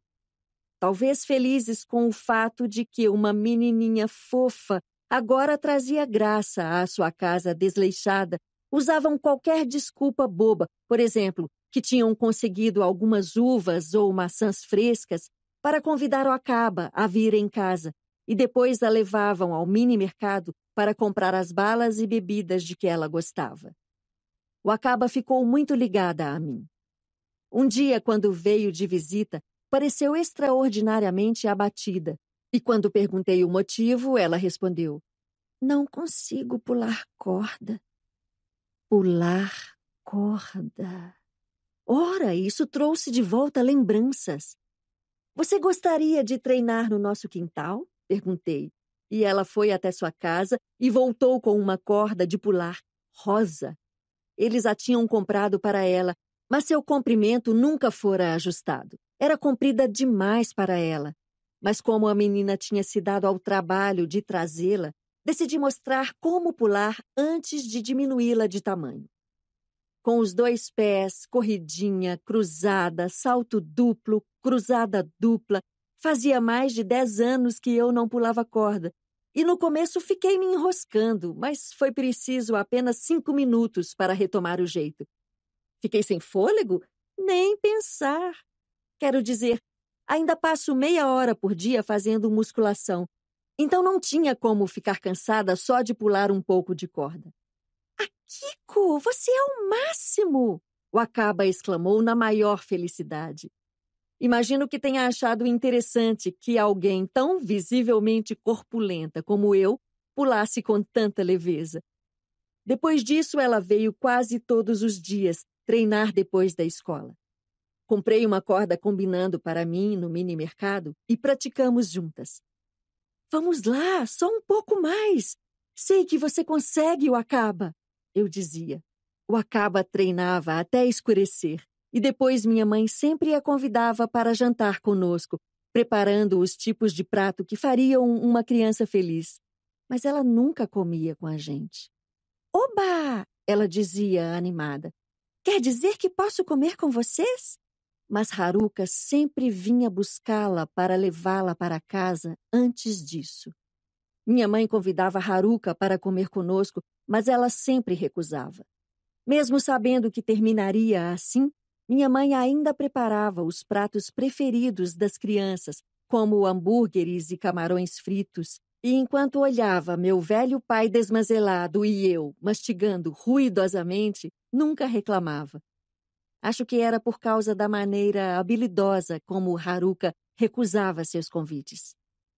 talvez felizes com o fato de que uma menininha fofa agora trazia graça à sua casa desleixada, usavam qualquer desculpa boba, por exemplo, que tinham conseguido algumas uvas ou maçãs frescas para convidar o Acaba a vir em casa e depois a levavam ao mini mercado para comprar as balas e bebidas de que ela gostava. O Acaba ficou muito ligada a mim. Um dia, quando veio de visita, pareceu extraordinariamente abatida, e quando perguntei o motivo, ela respondeu: Não consigo pular corda. Pular corda. Ora, isso trouxe de volta lembranças. Você gostaria de treinar no nosso quintal? perguntei. E ela foi até sua casa e voltou com uma corda de pular rosa. Eles a tinham comprado para ela, mas seu comprimento nunca fora ajustado. Era comprida demais para ela, mas como a menina tinha se dado ao trabalho de trazê-la, decidi mostrar como pular antes de diminuí-la de tamanho. Com os dois pés, corridinha, cruzada, salto duplo, cruzada dupla, fazia mais de dez anos que eu não pulava corda. E no começo fiquei me enroscando, mas foi preciso apenas cinco minutos para retomar o jeito. Fiquei sem fôlego? Nem pensar. Quero dizer, ainda passo meia hora por dia fazendo musculação, então não tinha como ficar cansada só de pular um pouco de corda. Akiko, ah, você é o máximo! O Acaba exclamou na maior felicidade. Imagino que tenha achado interessante que alguém tão visivelmente corpulenta como eu pulasse com tanta leveza. Depois disso, ela veio quase todos os dias treinar depois da escola. Comprei uma corda combinando para mim no mini mercado e praticamos juntas. Vamos lá, só um pouco mais. Sei que você consegue o acaba, eu dizia. O acaba treinava até escurecer e depois minha mãe sempre a convidava para jantar conosco, preparando os tipos de prato que fariam uma criança feliz. Mas ela nunca comia com a gente. Oba! ela dizia animada. Quer dizer que posso comer com vocês? mas Haruka sempre vinha buscá-la para levá-la para casa antes disso. Minha mãe convidava Haruka para comer conosco, mas ela sempre recusava. Mesmo sabendo que terminaria assim, minha mãe ainda preparava os pratos preferidos das crianças, como hambúrgueres e camarões fritos, e enquanto olhava meu velho pai desmazelado e eu mastigando ruidosamente, nunca reclamava. Acho que era por causa da maneira habilidosa como Haruka recusava seus convites.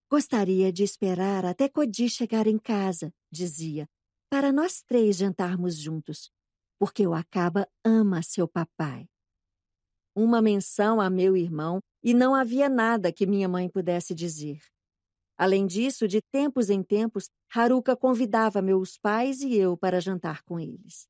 Gostaria de esperar até Kodi chegar em casa, dizia, para nós três jantarmos juntos, porque o Acaba ama seu papai. Uma menção a meu irmão e não havia nada que minha mãe pudesse dizer. Além disso, de tempos em tempos, Haruka convidava meus pais e eu para jantar com eles.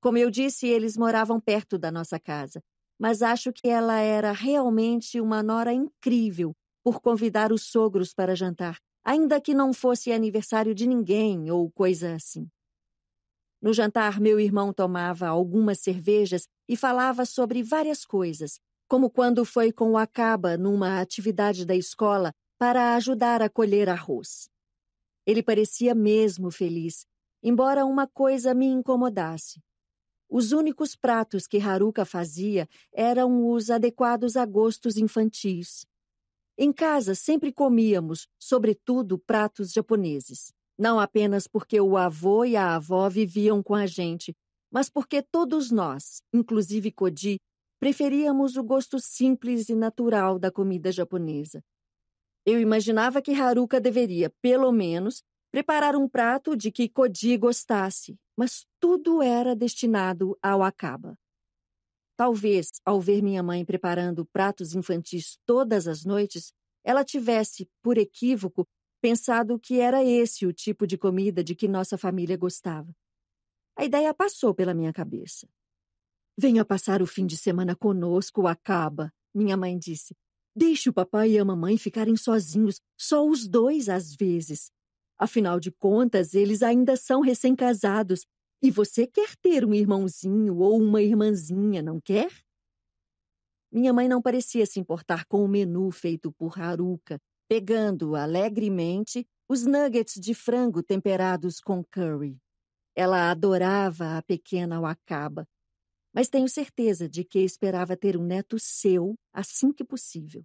Como eu disse, eles moravam perto da nossa casa, mas acho que ela era realmente uma nora incrível por convidar os sogros para jantar, ainda que não fosse aniversário de ninguém ou coisa assim. No jantar, meu irmão tomava algumas cervejas e falava sobre várias coisas, como quando foi com o Acaba numa atividade da escola para ajudar a colher arroz. Ele parecia mesmo feliz, embora uma coisa me incomodasse. Os únicos pratos que Haruka fazia eram os adequados a gostos infantis. Em casa sempre comíamos, sobretudo, pratos japoneses. Não apenas porque o avô e a avó viviam com a gente, mas porque todos nós, inclusive Kodi, preferíamos o gosto simples e natural da comida japonesa. Eu imaginava que Haruka deveria, pelo menos, Preparar um prato de que Codi gostasse, mas tudo era destinado ao acaba. Talvez, ao ver minha mãe preparando pratos infantis todas as noites, ela tivesse, por equívoco, pensado que era esse o tipo de comida de que nossa família gostava. A ideia passou pela minha cabeça. Venha passar o fim de semana conosco, acaba, minha mãe disse. Deixe o papai e a mamãe ficarem sozinhos, só os dois às vezes. Afinal de contas, eles ainda são recém-casados e você quer ter um irmãozinho ou uma irmãzinha, não quer? Minha mãe não parecia se importar com o menu feito por Haruka, pegando alegremente os nuggets de frango temperados com curry. Ela adorava a pequena Wakaba, mas tenho certeza de que esperava ter um neto seu assim que possível.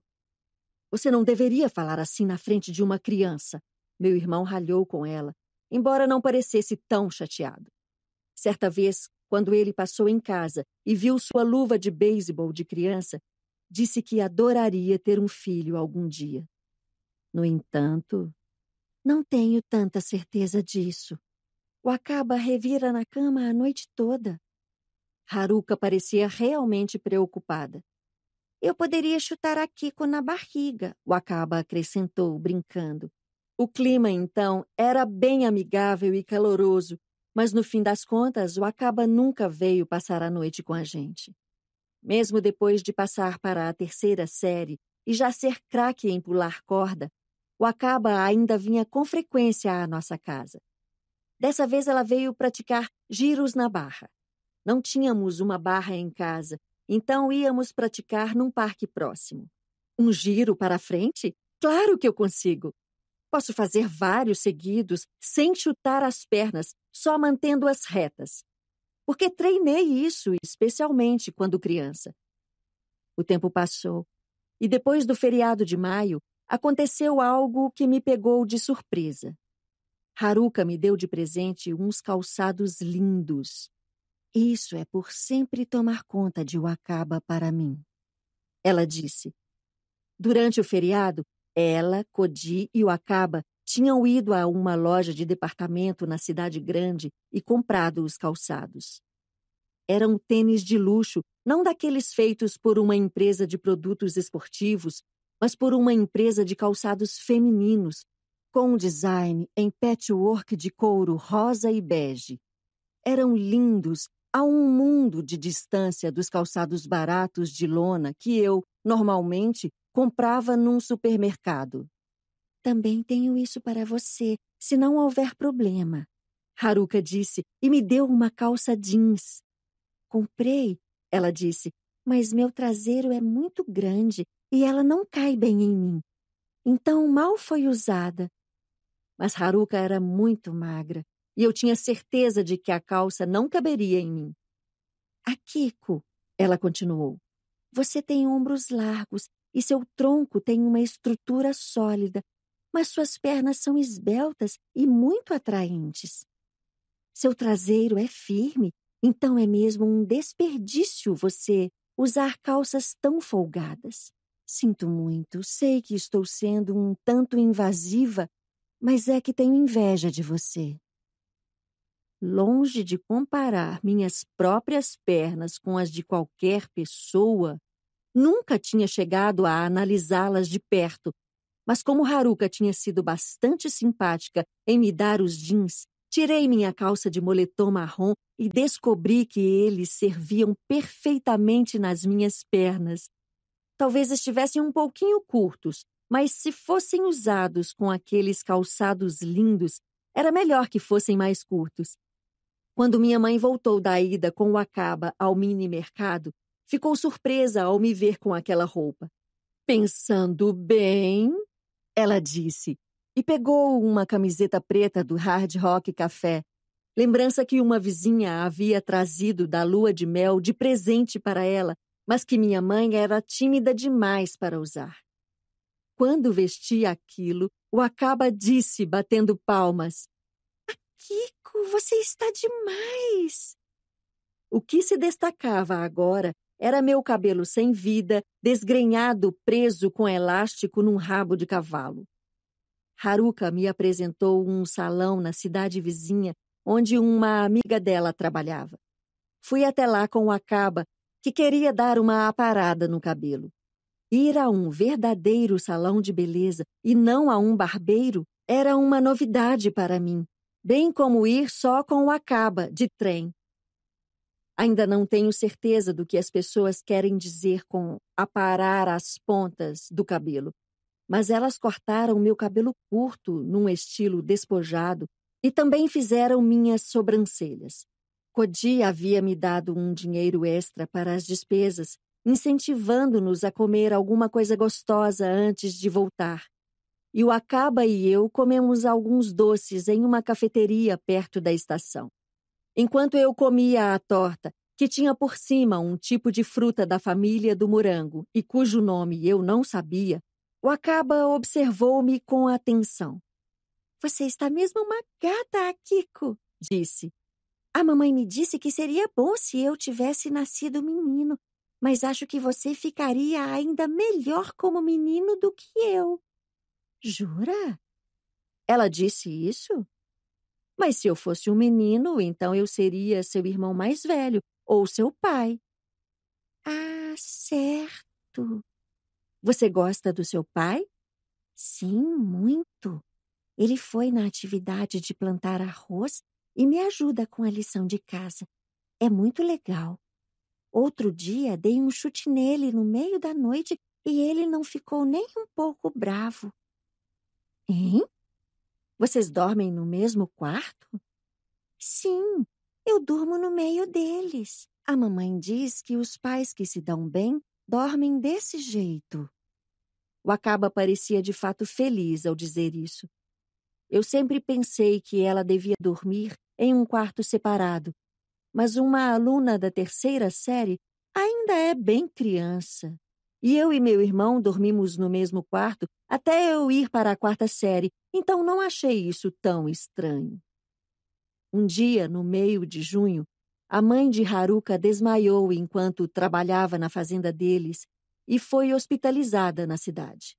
Você não deveria falar assim na frente de uma criança, meu irmão ralhou com ela, embora não parecesse tão chateado. Certa vez, quando ele passou em casa e viu sua luva de beisebol de criança, disse que adoraria ter um filho algum dia. No entanto, não tenho tanta certeza disso. O Acaba revira na cama a noite toda. Haruka parecia realmente preocupada. Eu poderia chutar a Kiko na barriga, o Acaba acrescentou, brincando. O clima, então, era bem amigável e caloroso, mas no fim das contas, o Acaba nunca veio passar a noite com a gente. Mesmo depois de passar para a terceira série e já ser craque em pular corda, o Acaba ainda vinha com frequência à nossa casa. Dessa vez ela veio praticar giros na barra. Não tínhamos uma barra em casa, então íamos praticar num parque próximo. Um giro para frente? Claro que eu consigo! Posso fazer vários seguidos sem chutar as pernas, só mantendo-as retas. Porque treinei isso, especialmente quando criança. O tempo passou, e depois do feriado de maio, aconteceu algo que me pegou de surpresa. Haruka me deu de presente uns calçados lindos. Isso é por sempre tomar conta de Wakaba para mim. Ela disse: Durante o feriado, ela, Codi e o Acaba tinham ido a uma loja de departamento na cidade grande e comprado os calçados. Eram tênis de luxo, não daqueles feitos por uma empresa de produtos esportivos, mas por uma empresa de calçados femininos, com um design em patchwork de couro rosa e bege. Eram lindos a um mundo de distância dos calçados baratos de lona que eu, normalmente, comprava num supermercado. Também tenho isso para você, se não houver problema. Haruka disse e me deu uma calça jeans. Comprei, ela disse, mas meu traseiro é muito grande e ela não cai bem em mim. Então mal foi usada. Mas Haruka era muito magra e eu tinha certeza de que a calça não caberia em mim. Akiko, ela continuou, você tem ombros largos e seu tronco tem uma estrutura sólida, mas suas pernas são esbeltas e muito atraentes. Seu traseiro é firme, então é mesmo um desperdício você usar calças tão folgadas. Sinto muito, sei que estou sendo um tanto invasiva, mas é que tenho inveja de você. Longe de comparar minhas próprias pernas com as de qualquer pessoa, nunca tinha chegado a analisá-las de perto, mas como Haruka tinha sido bastante simpática em me dar os jeans, tirei minha calça de moletom marrom e descobri que eles serviam perfeitamente nas minhas pernas. Talvez estivessem um pouquinho curtos, mas se fossem usados com aqueles calçados lindos, era melhor que fossem mais curtos. Quando minha mãe voltou da ida com o Acaba ao mini mercado, ficou surpresa ao me ver com aquela roupa. Pensando bem, ela disse, e pegou uma camiseta preta do Hard Rock Café, lembrança que uma vizinha havia trazido da lua de mel de presente para ela, mas que minha mãe era tímida demais para usar. Quando vesti aquilo, o Acaba disse, batendo palmas: ah, Kiko, você está demais! O que se destacava agora era meu cabelo sem vida, desgrenhado, preso com elástico num rabo de cavalo. Haruka me apresentou um salão na cidade vizinha onde uma amiga dela trabalhava. Fui até lá com o Acaba, que queria dar uma aparada no cabelo. Ir a um verdadeiro salão de beleza e não a um barbeiro era uma novidade para mim, bem como ir só com o Acaba, de trem. Ainda não tenho certeza do que as pessoas querem dizer com aparar as pontas do cabelo, mas elas cortaram meu cabelo curto num estilo despojado e também fizeram minhas sobrancelhas. Codi havia me dado um dinheiro extra para as despesas, incentivando-nos a comer alguma coisa gostosa antes de voltar. E o Acaba e eu comemos alguns doces em uma cafeteria perto da estação enquanto eu comia a torta, que tinha por cima um tipo de fruta da família do morango e cujo nome eu não sabia, o acaba observou-me com atenção. Você está mesmo uma gata, Akiko, disse. A mamãe me disse que seria bom se eu tivesse nascido menino, mas acho que você ficaria ainda melhor como menino do que eu. Jura? Ela disse isso? Mas se eu fosse um menino, então eu seria seu irmão mais velho ou seu pai. Ah, certo. Você gosta do seu pai? Sim, muito. Ele foi na atividade de plantar arroz e me ajuda com a lição de casa. É muito legal. Outro dia dei um chute nele no meio da noite e ele não ficou nem um pouco bravo. Hein? Vocês dormem no mesmo quarto? Sim, eu durmo no meio deles. A mamãe diz que os pais que se dão bem dormem desse jeito. O Acaba parecia de fato feliz ao dizer isso. Eu sempre pensei que ela devia dormir em um quarto separado, mas uma aluna da terceira série ainda é bem criança. E eu e meu irmão dormimos no mesmo quarto até eu ir para a quarta série então não achei isso tão estranho. Um dia, no meio de junho, a mãe de Haruka desmaiou enquanto trabalhava na fazenda deles e foi hospitalizada na cidade.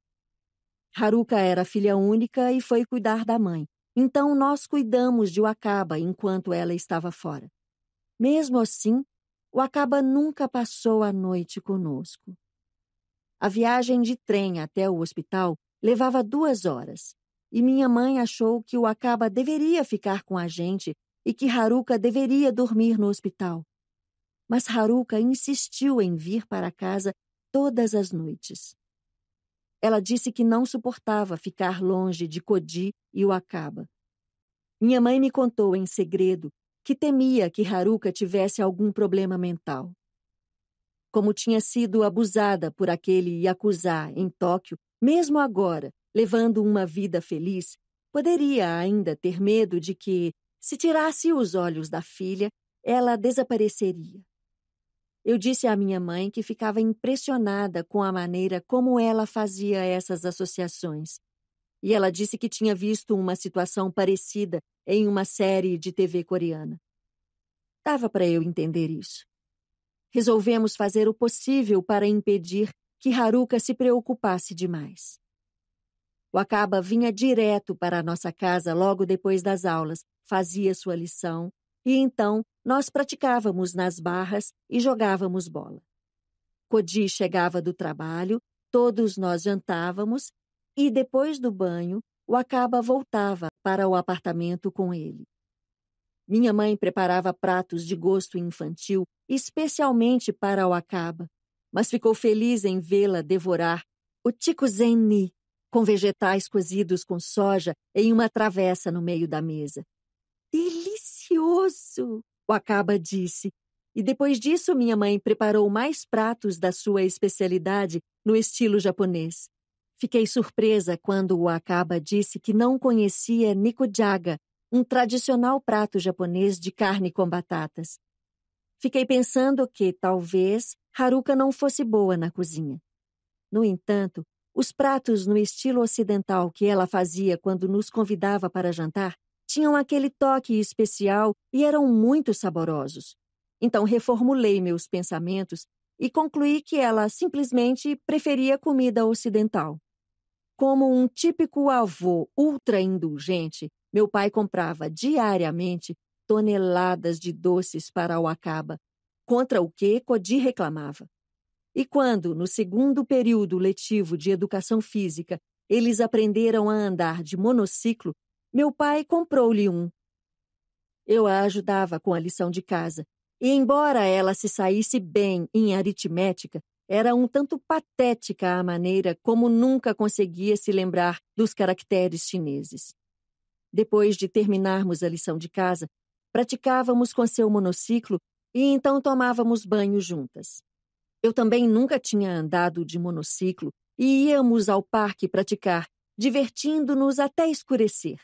Haruka era filha única e foi cuidar da mãe. Então nós cuidamos de Wakaba enquanto ela estava fora. Mesmo assim, Wakaba nunca passou a noite conosco. A viagem de trem até o hospital levava duas horas e minha mãe achou que o Acaba deveria ficar com a gente e que Haruka deveria dormir no hospital. Mas Haruka insistiu em vir para casa todas as noites. Ela disse que não suportava ficar longe de Kodi e o Acaba. Minha mãe me contou em segredo que temia que Haruka tivesse algum problema mental. Como tinha sido abusada por aquele Yakuza em Tóquio, mesmo agora, levando uma vida feliz, poderia ainda ter medo de que, se tirasse os olhos da filha, ela desapareceria. Eu disse à minha mãe que ficava impressionada com a maneira como ela fazia essas associações. E ela disse que tinha visto uma situação parecida em uma série de TV coreana. Dava para eu entender isso. Resolvemos fazer o possível para impedir que Haruka se preocupasse demais. O Acaba vinha direto para a nossa casa logo depois das aulas, fazia sua lição e então nós praticávamos nas barras e jogávamos bola. Codi chegava do trabalho, todos nós jantávamos e depois do banho, o Acaba voltava para o apartamento com ele. Minha mãe preparava pratos de gosto infantil especialmente para o Acaba, mas ficou feliz em vê-la devorar o Tico Zenni, com vegetais cozidos com soja em uma travessa no meio da mesa. Delicioso! O acaba disse. E depois disso, minha mãe preparou mais pratos da sua especialidade no estilo japonês. Fiquei surpresa quando o acaba disse que não conhecia nikujaga, um tradicional prato japonês de carne com batatas. Fiquei pensando que, talvez, Haruka não fosse boa na cozinha. No entanto, os pratos no estilo ocidental que ela fazia quando nos convidava para jantar tinham aquele toque especial e eram muito saborosos. Então reformulei meus pensamentos e concluí que ela simplesmente preferia comida ocidental. Como um típico avô ultraindulgente, meu pai comprava diariamente toneladas de doces para o acaba, contra o que Codi reclamava. E quando, no segundo período letivo de educação física, eles aprenderam a andar de monociclo, meu pai comprou-lhe um. Eu a ajudava com a lição de casa, e embora ela se saísse bem em aritmética, era um tanto patética a maneira como nunca conseguia se lembrar dos caracteres chineses. Depois de terminarmos a lição de casa, praticávamos com seu monociclo e então tomávamos banho juntas. Eu também nunca tinha andado de monociclo e íamos ao parque praticar, divertindo-nos até escurecer.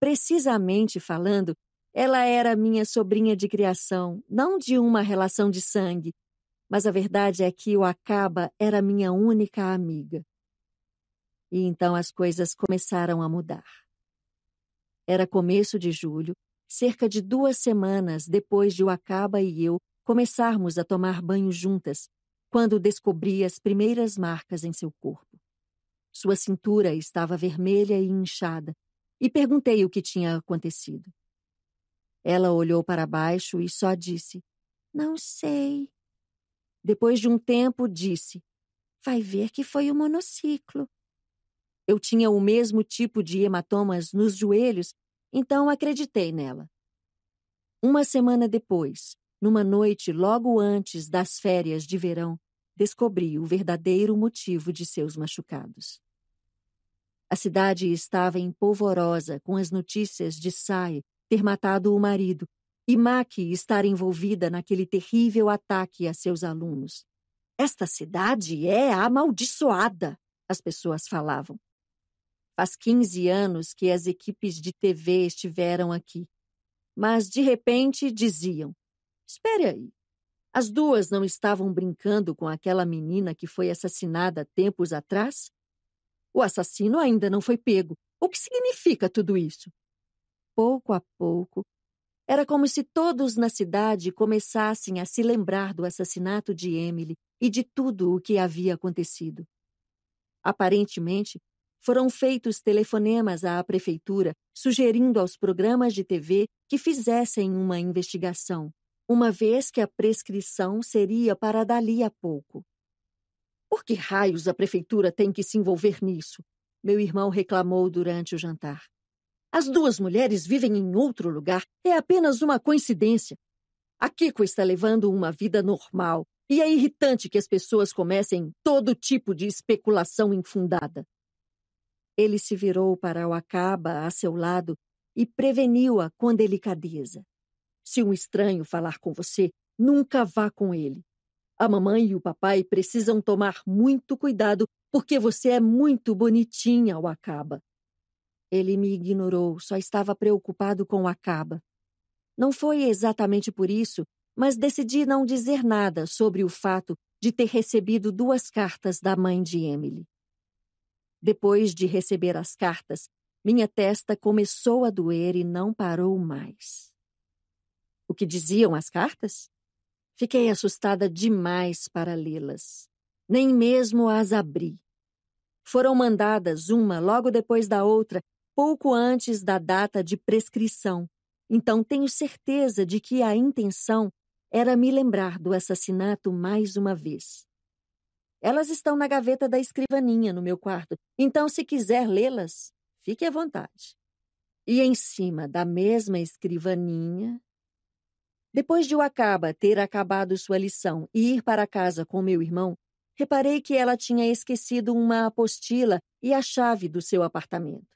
Precisamente falando, ela era minha sobrinha de criação, não de uma relação de sangue, mas a verdade é que o Acaba era minha única amiga. E então as coisas começaram a mudar. Era começo de julho, cerca de duas semanas depois de o Acaba e eu começarmos a tomar banho juntas, quando descobri as primeiras marcas em seu corpo. Sua cintura estava vermelha e inchada, e perguntei o que tinha acontecido. Ela olhou para baixo e só disse: Não sei. Depois de um tempo, disse: Vai ver que foi o monociclo. Eu tinha o mesmo tipo de hematomas nos joelhos, então acreditei nela. Uma semana depois, numa noite logo antes das férias de verão, descobri o verdadeiro motivo de seus machucados. A cidade estava polvorosa com as notícias de Sai ter matado o marido e Maki estar envolvida naquele terrível ataque a seus alunos. Esta cidade é amaldiçoada, as pessoas falavam. Faz 15 anos que as equipes de TV estiveram aqui. Mas, de repente, diziam: Espere aí, as duas não estavam brincando com aquela menina que foi assassinada tempos atrás? O assassino ainda não foi pego. O que significa tudo isso? Pouco a pouco, era como se todos na cidade começassem a se lembrar do assassinato de Emily e de tudo o que havia acontecido. Aparentemente, foram feitos telefonemas à prefeitura sugerindo aos programas de TV que fizessem uma investigação uma vez que a prescrição seria para dali a pouco. Por que raios a prefeitura tem que se envolver nisso? Meu irmão reclamou durante o jantar. As duas mulheres vivem em outro lugar. É apenas uma coincidência. A Kiko está levando uma vida normal e é irritante que as pessoas comecem todo tipo de especulação infundada. Ele se virou para o Acaba a seu lado e preveniu-a com delicadeza. Se um estranho falar com você, nunca vá com ele. A mamãe e o papai precisam tomar muito cuidado porque você é muito bonitinha, o acaba. Ele me ignorou, só estava preocupado com o acaba. Não foi exatamente por isso, mas decidi não dizer nada sobre o fato de ter recebido duas cartas da mãe de Emily. Depois de receber as cartas, minha testa começou a doer e não parou mais o que diziam as cartas? Fiquei assustada demais para lê-las. Nem mesmo as abri. Foram mandadas uma logo depois da outra, pouco antes da data de prescrição. Então tenho certeza de que a intenção era me lembrar do assassinato mais uma vez. Elas estão na gaveta da escrivaninha no meu quarto, então se quiser lê-las, fique à vontade. E em cima da mesma escrivaninha depois de Wakaba ter acabado sua lição e ir para casa com meu irmão, reparei que ela tinha esquecido uma apostila e a chave do seu apartamento.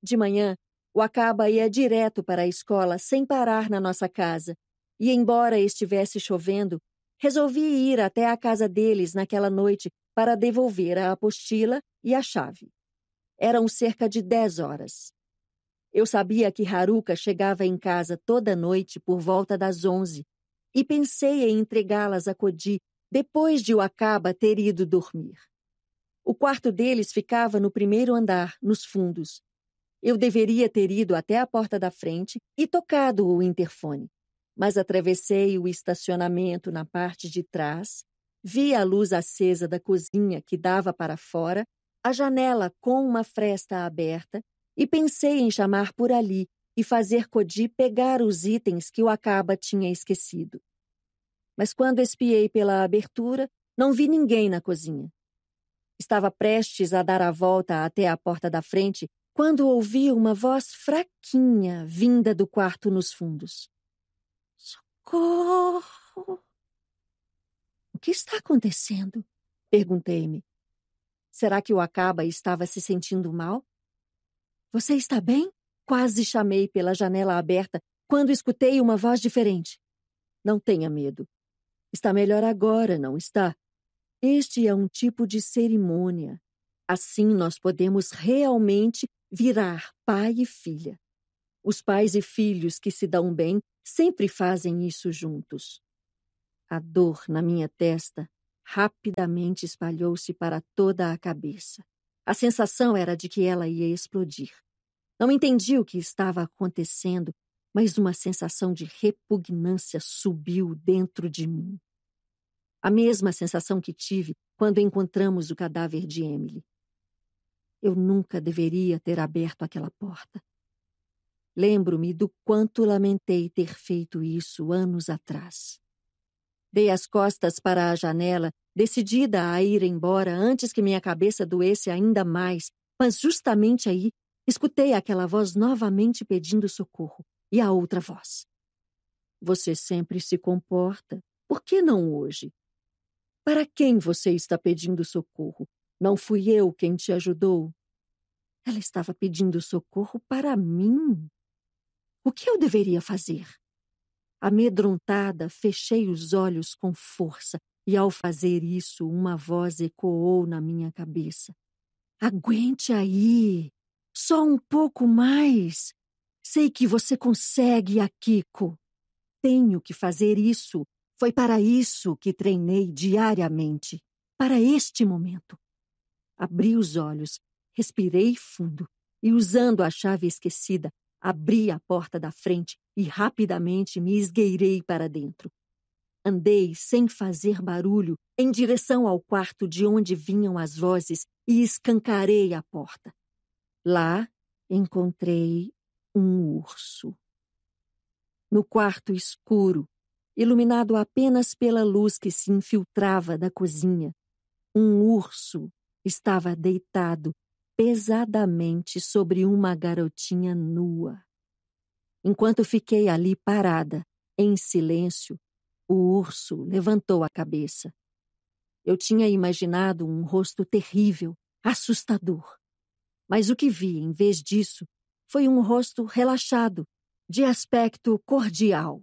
De manhã, Wakaba ia direto para a escola sem parar na nossa casa, e embora estivesse chovendo, resolvi ir até a casa deles naquela noite para devolver a apostila e a chave. Eram cerca de dez horas. Eu sabia que Haruka chegava em casa toda noite por volta das onze e pensei em entregá-las a Kodi depois de o Acaba ter ido dormir. O quarto deles ficava no primeiro andar, nos fundos. Eu deveria ter ido até a porta da frente e tocado o interfone, mas atravessei o estacionamento na parte de trás, vi a luz acesa da cozinha que dava para fora, a janela com uma fresta aberta e pensei em chamar por ali e fazer Codi pegar os itens que o Acaba tinha esquecido. Mas quando espiei pela abertura, não vi ninguém na cozinha. Estava prestes a dar a volta até a porta da frente quando ouvi uma voz fraquinha vinda do quarto nos fundos. Socorro! O que está acontecendo? Perguntei-me. Será que o Acaba estava se sentindo mal? Você está bem? Quase chamei pela janela aberta quando escutei uma voz diferente. Não tenha medo. Está melhor agora, não está? Este é um tipo de cerimônia. Assim nós podemos realmente virar pai e filha. Os pais e filhos que se dão bem sempre fazem isso juntos. A dor na minha testa rapidamente espalhou-se para toda a cabeça. A sensação era de que ela ia explodir. Não entendi o que estava acontecendo, mas uma sensação de repugnância subiu dentro de mim. A mesma sensação que tive quando encontramos o cadáver de Emily. Eu nunca deveria ter aberto aquela porta. Lembro-me do quanto lamentei ter feito isso anos atrás. Dei as costas para a janela, decidida a ir embora antes que minha cabeça doesse ainda mais, mas justamente aí Escutei aquela voz novamente pedindo socorro e a outra voz. Você sempre se comporta. Por que não hoje? Para quem você está pedindo socorro? Não fui eu quem te ajudou. Ela estava pedindo socorro para mim. O que eu deveria fazer? Amedrontada, fechei os olhos com força e, ao fazer isso, uma voz ecoou na minha cabeça: Aguente aí! Só um pouco mais. Sei que você consegue, Akiko. Tenho que fazer isso. Foi para isso que treinei diariamente para este momento. Abri os olhos, respirei fundo e, usando a chave esquecida, abri a porta da frente e rapidamente me esgueirei para dentro. Andei sem fazer barulho em direção ao quarto de onde vinham as vozes e escancarei a porta. Lá encontrei um urso. No quarto escuro, iluminado apenas pela luz que se infiltrava da cozinha, um urso estava deitado pesadamente sobre uma garotinha nua. Enquanto fiquei ali parada, em silêncio, o urso levantou a cabeça. Eu tinha imaginado um rosto terrível, assustador. Mas o que vi, em vez disso, foi um rosto relaxado, de aspecto cordial.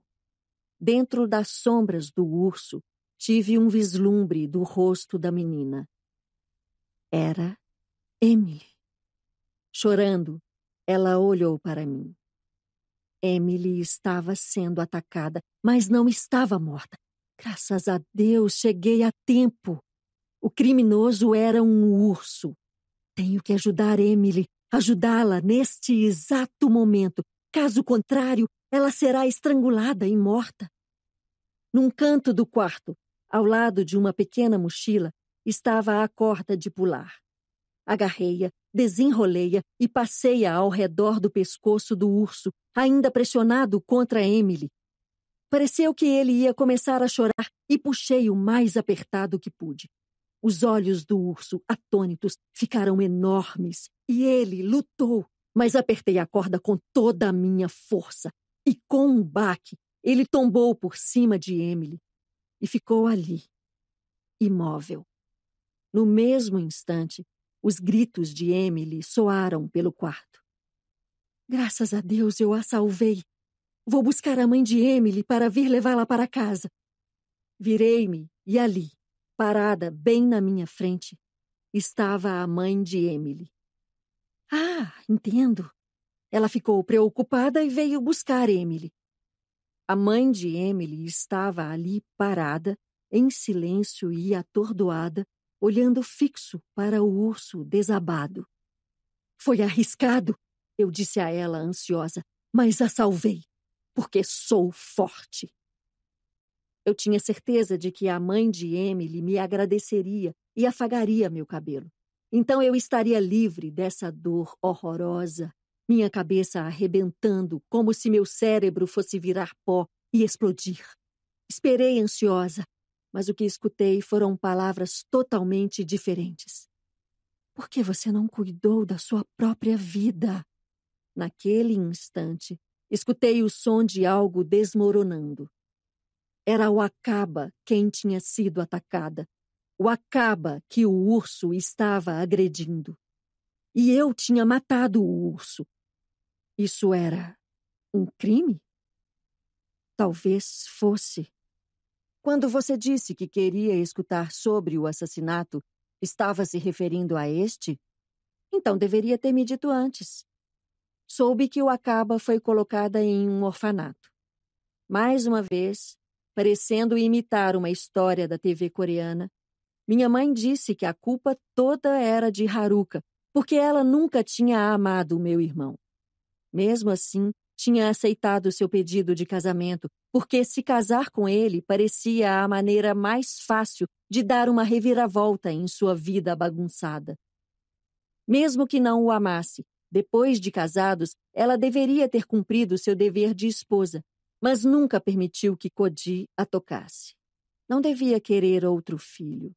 Dentro das sombras do urso, tive um vislumbre do rosto da menina. Era Emily. Chorando, ela olhou para mim. Emily estava sendo atacada, mas não estava morta. Graças a Deus cheguei a tempo. O criminoso era um urso. Tenho que ajudar Emily, ajudá-la neste exato momento. Caso contrário, ela será estrangulada e morta. Num canto do quarto, ao lado de uma pequena mochila, estava a corda de pular. Agarrei-a, desenrolei-a e passei-a ao redor do pescoço do urso, ainda pressionado contra Emily. Pareceu que ele ia começar a chorar e puxei o mais apertado que pude. Os olhos do urso, atônitos, ficaram enormes e ele lutou, mas apertei a corda com toda a minha força e com um baque ele tombou por cima de Emily e ficou ali, imóvel. No mesmo instante, os gritos de Emily soaram pelo quarto. Graças a Deus eu a salvei. Vou buscar a mãe de Emily para vir levá-la para casa. Virei-me e ali, Parada bem na minha frente estava a mãe de Emily. Ah, entendo. Ela ficou preocupada e veio buscar Emily. A mãe de Emily estava ali parada, em silêncio e atordoada, olhando fixo para o urso desabado. Foi arriscado, eu disse a ela ansiosa, mas a salvei, porque sou forte. Eu tinha certeza de que a mãe de Emily me agradeceria e afagaria meu cabelo. Então eu estaria livre dessa dor horrorosa, minha cabeça arrebentando como se meu cérebro fosse virar pó e explodir. Esperei ansiosa, mas o que escutei foram palavras totalmente diferentes. Por que você não cuidou da sua própria vida? Naquele instante, escutei o som de algo desmoronando. Era o Acaba quem tinha sido atacada. O Acaba que o urso estava agredindo. E eu tinha matado o urso. Isso era um crime? Talvez fosse. Quando você disse que queria escutar sobre o assassinato, estava se referindo a este? Então deveria ter me dito antes. Soube que o Acaba foi colocada em um orfanato. Mais uma vez, parecendo imitar uma história da TV coreana, minha mãe disse que a culpa toda era de Haruka, porque ela nunca tinha amado o meu irmão. Mesmo assim, tinha aceitado seu pedido de casamento, porque se casar com ele parecia a maneira mais fácil de dar uma reviravolta em sua vida bagunçada. Mesmo que não o amasse, depois de casados, ela deveria ter cumprido seu dever de esposa, mas nunca permitiu que Codi a tocasse. Não devia querer outro filho.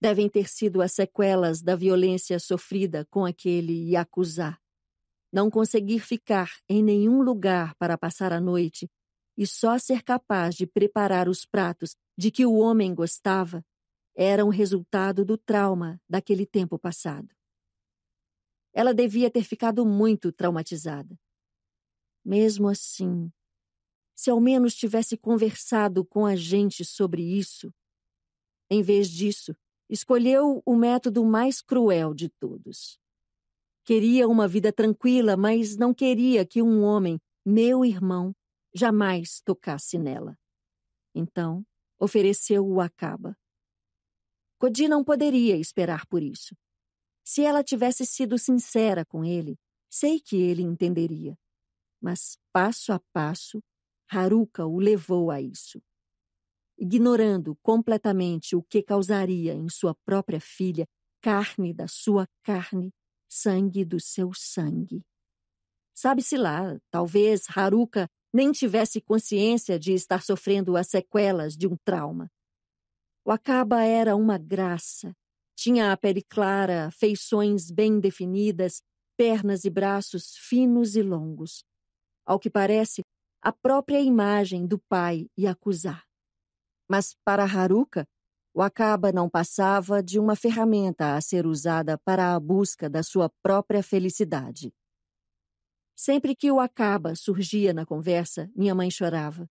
Devem ter sido as sequelas da violência sofrida com aquele Yakuza. Não conseguir ficar em nenhum lugar para passar a noite e só ser capaz de preparar os pratos de que o homem gostava era um resultado do trauma daquele tempo passado. Ela devia ter ficado muito traumatizada. Mesmo assim, se ao menos tivesse conversado com a gente sobre isso. Em vez disso, escolheu o método mais cruel de todos. Queria uma vida tranquila, mas não queria que um homem, meu irmão, jamais tocasse nela. Então, ofereceu o acaba. Codi não poderia esperar por isso. Se ela tivesse sido sincera com ele, sei que ele entenderia. Mas, passo a passo, Haruka o levou a isso. Ignorando completamente o que causaria em sua própria filha carne da sua carne, sangue do seu sangue. Sabe-se lá, talvez Haruka nem tivesse consciência de estar sofrendo as sequelas de um trauma. O Acaba era uma graça. Tinha a pele clara, feições bem definidas, pernas e braços finos e longos. Ao que parece, a própria imagem do pai e acusar. Mas para Haruka, o acaba não passava de uma ferramenta a ser usada para a busca da sua própria felicidade. Sempre que o acaba surgia na conversa, minha mãe chorava.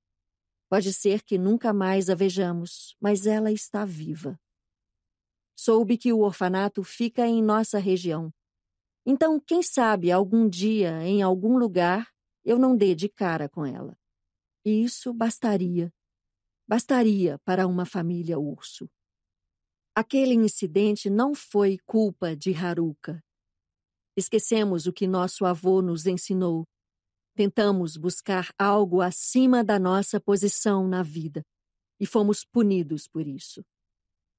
Pode ser que nunca mais a vejamos, mas ela está viva. Soube que o orfanato fica em nossa região. Então, quem sabe algum dia, em algum lugar, eu não dê de cara com ela. E isso bastaria. Bastaria para uma família urso. Aquele incidente não foi culpa de Haruka. Esquecemos o que nosso avô nos ensinou. Tentamos buscar algo acima da nossa posição na vida e fomos punidos por isso.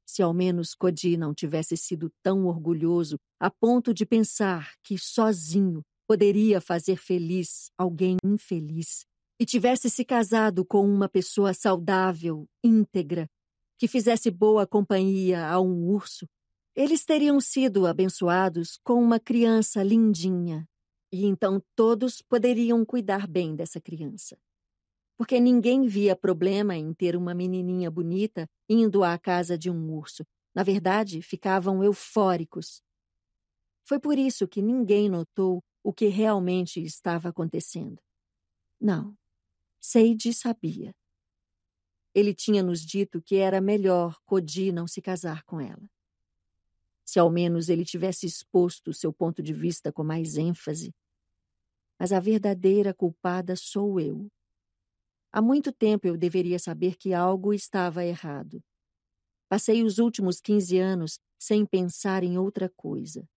Se ao menos Kodi não tivesse sido tão orgulhoso a ponto de pensar que sozinho poderia fazer feliz alguém infeliz e tivesse se casado com uma pessoa saudável, íntegra, que fizesse boa companhia a um urso, eles teriam sido abençoados com uma criança lindinha. E então todos poderiam cuidar bem dessa criança. Porque ninguém via problema em ter uma menininha bonita indo à casa de um urso. Na verdade, ficavam eufóricos. Foi por isso que ninguém notou o que realmente estava acontecendo. Não, Seide sabia. Ele tinha nos dito que era melhor Cody não se casar com ela. Se ao menos ele tivesse exposto seu ponto de vista com mais ênfase. Mas a verdadeira culpada sou eu. Há muito tempo eu deveria saber que algo estava errado. Passei os últimos 15 anos sem pensar em outra coisa.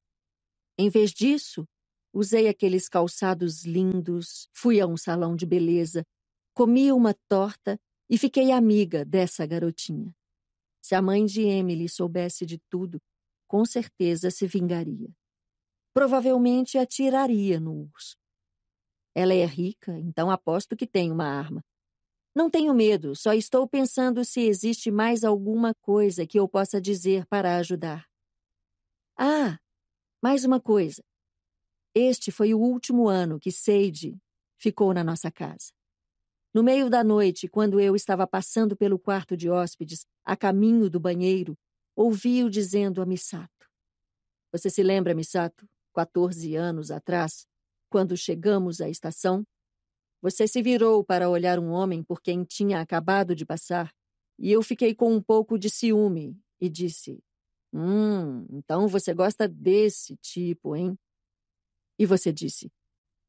Em vez disso, Usei aqueles calçados lindos, fui a um salão de beleza, comi uma torta e fiquei amiga dessa garotinha. Se a mãe de Emily soubesse de tudo, com certeza se vingaria. Provavelmente atiraria no urso. Ela é rica, então aposto que tem uma arma. Não tenho medo, só estou pensando se existe mais alguma coisa que eu possa dizer para ajudar. Ah, mais uma coisa. Este foi o último ano que Seide ficou na nossa casa. No meio da noite, quando eu estava passando pelo quarto de hóspedes, a caminho do banheiro, ouvi-o dizendo a Misato. Você se lembra, Misato, 14 anos atrás, quando chegamos à estação? Você se virou para olhar um homem por quem tinha acabado de passar, e eu fiquei com um pouco de ciúme e disse: Hum, então você gosta desse tipo, hein? E você disse: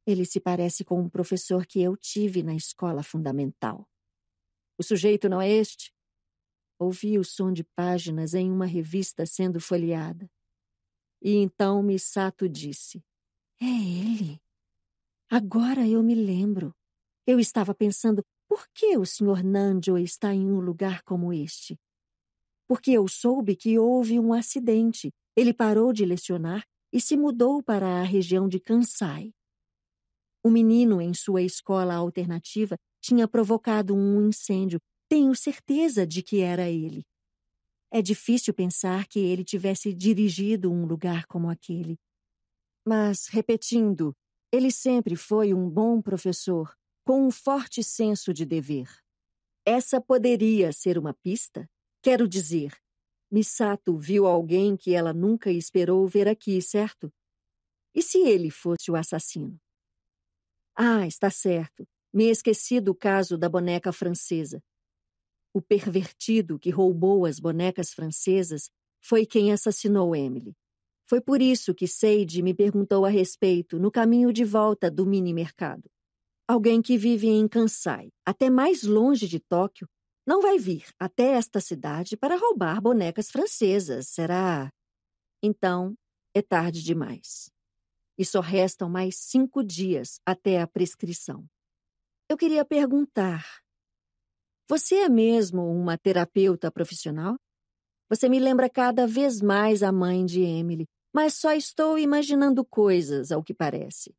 Ele se parece com um professor que eu tive na escola fundamental. O sujeito não é este? Ouvi o som de páginas em uma revista sendo folheada. E então Misato disse: É ele. Agora eu me lembro. Eu estava pensando, por que o Sr. Nanjo está em um lugar como este? Porque eu soube que houve um acidente. Ele parou de lecionar e se mudou para a região de Kansai. O menino, em sua escola alternativa, tinha provocado um incêndio. Tenho certeza de que era ele. É difícil pensar que ele tivesse dirigido um lugar como aquele. Mas, repetindo, ele sempre foi um bom professor, com um forte senso de dever. Essa poderia ser uma pista? Quero dizer, Misato viu alguém que ela nunca esperou ver aqui, certo? E se ele fosse o assassino? Ah, está certo. Me esqueci do caso da boneca francesa. O pervertido que roubou as bonecas francesas foi quem assassinou Emily. Foi por isso que Sage me perguntou a respeito no caminho de volta do mini mercado. Alguém que vive em Kansai, até mais longe de Tóquio, não vai vir até esta cidade para roubar bonecas francesas, será? Então, é tarde demais. E só restam mais cinco dias até a prescrição. Eu queria perguntar: você é mesmo uma terapeuta profissional? Você me lembra cada vez mais a mãe de Emily, mas só estou imaginando coisas, ao que parece.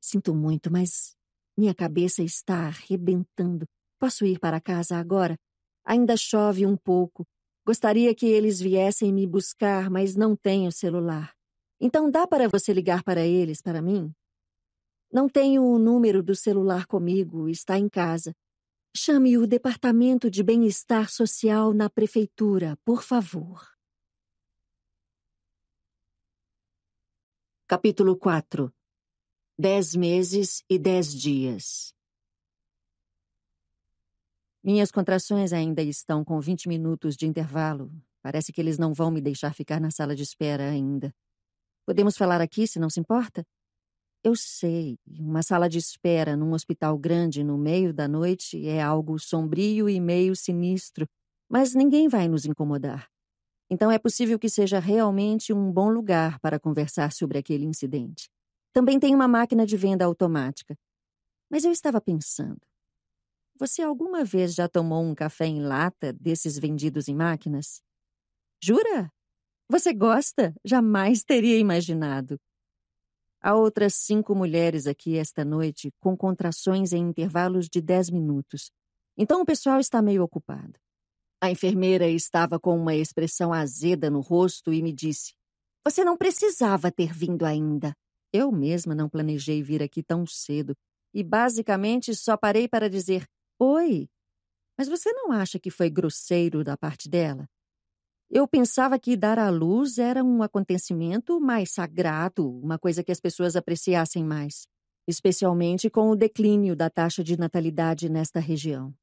Sinto muito, mas minha cabeça está arrebentando. Posso ir para casa agora? Ainda chove um pouco. Gostaria que eles viessem me buscar, mas não tenho celular. Então dá para você ligar para eles, para mim? Não tenho o número do celular comigo, está em casa. Chame o Departamento de Bem-Estar Social na Prefeitura, por favor. Capítulo 4 Dez meses e dez dias minhas contrações ainda estão com 20 minutos de intervalo. Parece que eles não vão me deixar ficar na sala de espera ainda. Podemos falar aqui, se não se importa? Eu sei, uma sala de espera num hospital grande no meio da noite é algo sombrio e meio sinistro, mas ninguém vai nos incomodar. Então é possível que seja realmente um bom lugar para conversar sobre aquele incidente. Também tem uma máquina de venda automática. Mas eu estava pensando. Você alguma vez já tomou um café em lata desses vendidos em máquinas? Jura? Você gosta? Jamais teria imaginado. Há outras cinco mulheres aqui esta noite, com contrações em intervalos de dez minutos. Então o pessoal está meio ocupado. A enfermeira estava com uma expressão azeda no rosto e me disse: Você não precisava ter vindo ainda. Eu mesma não planejei vir aqui tão cedo e basicamente só parei para dizer: Oi, mas você não acha que foi grosseiro da parte dela? Eu pensava que dar à luz era um acontecimento mais sagrado, uma coisa que as pessoas apreciassem mais, especialmente com o declínio da taxa de natalidade nesta região.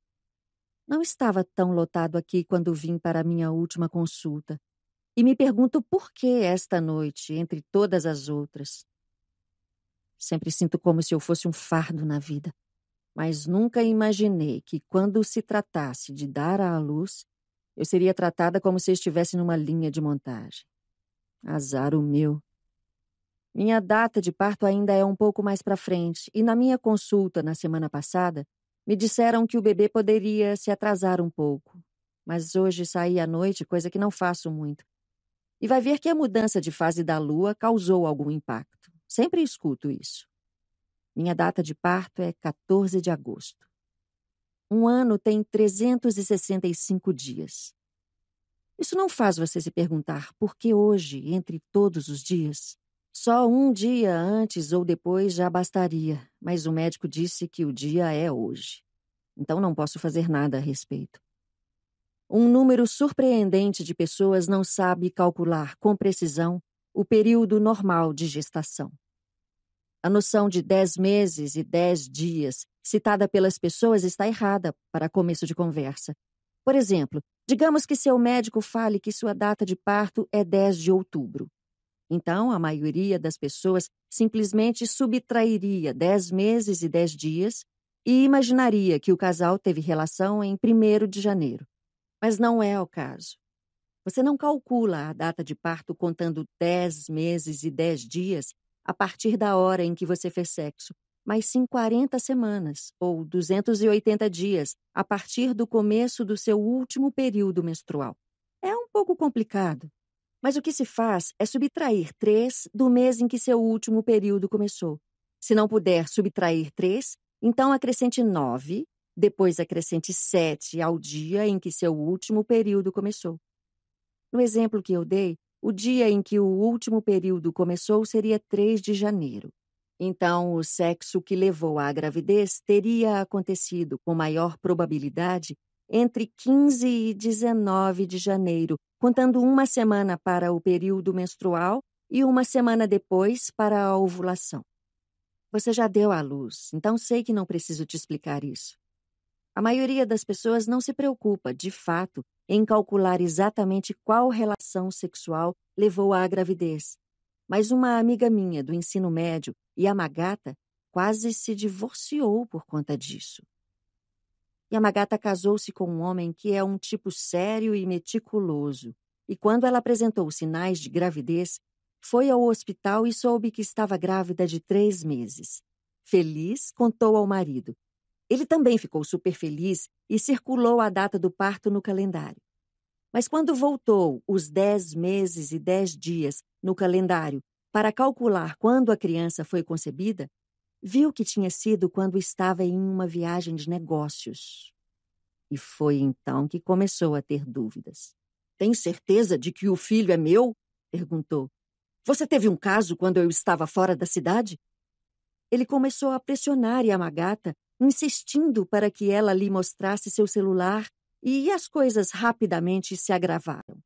Não estava tão lotado aqui quando vim para a minha última consulta. E me pergunto por que esta noite, entre todas as outras. Sempre sinto como se eu fosse um fardo na vida mas nunca imaginei que, quando se tratasse de dar à luz, eu seria tratada como se estivesse numa linha de montagem. Azar o meu. Minha data de parto ainda é um pouco mais para frente, e na minha consulta na semana passada, me disseram que o bebê poderia se atrasar um pouco. Mas hoje saí à noite, coisa que não faço muito. E vai ver que a mudança de fase da lua causou algum impacto. Sempre escuto isso. Minha data de parto é 14 de agosto. Um ano tem 365 dias. Isso não faz você se perguntar por que hoje, entre todos os dias, só um dia antes ou depois já bastaria, mas o médico disse que o dia é hoje. Então não posso fazer nada a respeito. Um número surpreendente de pessoas não sabe calcular com precisão o período normal de gestação. A noção de dez meses e dez dias citada pelas pessoas está errada para começo de conversa. Por exemplo, digamos que seu médico fale que sua data de parto é 10 de outubro. Então, a maioria das pessoas simplesmente subtrairia 10 meses e 10 dias e imaginaria que o casal teve relação em 1 de janeiro. Mas não é o caso. Você não calcula a data de parto contando 10 meses e 10 dias a partir da hora em que você fez sexo, mas sim 40 semanas ou 280 dias a partir do começo do seu último período menstrual. É um pouco complicado, mas o que se faz é subtrair 3 do mês em que seu último período começou. Se não puder subtrair 3, então acrescente 9, depois acrescente 7 ao dia em que seu último período começou. No exemplo que eu dei, o dia em que o último período começou seria 3 de janeiro. Então, o sexo que levou à gravidez teria acontecido com maior probabilidade entre 15 e 19 de janeiro, contando uma semana para o período menstrual e uma semana depois para a ovulação. Você já deu à luz, então sei que não preciso te explicar isso. A maioria das pessoas não se preocupa, de fato, em calcular exatamente qual relação sexual levou à gravidez. Mas uma amiga minha do ensino médio, Yamagata, quase se divorciou por conta disso. Yamagata casou-se com um homem que é um tipo sério e meticuloso, e quando ela apresentou sinais de gravidez, foi ao hospital e soube que estava grávida de três meses. Feliz, contou ao marido, ele também ficou super feliz e circulou a data do parto no calendário. Mas quando voltou os dez meses e dez dias no calendário para calcular quando a criança foi concebida, viu que tinha sido quando estava em uma viagem de negócios. E foi então que começou a ter dúvidas. Tem certeza de que o filho é meu? perguntou. Você teve um caso quando eu estava fora da cidade? Ele começou a pressionar Yamagata insistindo para que ela lhe mostrasse seu celular, e as coisas rapidamente se agravaram.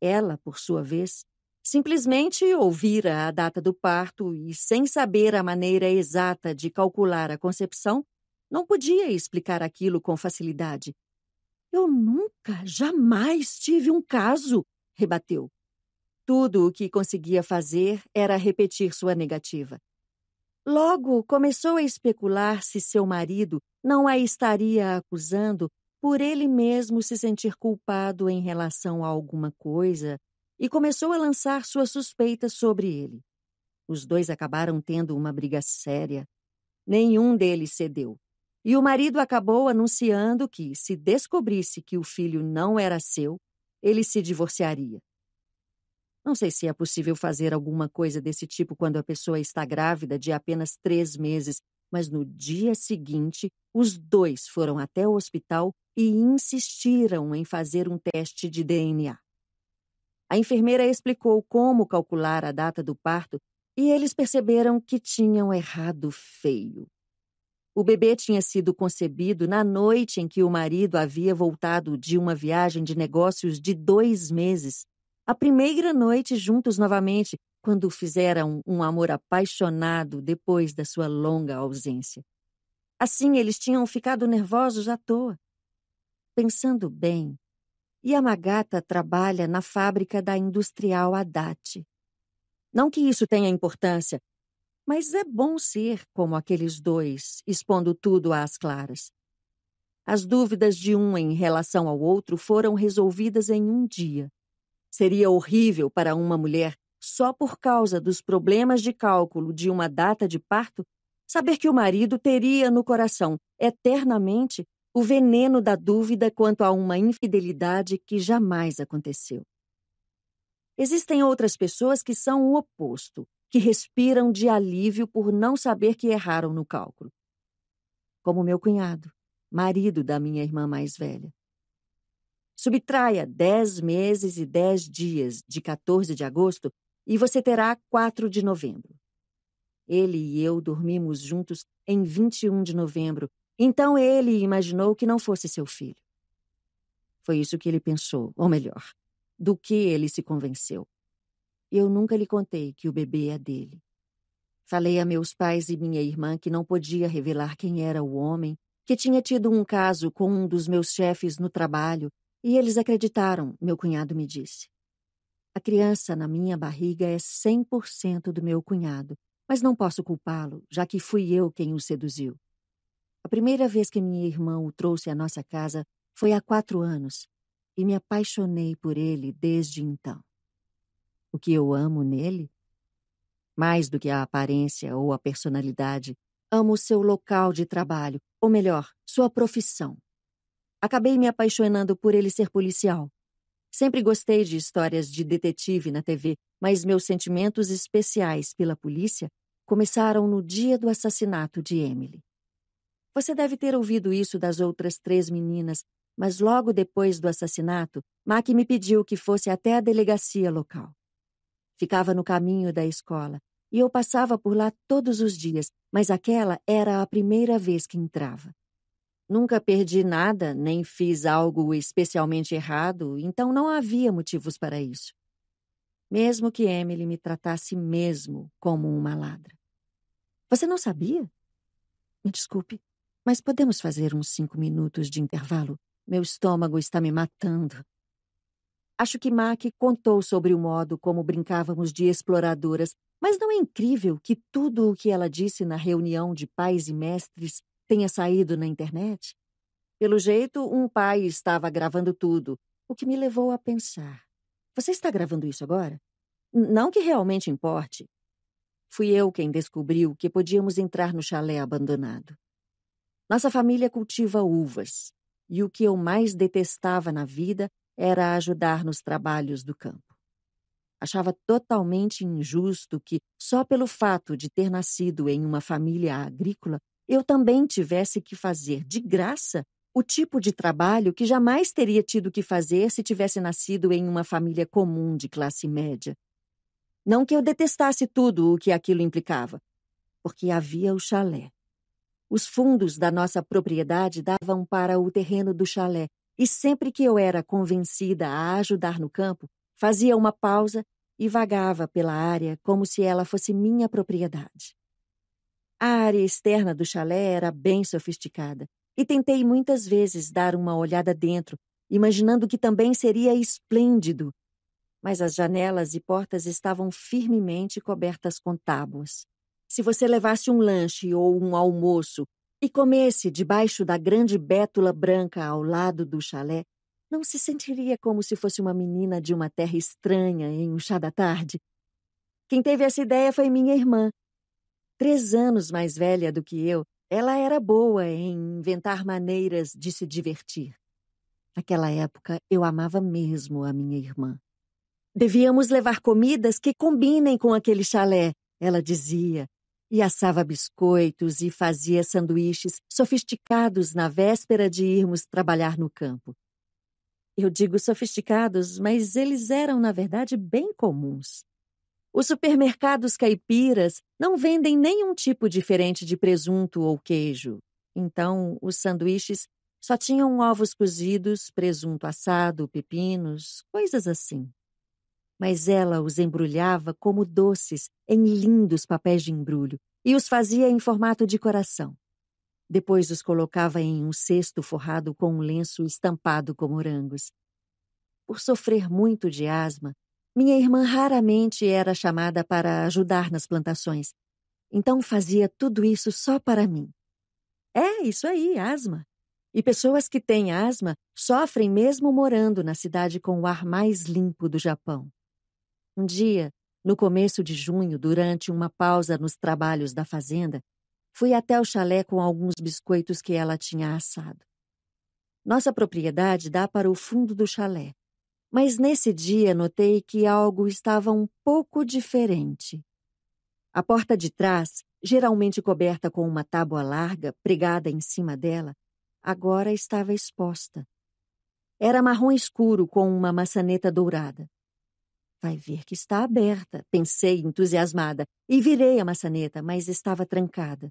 Ela, por sua vez, simplesmente ouvira a data do parto e, sem saber a maneira exata de calcular a concepção, não podia explicar aquilo com facilidade. Eu nunca, jamais tive um caso, rebateu. Tudo o que conseguia fazer era repetir sua negativa. Logo começou a especular se seu marido não a estaria acusando por ele mesmo se sentir culpado em relação a alguma coisa e começou a lançar suas suspeitas sobre ele. Os dois acabaram tendo uma briga séria. Nenhum deles cedeu. E o marido acabou anunciando que, se descobrisse que o filho não era seu, ele se divorciaria. Não sei se é possível fazer alguma coisa desse tipo quando a pessoa está grávida de apenas três meses, mas no dia seguinte, os dois foram até o hospital e insistiram em fazer um teste de DNA. A enfermeira explicou como calcular a data do parto e eles perceberam que tinham errado feio. O bebê tinha sido concebido na noite em que o marido havia voltado de uma viagem de negócios de dois meses a primeira noite juntos novamente, quando fizeram um amor apaixonado depois da sua longa ausência. Assim, eles tinham ficado nervosos à toa. Pensando bem, Yamagata trabalha na fábrica da industrial Haddad. Não que isso tenha importância, mas é bom ser como aqueles dois, expondo tudo às claras. As dúvidas de um em relação ao outro foram resolvidas em um dia. Seria horrível para uma mulher, só por causa dos problemas de cálculo de uma data de parto, saber que o marido teria no coração, eternamente, o veneno da dúvida quanto a uma infidelidade que jamais aconteceu. Existem outras pessoas que são o oposto, que respiram de alívio por não saber que erraram no cálculo. Como meu cunhado, marido da minha irmã mais velha. Subtraia 10 meses e 10 dias de 14 de agosto e você terá 4 de novembro. Ele e eu dormimos juntos em 21 de novembro, então ele imaginou que não fosse seu filho. Foi isso que ele pensou, ou melhor, do que ele se convenceu. Eu nunca lhe contei que o bebê é dele. Falei a meus pais e minha irmã que não podia revelar quem era o homem, que tinha tido um caso com um dos meus chefes no trabalho e eles acreditaram, meu cunhado me disse. A criança na minha barriga é 100% do meu cunhado, mas não posso culpá-lo, já que fui eu quem o seduziu. A primeira vez que minha irmã o trouxe à nossa casa foi há quatro anos, e me apaixonei por ele desde então. O que eu amo nele? Mais do que a aparência ou a personalidade, amo seu local de trabalho, ou melhor, sua profissão. Acabei me apaixonando por ele ser policial. Sempre gostei de histórias de detetive na TV, mas meus sentimentos especiais pela polícia começaram no dia do assassinato de Emily. Você deve ter ouvido isso das outras três meninas, mas logo depois do assassinato, Mack me pediu que fosse até a delegacia local. Ficava no caminho da escola, e eu passava por lá todos os dias, mas aquela era a primeira vez que entrava. Nunca perdi nada, nem fiz algo especialmente errado, então não havia motivos para isso. Mesmo que Emily me tratasse mesmo como uma ladra. Você não sabia? Me desculpe, mas podemos fazer uns cinco minutos de intervalo? Meu estômago está me matando. Acho que Mac contou sobre o modo como brincávamos de exploradoras, mas não é incrível que tudo o que ela disse na reunião de pais e mestres tenha saído na internet? Pelo jeito, um pai estava gravando tudo, o que me levou a pensar: você está gravando isso agora? Não que realmente importe. Fui eu quem descobriu que podíamos entrar no chalé abandonado. Nossa família cultiva uvas, e o que eu mais detestava na vida era ajudar nos trabalhos do campo. Achava totalmente injusto que, só pelo fato de ter nascido em uma família agrícola, eu também tivesse que fazer de graça o tipo de trabalho que jamais teria tido que fazer se tivesse nascido em uma família comum de classe média. Não que eu detestasse tudo o que aquilo implicava, porque havia o chalé. Os fundos da nossa propriedade davam para o terreno do chalé, e sempre que eu era convencida a ajudar no campo, fazia uma pausa e vagava pela área como se ela fosse minha propriedade. A área externa do chalé era bem sofisticada e tentei muitas vezes dar uma olhada dentro, imaginando que também seria esplêndido. Mas as janelas e portas estavam firmemente cobertas com tábuas. Se você levasse um lanche ou um almoço e comesse debaixo da grande bétula branca ao lado do chalé, não se sentiria como se fosse uma menina de uma terra estranha em um chá da tarde. Quem teve essa ideia foi minha irmã, três anos mais velha do que eu, ela era boa em inventar maneiras de se divertir. Naquela época, eu amava mesmo a minha irmã. Devíamos levar comidas que combinem com aquele chalé, ela dizia, e assava biscoitos e fazia sanduíches sofisticados na véspera de irmos trabalhar no campo. Eu digo sofisticados, mas eles eram, na verdade, bem comuns. Os supermercados caipiras não vendem nenhum tipo diferente de presunto ou queijo. Então, os sanduíches só tinham ovos cozidos, presunto assado, pepinos, coisas assim. Mas ela os embrulhava como doces em lindos papéis de embrulho e os fazia em formato de coração. Depois os colocava em um cesto forrado com um lenço estampado com morangos. Por sofrer muito de asma, minha irmã raramente era chamada para ajudar nas plantações, então fazia tudo isso só para mim. É, isso aí, asma. E pessoas que têm asma sofrem mesmo morando na cidade com o ar mais limpo do Japão. Um dia, no começo de junho, durante uma pausa nos trabalhos da fazenda, fui até o chalé com alguns biscoitos que ela tinha assado. Nossa propriedade dá para o fundo do chalé, mas nesse dia notei que algo estava um pouco diferente. A porta de trás, geralmente coberta com uma tábua larga pregada em cima dela, agora estava exposta. Era marrom escuro com uma maçaneta dourada. Vai ver que está aberta, pensei entusiasmada, e virei a maçaneta, mas estava trancada.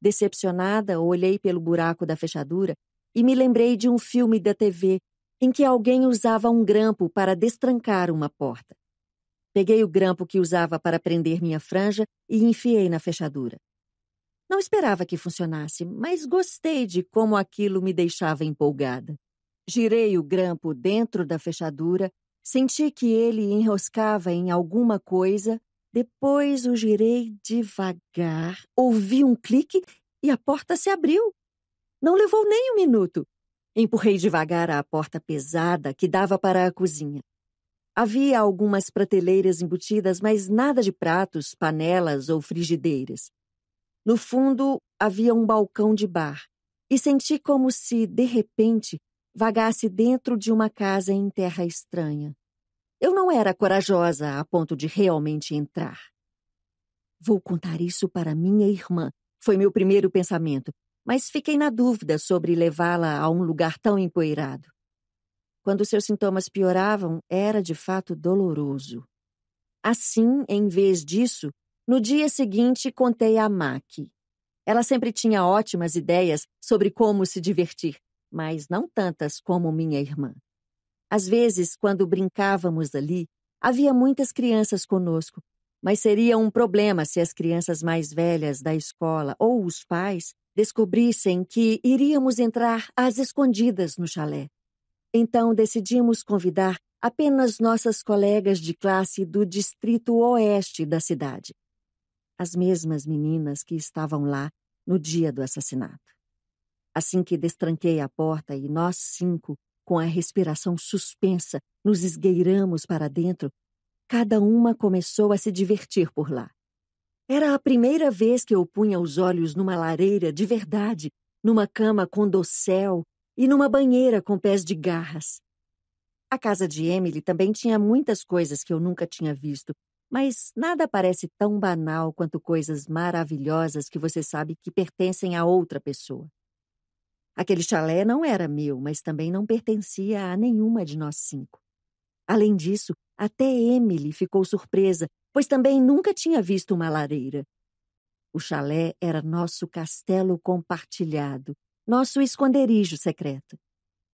Decepcionada, olhei pelo buraco da fechadura e me lembrei de um filme da TV em que alguém usava um grampo para destrancar uma porta. Peguei o grampo que usava para prender minha franja e enfiei na fechadura. Não esperava que funcionasse, mas gostei de como aquilo me deixava empolgada. Girei o grampo dentro da fechadura, senti que ele enroscava em alguma coisa, depois o girei devagar, ouvi um clique e a porta se abriu. Não levou nem um minuto. Empurrei devagar a porta pesada que dava para a cozinha. Havia algumas prateleiras embutidas, mas nada de pratos, panelas ou frigideiras. No fundo, havia um balcão de bar, e senti como se, de repente, vagasse dentro de uma casa em terra estranha. Eu não era corajosa a ponto de realmente entrar. Vou contar isso para minha irmã, foi meu primeiro pensamento, mas fiquei na dúvida sobre levá-la a um lugar tão empoeirado. Quando seus sintomas pioravam, era de fato doloroso. Assim, em vez disso, no dia seguinte contei a Mac. Ela sempre tinha ótimas ideias sobre como se divertir, mas não tantas como minha irmã. Às vezes, quando brincávamos ali, havia muitas crianças conosco, mas seria um problema se as crianças mais velhas da escola ou os pais descobrissem que iríamos entrar às escondidas no chalé. Então decidimos convidar apenas nossas colegas de classe do distrito oeste da cidade. As mesmas meninas que estavam lá no dia do assassinato. Assim que destranquei a porta e nós cinco, com a respiração suspensa, nos esgueiramos para dentro, cada uma começou a se divertir por lá. Era a primeira vez que eu punha os olhos numa lareira de verdade, numa cama com dossel e numa banheira com pés de garras. A casa de Emily também tinha muitas coisas que eu nunca tinha visto, mas nada parece tão banal quanto coisas maravilhosas que você sabe que pertencem a outra pessoa. Aquele chalé não era meu, mas também não pertencia a nenhuma de nós cinco. Além disso, até Emily ficou surpresa pois também nunca tinha visto uma lareira. O chalé era nosso castelo compartilhado, nosso esconderijo secreto.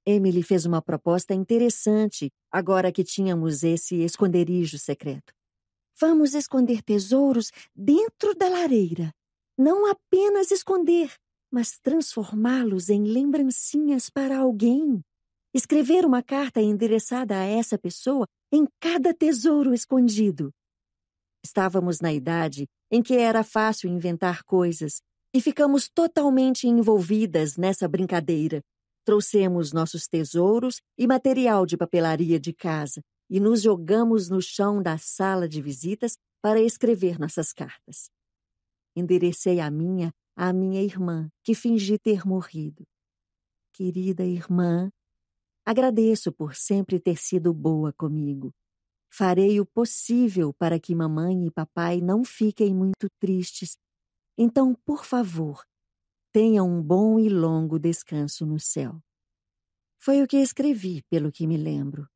Emily fez uma proposta interessante agora que tínhamos esse esconderijo secreto. Vamos esconder tesouros dentro da lareira. Não apenas esconder, mas transformá-los em lembrancinhas para alguém. Escrever uma carta endereçada a essa pessoa em cada tesouro escondido. Estávamos na idade em que era fácil inventar coisas e ficamos totalmente envolvidas nessa brincadeira. Trouxemos nossos tesouros e material de papelaria de casa e nos jogamos no chão da sala de visitas para escrever nossas cartas. Enderecei a minha à minha irmã, que fingi ter morrido. Querida irmã, agradeço por sempre ter sido boa comigo. Farei o possível para que mamãe e papai não fiquem muito tristes. Então, por favor, tenha um bom e longo descanso no céu. Foi o que escrevi, pelo que me lembro.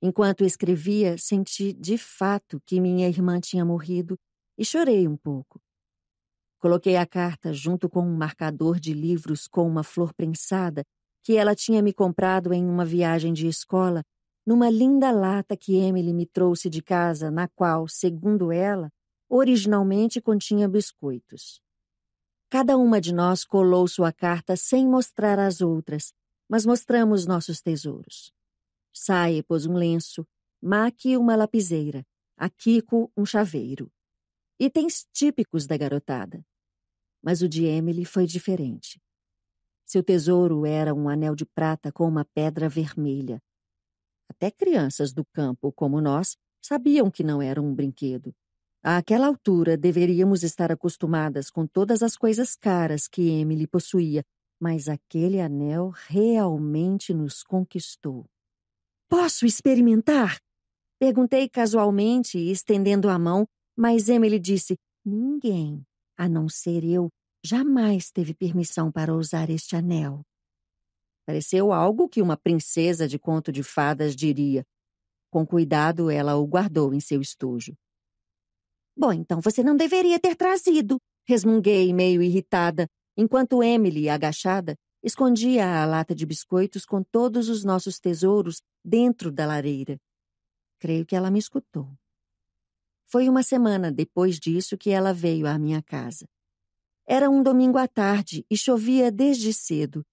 Enquanto escrevia, senti de fato que minha irmã tinha morrido e chorei um pouco. Coloquei a carta junto com um marcador de livros com uma flor prensada que ela tinha me comprado em uma viagem de escola numa linda lata que Emily me trouxe de casa, na qual, segundo ela, originalmente continha biscoitos. Cada uma de nós colou sua carta sem mostrar às outras, mas mostramos nossos tesouros. Saie pôs um lenço, Maki uma lapiseira, Akiko um chaveiro. Itens típicos da garotada. Mas o de Emily foi diferente. Seu tesouro era um anel de prata com uma pedra vermelha, até crianças do campo, como nós, sabiam que não era um brinquedo. Àquela altura, deveríamos estar acostumadas com todas as coisas caras que Emily possuía, mas aquele anel realmente nos conquistou. Posso experimentar? Perguntei casualmente, estendendo a mão, mas Emily disse: Ninguém, a não ser eu, jamais teve permissão para usar este anel. Pareceu algo que uma princesa de conto de fadas diria. Com cuidado, ela o guardou em seu estojo. Bom, então você não deveria ter trazido, resmunguei, meio irritada, enquanto Emily, agachada, escondia a lata de biscoitos com todos os nossos tesouros dentro da lareira. Creio que ela me escutou. Foi uma semana depois disso que ela veio à minha casa. Era um domingo à tarde e chovia desde cedo,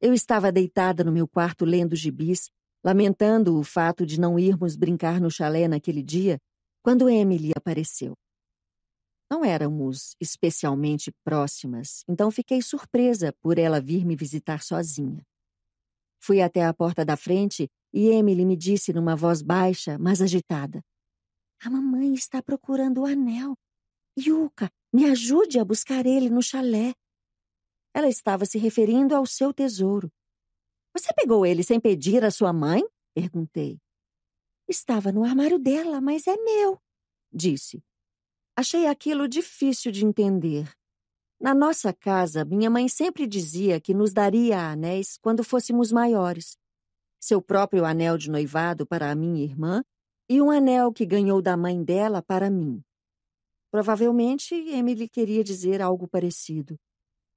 eu estava deitada no meu quarto lendo gibis, lamentando o fato de não irmos brincar no chalé naquele dia, quando Emily apareceu. Não éramos especialmente próximas, então fiquei surpresa por ela vir me visitar sozinha. Fui até a porta da frente e Emily me disse numa voz baixa, mas agitada: A mamãe está procurando o anel. Yuka, me ajude a buscar ele no chalé. Ela estava se referindo ao seu tesouro. Você pegou ele sem pedir à sua mãe? perguntei. Estava no armário dela, mas é meu, disse. Achei aquilo difícil de entender. Na nossa casa, minha mãe sempre dizia que nos daria anéis quando fôssemos maiores. Seu próprio anel de noivado para a minha irmã e um anel que ganhou da mãe dela para mim. Provavelmente, Emily queria dizer algo parecido.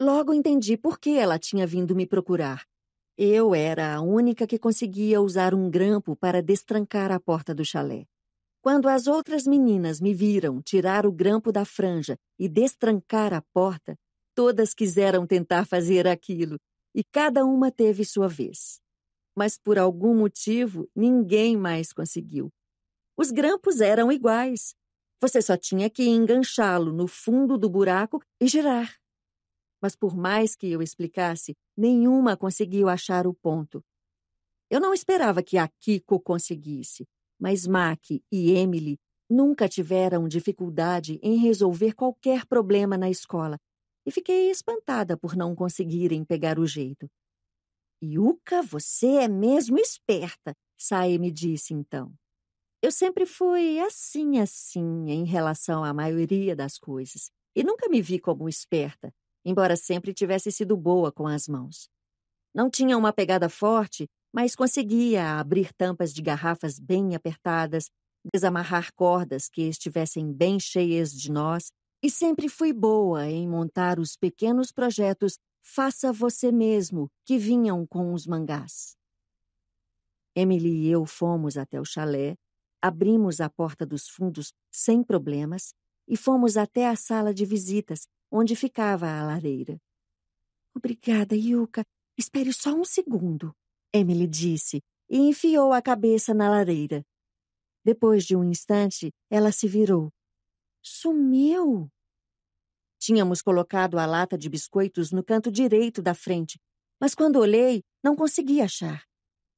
Logo entendi por que ela tinha vindo me procurar. Eu era a única que conseguia usar um grampo para destrancar a porta do chalé. Quando as outras meninas me viram tirar o grampo da franja e destrancar a porta, todas quiseram tentar fazer aquilo, e cada uma teve sua vez. Mas por algum motivo, ninguém mais conseguiu. Os grampos eram iguais. Você só tinha que enganchá-lo no fundo do buraco e girar mas por mais que eu explicasse, nenhuma conseguiu achar o ponto. Eu não esperava que a Kiko conseguisse, mas Mac e Emily nunca tiveram dificuldade em resolver qualquer problema na escola e fiquei espantada por não conseguirem pegar o jeito. Yuka, você é mesmo esperta, Sae me disse então. Eu sempre fui assim, assim, em relação à maioria das coisas, e nunca me vi como esperta, embora sempre tivesse sido boa com as mãos. Não tinha uma pegada forte, mas conseguia abrir tampas de garrafas bem apertadas, desamarrar cordas que estivessem bem cheias de nós, e sempre fui boa em montar os pequenos projetos Faça Você Mesmo que vinham com os mangás. Emily e eu fomos até o chalé, abrimos a porta dos fundos sem problemas e fomos até a sala de visitas, onde ficava a lareira. Obrigada, Yuka. Espere só um segundo, Emily disse e enfiou a cabeça na lareira. Depois de um instante, ela se virou. Sumiu! Tínhamos colocado a lata de biscoitos no canto direito da frente, mas quando olhei, não consegui achar.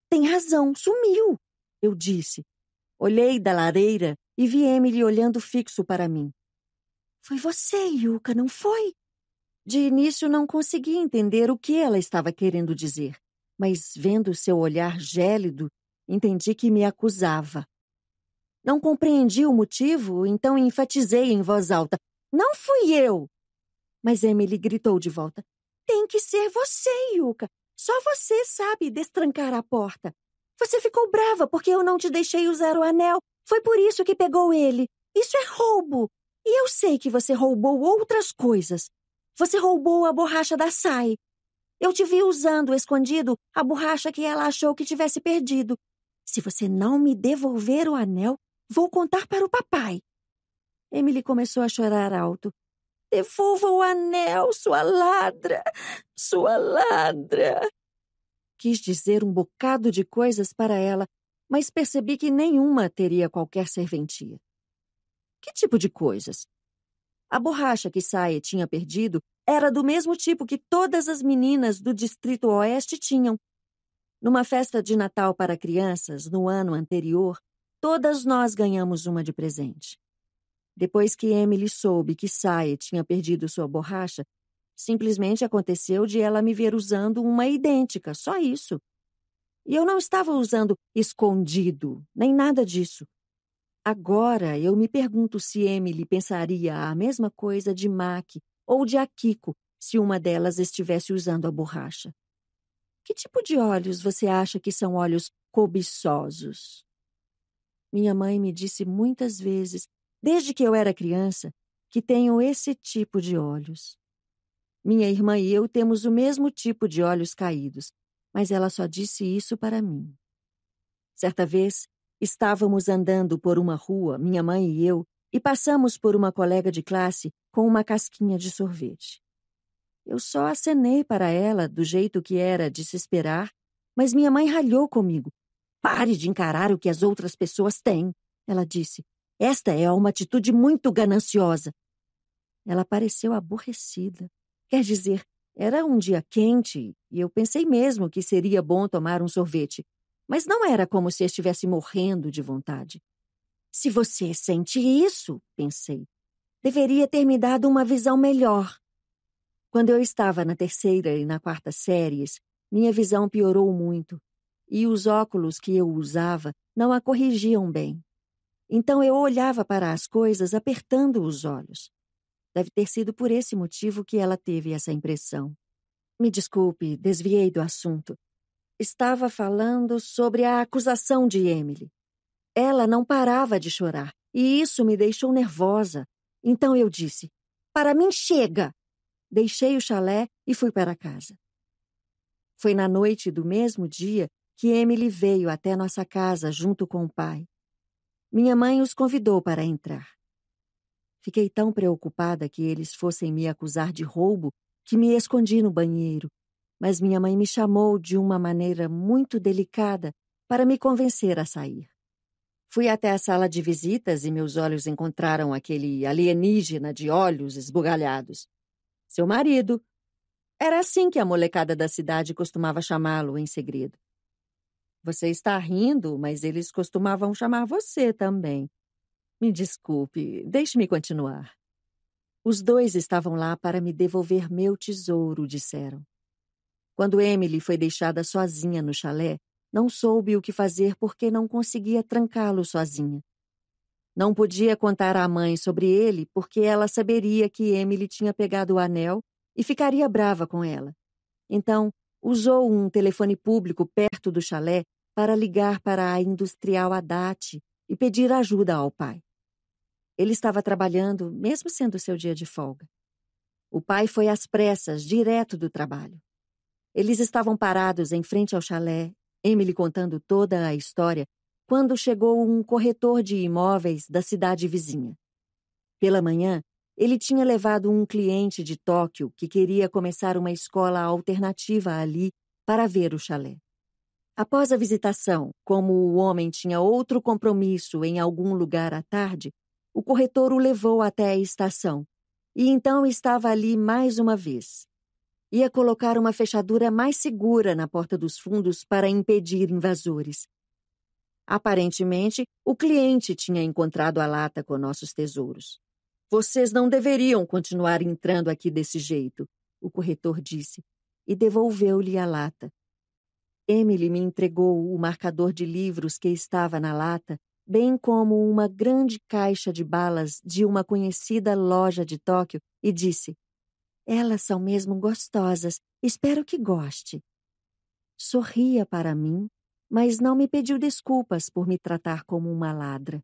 Tem razão, sumiu! Eu disse. Olhei da lareira e vi Emily olhando fixo para mim. Foi você, Yuka, não foi? De início não consegui entender o que ela estava querendo dizer, mas vendo seu olhar gélido, entendi que me acusava. Não compreendi o motivo, então enfatizei em voz alta: Não fui eu! Mas Emily gritou de volta: Tem que ser você, Yuka. Só você sabe destrancar a porta. Você ficou brava porque eu não te deixei usar o anel. Foi por isso que pegou ele. Isso é roubo. E eu sei que você roubou outras coisas. Você roubou a borracha da Sai. Eu te vi usando escondido a borracha que ela achou que tivesse perdido. Se você não me devolver o anel, vou contar para o papai. Emily começou a chorar alto. Devolva o anel, sua ladra! Sua ladra! Quis dizer um bocado de coisas para ela, mas percebi que nenhuma teria qualquer serventia. Que tipo de coisas? A borracha que Saia tinha perdido era do mesmo tipo que todas as meninas do Distrito Oeste tinham. Numa festa de Natal para crianças, no ano anterior, todas nós ganhamos uma de presente. Depois que Emily soube que Saia tinha perdido sua borracha, simplesmente aconteceu de ela me ver usando uma idêntica, só isso. E eu não estava usando escondido, nem nada disso. Agora eu me pergunto se Emily pensaria a mesma coisa de Mac ou de Akiko se uma delas estivesse usando a borracha. Que tipo de olhos você acha que são olhos cobiçosos? Minha mãe me disse muitas vezes, desde que eu era criança, que tenho esse tipo de olhos. Minha irmã e eu temos o mesmo tipo de olhos caídos, mas ela só disse isso para mim. Certa vez, Estávamos andando por uma rua, minha mãe e eu, e passamos por uma colega de classe com uma casquinha de sorvete. Eu só acenei para ela, do jeito que era de se esperar, mas minha mãe ralhou comigo. Pare de encarar o que as outras pessoas têm, ela disse. Esta é uma atitude muito gananciosa. Ela pareceu aborrecida. Quer dizer, era um dia quente e eu pensei mesmo que seria bom tomar um sorvete. Mas não era como se estivesse morrendo de vontade. Se você sente isso, pensei, deveria ter me dado uma visão melhor. Quando eu estava na terceira e na quarta séries, minha visão piorou muito, e os óculos que eu usava não a corrigiam bem. Então eu olhava para as coisas apertando os olhos. Deve ter sido por esse motivo que ela teve essa impressão. Me desculpe, desviei do assunto, estava falando sobre a acusação de Emily. Ela não parava de chorar e isso me deixou nervosa. Então eu disse: Para mim chega! Deixei o chalé e fui para casa. Foi na noite do mesmo dia que Emily veio até nossa casa junto com o pai. Minha mãe os convidou para entrar. Fiquei tão preocupada que eles fossem me acusar de roubo que me escondi no banheiro mas minha mãe me chamou de uma maneira muito delicada para me convencer a sair. Fui até a sala de visitas e meus olhos encontraram aquele alienígena de olhos esbugalhados. Seu marido. Era assim que a molecada da cidade costumava chamá-lo em segredo. Você está rindo, mas eles costumavam chamar você também. Me desculpe, deixe-me continuar. Os dois estavam lá para me devolver meu tesouro, disseram. Quando Emily foi deixada sozinha no chalé, não soube o que fazer porque não conseguia trancá-lo sozinha. Não podia contar à mãe sobre ele porque ela saberia que Emily tinha pegado o anel e ficaria brava com ela. Então, usou um telefone público perto do chalé para ligar para a industrial Haddad e pedir ajuda ao pai. Ele estava trabalhando, mesmo sendo seu dia de folga. O pai foi às pressas, direto do trabalho. Eles estavam parados em frente ao chalé, Emily contando toda a história, quando chegou um corretor de imóveis da cidade vizinha. Pela manhã, ele tinha levado um cliente de Tóquio que queria começar uma escola alternativa ali para ver o chalé. Após a visitação, como o homem tinha outro compromisso em algum lugar à tarde, o corretor o levou até a estação, e então estava ali mais uma vez, ia colocar uma fechadura mais segura na porta dos fundos para impedir invasores. Aparentemente, o cliente tinha encontrado a lata com nossos tesouros. Vocês não deveriam continuar entrando aqui desse jeito, o corretor disse, e devolveu-lhe a lata. Emily me entregou o marcador de livros que estava na lata, bem como uma grande caixa de balas de uma conhecida loja de Tóquio, e disse: elas são mesmo gostosas. Espero que goste. Sorria para mim, mas não me pediu desculpas por me tratar como uma ladra.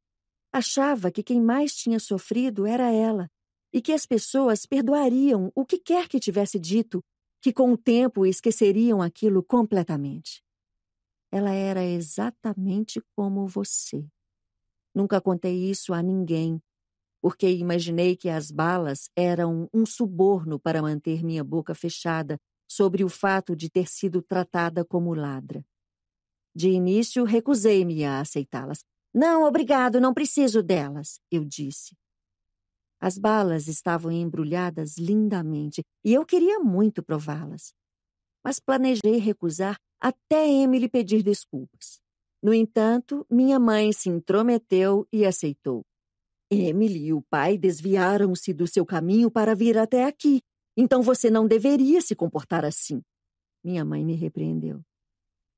Achava que quem mais tinha sofrido era ela e que as pessoas perdoariam o que quer que tivesse dito, que com o tempo esqueceriam aquilo completamente. Ela era exatamente como você. Nunca contei isso a ninguém, porque imaginei que as balas eram um suborno para manter minha boca fechada sobre o fato de ter sido tratada como ladra. De início, recusei-me a aceitá-las. Não, obrigado, não preciso delas, eu disse. As balas estavam embrulhadas lindamente e eu queria muito prová-las. Mas planejei recusar até Emily pedir desculpas. No entanto, minha mãe se intrometeu e aceitou. Emily e o pai desviaram-se do seu caminho para vir até aqui. Então você não deveria se comportar assim. Minha mãe me repreendeu.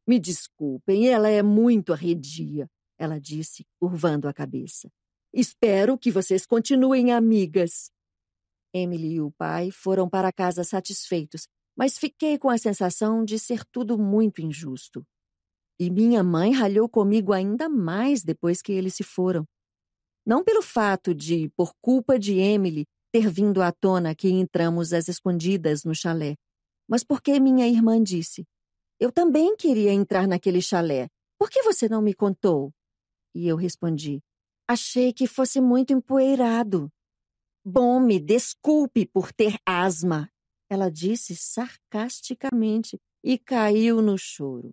Me desculpem, ela é muito arredia, ela disse, curvando a cabeça. Espero que vocês continuem amigas. Emily e o pai foram para casa satisfeitos, mas fiquei com a sensação de ser tudo muito injusto. E minha mãe ralhou comigo ainda mais depois que eles se foram. Não pelo fato de, por culpa de Emily, ter vindo à tona que entramos às escondidas no chalé, mas porque minha irmã disse: Eu também queria entrar naquele chalé. Por que você não me contou? E eu respondi: Achei que fosse muito empoeirado. Bom, me desculpe por ter asma, ela disse sarcasticamente e caiu no choro.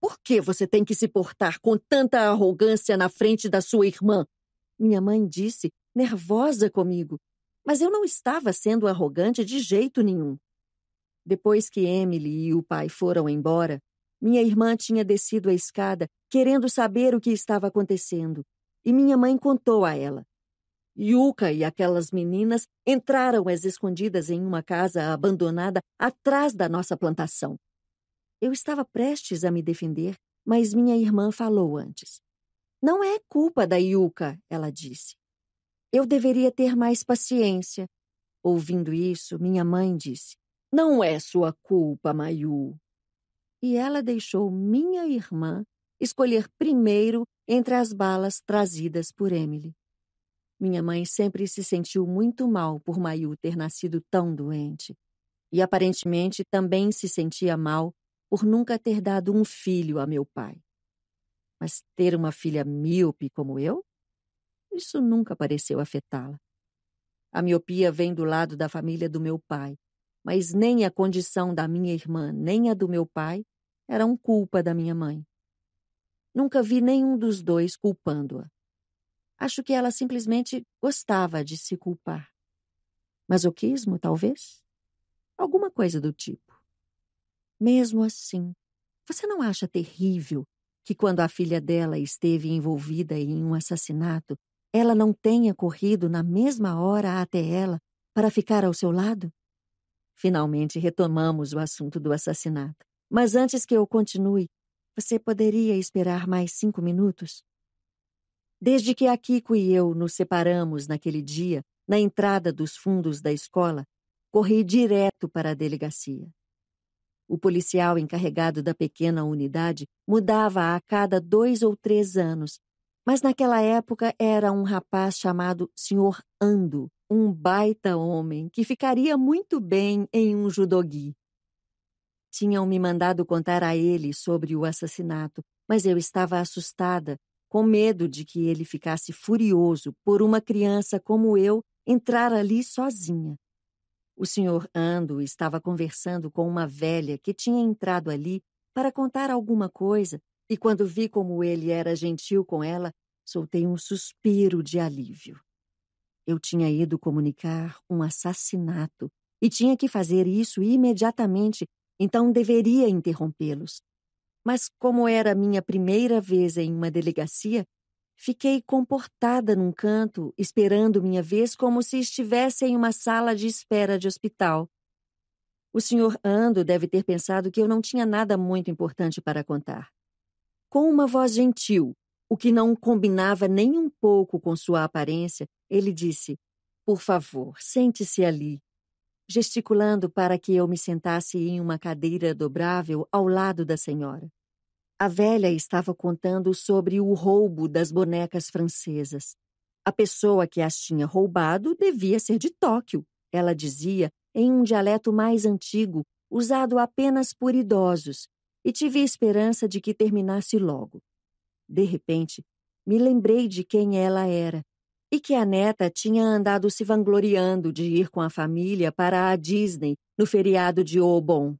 Por que você tem que se portar com tanta arrogância na frente da sua irmã? minha mãe disse, nervosa comigo. Mas eu não estava sendo arrogante de jeito nenhum. Depois que Emily e o pai foram embora, minha irmã tinha descido a escada, querendo saber o que estava acontecendo, e minha mãe contou a ela. Yuka e aquelas meninas entraram às escondidas em uma casa abandonada atrás da nossa plantação. Eu estava prestes a me defender, mas minha irmã falou antes. Não é culpa da Yuka, ela disse. Eu deveria ter mais paciência. Ouvindo isso, minha mãe disse: Não é sua culpa, Mayu. E ela deixou minha irmã escolher primeiro entre as balas trazidas por Emily. Minha mãe sempre se sentiu muito mal por Mayu ter nascido tão doente. E aparentemente também se sentia mal por nunca ter dado um filho a meu pai. Mas ter uma filha míope como eu? Isso nunca pareceu afetá-la. A miopia vem do lado da família do meu pai, mas nem a condição da minha irmã, nem a do meu pai eram culpa da minha mãe. Nunca vi nenhum dos dois culpando-a. Acho que ela simplesmente gostava de se culpar. Masoquismo, talvez? Alguma coisa do tipo. Mesmo assim, você não acha terrível que quando a filha dela esteve envolvida em um assassinato, ela não tenha corrido na mesma hora até ela para ficar ao seu lado? Finalmente retomamos o assunto do assassinato. Mas antes que eu continue, você poderia esperar mais cinco minutos? Desde que Akiko e eu nos separamos naquele dia, na entrada dos fundos da escola, corri direto para a delegacia. O policial encarregado da pequena unidade mudava a cada dois ou três anos, mas naquela época era um rapaz chamado Sr. Ando, um baita homem que ficaria muito bem em um judogi. Tinham me mandado contar a ele sobre o assassinato, mas eu estava assustada, com medo de que ele ficasse furioso por uma criança como eu entrar ali sozinha. O senhor Ando estava conversando com uma velha que tinha entrado ali para contar alguma coisa, e quando vi como ele era gentil com ela, soltei um suspiro de alívio. Eu tinha ido comunicar um assassinato e tinha que fazer isso imediatamente, então deveria interrompê-los. Mas, como era minha primeira vez em uma delegacia, Fiquei comportada num canto, esperando minha vez como se estivesse em uma sala de espera de hospital. O senhor Ando deve ter pensado que eu não tinha nada muito importante para contar. Com uma voz gentil, o que não combinava nem um pouco com sua aparência, ele disse: Por favor, sente-se ali. Gesticulando para que eu me sentasse em uma cadeira dobrável ao lado da senhora. A velha estava contando sobre o roubo das bonecas francesas. A pessoa que as tinha roubado devia ser de Tóquio, ela dizia, em um dialeto mais antigo, usado apenas por idosos, e tive esperança de que terminasse logo. De repente, me lembrei de quem ela era e que a neta tinha andado se vangloriando de ir com a família para a Disney no feriado de Obon.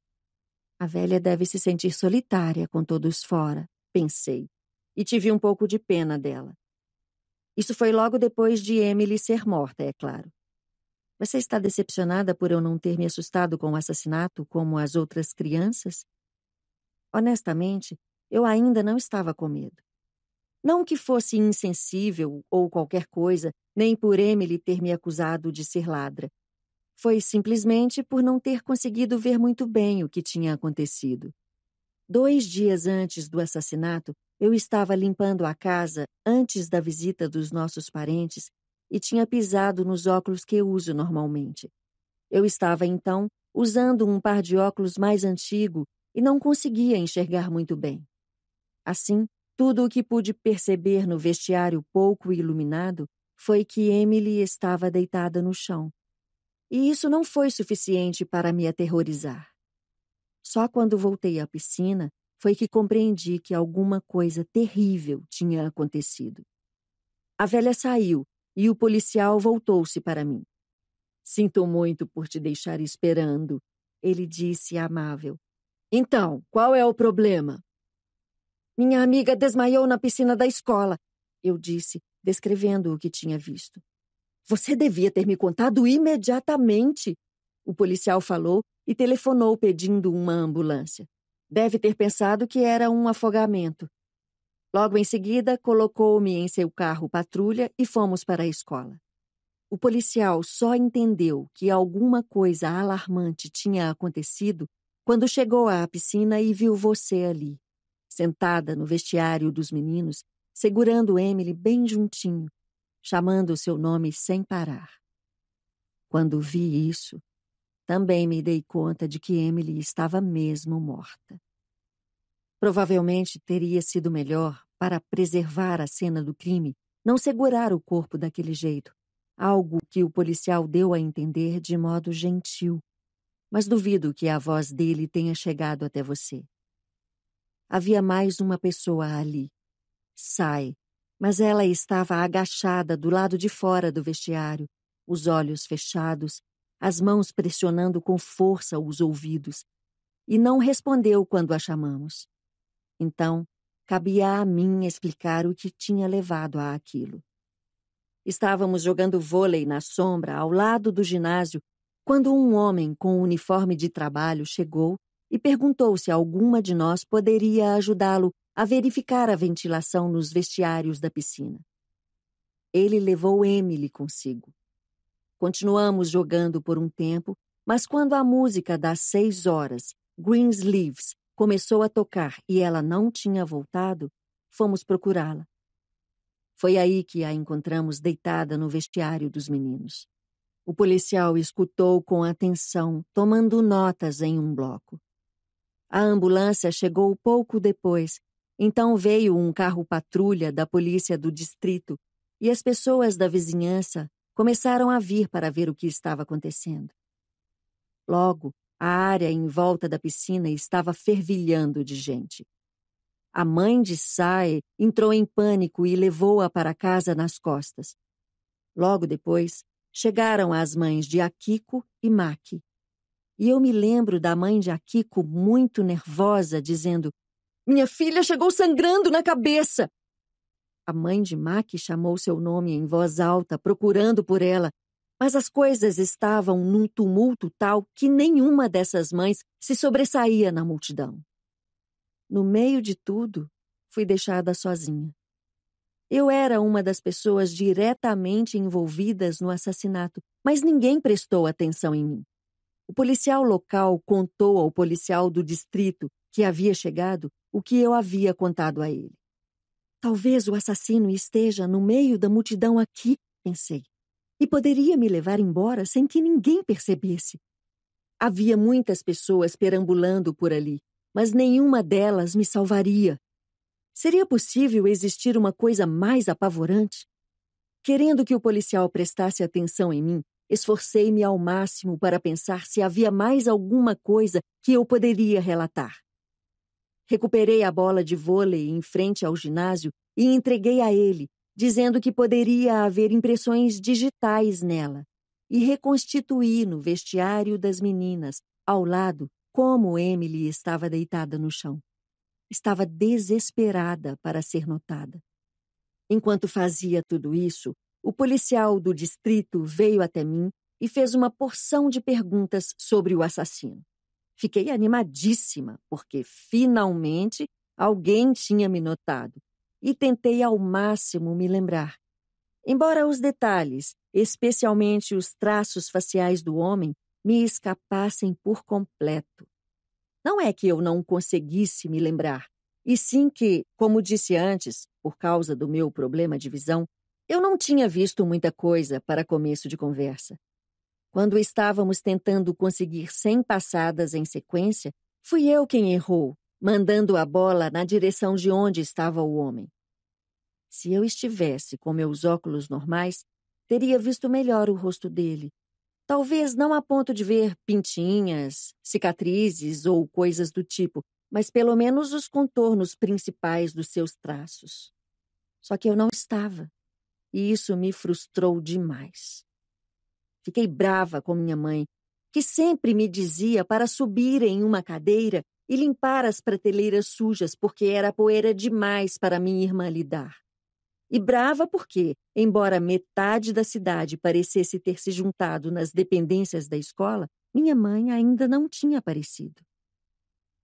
A velha deve se sentir solitária com todos fora, pensei, e tive um pouco de pena dela. Isso foi logo depois de Emily ser morta, é claro. Você está decepcionada por eu não ter me assustado com o assassinato como as outras crianças? Honestamente, eu ainda não estava com medo. Não que fosse insensível ou qualquer coisa, nem por Emily ter me acusado de ser ladra, foi simplesmente por não ter conseguido ver muito bem o que tinha acontecido. Dois dias antes do assassinato, eu estava limpando a casa antes da visita dos nossos parentes e tinha pisado nos óculos que eu uso normalmente. Eu estava, então, usando um par de óculos mais antigo e não conseguia enxergar muito bem. Assim, tudo o que pude perceber no vestiário pouco iluminado foi que Emily estava deitada no chão, e isso não foi suficiente para me aterrorizar. Só quando voltei à piscina foi que compreendi que alguma coisa terrível tinha acontecido. A velha saiu e o policial voltou-se para mim. Sinto muito por te deixar esperando, ele disse amável. Então, qual é o problema? Minha amiga desmaiou na piscina da escola, eu disse, descrevendo o que tinha visto. Você devia ter me contado imediatamente, o policial falou e telefonou pedindo uma ambulância. Deve ter pensado que era um afogamento. Logo em seguida, colocou-me em seu carro patrulha e fomos para a escola. O policial só entendeu que alguma coisa alarmante tinha acontecido quando chegou à piscina e viu você ali, sentada no vestiário dos meninos, segurando Emily bem juntinho, chamando seu nome sem parar. Quando vi isso, também me dei conta de que Emily estava mesmo morta. Provavelmente teria sido melhor, para preservar a cena do crime, não segurar o corpo daquele jeito, algo que o policial deu a entender de modo gentil. Mas duvido que a voz dele tenha chegado até você. Havia mais uma pessoa ali. Sai, mas ela estava agachada do lado de fora do vestiário, os olhos fechados, as mãos pressionando com força os ouvidos, e não respondeu quando a chamamos. Então, cabia a mim explicar o que tinha levado a aquilo. Estávamos jogando vôlei na sombra ao lado do ginásio quando um homem com um uniforme de trabalho chegou e perguntou se alguma de nós poderia ajudá-lo a verificar a ventilação nos vestiários da piscina. Ele levou Emily consigo. Continuamos jogando por um tempo, mas quando a música das seis horas, Leaves, começou a tocar e ela não tinha voltado, fomos procurá-la. Foi aí que a encontramos deitada no vestiário dos meninos. O policial escutou com atenção, tomando notas em um bloco. A ambulância chegou pouco depois então veio um carro-patrulha da polícia do distrito e as pessoas da vizinhança começaram a vir para ver o que estava acontecendo. Logo, a área em volta da piscina estava fervilhando de gente. A mãe de Sae entrou em pânico e levou-a para casa nas costas. Logo depois, chegaram as mães de Akiko e Maki. E eu me lembro da mãe de Akiko muito nervosa, dizendo: minha filha chegou sangrando na cabeça. A mãe de Mack chamou seu nome em voz alta, procurando por ela, mas as coisas estavam num tumulto tal que nenhuma dessas mães se sobressaía na multidão. No meio de tudo, fui deixada sozinha. Eu era uma das pessoas diretamente envolvidas no assassinato, mas ninguém prestou atenção em mim. O policial local contou ao policial do distrito que havia chegado o que eu havia contado a ele. Talvez o assassino esteja no meio da multidão aqui, pensei, e poderia me levar embora sem que ninguém percebesse. Havia muitas pessoas perambulando por ali, mas nenhuma delas me salvaria. Seria possível existir uma coisa mais apavorante? Querendo que o policial prestasse atenção em mim, esforcei-me ao máximo para pensar se havia mais alguma coisa que eu poderia relatar. Recuperei a bola de vôlei em frente ao ginásio e entreguei a ele, dizendo que poderia haver impressões digitais nela. E reconstituí no vestiário das meninas, ao lado, como Emily estava deitada no chão. Estava desesperada para ser notada. Enquanto fazia tudo isso, o policial do distrito veio até mim e fez uma porção de perguntas sobre o assassino. Fiquei animadíssima, porque finalmente alguém tinha me notado, e tentei ao máximo me lembrar. Embora os detalhes, especialmente os traços faciais do homem, me escapassem por completo. Não é que eu não conseguisse me lembrar, e sim que, como disse antes, por causa do meu problema de visão, eu não tinha visto muita coisa para começo de conversa. Quando estávamos tentando conseguir 100 passadas em sequência, fui eu quem errou, mandando a bola na direção de onde estava o homem. Se eu estivesse com meus óculos normais, teria visto melhor o rosto dele. Talvez não a ponto de ver pintinhas, cicatrizes ou coisas do tipo, mas pelo menos os contornos principais dos seus traços. Só que eu não estava, e isso me frustrou demais. Fiquei brava com minha mãe, que sempre me dizia para subir em uma cadeira e limpar as prateleiras sujas porque era poeira demais para minha irmã lidar. E brava porque, embora metade da cidade parecesse ter se juntado nas dependências da escola, minha mãe ainda não tinha aparecido.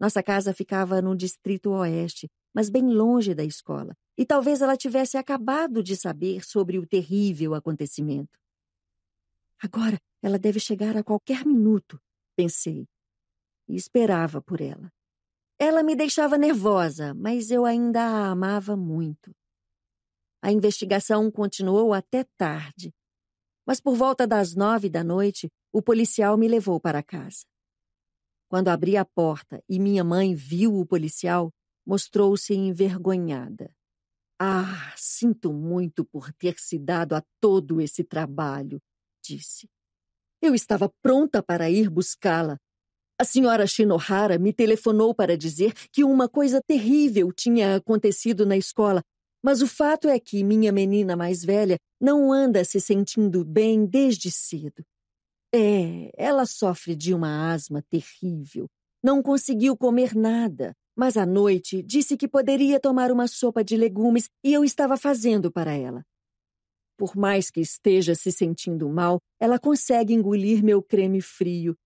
Nossa casa ficava no distrito oeste, mas bem longe da escola, e talvez ela tivesse acabado de saber sobre o terrível acontecimento. Agora ela deve chegar a qualquer minuto, pensei. E esperava por ela. Ela me deixava nervosa, mas eu ainda a amava muito. A investigação continuou até tarde, mas por volta das nove da noite, o policial me levou para casa. Quando abri a porta e minha mãe viu o policial, mostrou-se envergonhada. Ah, sinto muito por ter se dado a todo esse trabalho, disse. Eu estava pronta para ir buscá-la. A senhora Shinohara me telefonou para dizer que uma coisa terrível tinha acontecido na escola, mas o fato é que minha menina mais velha não anda se sentindo bem desde cedo. É, ela sofre de uma asma terrível. Não conseguiu comer nada, mas à noite disse que poderia tomar uma sopa de legumes e eu estava fazendo para ela. Por mais que esteja se sentindo mal, ela consegue engolir meu creme frio.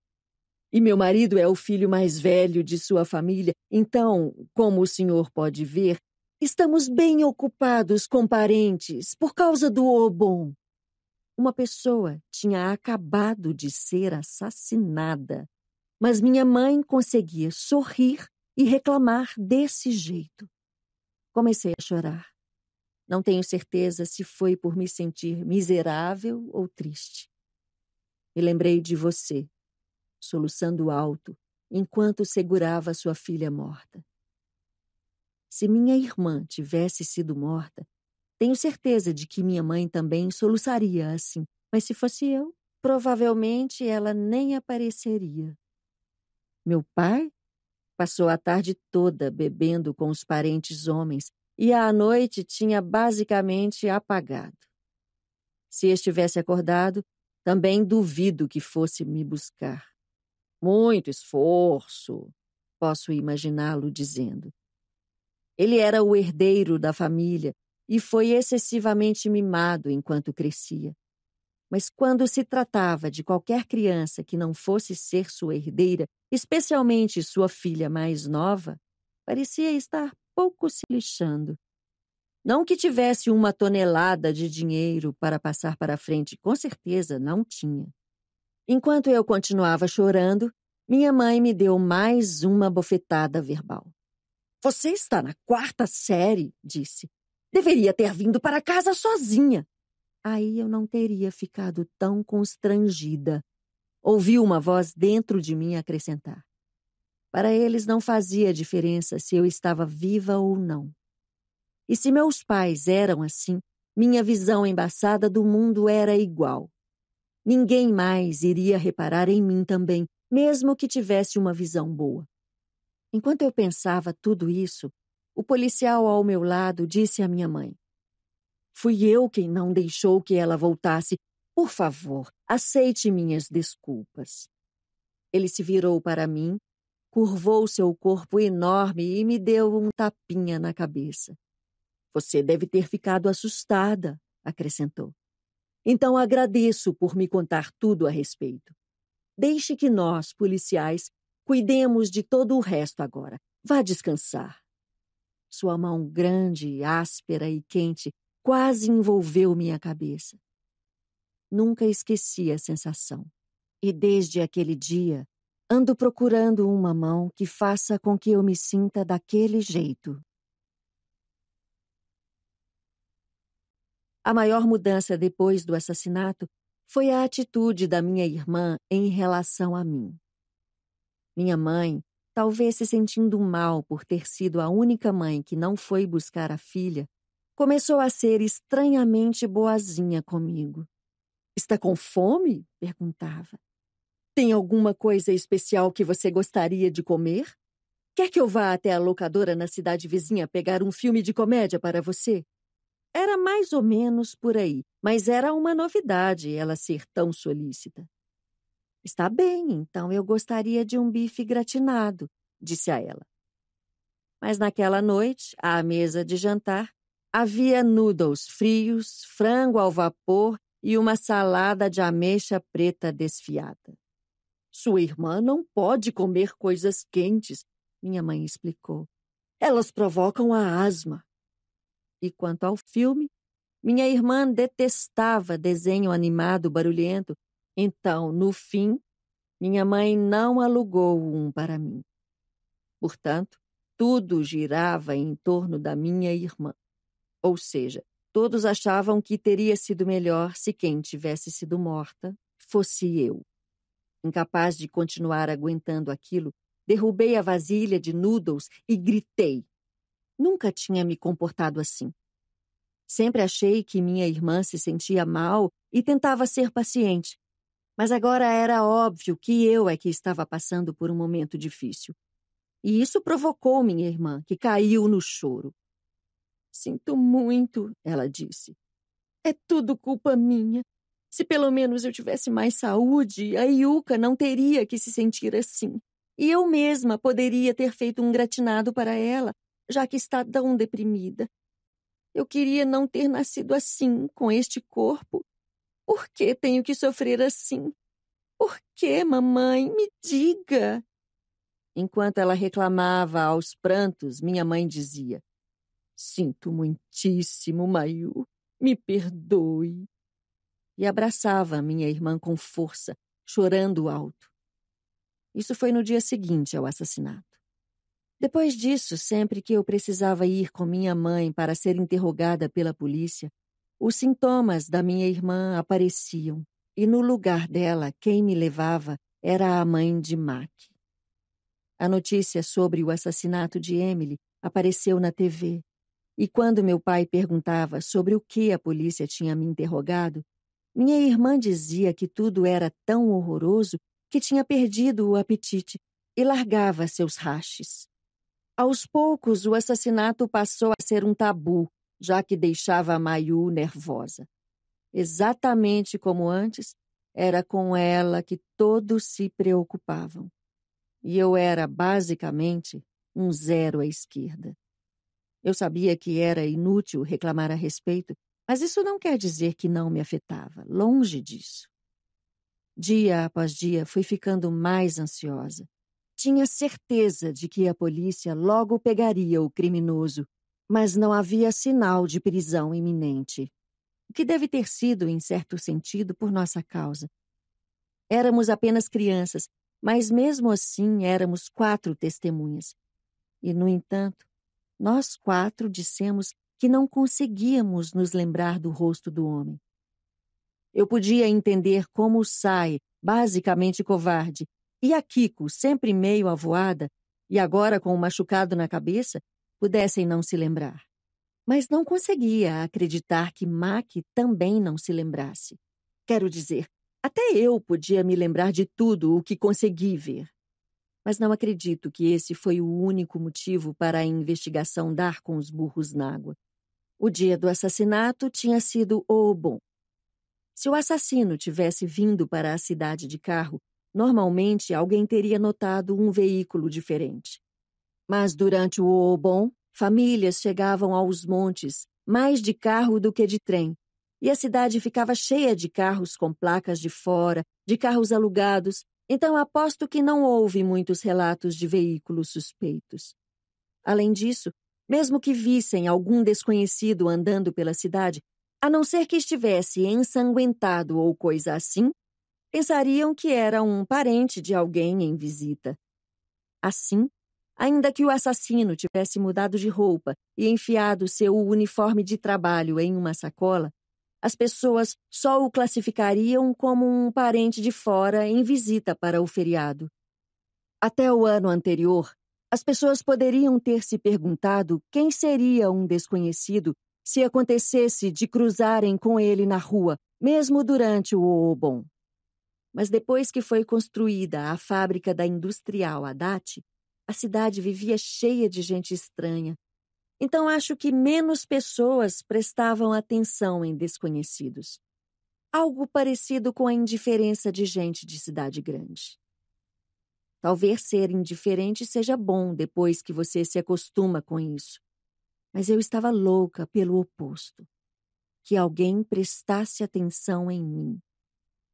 E meu marido é o filho mais velho de sua família, então, como o senhor pode ver, estamos bem ocupados com parentes por causa do Obon. Uma pessoa tinha acabado de ser assassinada, mas minha mãe conseguia sorrir e reclamar desse jeito. Comecei a chorar. Não tenho certeza se foi por me sentir miserável ou triste. Me lembrei de você, soluçando alto, enquanto segurava sua filha morta. Se minha irmã tivesse sido morta, tenho certeza de que minha mãe também soluçaria assim, mas se fosse eu, provavelmente ela nem apareceria. Meu pai passou a tarde toda bebendo com os parentes homens e à noite tinha basicamente apagado. Se estivesse acordado, também duvido que fosse me buscar. Muito esforço, posso imaginá-lo dizendo. Ele era o herdeiro da família e foi excessivamente mimado enquanto crescia. Mas quando se tratava de qualquer criança que não fosse ser sua herdeira, especialmente sua filha mais nova, parecia estar pouco se lixando. Não que tivesse uma tonelada de dinheiro para passar para frente, com certeza não tinha. Enquanto eu continuava chorando, minha mãe me deu mais uma bofetada verbal. Você está na quarta série, disse. Deveria ter vindo para casa sozinha. Aí eu não teria ficado tão constrangida. Ouvi uma voz dentro de mim acrescentar. Para eles não fazia diferença se eu estava viva ou não. E se meus pais eram assim, minha visão embaçada do mundo era igual. Ninguém mais iria reparar em mim também, mesmo que tivesse uma visão boa. Enquanto eu pensava tudo isso, o policial ao meu lado disse à minha mãe: Fui eu quem não deixou que ela voltasse. Por favor, aceite minhas desculpas. Ele se virou para mim curvou seu corpo enorme e me deu um tapinha na cabeça. Você deve ter ficado assustada, acrescentou. Então agradeço por me contar tudo a respeito. Deixe que nós, policiais, cuidemos de todo o resto agora. Vá descansar. Sua mão grande, áspera e quente quase envolveu minha cabeça. Nunca esqueci a sensação. E desde aquele dia, Ando procurando uma mão que faça com que eu me sinta daquele jeito. A maior mudança depois do assassinato foi a atitude da minha irmã em relação a mim. Minha mãe, talvez se sentindo mal por ter sido a única mãe que não foi buscar a filha, começou a ser estranhamente boazinha comigo. Está com fome? perguntava. Tem alguma coisa especial que você gostaria de comer? Quer que eu vá até a locadora na cidade vizinha pegar um filme de comédia para você? Era mais ou menos por aí, mas era uma novidade ela ser tão solícita. Está bem, então eu gostaria de um bife gratinado, disse a ela. Mas naquela noite, à mesa de jantar, havia noodles frios, frango ao vapor e uma salada de ameixa preta desfiada. Sua irmã não pode comer coisas quentes, minha mãe explicou. Elas provocam a asma. E quanto ao filme, minha irmã detestava desenho animado barulhento, então, no fim, minha mãe não alugou um para mim. Portanto, tudo girava em torno da minha irmã. Ou seja, todos achavam que teria sido melhor se quem tivesse sido morta fosse eu. Incapaz de continuar aguentando aquilo, derrubei a vasilha de noodles e gritei. Nunca tinha me comportado assim. Sempre achei que minha irmã se sentia mal e tentava ser paciente. Mas agora era óbvio que eu é que estava passando por um momento difícil. E isso provocou minha irmã, que caiu no choro. Sinto muito, ela disse. É tudo culpa minha. Se pelo menos eu tivesse mais saúde, a Yuka não teria que se sentir assim. E eu mesma poderia ter feito um gratinado para ela, já que está tão deprimida. Eu queria não ter nascido assim, com este corpo. Por que tenho que sofrer assim? Por que, mamãe? Me diga! Enquanto ela reclamava aos prantos, minha mãe dizia: Sinto muitíssimo, Mayu. Me perdoe e abraçava a minha irmã com força, chorando alto. Isso foi no dia seguinte ao assassinato. Depois disso, sempre que eu precisava ir com minha mãe para ser interrogada pela polícia, os sintomas da minha irmã apareciam, e no lugar dela, quem me levava era a mãe de Mac. A notícia sobre o assassinato de Emily apareceu na TV, e quando meu pai perguntava sobre o que a polícia tinha me interrogado, minha irmã dizia que tudo era tão horroroso que tinha perdido o apetite e largava seus raches. Aos poucos, o assassinato passou a ser um tabu, já que deixava a Mayu nervosa. Exatamente como antes, era com ela que todos se preocupavam. E eu era, basicamente, um zero à esquerda. Eu sabia que era inútil reclamar a respeito, mas isso não quer dizer que não me afetava, longe disso. Dia após dia fui ficando mais ansiosa. Tinha certeza de que a polícia logo pegaria o criminoso, mas não havia sinal de prisão iminente. O que deve ter sido, em certo sentido, por nossa causa. Éramos apenas crianças, mas mesmo assim éramos quatro testemunhas. E, no entanto, nós quatro dissemos que não conseguíamos nos lembrar do rosto do homem. Eu podia entender como o Sai, basicamente covarde, e a Kiko, sempre meio avoada, e agora com o um machucado na cabeça, pudessem não se lembrar. Mas não conseguia acreditar que Mac também não se lembrasse. Quero dizer, até eu podia me lembrar de tudo o que consegui ver. Mas não acredito que esse foi o único motivo para a investigação dar com os burros na água. O dia do assassinato tinha sido Oobon. Se o assassino tivesse vindo para a cidade de carro, normalmente alguém teria notado um veículo diferente. Mas durante o Oobon, famílias chegavam aos montes, mais de carro do que de trem, e a cidade ficava cheia de carros com placas de fora, de carros alugados, então aposto que não houve muitos relatos de veículos suspeitos. Além disso, mesmo que vissem algum desconhecido andando pela cidade, a não ser que estivesse ensanguentado ou coisa assim, pensariam que era um parente de alguém em visita. Assim, ainda que o assassino tivesse mudado de roupa e enfiado seu uniforme de trabalho em uma sacola, as pessoas só o classificariam como um parente de fora em visita para o feriado. Até o ano anterior, as pessoas poderiam ter se perguntado quem seria um desconhecido se acontecesse de cruzarem com ele na rua, mesmo durante o Obon. Mas depois que foi construída a fábrica da industrial Haddad, a cidade vivia cheia de gente estranha. Então acho que menos pessoas prestavam atenção em desconhecidos. Algo parecido com a indiferença de gente de cidade grande. Talvez ser indiferente seja bom depois que você se acostuma com isso. Mas eu estava louca pelo oposto. Que alguém prestasse atenção em mim.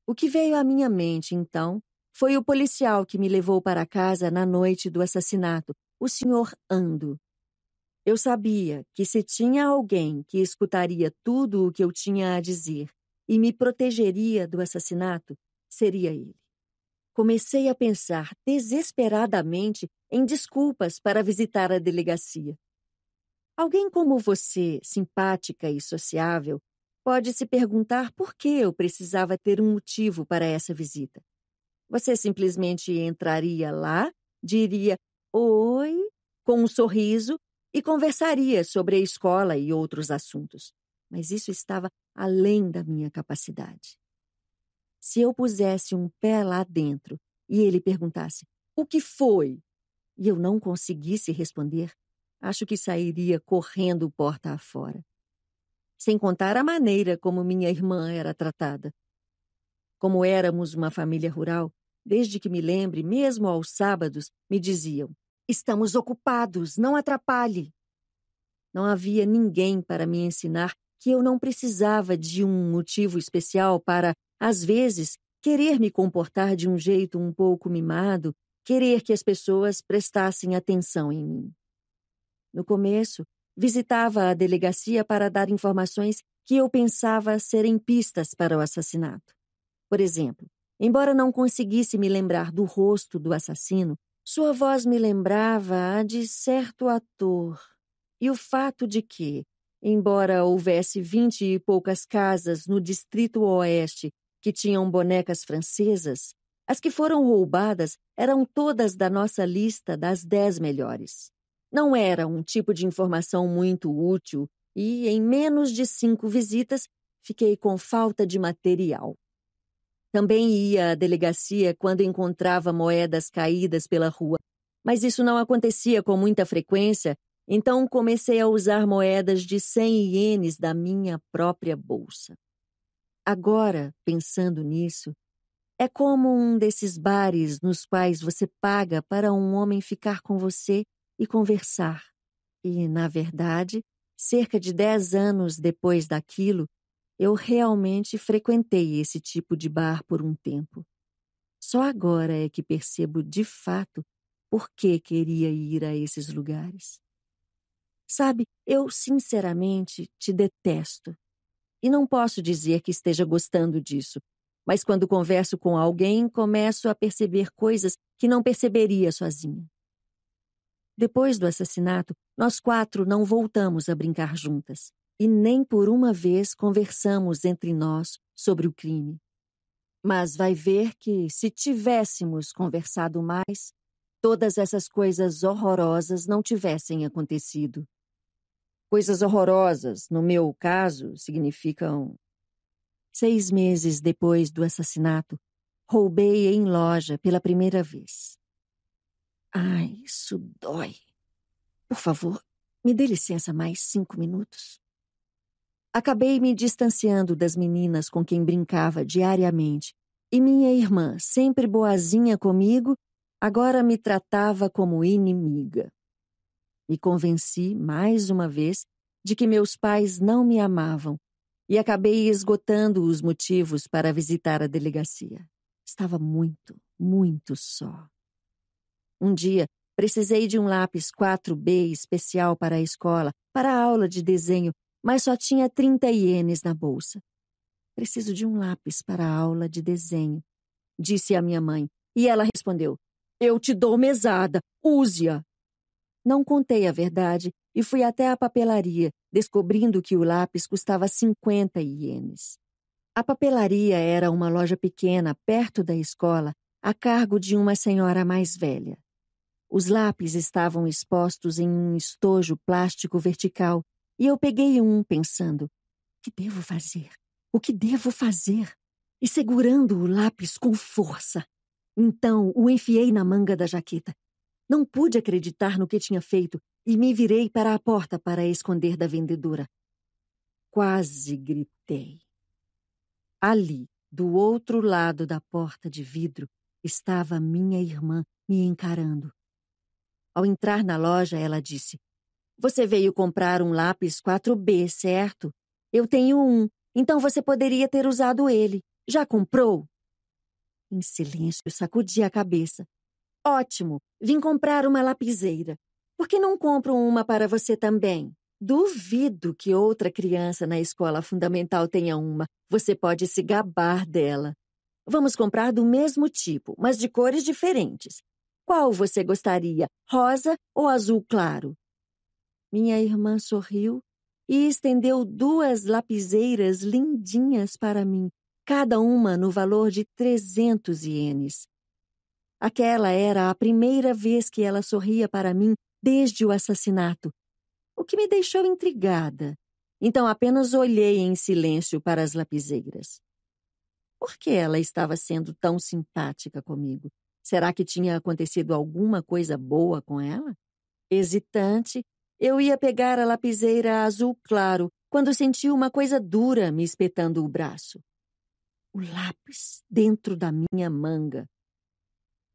O que veio à minha mente, então, foi o policial que me levou para casa na noite do assassinato, o senhor Ando. Eu sabia que se tinha alguém que escutaria tudo o que eu tinha a dizer e me protegeria do assassinato, seria ele comecei a pensar desesperadamente em desculpas para visitar a delegacia. Alguém como você, simpática e sociável, pode se perguntar por que eu precisava ter um motivo para essa visita. Você simplesmente entraria lá, diria oi, com um sorriso e conversaria sobre a escola e outros assuntos. Mas isso estava além da minha capacidade. Se eu pusesse um pé lá dentro e ele perguntasse: O que foi? e eu não conseguisse responder, acho que sairia correndo porta afora. Sem contar a maneira como minha irmã era tratada. Como éramos uma família rural, desde que me lembre, mesmo aos sábados, me diziam: Estamos ocupados, não atrapalhe. Não havia ninguém para me ensinar que eu não precisava de um motivo especial para às vezes, querer me comportar de um jeito um pouco mimado, querer que as pessoas prestassem atenção em mim. No começo, visitava a delegacia para dar informações que eu pensava serem pistas para o assassinato. Por exemplo, embora não conseguisse me lembrar do rosto do assassino, sua voz me lembrava a de certo ator. E o fato de que, embora houvesse vinte e poucas casas no distrito oeste que tinham bonecas francesas, as que foram roubadas eram todas da nossa lista das dez melhores. Não era um tipo de informação muito útil e, em menos de cinco visitas, fiquei com falta de material. Também ia à delegacia quando encontrava moedas caídas pela rua, mas isso não acontecia com muita frequência, então comecei a usar moedas de 100 ienes da minha própria bolsa. Agora, pensando nisso, é como um desses bares nos quais você paga para um homem ficar com você e conversar. E, na verdade, cerca de dez anos depois daquilo, eu realmente frequentei esse tipo de bar por um tempo. Só agora é que percebo de fato por que queria ir a esses lugares. Sabe, eu sinceramente te detesto. E não posso dizer que esteja gostando disso, mas quando converso com alguém, começo a perceber coisas que não perceberia sozinha. Depois do assassinato, nós quatro não voltamos a brincar juntas e nem por uma vez conversamos entre nós sobre o crime. Mas vai ver que, se tivéssemos conversado mais, todas essas coisas horrorosas não tivessem acontecido. Coisas horrorosas, no meu caso, significam. Seis meses depois do assassinato, roubei em loja pela primeira vez. Ai, isso dói. Por favor, me dê licença mais cinco minutos. Acabei me distanciando das meninas com quem brincava diariamente, e minha irmã, sempre boazinha comigo, agora me tratava como inimiga. Me convenci, mais uma vez, de que meus pais não me amavam e acabei esgotando os motivos para visitar a delegacia. Estava muito, muito só. Um dia, precisei de um lápis 4B especial para a escola, para a aula de desenho, mas só tinha 30 ienes na bolsa. Preciso de um lápis para a aula de desenho, disse a minha mãe, e ela respondeu: Eu te dou mesada, use-a. Não contei a verdade e fui até a papelaria, descobrindo que o lápis custava 50 ienes. A papelaria era uma loja pequena perto da escola, a cargo de uma senhora mais velha. Os lápis estavam expostos em um estojo plástico vertical e eu peguei um, pensando: o que devo fazer? O que devo fazer? E segurando o lápis com força. Então o enfiei na manga da jaqueta não pude acreditar no que tinha feito e me virei para a porta para a esconder da vendedora. Quase gritei. Ali, do outro lado da porta de vidro, estava minha irmã me encarando. Ao entrar na loja, ela disse: Você veio comprar um lápis 4B, certo? Eu tenho um, então você poderia ter usado ele. Já comprou? Em silêncio, sacudi a cabeça. Ótimo, vim comprar uma lapiseira. Por que não compro uma para você também? Duvido que outra criança na escola fundamental tenha uma. Você pode se gabar dela. Vamos comprar do mesmo tipo, mas de cores diferentes. Qual você gostaria, rosa ou azul claro? Minha irmã sorriu e estendeu duas lapiseiras lindinhas para mim, cada uma no valor de 300 ienes. Aquela era a primeira vez que ela sorria para mim desde o assassinato, o que me deixou intrigada. Então apenas olhei em silêncio para as lapiseiras. Por que ela estava sendo tão simpática comigo? Será que tinha acontecido alguma coisa boa com ela? Hesitante, eu ia pegar a lapiseira azul claro quando senti uma coisa dura me espetando o braço. O lápis dentro da minha manga.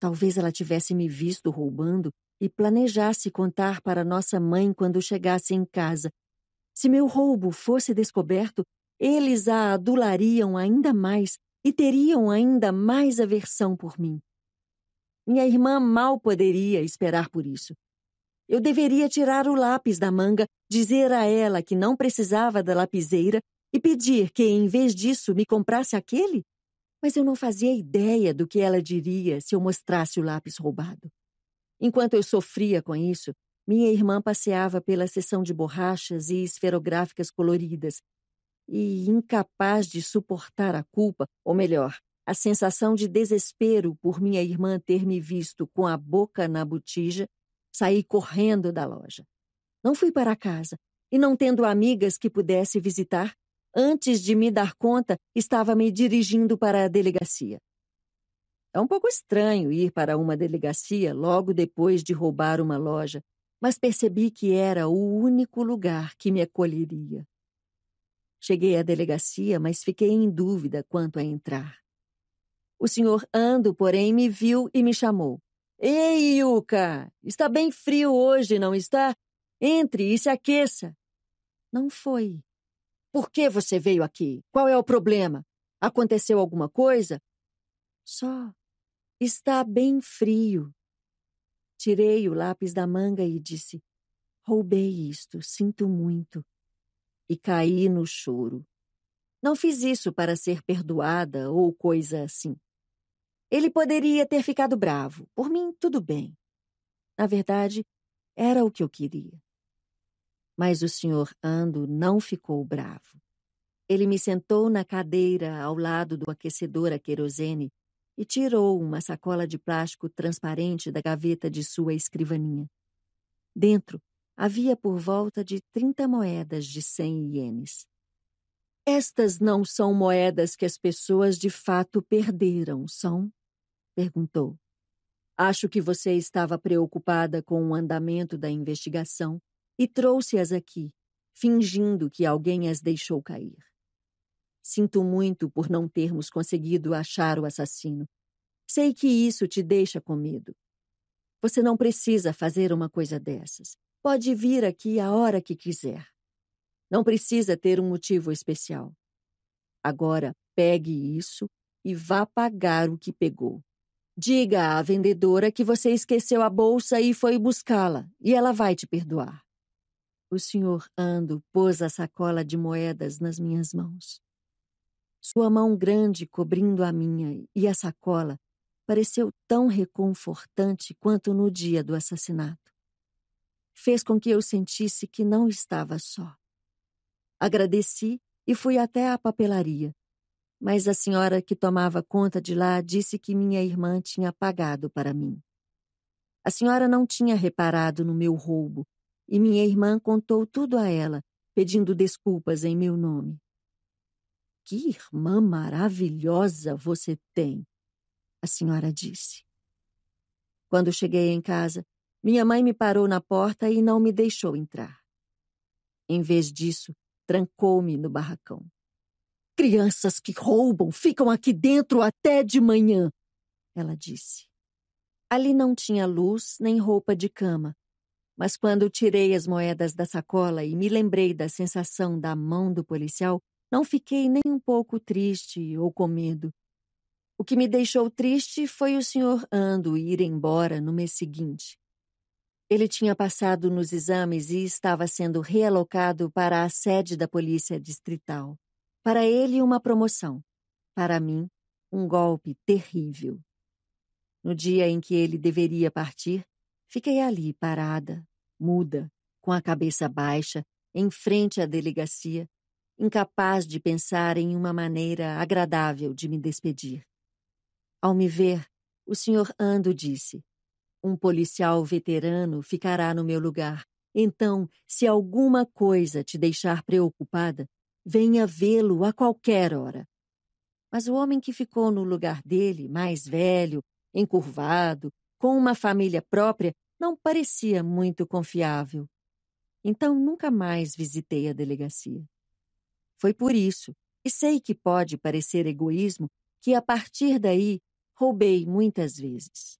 Talvez ela tivesse me visto roubando e planejasse contar para nossa mãe quando chegasse em casa. Se meu roubo fosse descoberto, eles a adulariam ainda mais e teriam ainda mais aversão por mim. Minha irmã mal poderia esperar por isso. Eu deveria tirar o lápis da manga, dizer a ela que não precisava da lapiseira e pedir que, em vez disso, me comprasse aquele? mas eu não fazia ideia do que ela diria se eu mostrasse o lápis roubado. Enquanto eu sofria com isso, minha irmã passeava pela seção de borrachas e esferográficas coloridas, e, incapaz de suportar a culpa, ou melhor, a sensação de desespero por minha irmã ter me visto com a boca na botija, saí correndo da loja. Não fui para casa, e não tendo amigas que pudesse visitar, Antes de me dar conta, estava me dirigindo para a delegacia. É um pouco estranho ir para uma delegacia logo depois de roubar uma loja, mas percebi que era o único lugar que me acolheria. Cheguei à delegacia, mas fiquei em dúvida quanto a entrar. O senhor Ando, porém, me viu e me chamou. Ei, Yuka! Está bem frio hoje, não está? Entre e se aqueça! Não foi. Por que você veio aqui? Qual é o problema? Aconteceu alguma coisa? Só está bem frio. Tirei o lápis da manga e disse: Roubei isto, sinto muito. E caí no choro. Não fiz isso para ser perdoada ou coisa assim. Ele poderia ter ficado bravo. Por mim, tudo bem. Na verdade, era o que eu queria. Mas o senhor Ando não ficou bravo. Ele me sentou na cadeira ao lado do aquecedor a querosene e tirou uma sacola de plástico transparente da gaveta de sua escrivaninha. Dentro havia por volta de 30 moedas de 100 ienes. Estas não são moedas que as pessoas de fato perderam, são? perguntou. Acho que você estava preocupada com o andamento da investigação e trouxe-as aqui, fingindo que alguém as deixou cair. Sinto muito por não termos conseguido achar o assassino. Sei que isso te deixa com medo. Você não precisa fazer uma coisa dessas. Pode vir aqui a hora que quiser. Não precisa ter um motivo especial. Agora, pegue isso e vá pagar o que pegou. Diga à vendedora que você esqueceu a bolsa e foi buscá-la, e ela vai te perdoar. O senhor Ando pôs a sacola de moedas nas minhas mãos. Sua mão grande cobrindo a minha e a sacola pareceu tão reconfortante quanto no dia do assassinato. Fez com que eu sentisse que não estava só. Agradeci e fui até a papelaria, mas a senhora que tomava conta de lá disse que minha irmã tinha pagado para mim. A senhora não tinha reparado no meu roubo e minha irmã contou tudo a ela, pedindo desculpas em meu nome. Que irmã maravilhosa você tem, a senhora disse. Quando cheguei em casa, minha mãe me parou na porta e não me deixou entrar. Em vez disso, trancou-me no barracão. Crianças que roubam ficam aqui dentro até de manhã, ela disse. Ali não tinha luz nem roupa de cama, mas quando tirei as moedas da sacola e me lembrei da sensação da mão do policial, não fiquei nem um pouco triste ou com medo. O que me deixou triste foi o Sr. Ando ir embora no mês seguinte. Ele tinha passado nos exames e estava sendo realocado para a sede da Polícia Distrital. Para ele, uma promoção. Para mim, um golpe terrível. No dia em que ele deveria partir, fiquei ali parada, muda, com a cabeça baixa, em frente à delegacia, incapaz de pensar em uma maneira agradável de me despedir. Ao me ver, o senhor Ando disse: Um policial veterano ficará no meu lugar. Então, se alguma coisa te deixar preocupada, venha vê-lo a qualquer hora. Mas o homem que ficou no lugar dele, mais velho, encurvado, com uma família própria, não parecia muito confiável. Então nunca mais visitei a delegacia. Foi por isso, e sei que pode parecer egoísmo, que a partir daí roubei muitas vezes.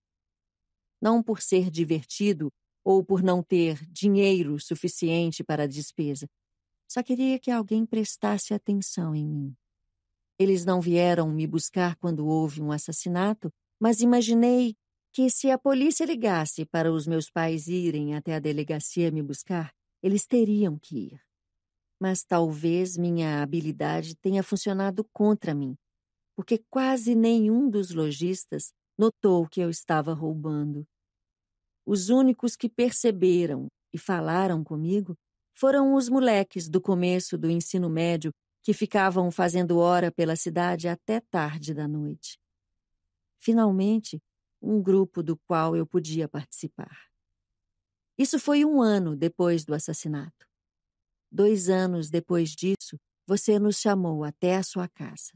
Não por ser divertido ou por não ter dinheiro suficiente para a despesa. Só queria que alguém prestasse atenção em mim. Eles não vieram me buscar quando houve um assassinato, mas imaginei que se a polícia ligasse para os meus pais irem até a delegacia me buscar, eles teriam que ir. Mas talvez minha habilidade tenha funcionado contra mim, porque quase nenhum dos lojistas notou que eu estava roubando. Os únicos que perceberam e falaram comigo foram os moleques do começo do ensino médio que ficavam fazendo hora pela cidade até tarde da noite. Finalmente, um grupo do qual eu podia participar. Isso foi um ano depois do assassinato. Dois anos depois disso, você nos chamou até a sua casa.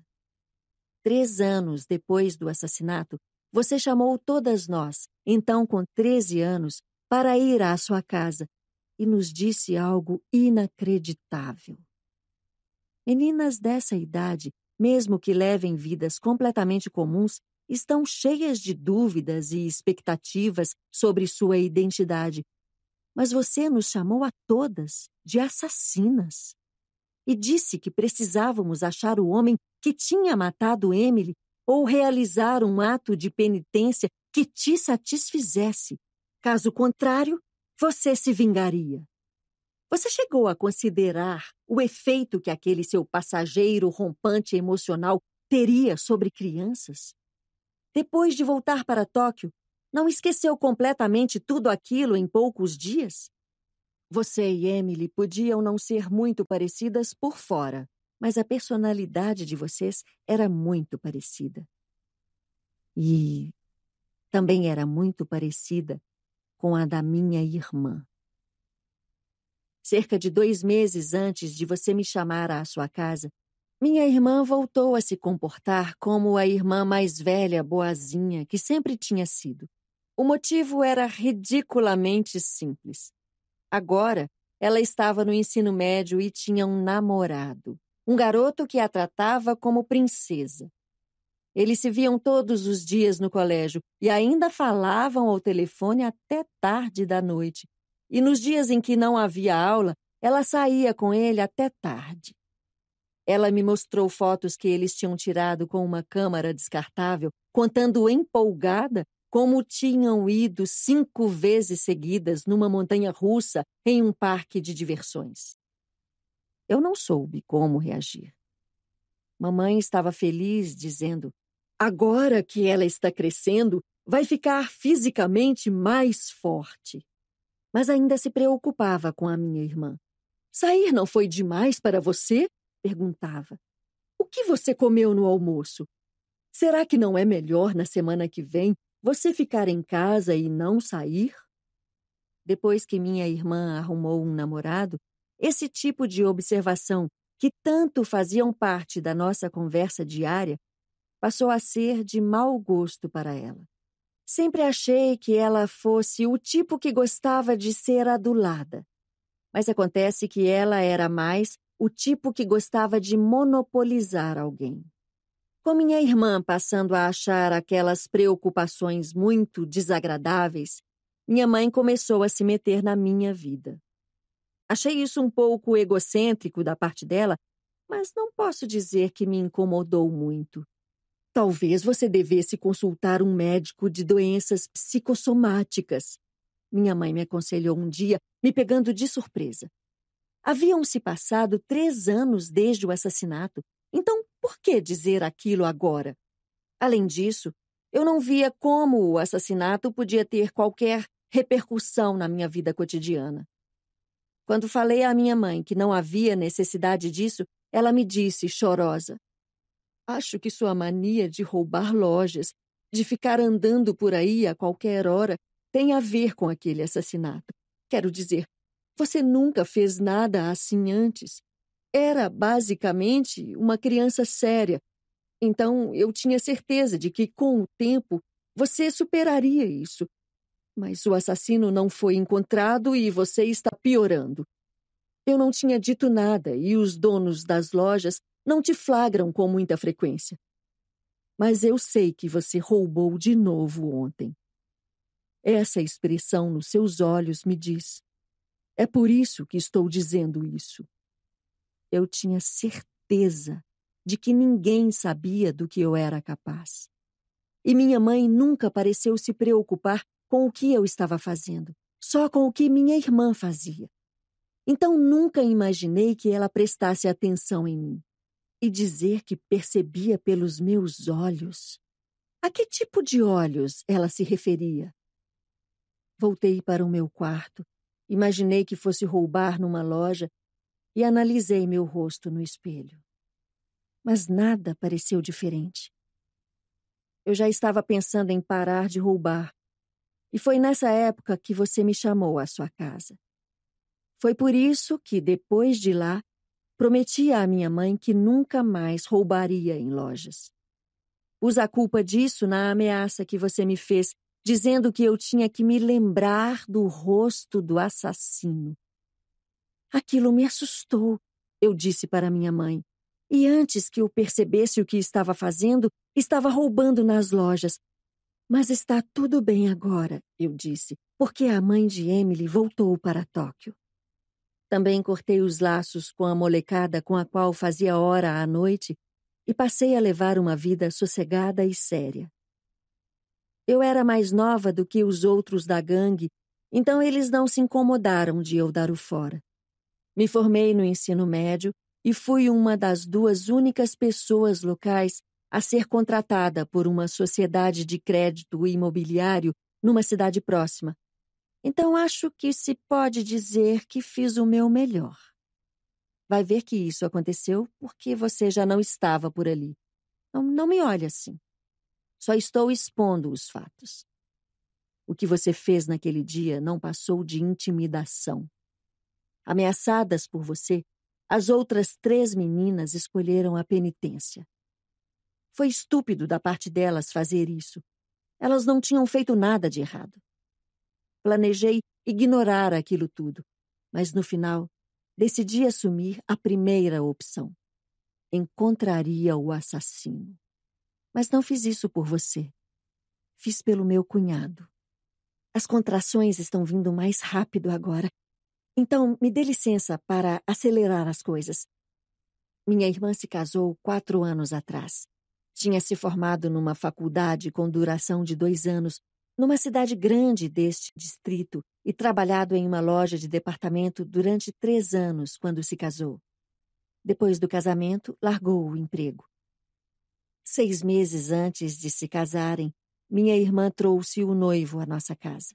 Três anos depois do assassinato, você chamou todas nós, então com 13 anos, para ir à sua casa e nos disse algo inacreditável. Meninas dessa idade, mesmo que levem vidas completamente comuns, estão cheias de dúvidas e expectativas sobre sua identidade. Mas você nos chamou a todas de assassinas e disse que precisávamos achar o homem que tinha matado Emily ou realizar um ato de penitência que te satisfizesse. Caso contrário, você se vingaria. Você chegou a considerar o efeito que aquele seu passageiro rompante emocional teria sobre crianças? depois de voltar para Tóquio, não esqueceu completamente tudo aquilo em poucos dias? Você e Emily podiam não ser muito parecidas por fora, mas a personalidade de vocês era muito parecida. E também era muito parecida com a da minha irmã. Cerca de dois meses antes de você me chamar à sua casa, minha irmã voltou a se comportar como a irmã mais velha, boazinha, que sempre tinha sido. O motivo era ridiculamente simples. Agora, ela estava no ensino médio e tinha um namorado, um garoto que a tratava como princesa. Eles se viam todos os dias no colégio e ainda falavam ao telefone até tarde da noite. E nos dias em que não havia aula, ela saía com ele até tarde. Ela me mostrou fotos que eles tinham tirado com uma câmara descartável, contando empolgada como tinham ido cinco vezes seguidas numa montanha russa em um parque de diversões. Eu não soube como reagir. Mamãe estava feliz, dizendo: Agora que ela está crescendo, vai ficar fisicamente mais forte. Mas ainda se preocupava com a minha irmã. Sair não foi demais para você? perguntava: O que você comeu no almoço? Será que não é melhor na semana que vem você ficar em casa e não sair? Depois que minha irmã arrumou um namorado, esse tipo de observação, que tanto faziam parte da nossa conversa diária, passou a ser de mau gosto para ela. Sempre achei que ela fosse o tipo que gostava de ser adulada. Mas acontece que ela era mais o tipo que gostava de monopolizar alguém. Com minha irmã passando a achar aquelas preocupações muito desagradáveis, minha mãe começou a se meter na minha vida. Achei isso um pouco egocêntrico da parte dela, mas não posso dizer que me incomodou muito. Talvez você devesse consultar um médico de doenças psicossomáticas. Minha mãe me aconselhou um dia, me pegando de surpresa. Haviam-se passado três anos desde o assassinato, então por que dizer aquilo agora? Além disso, eu não via como o assassinato podia ter qualquer repercussão na minha vida cotidiana. Quando falei à minha mãe que não havia necessidade disso, ela me disse, chorosa: Acho que sua mania de roubar lojas, de ficar andando por aí a qualquer hora, tem a ver com aquele assassinato. Quero dizer, você nunca fez nada assim antes. Era basicamente uma criança séria. Então eu tinha certeza de que, com o tempo, você superaria isso. Mas o assassino não foi encontrado e você está piorando. Eu não tinha dito nada e os donos das lojas não te flagram com muita frequência. Mas eu sei que você roubou de novo ontem. Essa expressão nos seus olhos me diz: é por isso que estou dizendo isso. Eu tinha certeza de que ninguém sabia do que eu era capaz. E minha mãe nunca pareceu se preocupar com o que eu estava fazendo, só com o que minha irmã fazia. Então nunca imaginei que ela prestasse atenção em mim. E dizer que percebia pelos meus olhos. A que tipo de olhos ela se referia? Voltei para o meu quarto Imaginei que fosse roubar numa loja e analisei meu rosto no espelho. Mas nada pareceu diferente. Eu já estava pensando em parar de roubar. E foi nessa época que você me chamou à sua casa. Foi por isso que, depois de lá, prometi à minha mãe que nunca mais roubaria em lojas. Usa a culpa disso na ameaça que você me fez dizendo que eu tinha que me lembrar do rosto do assassino. Aquilo me assustou, eu disse para minha mãe. E antes que eu percebesse o que estava fazendo, estava roubando nas lojas. Mas está tudo bem agora, eu disse, porque a mãe de Emily voltou para Tóquio. Também cortei os laços com a molecada com a qual fazia hora à noite e passei a levar uma vida sossegada e séria. Eu era mais nova do que os outros da gangue, então eles não se incomodaram de eu dar o fora. Me formei no ensino médio e fui uma das duas únicas pessoas locais a ser contratada por uma sociedade de crédito imobiliário numa cidade próxima. Então acho que se pode dizer que fiz o meu melhor. Vai ver que isso aconteceu porque você já não estava por ali. não me olhe assim. Só estou expondo os fatos. O que você fez naquele dia não passou de intimidação. Ameaçadas por você, as outras três meninas escolheram a penitência. Foi estúpido da parte delas fazer isso. Elas não tinham feito nada de errado. Planejei ignorar aquilo tudo, mas no final decidi assumir a primeira opção. Encontraria o assassino. Mas não fiz isso por você. Fiz pelo meu cunhado. As contrações estão vindo mais rápido agora. Então, me dê licença para acelerar as coisas. Minha irmã se casou quatro anos atrás. Tinha se formado numa faculdade com duração de dois anos, numa cidade grande deste distrito, e trabalhado em uma loja de departamento durante três anos quando se casou. Depois do casamento, largou o emprego. Seis meses antes de se casarem, minha irmã trouxe o noivo à nossa casa.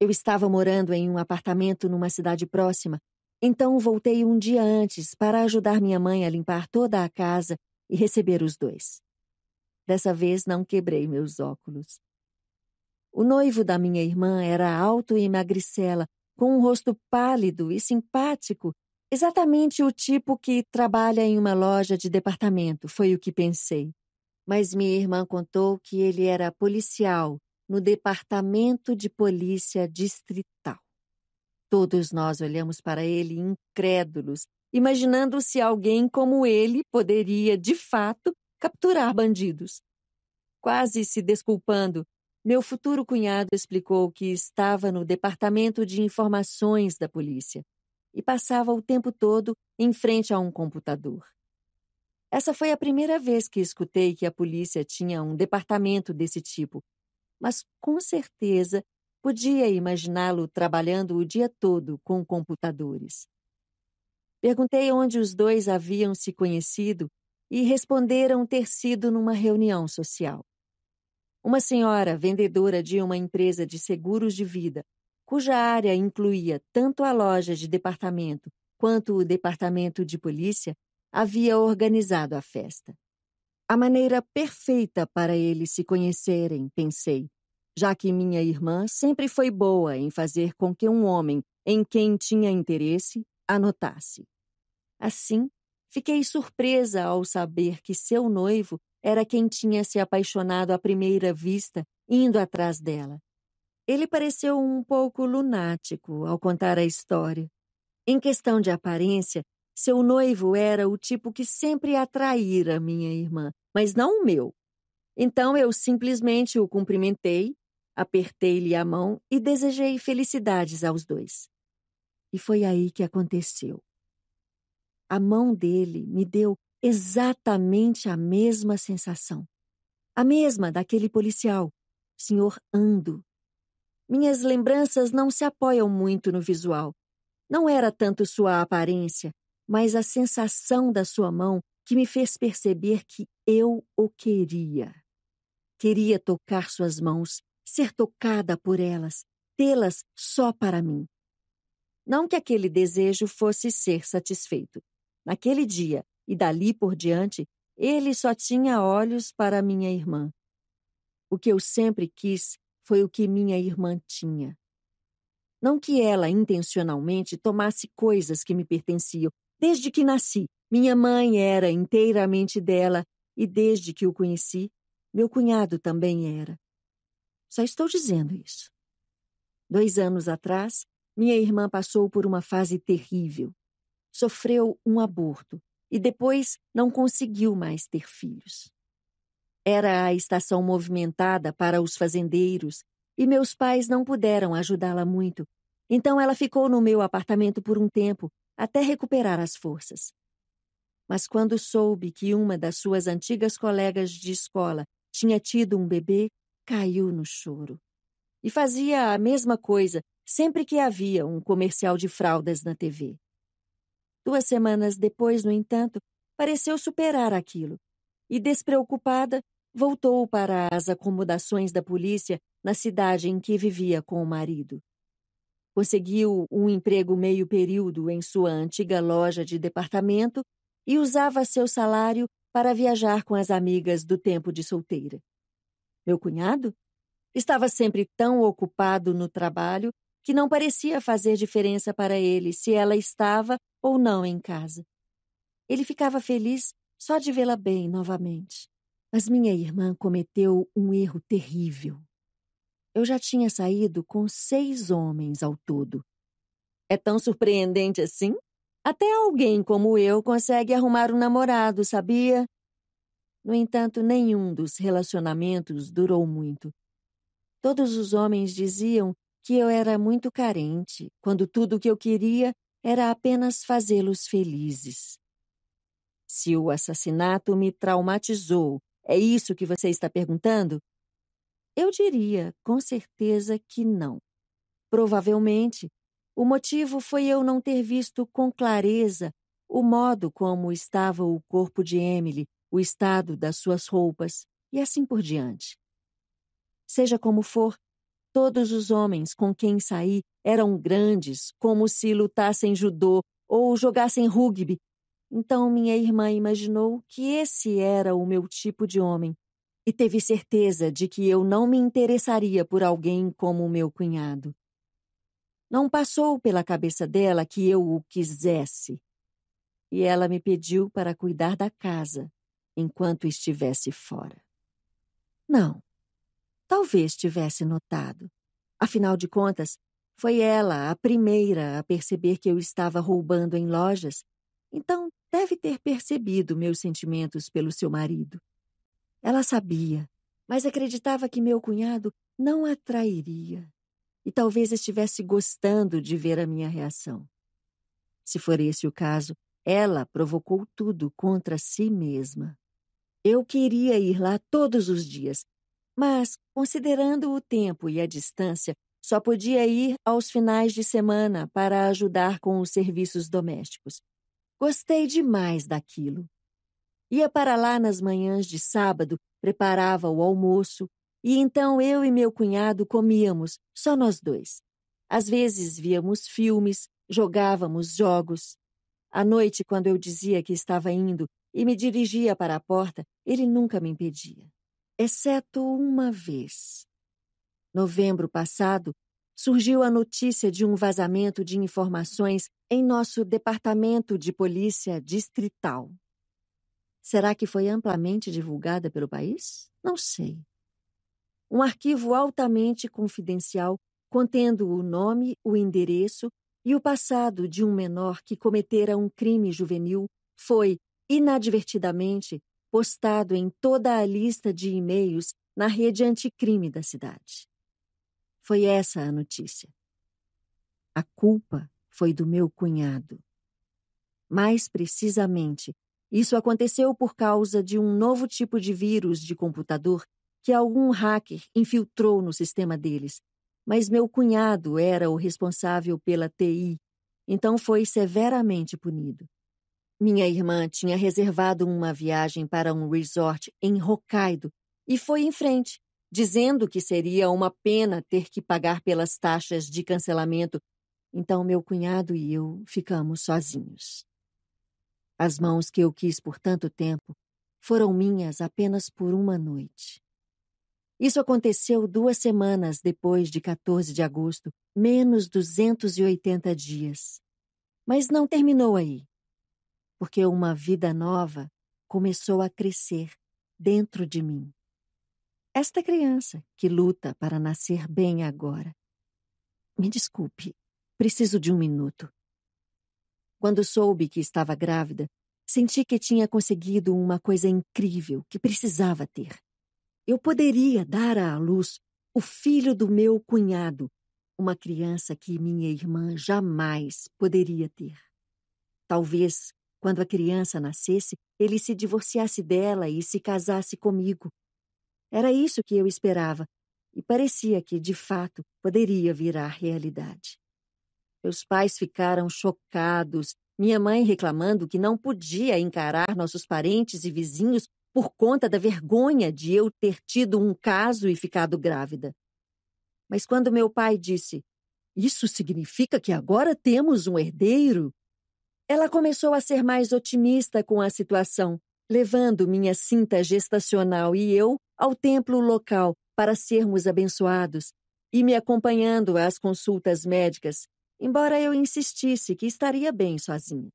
Eu estava morando em um apartamento numa cidade próxima, então voltei um dia antes para ajudar minha mãe a limpar toda a casa e receber os dois. Dessa vez não quebrei meus óculos. O noivo da minha irmã era alto e magricela, com um rosto pálido e simpático Exatamente o tipo que trabalha em uma loja de departamento, foi o que pensei. Mas minha irmã contou que ele era policial no Departamento de Polícia Distrital. Todos nós olhamos para ele incrédulos, imaginando se alguém como ele poderia, de fato, capturar bandidos. Quase se desculpando, meu futuro cunhado explicou que estava no Departamento de Informações da Polícia e passava o tempo todo em frente a um computador. Essa foi a primeira vez que escutei que a polícia tinha um departamento desse tipo, mas com certeza podia imaginá-lo trabalhando o dia todo com computadores. Perguntei onde os dois haviam se conhecido e responderam ter sido numa reunião social. Uma senhora vendedora de uma empresa de seguros de vida cuja área incluía tanto a loja de departamento quanto o departamento de polícia, havia organizado a festa. A maneira perfeita para eles se conhecerem, pensei, já que minha irmã sempre foi boa em fazer com que um homem em quem tinha interesse anotasse. Assim, fiquei surpresa ao saber que seu noivo era quem tinha se apaixonado à primeira vista, indo atrás dela, ele pareceu um pouco lunático ao contar a história. Em questão de aparência, seu noivo era o tipo que sempre atraíra minha irmã, mas não o meu. Então eu simplesmente o cumprimentei, apertei-lhe a mão e desejei felicidades aos dois. E foi aí que aconteceu. A mão dele me deu exatamente a mesma sensação. A mesma daquele policial, senhor Ando, minhas lembranças não se apoiam muito no visual. Não era tanto sua aparência, mas a sensação da sua mão que me fez perceber que eu o queria. Queria tocar suas mãos, ser tocada por elas, tê-las só para mim. Não que aquele desejo fosse ser satisfeito. Naquele dia e dali por diante, ele só tinha olhos para minha irmã. O que eu sempre quis foi o que minha irmã tinha. Não que ela intencionalmente tomasse coisas que me pertenciam. Desde que nasci, minha mãe era inteiramente dela e desde que o conheci, meu cunhado também era. Só estou dizendo isso. Dois anos atrás, minha irmã passou por uma fase terrível. Sofreu um aborto e depois não conseguiu mais ter filhos. Era a estação movimentada para os fazendeiros e meus pais não puderam ajudá-la muito, então ela ficou no meu apartamento por um tempo até recuperar as forças. Mas quando soube que uma das suas antigas colegas de escola tinha tido um bebê, caiu no choro. E fazia a mesma coisa sempre que havia um comercial de fraldas na TV. Duas semanas depois, no entanto, pareceu superar aquilo e, despreocupada, voltou para as acomodações da polícia na cidade em que vivia com o marido. Conseguiu um emprego meio período em sua antiga loja de departamento e usava seu salário para viajar com as amigas do tempo de solteira. Meu cunhado estava sempre tão ocupado no trabalho que não parecia fazer diferença para ele se ela estava ou não em casa. Ele ficava feliz só de vê-la bem novamente. Mas minha irmã cometeu um erro terrível. Eu já tinha saído com seis homens ao todo. É tão surpreendente assim? Até alguém como eu consegue arrumar um namorado, sabia? No entanto, nenhum dos relacionamentos durou muito. Todos os homens diziam que eu era muito carente, quando tudo o que eu queria era apenas fazê-los felizes. Se o assassinato me traumatizou é isso que você está perguntando? Eu diria, com certeza, que não. Provavelmente, o motivo foi eu não ter visto com clareza o modo como estava o corpo de Emily, o estado das suas roupas e assim por diante. Seja como for, todos os homens com quem saí eram grandes, como se lutassem judô ou jogassem rugby então minha irmã imaginou que esse era o meu tipo de homem e teve certeza de que eu não me interessaria por alguém como meu cunhado. Não passou pela cabeça dela que eu o quisesse. E ela me pediu para cuidar da casa enquanto estivesse fora. Não, talvez tivesse notado. Afinal de contas, foi ela a primeira a perceber que eu estava roubando em lojas, então deve ter percebido meus sentimentos pelo seu marido. Ela sabia, mas acreditava que meu cunhado não a trairia e talvez estivesse gostando de ver a minha reação. Se for esse o caso, ela provocou tudo contra si mesma. Eu queria ir lá todos os dias, mas, considerando o tempo e a distância, só podia ir aos finais de semana para ajudar com os serviços domésticos. Gostei demais daquilo. Ia para lá nas manhãs de sábado, preparava o almoço, e então eu e meu cunhado comíamos, só nós dois. Às vezes víamos filmes, jogávamos jogos. À noite, quando eu dizia que estava indo e me dirigia para a porta, ele nunca me impedia. Exceto uma vez. Novembro passado, surgiu a notícia de um vazamento de informações em nosso departamento de polícia distrital. Será que foi amplamente divulgada pelo país? Não sei. Um arquivo altamente confidencial contendo o nome, o endereço e o passado de um menor que cometera um crime juvenil foi, inadvertidamente, postado em toda a lista de e-mails na rede anticrime da cidade. Foi essa a notícia. A culpa foi do meu cunhado. Mais precisamente, isso aconteceu por causa de um novo tipo de vírus de computador que algum hacker infiltrou no sistema deles. Mas meu cunhado era o responsável pela TI, então foi severamente punido. Minha irmã tinha reservado uma viagem para um resort em Hokkaido e foi em frente, dizendo que seria uma pena ter que pagar pelas taxas de cancelamento. Então, meu cunhado e eu ficamos sozinhos. As mãos que eu quis por tanto tempo foram minhas apenas por uma noite. Isso aconteceu duas semanas depois de 14 de agosto, menos 280 dias. Mas não terminou aí, porque uma vida nova começou a crescer dentro de mim esta criança que luta para nascer bem agora. Me desculpe, preciso de um minuto. Quando soube que estava grávida, senti que tinha conseguido uma coisa incrível que precisava ter. Eu poderia dar à luz o filho do meu cunhado, uma criança que minha irmã jamais poderia ter. Talvez, quando a criança nascesse, ele se divorciasse dela e se casasse comigo, era isso que eu esperava, e parecia que, de fato, poderia virar realidade. Meus pais ficaram chocados, minha mãe reclamando que não podia encarar nossos parentes e vizinhos por conta da vergonha de eu ter tido um caso e ficado grávida. Mas quando meu pai disse: Isso significa que agora temos um herdeiro? Ela começou a ser mais otimista com a situação levando minha cinta gestacional e eu ao templo local para sermos abençoados e me acompanhando às consultas médicas, embora eu insistisse que estaria bem sozinha.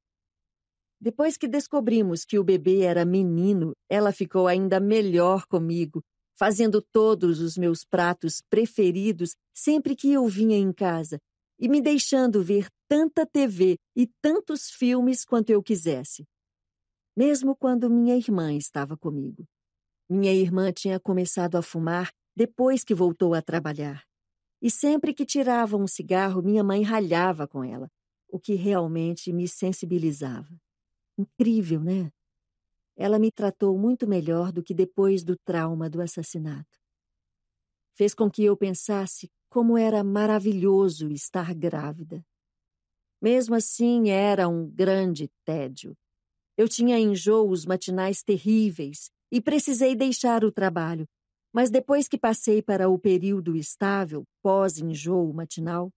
Depois que descobrimos que o bebê era menino, ela ficou ainda melhor comigo, fazendo todos os meus pratos preferidos sempre que eu vinha em casa e me deixando ver tanta TV e tantos filmes quanto eu quisesse mesmo quando minha irmã estava comigo. Minha irmã tinha começado a fumar depois que voltou a trabalhar. E sempre que tirava um cigarro, minha mãe ralhava com ela, o que realmente me sensibilizava. Incrível, né? Ela me tratou muito melhor do que depois do trauma do assassinato. Fez com que eu pensasse como era maravilhoso estar grávida. Mesmo assim, era um grande tédio. Eu tinha enjoos matinais terríveis e precisei deixar o trabalho. Mas depois que passei para o período estável, pós-enjoo matinal,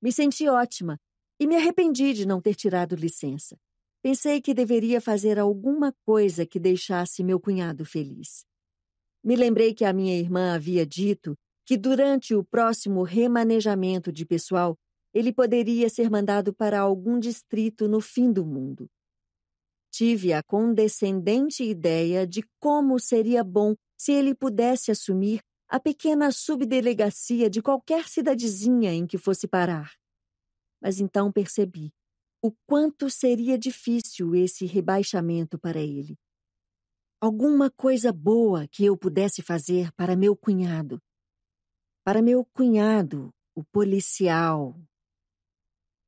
me senti ótima e me arrependi de não ter tirado licença. Pensei que deveria fazer alguma coisa que deixasse meu cunhado feliz. Me lembrei que a minha irmã havia dito que durante o próximo remanejamento de pessoal, ele poderia ser mandado para algum distrito no fim do mundo. Tive a condescendente ideia de como seria bom se ele pudesse assumir a pequena subdelegacia de qualquer cidadezinha em que fosse parar. Mas então percebi o quanto seria difícil esse rebaixamento para ele. Alguma coisa boa que eu pudesse fazer para meu cunhado. Para meu cunhado, o policial.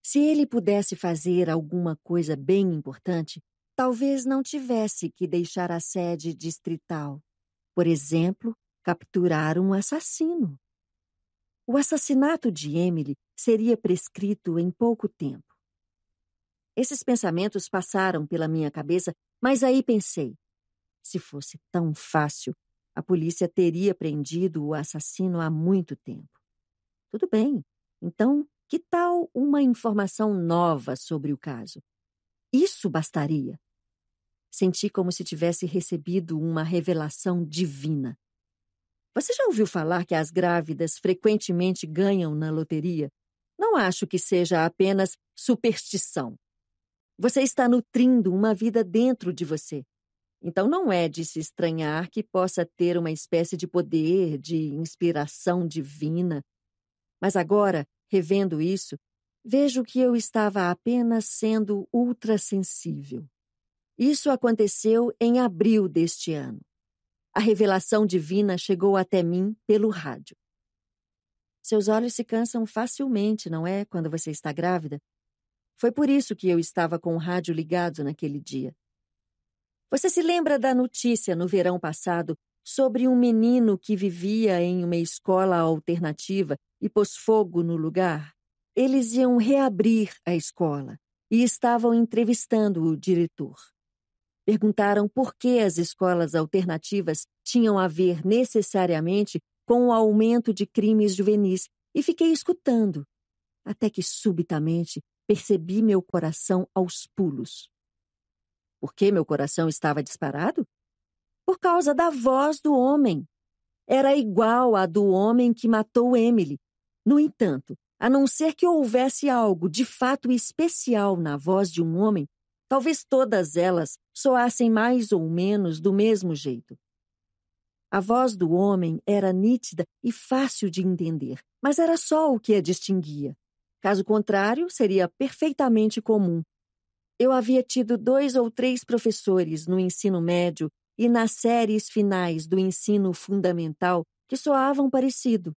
Se ele pudesse fazer alguma coisa bem importante, talvez não tivesse que deixar a sede distrital. Por exemplo, capturar um assassino. O assassinato de Emily seria prescrito em pouco tempo. Esses pensamentos passaram pela minha cabeça, mas aí pensei: se fosse tão fácil, a polícia teria prendido o assassino há muito tempo. Tudo bem, então que tal uma informação nova sobre o caso? Isso bastaria. Senti como se tivesse recebido uma revelação divina. Você já ouviu falar que as grávidas frequentemente ganham na loteria? Não acho que seja apenas superstição. Você está nutrindo uma vida dentro de você. Então não é de se estranhar que possa ter uma espécie de poder, de inspiração divina. Mas agora, revendo isso, vejo que eu estava apenas sendo ultrassensível. Isso aconteceu em abril deste ano. A revelação divina chegou até mim pelo rádio. Seus olhos se cansam facilmente, não é? Quando você está grávida. Foi por isso que eu estava com o rádio ligado naquele dia. Você se lembra da notícia no verão passado sobre um menino que vivia em uma escola alternativa e pôs fogo no lugar? Eles iam reabrir a escola e estavam entrevistando o diretor. Perguntaram por que as escolas alternativas tinham a ver necessariamente com o aumento de crimes juvenis e fiquei escutando, até que subitamente percebi meu coração aos pulos. Por que meu coração estava disparado? Por causa da voz do homem. Era igual à do homem que matou Emily. No entanto, a não ser que houvesse algo de fato especial na voz de um homem, talvez todas elas soassem mais ou menos do mesmo jeito. A voz do homem era nítida e fácil de entender, mas era só o que a distinguia. Caso contrário, seria perfeitamente comum. Eu havia tido dois ou três professores no ensino médio e nas séries finais do ensino fundamental que soavam parecido.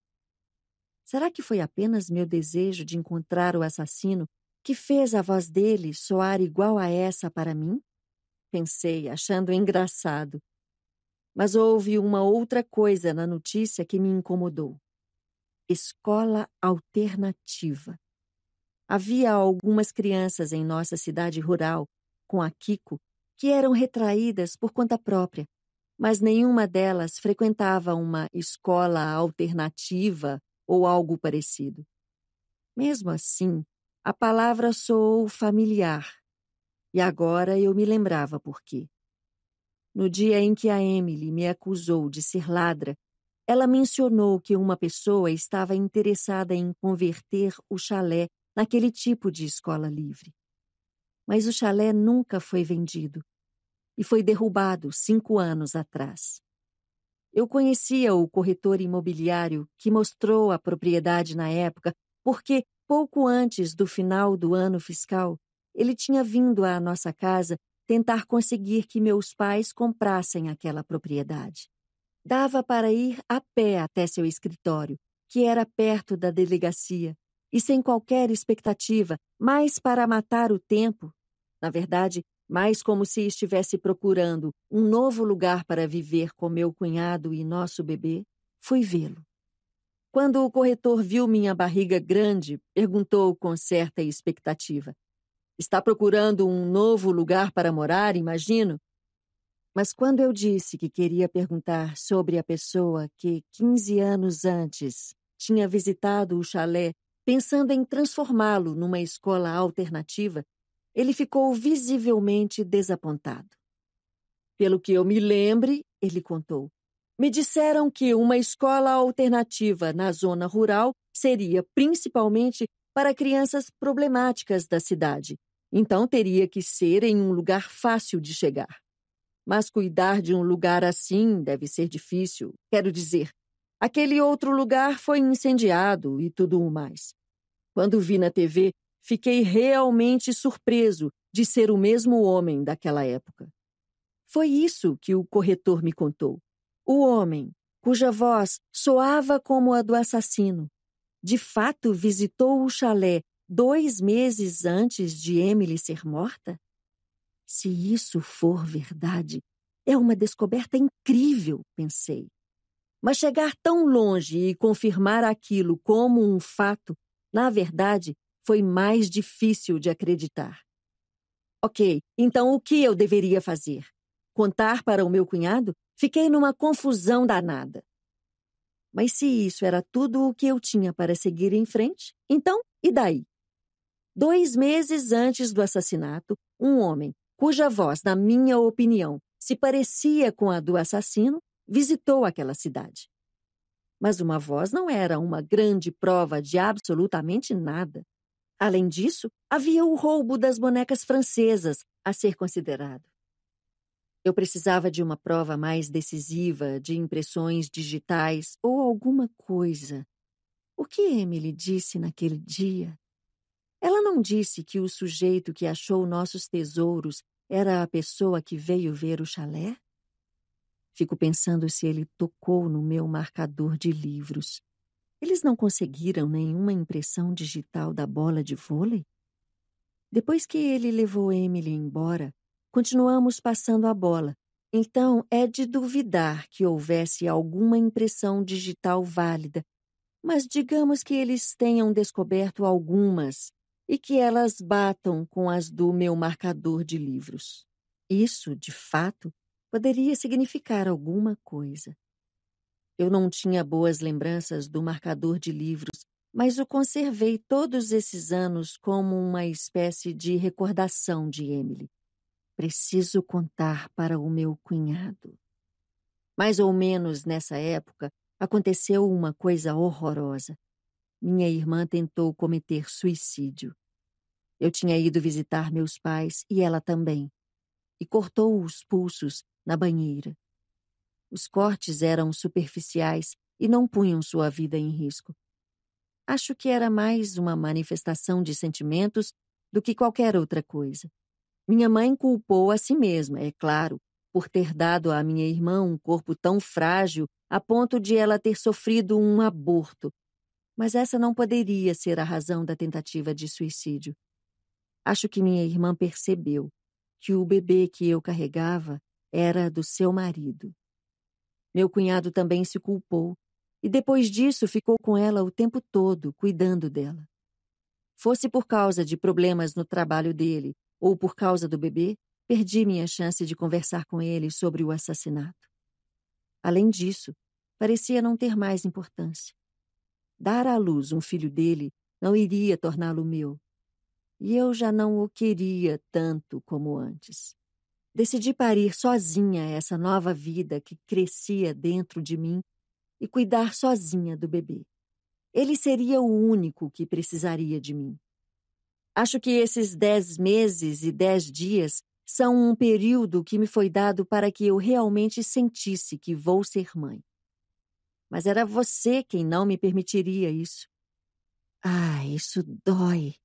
Será que foi apenas meu desejo de encontrar o assassino que fez a voz dele soar igual a essa para mim? Pensei, achando engraçado. Mas houve uma outra coisa na notícia que me incomodou. Escola alternativa. Havia algumas crianças em nossa cidade rural, com a Kiko, que eram retraídas por conta própria, mas nenhuma delas frequentava uma escola alternativa ou algo parecido. Mesmo assim, a palavra soou familiar, e agora eu me lembrava por quê. No dia em que a Emily me acusou de ser ladra, ela mencionou que uma pessoa estava interessada em converter o chalé naquele tipo de escola livre. Mas o chalé nunca foi vendido e foi derrubado cinco anos atrás. Eu conhecia o corretor imobiliário que mostrou a propriedade na época, porque pouco antes do final do ano fiscal, ele tinha vindo à nossa casa tentar conseguir que meus pais comprassem aquela propriedade. Dava para ir a pé até seu escritório, que era perto da delegacia, e sem qualquer expectativa, mais para matar o tempo. Na verdade, mas como se estivesse procurando um novo lugar para viver com meu cunhado e nosso bebê, fui vê-lo. Quando o corretor viu minha barriga grande, perguntou com certa expectativa: Está procurando um novo lugar para morar, imagino? Mas quando eu disse que queria perguntar sobre a pessoa que, 15 anos antes, tinha visitado o chalé pensando em transformá-lo numa escola alternativa, ele ficou visivelmente desapontado. Pelo que eu me lembre, ele contou, me disseram que uma escola alternativa na zona rural seria principalmente para crianças problemáticas da cidade, então teria que ser em um lugar fácil de chegar. Mas cuidar de um lugar assim deve ser difícil, quero dizer. Aquele outro lugar foi incendiado e tudo o mais. Quando vi na TV Fiquei realmente surpreso de ser o mesmo homem daquela época. Foi isso que o corretor me contou. O homem, cuja voz soava como a do assassino, de fato visitou o chalé dois meses antes de Emily ser morta? Se isso for verdade, é uma descoberta incrível, pensei. Mas chegar tão longe e confirmar aquilo como um fato, na verdade, foi mais difícil de acreditar. Ok, então o que eu deveria fazer? Contar para o meu cunhado? Fiquei numa confusão danada. Mas se isso era tudo o que eu tinha para seguir em frente, então e daí? Dois meses antes do assassinato, um homem, cuja voz, na minha opinião, se parecia com a do assassino, visitou aquela cidade. Mas uma voz não era uma grande prova de absolutamente nada. Além disso, havia o roubo das bonecas francesas a ser considerado. Eu precisava de uma prova mais decisiva de impressões digitais ou alguma coisa. O que Emily disse naquele dia? Ela não disse que o sujeito que achou nossos tesouros era a pessoa que veio ver o chalé? Fico pensando se ele tocou no meu marcador de livros. Eles não conseguiram nenhuma impressão digital da bola de vôlei? Depois que ele levou Emily embora, continuamos passando a bola. Então é de duvidar que houvesse alguma impressão digital válida, mas digamos que eles tenham descoberto algumas e que elas batam com as do meu marcador de livros. Isso, de fato, poderia significar alguma coisa. Eu não tinha boas lembranças do marcador de livros, mas o conservei todos esses anos como uma espécie de recordação de Emily. Preciso contar para o meu cunhado. Mais ou menos nessa época, aconteceu uma coisa horrorosa. Minha irmã tentou cometer suicídio. Eu tinha ido visitar meus pais e ela também. E cortou os pulsos na banheira. Os cortes eram superficiais e não punham sua vida em risco. Acho que era mais uma manifestação de sentimentos do que qualquer outra coisa. Minha mãe culpou a si mesma, é claro, por ter dado à minha irmã um corpo tão frágil a ponto de ela ter sofrido um aborto. Mas essa não poderia ser a razão da tentativa de suicídio. Acho que minha irmã percebeu que o bebê que eu carregava era do seu marido. Meu cunhado também se culpou e depois disso ficou com ela o tempo todo, cuidando dela. Fosse por causa de problemas no trabalho dele ou por causa do bebê, perdi minha chance de conversar com ele sobre o assassinato. Além disso, parecia não ter mais importância. Dar à luz um filho dele não iria torná-lo meu. E eu já não o queria tanto como antes. Decidi parir sozinha essa nova vida que crescia dentro de mim e cuidar sozinha do bebê. Ele seria o único que precisaria de mim. Acho que esses dez meses e dez dias são um período que me foi dado para que eu realmente sentisse que vou ser mãe. Mas era você quem não me permitiria isso. Ah, isso dói.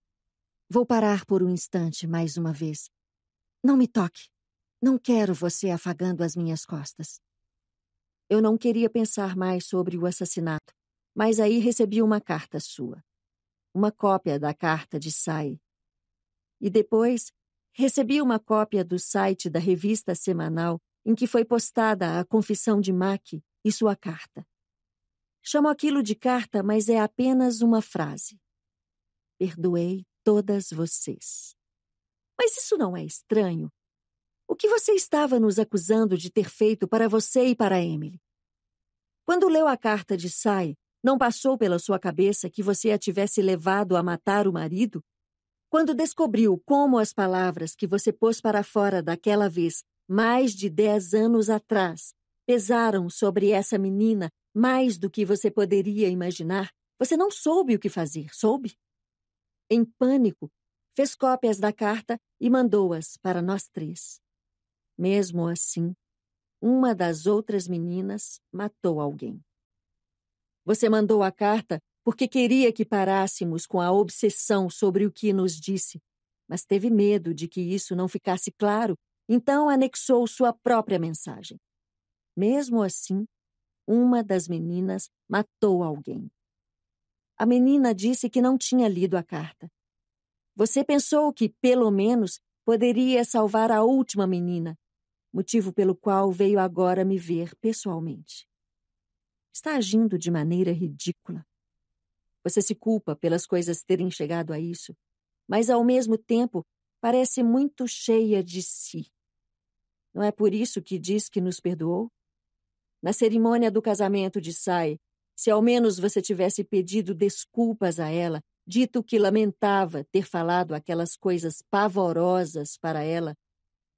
Vou parar por um instante mais uma vez. Não me toque. Não quero você afagando as minhas costas. Eu não queria pensar mais sobre o assassinato, mas aí recebi uma carta sua. Uma cópia da carta de Sai. E depois, recebi uma cópia do site da revista semanal em que foi postada a confissão de Mac e sua carta. Chamo aquilo de carta, mas é apenas uma frase. Perdoei todas vocês. Mas isso não é estranho? O que você estava nos acusando de ter feito para você e para Emily? Quando leu a carta de Sai, não passou pela sua cabeça que você a tivesse levado a matar o marido? Quando descobriu como as palavras que você pôs para fora daquela vez, mais de dez anos atrás, pesaram sobre essa menina mais do que você poderia imaginar, você não soube o que fazer, soube? Em pânico, fez cópias da carta e mandou-as para nós três. Mesmo assim, uma das outras meninas matou alguém. Você mandou a carta porque queria que parássemos com a obsessão sobre o que nos disse, mas teve medo de que isso não ficasse claro, então anexou sua própria mensagem. Mesmo assim, uma das meninas matou alguém. A menina disse que não tinha lido a carta. Você pensou que, pelo menos, poderia salvar a última menina, motivo pelo qual veio agora me ver pessoalmente. Está agindo de maneira ridícula. Você se culpa pelas coisas terem chegado a isso, mas ao mesmo tempo parece muito cheia de si. Não é por isso que diz que nos perdoou? Na cerimônia do casamento de Sai, se ao menos você tivesse pedido desculpas a ela, dito que lamentava ter falado aquelas coisas pavorosas para ela,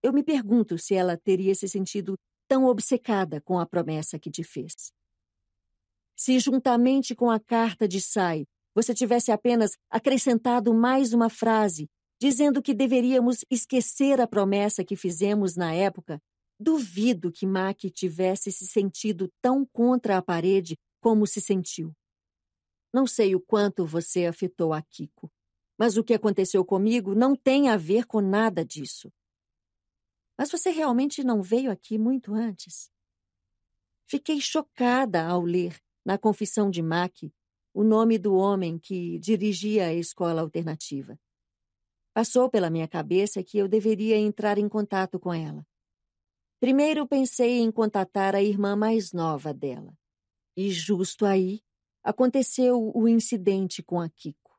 eu me pergunto se ela teria se sentido tão obcecada com a promessa que te fez. Se, juntamente com a carta de Sai, você tivesse apenas acrescentado mais uma frase dizendo que deveríamos esquecer a promessa que fizemos na época, duvido que Mac tivesse se sentido tão contra a parede como se sentiu. Não sei o quanto você afetou a Kiko, mas o que aconteceu comigo não tem a ver com nada disso. Mas você realmente não veio aqui muito antes? Fiquei chocada ao ler, na confissão de Mack o nome do homem que dirigia a escola alternativa. Passou pela minha cabeça que eu deveria entrar em contato com ela. Primeiro pensei em contatar a irmã mais nova dela. E justo aí aconteceu o incidente com a Kiko.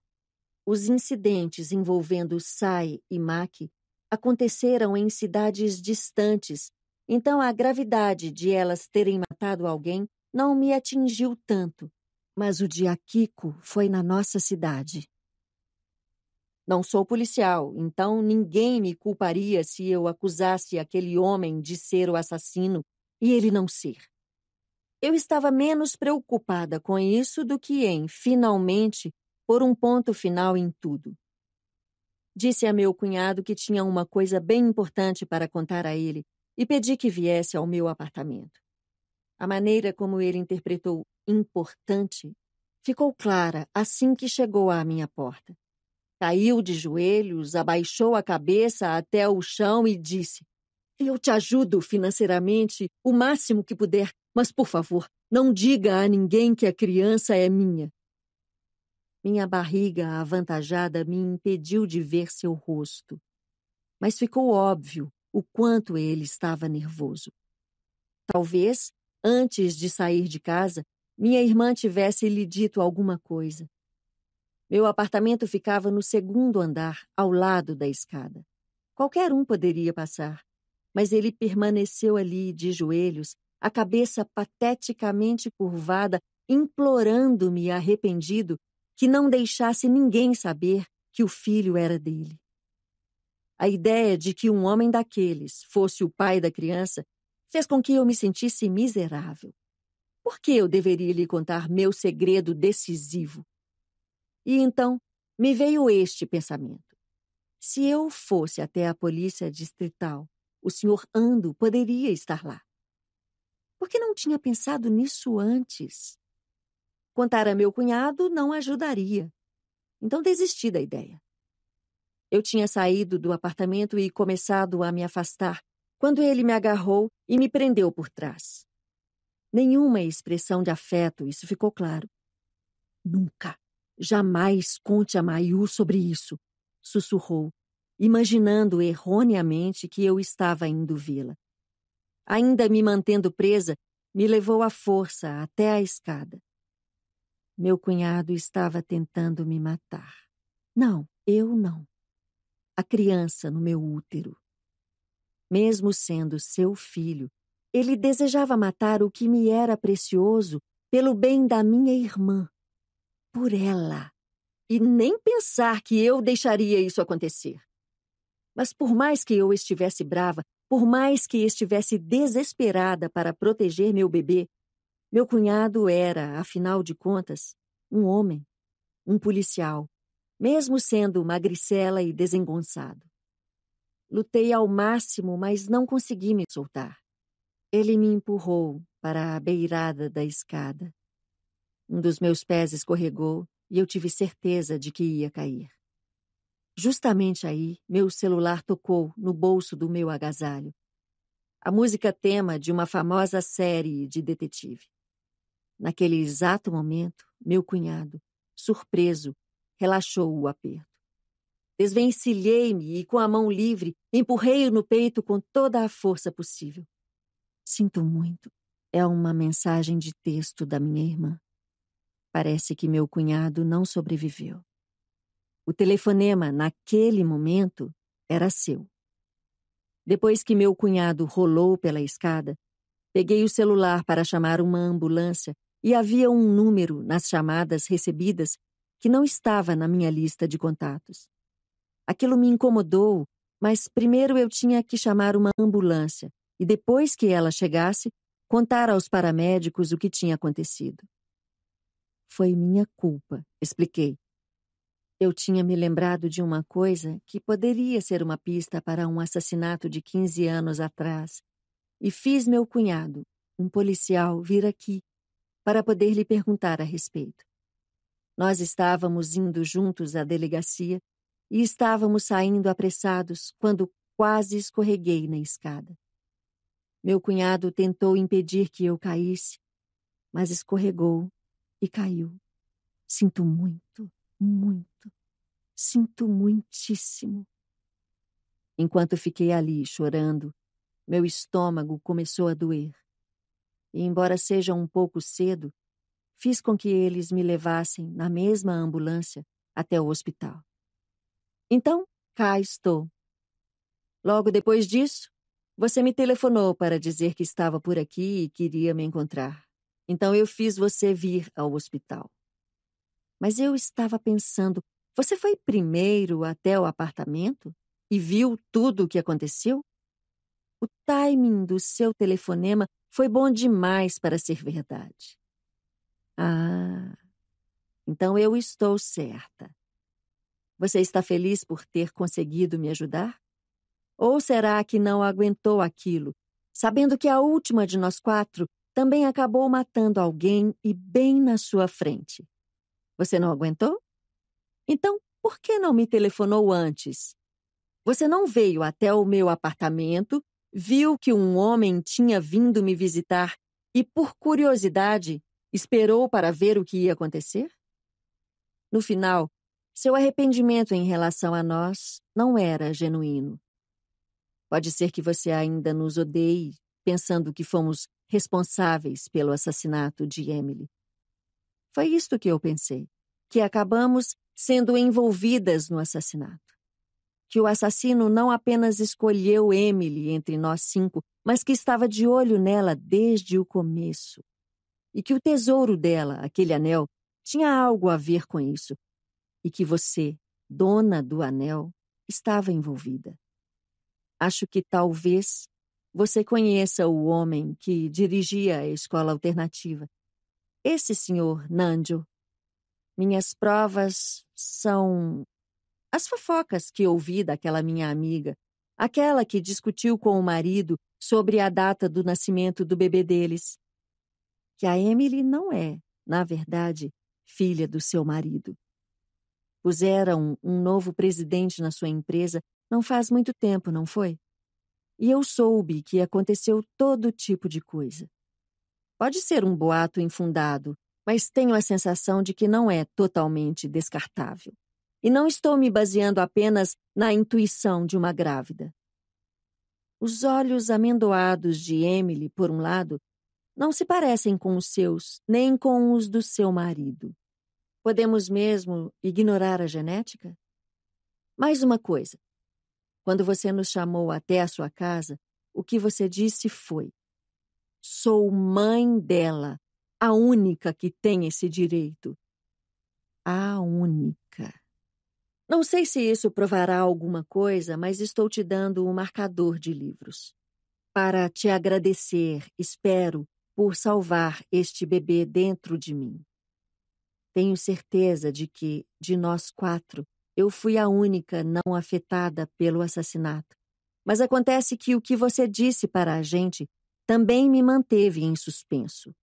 Os incidentes envolvendo Sai e Mack aconteceram em cidades distantes, então a gravidade de elas terem matado alguém não me atingiu tanto. Mas o de Akiko foi na nossa cidade. Não sou policial, então ninguém me culparia se eu acusasse aquele homem de ser o assassino e ele não ser. Eu estava menos preocupada com isso do que em, finalmente, pôr um ponto final em tudo. Disse a meu cunhado que tinha uma coisa bem importante para contar a ele e pedi que viesse ao meu apartamento. A maneira como ele interpretou importante ficou clara assim que chegou à minha porta. Caiu de joelhos, abaixou a cabeça até o chão e disse: Eu te ajudo financeiramente o máximo que puder, mas por favor, não diga a ninguém que a criança é minha. Minha barriga avantajada me impediu de ver seu rosto, mas ficou óbvio o quanto ele estava nervoso. Talvez, antes de sair de casa, minha irmã tivesse lhe dito alguma coisa. Meu apartamento ficava no segundo andar, ao lado da escada. Qualquer um poderia passar, mas ele permaneceu ali de joelhos, a cabeça pateticamente curvada, implorando-me arrependido que não deixasse ninguém saber que o filho era dele. A ideia de que um homem daqueles fosse o pai da criança fez com que eu me sentisse miserável. Por que eu deveria lhe contar meu segredo decisivo? E então me veio este pensamento. Se eu fosse até a polícia distrital, o senhor Ando poderia estar lá. Por que não tinha pensado nisso antes? Contar a meu cunhado não ajudaria. Então desisti da ideia. Eu tinha saído do apartamento e começado a me afastar quando ele me agarrou e me prendeu por trás. Nenhuma expressão de afeto, isso ficou claro. Nunca, jamais conte a Mayu sobre isso, sussurrou, imaginando erroneamente que eu estava indo vê-la. Ainda me mantendo presa, me levou à força até a escada. Meu cunhado estava tentando me matar. Não, eu não. A criança no meu útero. Mesmo sendo seu filho, ele desejava matar o que me era precioso pelo bem da minha irmã. Por ela. E nem pensar que eu deixaria isso acontecer. Mas por mais que eu estivesse brava, por mais que estivesse desesperada para proteger meu bebê, meu cunhado era, afinal de contas, um homem, um policial, mesmo sendo magricela e desengonçado. Lutei ao máximo, mas não consegui me soltar. Ele me empurrou para a beirada da escada. Um dos meus pés escorregou e eu tive certeza de que ia cair. Justamente aí, meu celular tocou no bolso do meu agasalho. A música tema de uma famosa série de detetive. Naquele exato momento, meu cunhado, surpreso, relaxou o aperto. Desvencilhei-me e, com a mão livre, empurrei-o no peito com toda a força possível. Sinto muito. É uma mensagem de texto da minha irmã. Parece que meu cunhado não sobreviveu. O telefonema, naquele momento, era seu. Depois que meu cunhado rolou pela escada, peguei o celular para chamar uma ambulância e havia um número nas chamadas recebidas que não estava na minha lista de contatos. Aquilo me incomodou, mas primeiro eu tinha que chamar uma ambulância e depois que ela chegasse, contar aos paramédicos o que tinha acontecido. Foi minha culpa, expliquei. Eu tinha me lembrado de uma coisa que poderia ser uma pista para um assassinato de 15 anos atrás e fiz meu cunhado, um policial, vir aqui para poder lhe perguntar a respeito. Nós estávamos indo juntos à delegacia e estávamos saindo apressados quando quase escorreguei na escada. Meu cunhado tentou impedir que eu caísse, mas escorregou e caiu. Sinto muito, muito. Sinto muitíssimo. Enquanto fiquei ali chorando, meu estômago começou a doer e embora seja um pouco cedo, fiz com que eles me levassem na mesma ambulância até o hospital. Então, cá estou. Logo depois disso, você me telefonou para dizer que estava por aqui e queria me encontrar. Então eu fiz você vir ao hospital. Mas eu estava pensando: você foi primeiro até o apartamento e viu tudo o que aconteceu? O timing do seu telefonema foi bom demais para ser verdade. Ah, então eu estou certa. Você está feliz por ter conseguido me ajudar? Ou será que não aguentou aquilo, sabendo que a última de nós quatro também acabou matando alguém e bem na sua frente? Você não aguentou? Então, por que não me telefonou antes? Você não veio até o meu apartamento viu que um homem tinha vindo me visitar e, por curiosidade, esperou para ver o que ia acontecer? No final, seu arrependimento em relação a nós não era genuíno. Pode ser que você ainda nos odeie, pensando que fomos responsáveis pelo assassinato de Emily. Foi isto que eu pensei, que acabamos sendo envolvidas no assassinato que o assassino não apenas escolheu Emily entre nós cinco, mas que estava de olho nela desde o começo. E que o tesouro dela, aquele anel, tinha algo a ver com isso. E que você, dona do anel, estava envolvida. Acho que talvez você conheça o homem que dirigia a escola alternativa. Esse senhor, Nandio. Minhas provas são as fofocas que ouvi daquela minha amiga, aquela que discutiu com o marido sobre a data do nascimento do bebê deles. Que a Emily não é, na verdade, filha do seu marido. Puseram um novo presidente na sua empresa não faz muito tempo, não foi? E eu soube que aconteceu todo tipo de coisa. Pode ser um boato infundado, mas tenho a sensação de que não é totalmente descartável. E não estou me baseando apenas na intuição de uma grávida. Os olhos amendoados de Emily, por um lado, não se parecem com os seus, nem com os do seu marido. Podemos mesmo ignorar a genética? Mais uma coisa. Quando você nos chamou até a sua casa, o que você disse foi: Sou mãe dela, a única que tem esse direito. A única. Não sei se isso provará alguma coisa, mas estou te dando um marcador de livros. Para te agradecer, espero, por salvar este bebê dentro de mim. Tenho certeza de que, de nós quatro, eu fui a única não afetada pelo assassinato. Mas acontece que o que você disse para a gente também me manteve em suspenso.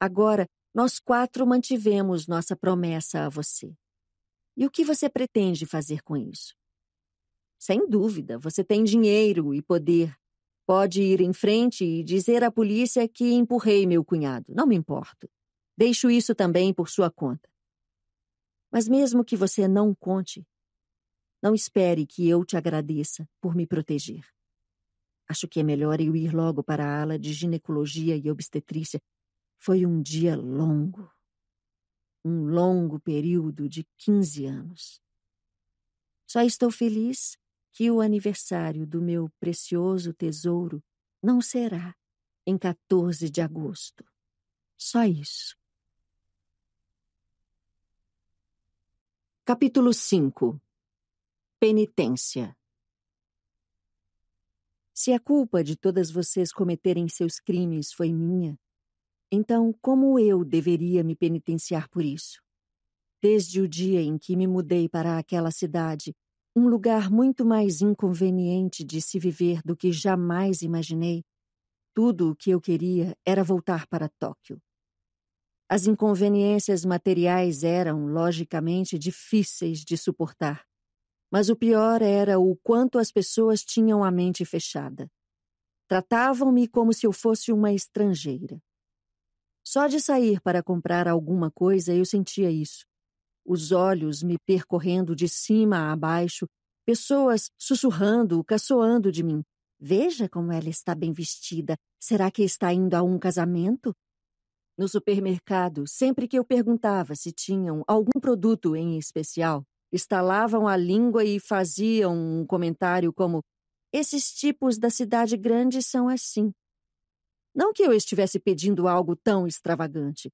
Agora, nós quatro mantivemos nossa promessa a você. E o que você pretende fazer com isso? Sem dúvida, você tem dinheiro e poder. Pode ir em frente e dizer à polícia que empurrei meu cunhado, não me importo. Deixo isso também por sua conta. Mas mesmo que você não conte, não espere que eu te agradeça por me proteger. Acho que é melhor eu ir logo para a ala de ginecologia e obstetrícia. Foi um dia longo um longo período de 15 anos. Só estou feliz que o aniversário do meu precioso tesouro não será em 14 de agosto. Só isso. Capítulo 5 Penitência Se a culpa de todas vocês cometerem seus crimes foi minha, então, como eu deveria me penitenciar por isso? Desde o dia em que me mudei para aquela cidade, um lugar muito mais inconveniente de se viver do que jamais imaginei, tudo o que eu queria era voltar para Tóquio. As inconveniências materiais eram, logicamente, difíceis de suportar. Mas o pior era o quanto as pessoas tinham a mente fechada. Tratavam-me como se eu fosse uma estrangeira. Só de sair para comprar alguma coisa eu sentia isso. Os olhos me percorrendo de cima a baixo, pessoas sussurrando, caçoando de mim. Veja como ela está bem vestida. Será que está indo a um casamento? No supermercado, sempre que eu perguntava se tinham algum produto em especial, estalavam a língua e faziam um comentário como: Esses tipos da cidade grande são assim. Não que eu estivesse pedindo algo tão extravagante.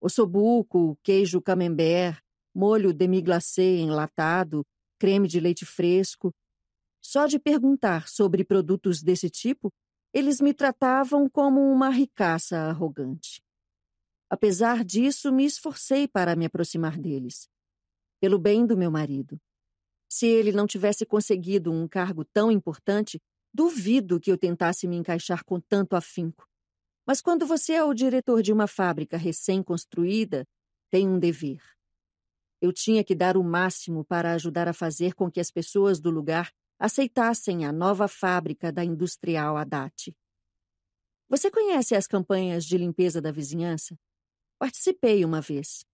osobuco, queijo camembert, molho demi-glacé enlatado, creme de leite fresco. Só de perguntar sobre produtos desse tipo, eles me tratavam como uma ricaça arrogante. Apesar disso, me esforcei para me aproximar deles. Pelo bem do meu marido. Se ele não tivesse conseguido um cargo tão importante, Duvido que eu tentasse me encaixar com tanto afinco. Mas quando você é o diretor de uma fábrica recém-construída, tem um dever. Eu tinha que dar o máximo para ajudar a fazer com que as pessoas do lugar aceitassem a nova fábrica da Industrial Haddad. Você conhece as campanhas de limpeza da vizinhança? Participei uma vez.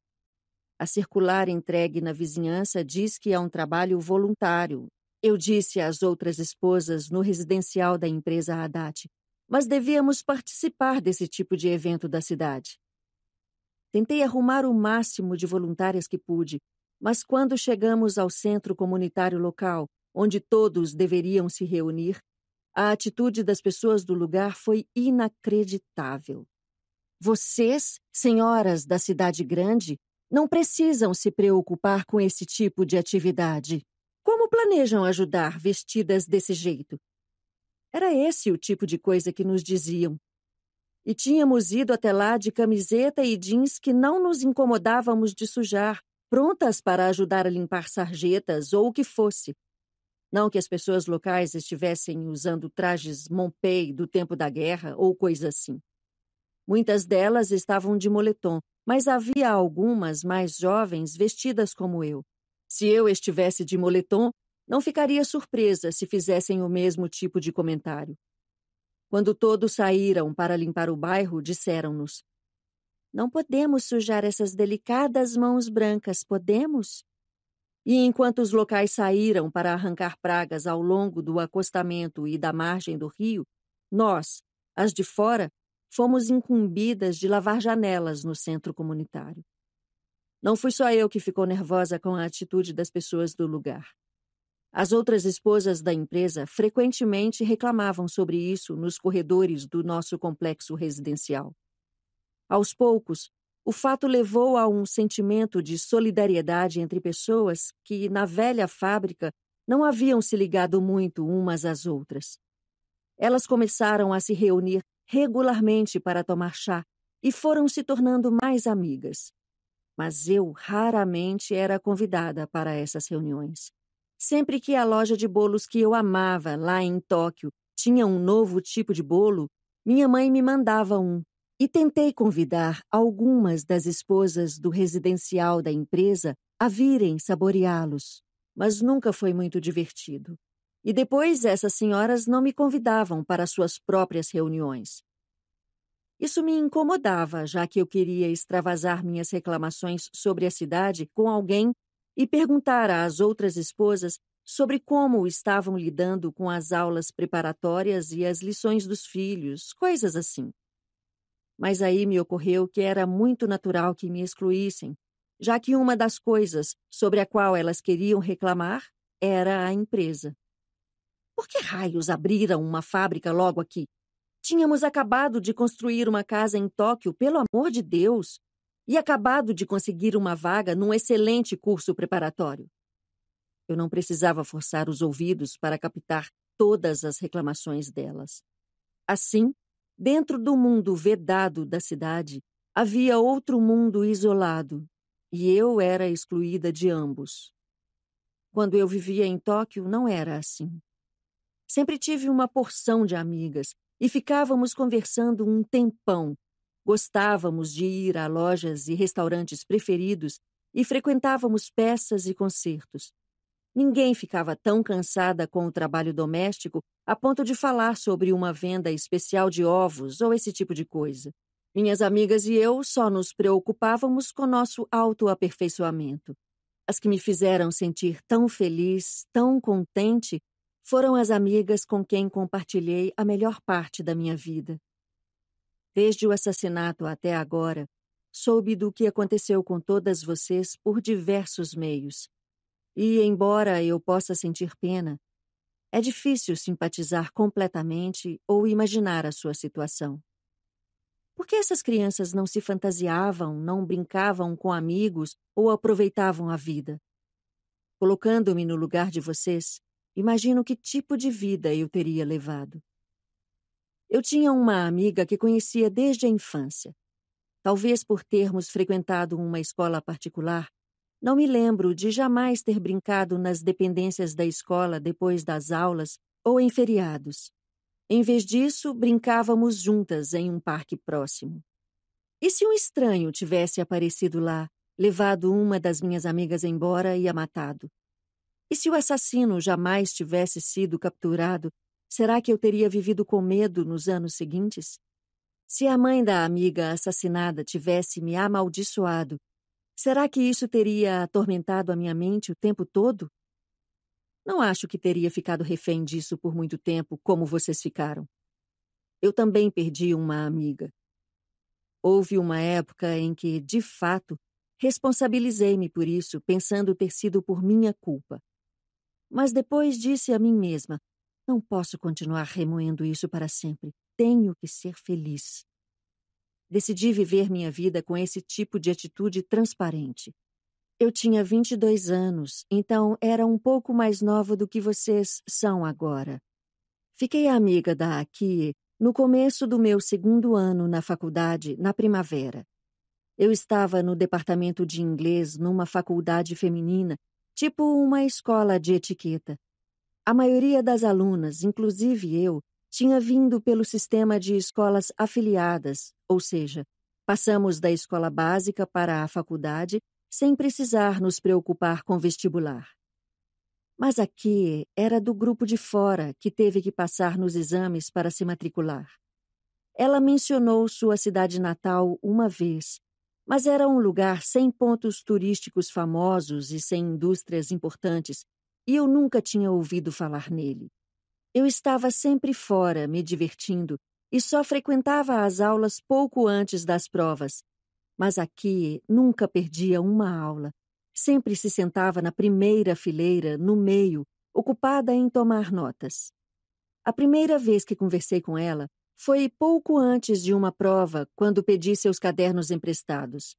A circular entregue na vizinhança diz que é um trabalho voluntário, eu disse às outras esposas no residencial da empresa Haddad, mas devíamos participar desse tipo de evento da cidade. Tentei arrumar o máximo de voluntárias que pude, mas quando chegamos ao centro comunitário local, onde todos deveriam se reunir, a atitude das pessoas do lugar foi inacreditável. Vocês, senhoras da cidade grande, não precisam se preocupar com esse tipo de atividade, como planejam ajudar vestidas desse jeito? Era esse o tipo de coisa que nos diziam. E tínhamos ido até lá de camiseta e jeans que não nos incomodávamos de sujar, prontas para ajudar a limpar sarjetas ou o que fosse. Não que as pessoas locais estivessem usando trajes Montpey do tempo da guerra ou coisa assim. Muitas delas estavam de moletom, mas havia algumas mais jovens vestidas como eu, se eu estivesse de moletom, não ficaria surpresa se fizessem o mesmo tipo de comentário. Quando todos saíram para limpar o bairro, disseram-nos: Não podemos sujar essas delicadas mãos brancas, podemos? E enquanto os locais saíram para arrancar pragas ao longo do acostamento e da margem do rio, nós, as de fora, fomos incumbidas de lavar janelas no centro comunitário. Não fui só eu que ficou nervosa com a atitude das pessoas do lugar. As outras esposas da empresa frequentemente reclamavam sobre isso nos corredores do nosso complexo residencial. Aos poucos, o fato levou a um sentimento de solidariedade entre pessoas que, na velha fábrica, não haviam se ligado muito umas às outras. Elas começaram a se reunir regularmente para tomar chá e foram se tornando mais amigas mas eu raramente era convidada para essas reuniões. Sempre que a loja de bolos que eu amava lá em Tóquio tinha um novo tipo de bolo, minha mãe me mandava um. E tentei convidar algumas das esposas do residencial da empresa a virem saboreá-los, mas nunca foi muito divertido. E depois essas senhoras não me convidavam para suas próprias reuniões. Isso me incomodava, já que eu queria extravasar minhas reclamações sobre a cidade com alguém e perguntar às outras esposas sobre como estavam lidando com as aulas preparatórias e as lições dos filhos, coisas assim. Mas aí me ocorreu que era muito natural que me excluíssem, já que uma das coisas sobre a qual elas queriam reclamar era a empresa. Por que raios abriram uma fábrica logo aqui? Tínhamos acabado de construir uma casa em Tóquio, pelo amor de Deus, e acabado de conseguir uma vaga num excelente curso preparatório. Eu não precisava forçar os ouvidos para captar todas as reclamações delas. Assim, dentro do mundo vedado da cidade, havia outro mundo isolado, e eu era excluída de ambos. Quando eu vivia em Tóquio, não era assim. Sempre tive uma porção de amigas, e ficávamos conversando um tempão. Gostávamos de ir a lojas e restaurantes preferidos e frequentávamos peças e concertos. Ninguém ficava tão cansada com o trabalho doméstico a ponto de falar sobre uma venda especial de ovos ou esse tipo de coisa. Minhas amigas e eu só nos preocupávamos com nosso autoaperfeiçoamento. As que me fizeram sentir tão feliz, tão contente, foram as amigas com quem compartilhei a melhor parte da minha vida. Desde o assassinato até agora, soube do que aconteceu com todas vocês por diversos meios. E, embora eu possa sentir pena, é difícil simpatizar completamente ou imaginar a sua situação. Por que essas crianças não se fantasiavam, não brincavam com amigos ou aproveitavam a vida? Colocando-me no lugar de vocês, Imagino que tipo de vida eu teria levado. Eu tinha uma amiga que conhecia desde a infância. Talvez por termos frequentado uma escola particular, não me lembro de jamais ter brincado nas dependências da escola depois das aulas ou em feriados. Em vez disso, brincávamos juntas em um parque próximo. E se um estranho tivesse aparecido lá, levado uma das minhas amigas embora e a matado? E se o assassino jamais tivesse sido capturado, será que eu teria vivido com medo nos anos seguintes? Se a mãe da amiga assassinada tivesse me amaldiçoado, será que isso teria atormentado a minha mente o tempo todo? Não acho que teria ficado refém disso por muito tempo, como vocês ficaram. Eu também perdi uma amiga. Houve uma época em que, de fato, responsabilizei-me por isso, pensando ter sido por minha culpa. Mas depois disse a mim mesma: não posso continuar remoendo isso para sempre. Tenho que ser feliz. Decidi viver minha vida com esse tipo de atitude transparente. Eu tinha 22 anos, então era um pouco mais nova do que vocês são agora. Fiquei amiga da Aki no começo do meu segundo ano na faculdade, na primavera. Eu estava no departamento de inglês numa faculdade feminina tipo uma escola de etiqueta. A maioria das alunas, inclusive eu, tinha vindo pelo sistema de escolas afiliadas, ou seja, passamos da escola básica para a faculdade sem precisar nos preocupar com vestibular. Mas aqui era do grupo de fora que teve que passar nos exames para se matricular. Ela mencionou sua cidade natal uma vez, mas era um lugar sem pontos turísticos famosos e sem indústrias importantes, e eu nunca tinha ouvido falar nele. Eu estava sempre fora, me divertindo, e só frequentava as aulas pouco antes das provas. Mas aqui nunca perdia uma aula. Sempre se sentava na primeira fileira, no meio, ocupada em tomar notas. A primeira vez que conversei com ela, foi pouco antes de uma prova quando pedi seus cadernos emprestados.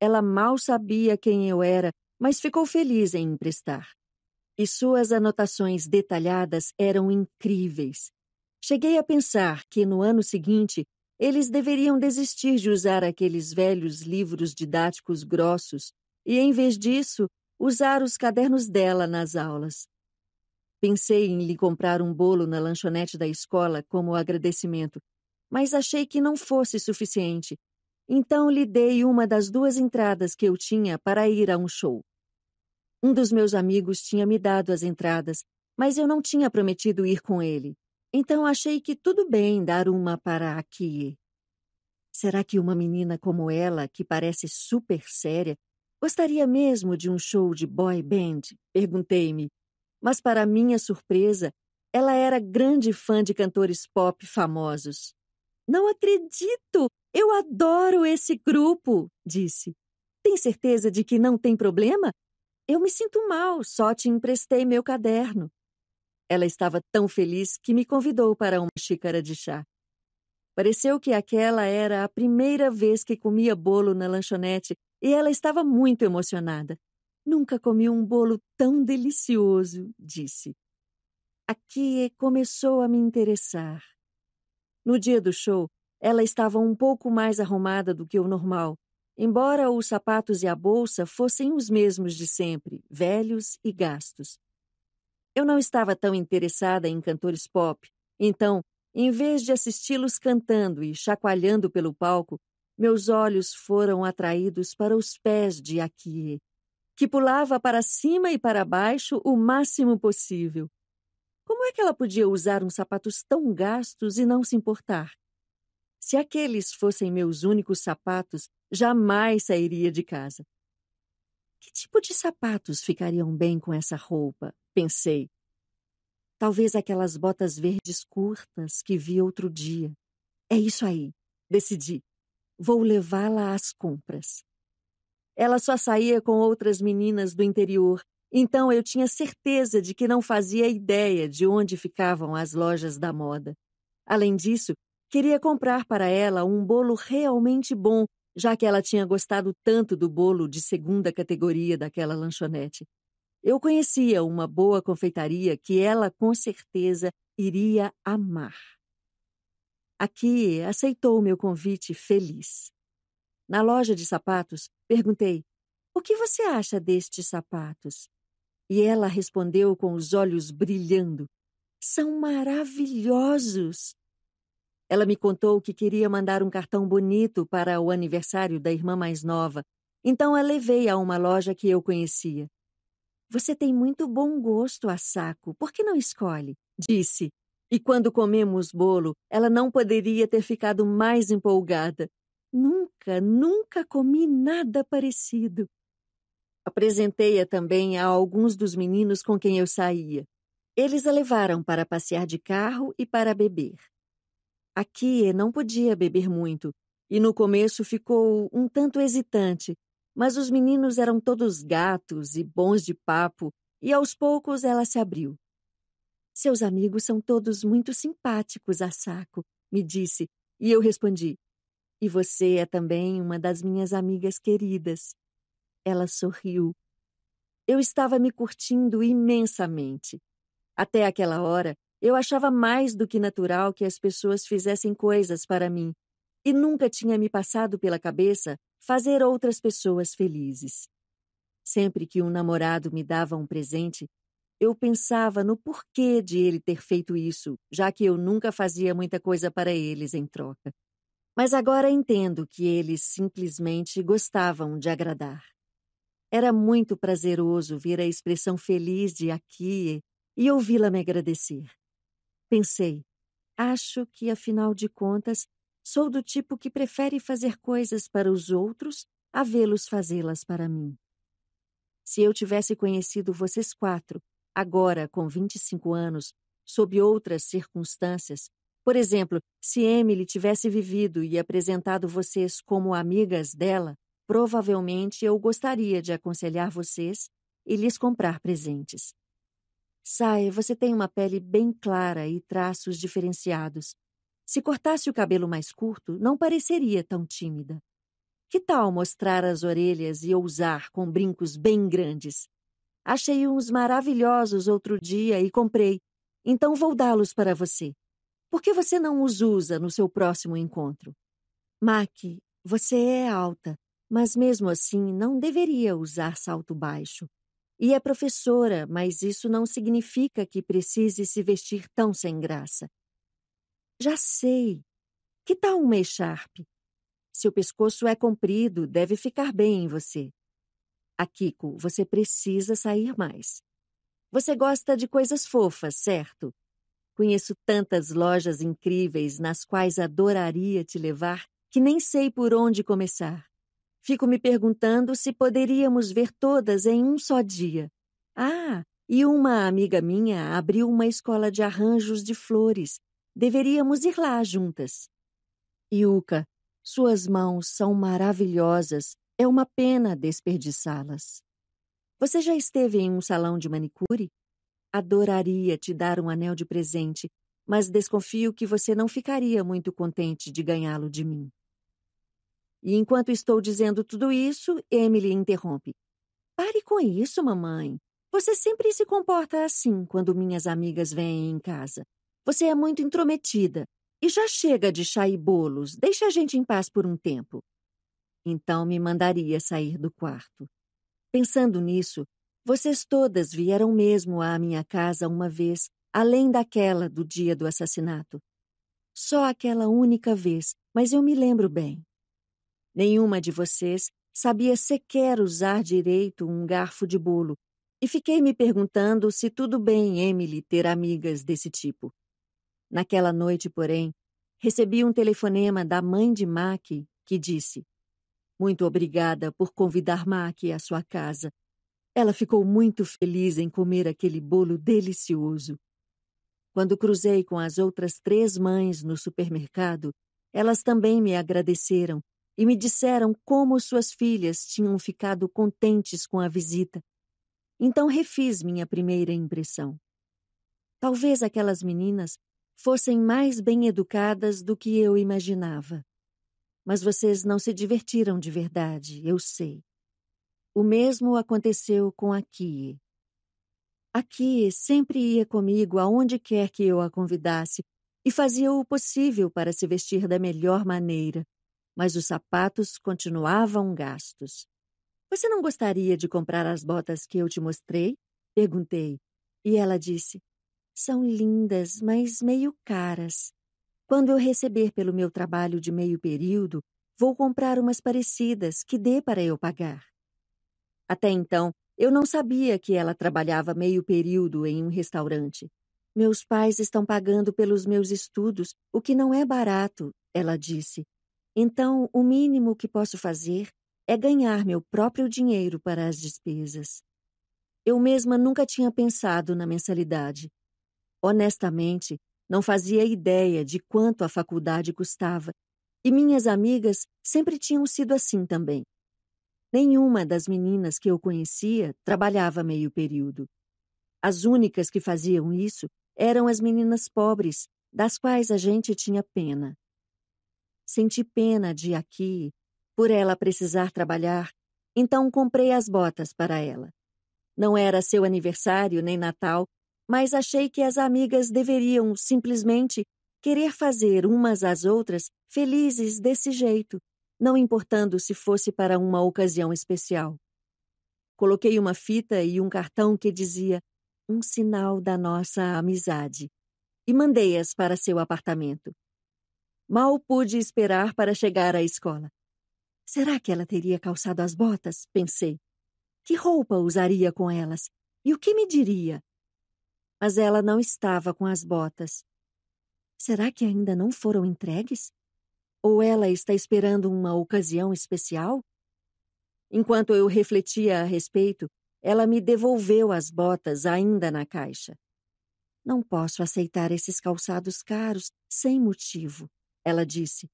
Ela mal sabia quem eu era, mas ficou feliz em emprestar. E suas anotações detalhadas eram incríveis. Cheguei a pensar que no ano seguinte eles deveriam desistir de usar aqueles velhos livros didáticos grossos e, em vez disso, usar os cadernos dela nas aulas. Pensei em lhe comprar um bolo na lanchonete da escola como agradecimento, mas achei que não fosse suficiente. Então lhe dei uma das duas entradas que eu tinha para ir a um show. Um dos meus amigos tinha me dado as entradas, mas eu não tinha prometido ir com ele. Então achei que tudo bem dar uma para aqui. Será que uma menina como ela, que parece super séria, gostaria mesmo de um show de boy band? Perguntei-me mas, para minha surpresa, ela era grande fã de cantores pop famosos. Não acredito! Eu adoro esse grupo! disse. Tem certeza de que não tem problema? Eu me sinto mal, só te emprestei meu caderno. Ela estava tão feliz que me convidou para uma xícara de chá. Pareceu que aquela era a primeira vez que comia bolo na lanchonete e ela estava muito emocionada. Nunca comi um bolo tão delicioso, disse. Aqui começou a me interessar. No dia do show, ela estava um pouco mais arrumada do que o normal, embora os sapatos e a bolsa fossem os mesmos de sempre, velhos e gastos. Eu não estava tão interessada em cantores pop, então, em vez de assisti-los cantando e chacoalhando pelo palco, meus olhos foram atraídos para os pés de Akie, que pulava para cima e para baixo o máximo possível. Como é que ela podia usar uns sapatos tão gastos e não se importar? Se aqueles fossem meus únicos sapatos, jamais sairia de casa. Que tipo de sapatos ficariam bem com essa roupa? Pensei. Talvez aquelas botas verdes curtas que vi outro dia. É isso aí, decidi. Vou levá-la às compras. Ela só saía com outras meninas do interior, então eu tinha certeza de que não fazia ideia de onde ficavam as lojas da moda. Além disso, queria comprar para ela um bolo realmente bom, já que ela tinha gostado tanto do bolo de segunda categoria daquela lanchonete. Eu conhecia uma boa confeitaria que ela com certeza iria amar. Aqui aceitou meu convite feliz. Na loja de sapatos, perguntei: O que você acha destes sapatos? E ela respondeu com os olhos brilhando: São maravilhosos! Ela me contou que queria mandar um cartão bonito para o aniversário da irmã mais nova, então a levei a uma loja que eu conhecia. Você tem muito bom gosto, Asako, por que não escolhe? disse. E quando comemos bolo, ela não poderia ter ficado mais empolgada. Nunca, nunca comi nada parecido. Apresentei-a também a alguns dos meninos com quem eu saía. Eles a levaram para passear de carro e para beber. A Kie não podia beber muito, e no começo ficou um tanto hesitante, mas os meninos eram todos gatos e bons de papo, e aos poucos ela se abriu. Seus amigos são todos muito simpáticos, saco, me disse, e eu respondi: e você é também uma das minhas amigas queridas. Ela sorriu. Eu estava me curtindo imensamente. Até aquela hora, eu achava mais do que natural que as pessoas fizessem coisas para mim, e nunca tinha me passado pela cabeça fazer outras pessoas felizes. Sempre que um namorado me dava um presente, eu pensava no porquê de ele ter feito isso, já que eu nunca fazia muita coisa para eles em troca. Mas agora entendo que eles simplesmente gostavam de agradar. Era muito prazeroso ver a expressão feliz de Akie e ouvi-la me agradecer. Pensei, acho que, afinal de contas, sou do tipo que prefere fazer coisas para os outros a vê-los fazê-las para mim. Se eu tivesse conhecido vocês quatro, agora com 25 anos, sob outras circunstâncias, por exemplo, se Emily tivesse vivido e apresentado vocês como amigas dela, provavelmente eu gostaria de aconselhar vocês e lhes comprar presentes. Sai, você tem uma pele bem clara e traços diferenciados. Se cortasse o cabelo mais curto, não pareceria tão tímida. Que tal mostrar as orelhas e ousar com brincos bem grandes? Achei uns maravilhosos outro dia e comprei, então vou dá-los para você. Por que você não os usa no seu próximo encontro? Mac, você é alta, mas mesmo assim não deveria usar salto baixo. E é professora, mas isso não significa que precise se vestir tão sem graça. Já sei. Que tal um echarpe? Seu pescoço é comprido, deve ficar bem em você. Akiko, ah, você precisa sair mais. Você gosta de coisas fofas, certo? Conheço tantas lojas incríveis nas quais adoraria te levar que nem sei por onde começar. Fico me perguntando se poderíamos ver todas em um só dia. Ah, e uma amiga minha abriu uma escola de arranjos de flores. Deveríamos ir lá juntas. Yuka, suas mãos são maravilhosas. É uma pena desperdiçá-las. Você já esteve em um salão de manicure? Adoraria te dar um anel de presente, mas desconfio que você não ficaria muito contente de ganhá-lo de mim. E enquanto estou dizendo tudo isso, Emily interrompe. Pare com isso, mamãe. Você sempre se comporta assim quando minhas amigas vêm em casa. Você é muito intrometida. E já chega de chá e bolos. Deixa a gente em paz por um tempo. Então me mandaria sair do quarto. Pensando nisso, vocês todas vieram mesmo à minha casa uma vez, além daquela do dia do assassinato. Só aquela única vez, mas eu me lembro bem. Nenhuma de vocês sabia sequer usar direito um garfo de bolo, e fiquei me perguntando se tudo bem Emily ter amigas desse tipo. Naquela noite, porém, recebi um telefonema da mãe de Mac que disse: Muito obrigada por convidar Mac à sua casa. Ela ficou muito feliz em comer aquele bolo delicioso. Quando cruzei com as outras três mães no supermercado, elas também me agradeceram e me disseram como suas filhas tinham ficado contentes com a visita. Então refiz minha primeira impressão. Talvez aquelas meninas fossem mais bem educadas do que eu imaginava. Mas vocês não se divertiram de verdade, eu sei. O mesmo aconteceu com a Kie. A Kie sempre ia comigo aonde quer que eu a convidasse e fazia o possível para se vestir da melhor maneira, mas os sapatos continuavam gastos. Você não gostaria de comprar as botas que eu te mostrei? Perguntei. E ela disse: São lindas, mas meio caras. Quando eu receber pelo meu trabalho de meio período, vou comprar umas parecidas que dê para eu pagar. Até então, eu não sabia que ela trabalhava meio período em um restaurante. Meus pais estão pagando pelos meus estudos, o que não é barato, ela disse. Então, o mínimo que posso fazer é ganhar meu próprio dinheiro para as despesas. Eu mesma nunca tinha pensado na mensalidade. Honestamente, não fazia ideia de quanto a faculdade custava, e minhas amigas sempre tinham sido assim também. Nenhuma das meninas que eu conhecia trabalhava meio período. As únicas que faziam isso eram as meninas pobres, das quais a gente tinha pena. Senti pena de aqui, por ela precisar trabalhar, então comprei as botas para ela. Não era seu aniversário nem Natal, mas achei que as amigas deveriam simplesmente querer fazer umas às outras felizes desse jeito não importando se fosse para uma ocasião especial. Coloquei uma fita e um cartão que dizia um sinal da nossa amizade e mandei-as para seu apartamento. Mal pude esperar para chegar à escola. Será que ela teria calçado as botas? Pensei. Que roupa usaria com elas? E o que me diria? Mas ela não estava com as botas. Será que ainda não foram entregues? Ou ela está esperando uma ocasião especial? Enquanto eu refletia a respeito, ela me devolveu as botas ainda na caixa. Não posso aceitar esses calçados caros sem motivo, ela disse.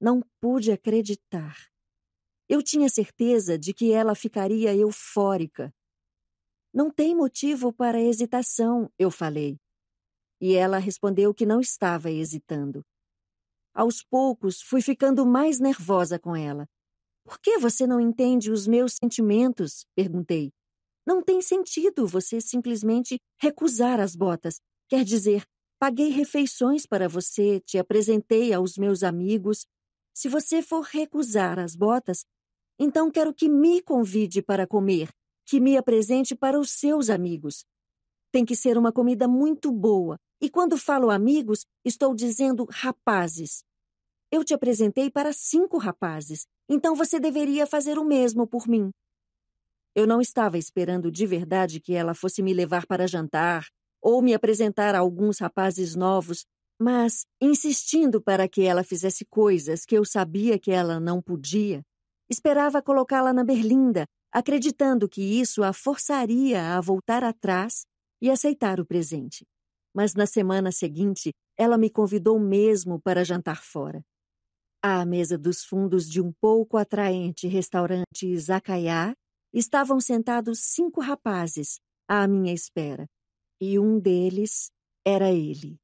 Não pude acreditar. Eu tinha certeza de que ela ficaria eufórica. Não tem motivo para hesitação, eu falei. E ela respondeu que não estava hesitando. Aos poucos, fui ficando mais nervosa com ela. Por que você não entende os meus sentimentos? perguntei. Não tem sentido você simplesmente recusar as botas. Quer dizer, paguei refeições para você, te apresentei aos meus amigos. Se você for recusar as botas, então quero que me convide para comer, que me apresente para os seus amigos. Tem que ser uma comida muito boa, e quando falo amigos, estou dizendo rapazes. Eu te apresentei para cinco rapazes, então você deveria fazer o mesmo por mim. Eu não estava esperando de verdade que ela fosse me levar para jantar ou me apresentar a alguns rapazes novos, mas insistindo para que ela fizesse coisas que eu sabia que ela não podia, esperava colocá-la na berlinda, acreditando que isso a forçaria a voltar atrás e aceitar o presente mas na semana seguinte ela me convidou mesmo para jantar fora. À mesa dos fundos de um pouco atraente restaurante Izakaya, estavam sentados cinco rapazes à minha espera, e um deles era ele.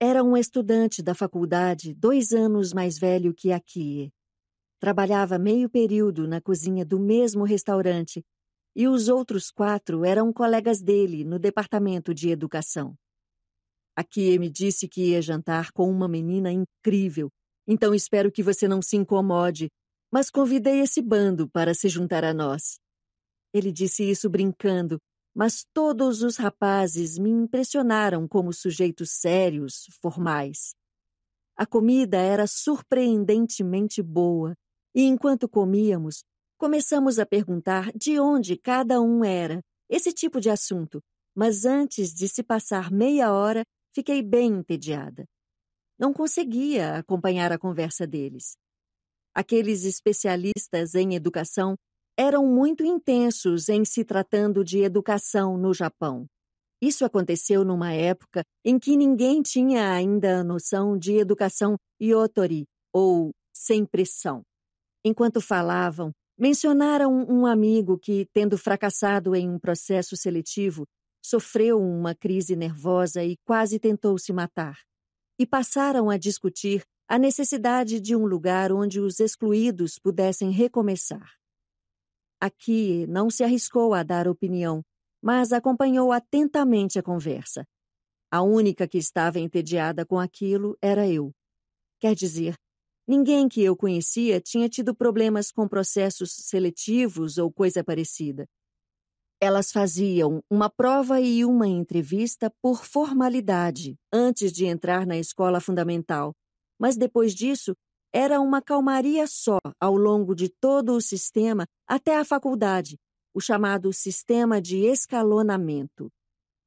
Era um estudante da faculdade, dois anos mais velho que Kie. Trabalhava meio período na cozinha do mesmo restaurante, e os outros quatro eram colegas dele no departamento de educação. A Kie me disse que ia jantar com uma menina incrível, então espero que você não se incomode, mas convidei esse bando para se juntar a nós. Ele disse isso brincando, mas todos os rapazes me impressionaram como sujeitos sérios, formais. A comida era surpreendentemente boa, e enquanto comíamos, começamos a perguntar de onde cada um era, esse tipo de assunto, mas antes de se passar meia hora, Fiquei bem entediada. Não conseguia acompanhar a conversa deles. Aqueles especialistas em educação eram muito intensos em se tratando de educação no Japão. Isso aconteceu numa época em que ninguém tinha ainda a noção de educação yotori, ou sem pressão. Enquanto falavam, mencionaram um amigo que, tendo fracassado em um processo seletivo, sofreu uma crise nervosa e quase tentou se matar. E passaram a discutir a necessidade de um lugar onde os excluídos pudessem recomeçar. Aqui não se arriscou a dar opinião, mas acompanhou atentamente a conversa. A única que estava entediada com aquilo era eu. Quer dizer, ninguém que eu conhecia tinha tido problemas com processos seletivos ou coisa parecida. Elas faziam uma prova e uma entrevista por formalidade antes de entrar na escola fundamental, mas depois disso era uma calmaria só ao longo de todo o sistema até a faculdade, o chamado sistema de escalonamento.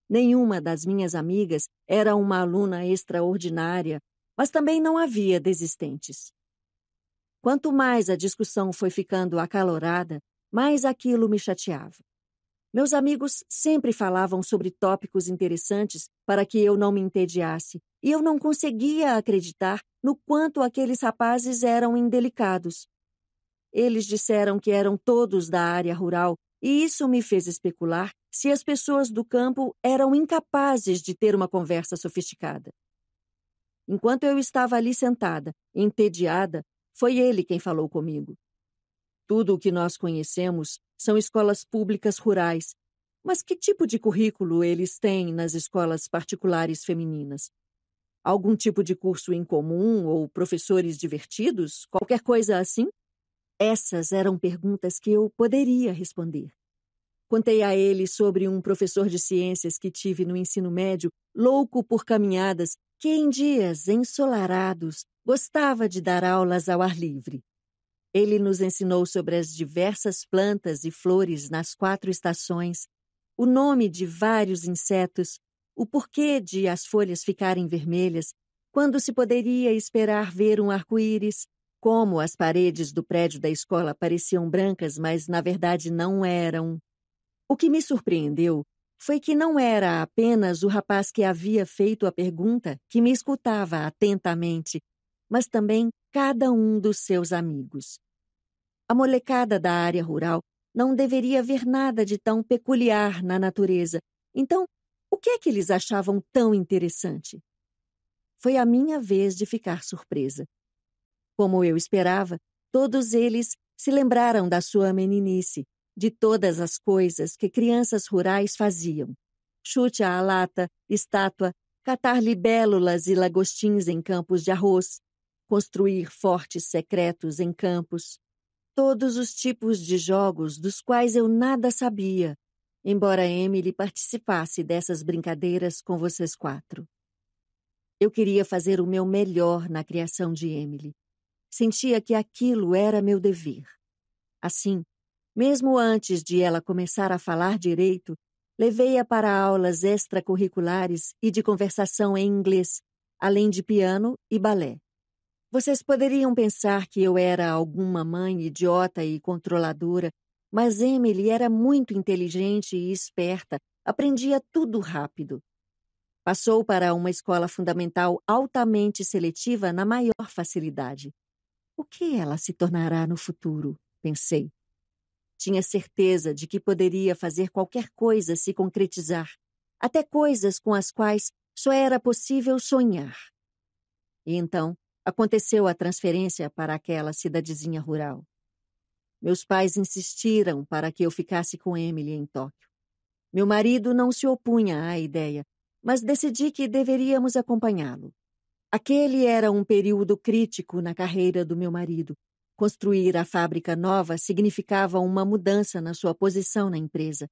Nenhuma das minhas amigas era uma aluna extraordinária, mas também não havia desistentes. Quanto mais a discussão foi ficando acalorada, mais aquilo me chateava. Meus amigos sempre falavam sobre tópicos interessantes para que eu não me entediasse, e eu não conseguia acreditar no quanto aqueles rapazes eram indelicados. Eles disseram que eram todos da área rural, e isso me fez especular se as pessoas do campo eram incapazes de ter uma conversa sofisticada. Enquanto eu estava ali sentada, entediada, foi ele quem falou comigo. Tudo o que nós conhecemos são escolas públicas rurais. Mas que tipo de currículo eles têm nas escolas particulares femininas? Algum tipo de curso em comum ou professores divertidos? Qualquer coisa assim? Essas eram perguntas que eu poderia responder. Contei a ele sobre um professor de ciências que tive no ensino médio, louco por caminhadas, que em dias ensolarados gostava de dar aulas ao ar livre. Ele nos ensinou sobre as diversas plantas e flores nas quatro estações, o nome de vários insetos, o porquê de as folhas ficarem vermelhas, quando se poderia esperar ver um arco-íris, como as paredes do prédio da escola pareciam brancas, mas na verdade não eram. O que me surpreendeu foi que não era apenas o rapaz que havia feito a pergunta que me escutava atentamente, mas também cada um dos seus amigos. A molecada da área rural não deveria ver nada de tão peculiar na natureza, então o que é que eles achavam tão interessante? Foi a minha vez de ficar surpresa. Como eu esperava, todos eles se lembraram da sua meninice, de todas as coisas que crianças rurais faziam. Chute à lata, estátua, catar libélulas e lagostins em campos de arroz, construir fortes secretos em campos, todos os tipos de jogos dos quais eu nada sabia, embora Emily participasse dessas brincadeiras com vocês quatro. Eu queria fazer o meu melhor na criação de Emily. Sentia que aquilo era meu dever. Assim, mesmo antes de ela começar a falar direito, levei-a para aulas extracurriculares e de conversação em inglês, além de piano e balé. Vocês poderiam pensar que eu era alguma mãe idiota e controladora, mas Emily era muito inteligente e esperta, aprendia tudo rápido. Passou para uma escola fundamental altamente seletiva na maior facilidade. O que ela se tornará no futuro? pensei. Tinha certeza de que poderia fazer qualquer coisa se concretizar, até coisas com as quais só era possível sonhar. E então, aconteceu a transferência para aquela cidadezinha rural. Meus pais insistiram para que eu ficasse com Emily em Tóquio. Meu marido não se opunha à ideia, mas decidi que deveríamos acompanhá-lo. Aquele era um período crítico na carreira do meu marido. Construir a fábrica nova significava uma mudança na sua posição na empresa,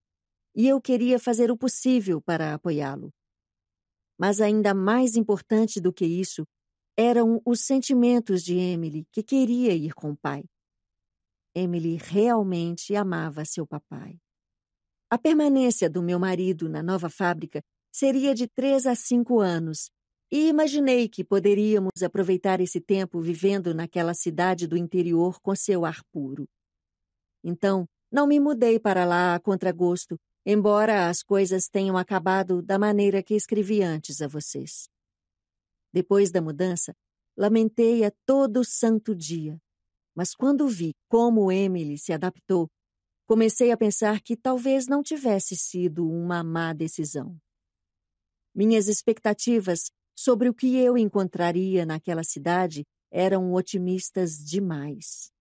e eu queria fazer o possível para apoiá-lo. Mas ainda mais importante do que isso eram os sentimentos de Emily, que queria ir com o pai. Emily realmente amava seu papai. A permanência do meu marido na nova fábrica seria de três a cinco anos, e imaginei que poderíamos aproveitar esse tempo vivendo naquela cidade do interior com seu ar puro. Então, não me mudei para lá a contragosto, embora as coisas tenham acabado da maneira que escrevi antes a vocês. Depois da mudança, lamentei-a todo santo dia. Mas quando vi como Emily se adaptou, comecei a pensar que talvez não tivesse sido uma má decisão. Minhas expectativas sobre o que eu encontraria naquela cidade eram otimistas demais.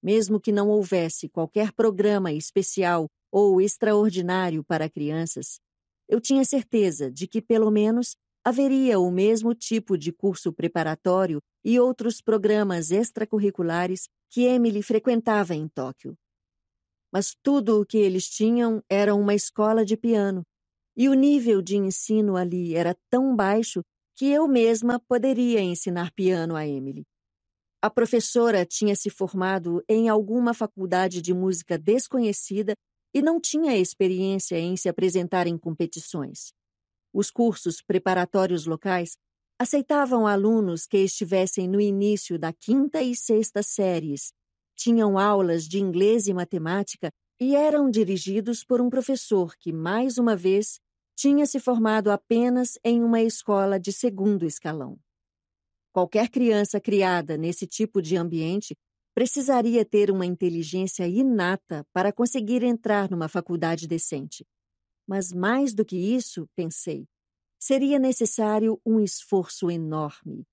Mesmo que não houvesse qualquer programa especial ou extraordinário para crianças, eu tinha certeza de que pelo menos haveria o mesmo tipo de curso preparatório e outros programas extracurriculares que Emily frequentava em Tóquio. Mas tudo o que eles tinham era uma escola de piano, e o nível de ensino ali era tão baixo que eu mesma poderia ensinar piano a Emily. A professora tinha se formado em alguma faculdade de música desconhecida e não tinha experiência em se apresentar em competições. Os cursos preparatórios locais aceitavam alunos que estivessem no início da quinta e sexta séries, tinham aulas de inglês e matemática e eram dirigidos por um professor que, mais uma vez, tinha se formado apenas em uma escola de segundo escalão. Qualquer criança criada nesse tipo de ambiente precisaria ter uma inteligência inata para conseguir entrar numa faculdade decente. Mas mais do que isso, pensei, seria necessário um esforço enorme.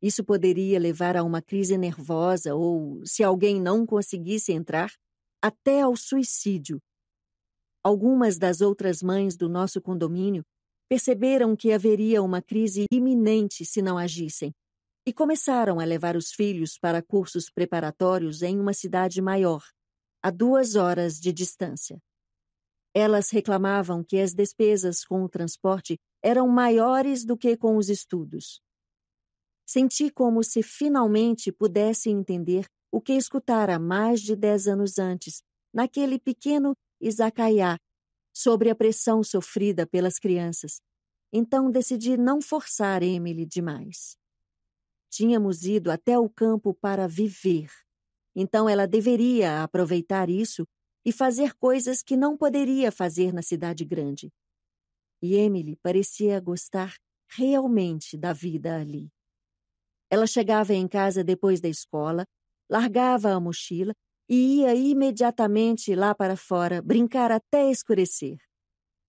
Isso poderia levar a uma crise nervosa ou, se alguém não conseguisse entrar, até ao suicídio. Algumas das outras mães do nosso condomínio perceberam que haveria uma crise iminente se não agissem e começaram a levar os filhos para cursos preparatórios em uma cidade maior, a duas horas de distância. Elas reclamavam que as despesas com o transporte eram maiores do que com os estudos. Senti como se finalmente pudesse entender o que escutara mais de dez anos antes, naquele pequeno Izakaya, sobre a pressão sofrida pelas crianças. Então decidi não forçar Emily demais. Tínhamos ido até o campo para viver. Então ela deveria aproveitar isso e fazer coisas que não poderia fazer na cidade grande. E Emily parecia gostar realmente da vida ali. Ela chegava em casa depois da escola, largava a mochila e ia imediatamente lá para fora brincar até escurecer.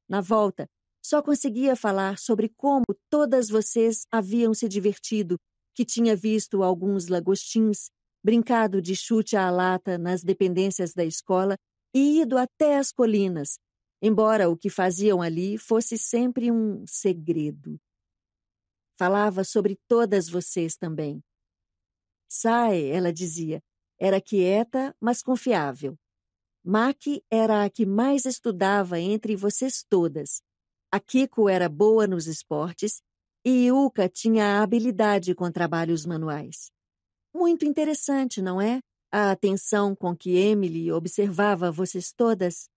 Na volta, só conseguia falar sobre como todas vocês haviam se divertido, que tinha visto alguns lagostins, brincado de chute à lata nas dependências da escola e ido até as colinas, embora o que faziam ali fosse sempre um segredo. Falava sobre todas vocês também. Sae, ela dizia, era quieta, mas confiável. Mac era a que mais estudava entre vocês todas. A Kiko era boa nos esportes e Yuka tinha habilidade com trabalhos manuais. Muito interessante, não é? a atenção com que Emily observava vocês todas,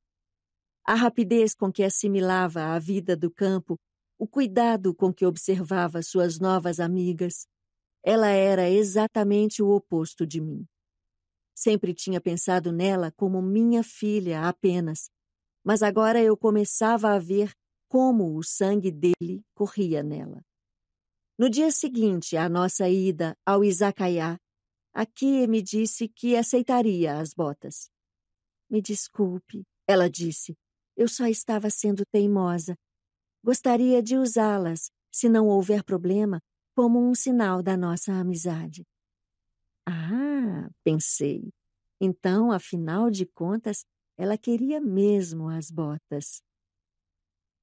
a rapidez com que assimilava a vida do campo, o cuidado com que observava suas novas amigas. Ela era exatamente o oposto de mim. Sempre tinha pensado nela como minha filha apenas, mas agora eu começava a ver como o sangue dele corria nela. No dia seguinte à nossa ida ao Izakaya, Aqui me disse que aceitaria as botas. Me desculpe, ela disse. Eu só estava sendo teimosa. Gostaria de usá-las, se não houver problema, como um sinal da nossa amizade. Ah, pensei. Então, afinal de contas, ela queria mesmo as botas.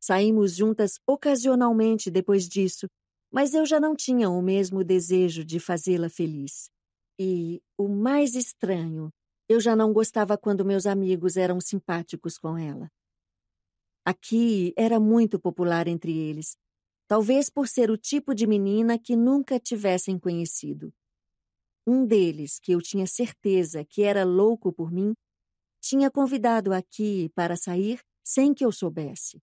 Saímos juntas ocasionalmente depois disso, mas eu já não tinha o mesmo desejo de fazê-la feliz. E o mais estranho, eu já não gostava quando meus amigos eram simpáticos com ela. Aqui era muito popular entre eles, talvez por ser o tipo de menina que nunca tivessem conhecido. Um deles, que eu tinha certeza que era louco por mim, tinha convidado aqui para sair sem que eu soubesse.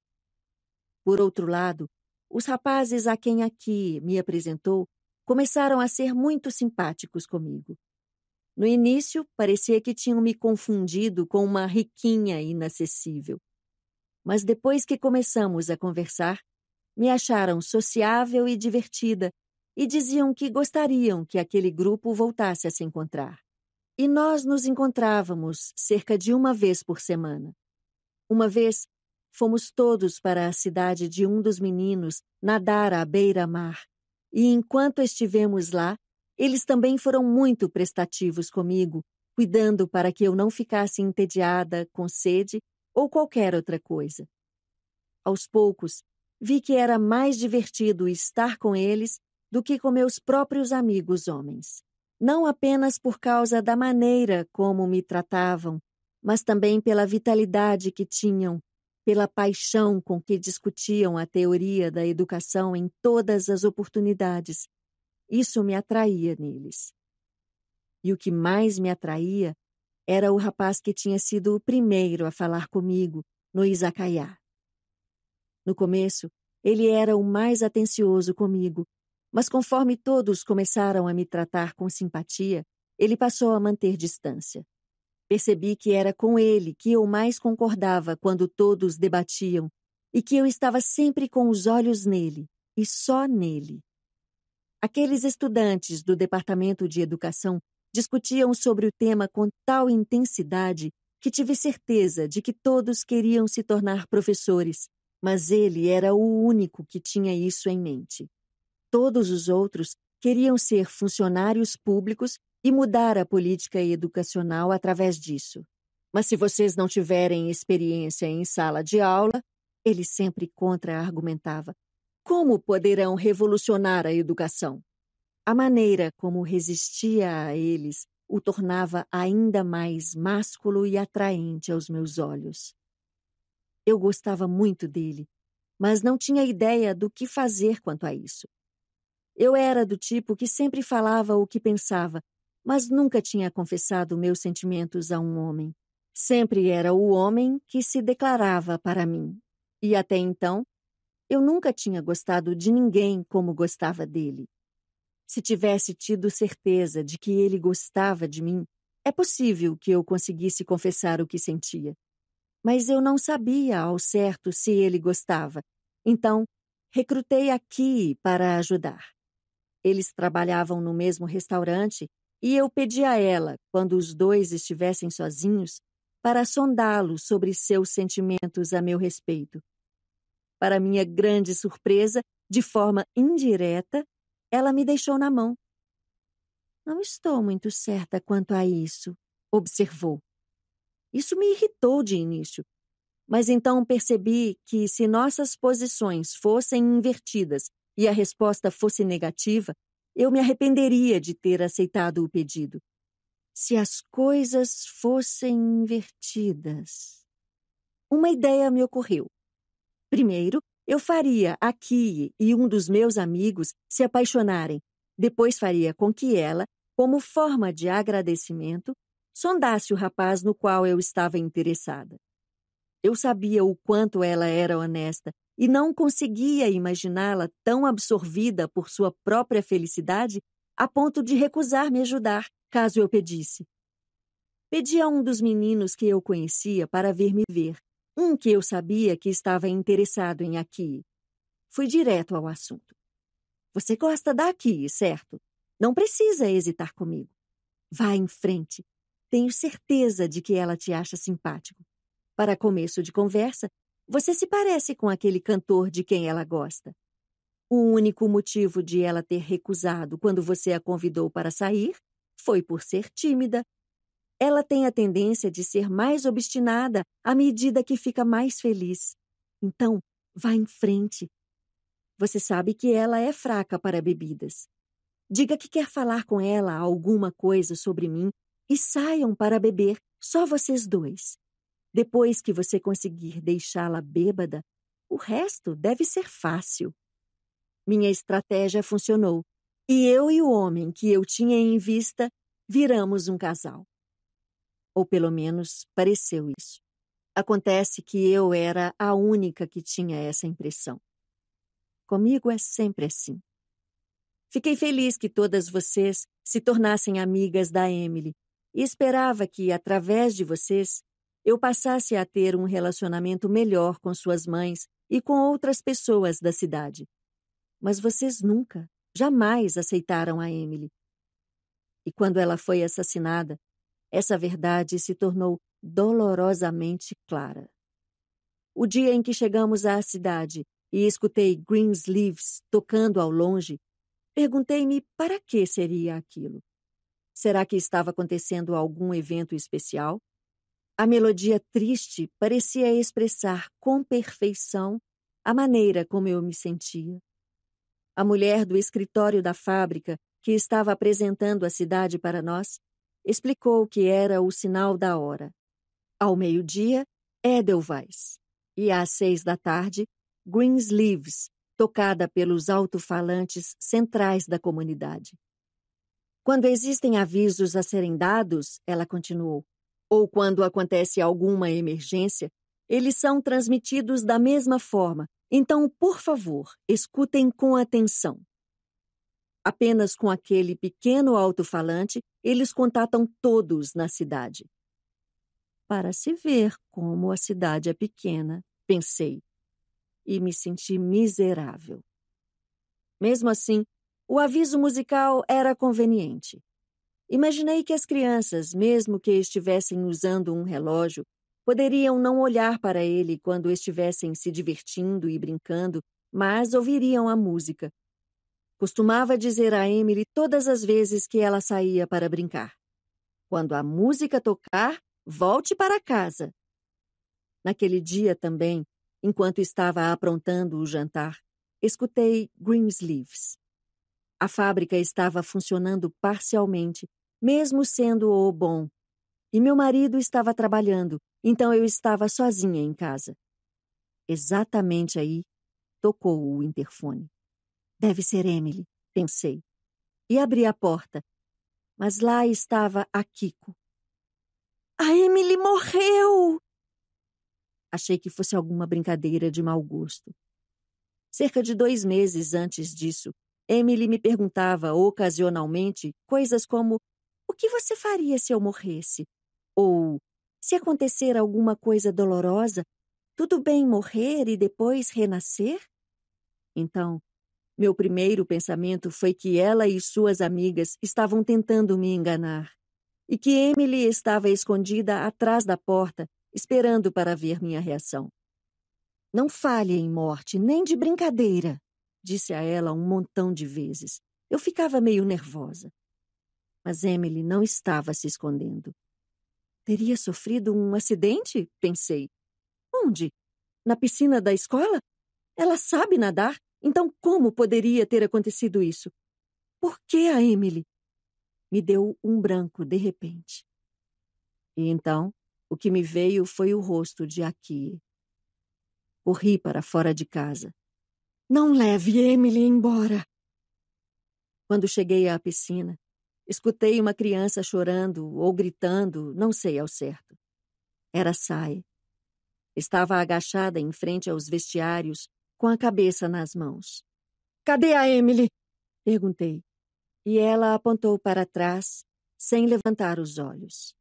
Por outro lado, os rapazes a quem aqui me apresentou começaram a ser muito simpáticos comigo. No início, parecia que tinham me confundido com uma riquinha inacessível. Mas depois que começamos a conversar, me acharam sociável e divertida e diziam que gostariam que aquele grupo voltasse a se encontrar. E nós nos encontrávamos cerca de uma vez por semana. Uma vez, fomos todos para a cidade de um dos meninos nadar à beira-mar e enquanto estivemos lá, eles também foram muito prestativos comigo, cuidando para que eu não ficasse entediada, com sede ou qualquer outra coisa. Aos poucos, vi que era mais divertido estar com eles do que com meus próprios amigos homens. Não apenas por causa da maneira como me tratavam, mas também pela vitalidade que tinham pela paixão com que discutiam a teoria da educação em todas as oportunidades. Isso me atraía neles. E o que mais me atraía era o rapaz que tinha sido o primeiro a falar comigo no Izakaya. No começo, ele era o mais atencioso comigo, mas conforme todos começaram a me tratar com simpatia, ele passou a manter distância. Percebi que era com ele que eu mais concordava quando todos debatiam e que eu estava sempre com os olhos nele e só nele. Aqueles estudantes do Departamento de Educação discutiam sobre o tema com tal intensidade que tive certeza de que todos queriam se tornar professores, mas ele era o único que tinha isso em mente. Todos os outros queriam ser funcionários públicos e mudar a política educacional através disso. Mas se vocês não tiverem experiência em sala de aula, ele sempre contra-argumentava, como poderão revolucionar a educação? A maneira como resistia a eles o tornava ainda mais másculo e atraente aos meus olhos. Eu gostava muito dele, mas não tinha ideia do que fazer quanto a isso. Eu era do tipo que sempre falava o que pensava mas nunca tinha confessado meus sentimentos a um homem. Sempre era o homem que se declarava para mim. E até então, eu nunca tinha gostado de ninguém como gostava dele. Se tivesse tido certeza de que ele gostava de mim, é possível que eu conseguisse confessar o que sentia. Mas eu não sabia ao certo se ele gostava. Então, recrutei aqui para ajudar. Eles trabalhavam no mesmo restaurante e eu pedi a ela, quando os dois estivessem sozinhos, para sondá-lo sobre seus sentimentos a meu respeito. Para minha grande surpresa, de forma indireta, ela me deixou na mão. Não estou muito certa quanto a isso, observou. Isso me irritou de início, mas então percebi que se nossas posições fossem invertidas e a resposta fosse negativa, eu me arrependeria de ter aceitado o pedido. Se as coisas fossem invertidas. Uma ideia me ocorreu. Primeiro, eu faria a Kie e um dos meus amigos se apaixonarem. Depois faria com que ela, como forma de agradecimento, sondasse o rapaz no qual eu estava interessada. Eu sabia o quanto ela era honesta e não conseguia imaginá-la tão absorvida por sua própria felicidade a ponto de recusar me ajudar, caso eu pedisse. Pedi a um dos meninos que eu conhecia para vir me ver, um que eu sabia que estava interessado em Aki. Fui direto ao assunto. Você gosta da Aki, certo? Não precisa hesitar comigo. Vá em frente. Tenho certeza de que ela te acha simpático. Para começo de conversa, você se parece com aquele cantor de quem ela gosta. O único motivo de ela ter recusado quando você a convidou para sair foi por ser tímida. Ela tem a tendência de ser mais obstinada à medida que fica mais feliz. Então, vá em frente. Você sabe que ela é fraca para bebidas. Diga que quer falar com ela alguma coisa sobre mim e saiam para beber, só vocês dois. Depois que você conseguir deixá-la bêbada, o resto deve ser fácil. Minha estratégia funcionou e eu e o homem que eu tinha em vista viramos um casal. Ou pelo menos pareceu isso. Acontece que eu era a única que tinha essa impressão. Comigo é sempre assim. Fiquei feliz que todas vocês se tornassem amigas da Emily e esperava que, através de vocês, eu passasse a ter um relacionamento melhor com suas mães e com outras pessoas da cidade. Mas vocês nunca, jamais aceitaram a Emily. E quando ela foi assassinada, essa verdade se tornou dolorosamente clara. O dia em que chegamos à cidade e escutei Greensleeves tocando ao longe, perguntei-me para que seria aquilo. Será que estava acontecendo algum evento especial? A melodia triste parecia expressar com perfeição a maneira como eu me sentia. A mulher do escritório da fábrica, que estava apresentando a cidade para nós, explicou que era o sinal da hora. Ao meio-dia, Edelweiss, e às seis da tarde, Greensleeves, tocada pelos alto-falantes centrais da comunidade. Quando existem avisos a serem dados, ela continuou, ou quando acontece alguma emergência, eles são transmitidos da mesma forma, então, por favor, escutem com atenção. Apenas com aquele pequeno alto-falante, eles contatam todos na cidade. Para se ver como a cidade é pequena, pensei, e me senti miserável. Mesmo assim, o aviso musical era conveniente. Imaginei que as crianças, mesmo que estivessem usando um relógio, poderiam não olhar para ele quando estivessem se divertindo e brincando, mas ouviriam a música. Costumava dizer a Emily todas as vezes que ela saía para brincar: Quando a música tocar, volte para casa. Naquele dia também, enquanto estava aprontando o jantar, escutei Greensleeves. A fábrica estava funcionando parcialmente mesmo sendo o bom. E meu marido estava trabalhando, então eu estava sozinha em casa. Exatamente aí, tocou o interfone. Deve ser Emily, pensei. E abri a porta. Mas lá estava a Kiko. A Emily morreu! Achei que fosse alguma brincadeira de mau gosto. Cerca de dois meses antes disso, Emily me perguntava ocasionalmente coisas como que você faria se eu morresse? Ou, se acontecer alguma coisa dolorosa, tudo bem morrer e depois renascer? Então, meu primeiro pensamento foi que ela e suas amigas estavam tentando me enganar e que Emily estava escondida atrás da porta, esperando para ver minha reação. Não falhe em morte, nem de brincadeira, disse a ela um montão de vezes. Eu ficava meio nervosa. Mas Emily não estava se escondendo. Teria sofrido um acidente? Pensei. Onde? Na piscina da escola? Ela sabe nadar, então como poderia ter acontecido isso? Por que a Emily? Me deu um branco de repente. E então, o que me veio foi o rosto de Aki. Corri para fora de casa. Não leve Emily embora! Quando cheguei à piscina, Escutei uma criança chorando ou gritando, não sei ao certo. Era Sai. Estava agachada em frente aos vestiários, com a cabeça nas mãos. Cadê a Emily? perguntei. E ela apontou para trás, sem levantar os olhos.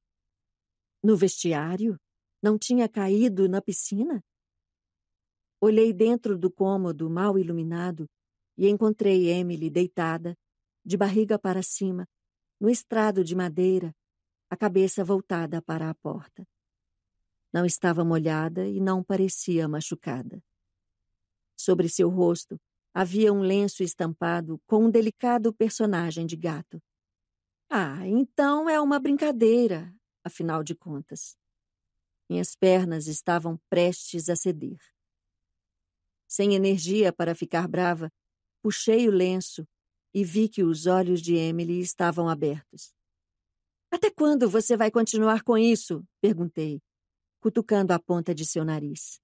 No vestiário? Não tinha caído na piscina? Olhei dentro do cômodo mal iluminado e encontrei Emily deitada, de barriga para cima, no estrado de madeira, a cabeça voltada para a porta. Não estava molhada e não parecia machucada. Sobre seu rosto havia um lenço estampado com um delicado personagem de gato. Ah, então é uma brincadeira, afinal de contas. Minhas pernas estavam prestes a ceder. Sem energia para ficar brava, puxei o lenço e vi que os olhos de Emily estavam abertos. Até quando você vai continuar com isso? perguntei, cutucando a ponta de seu nariz.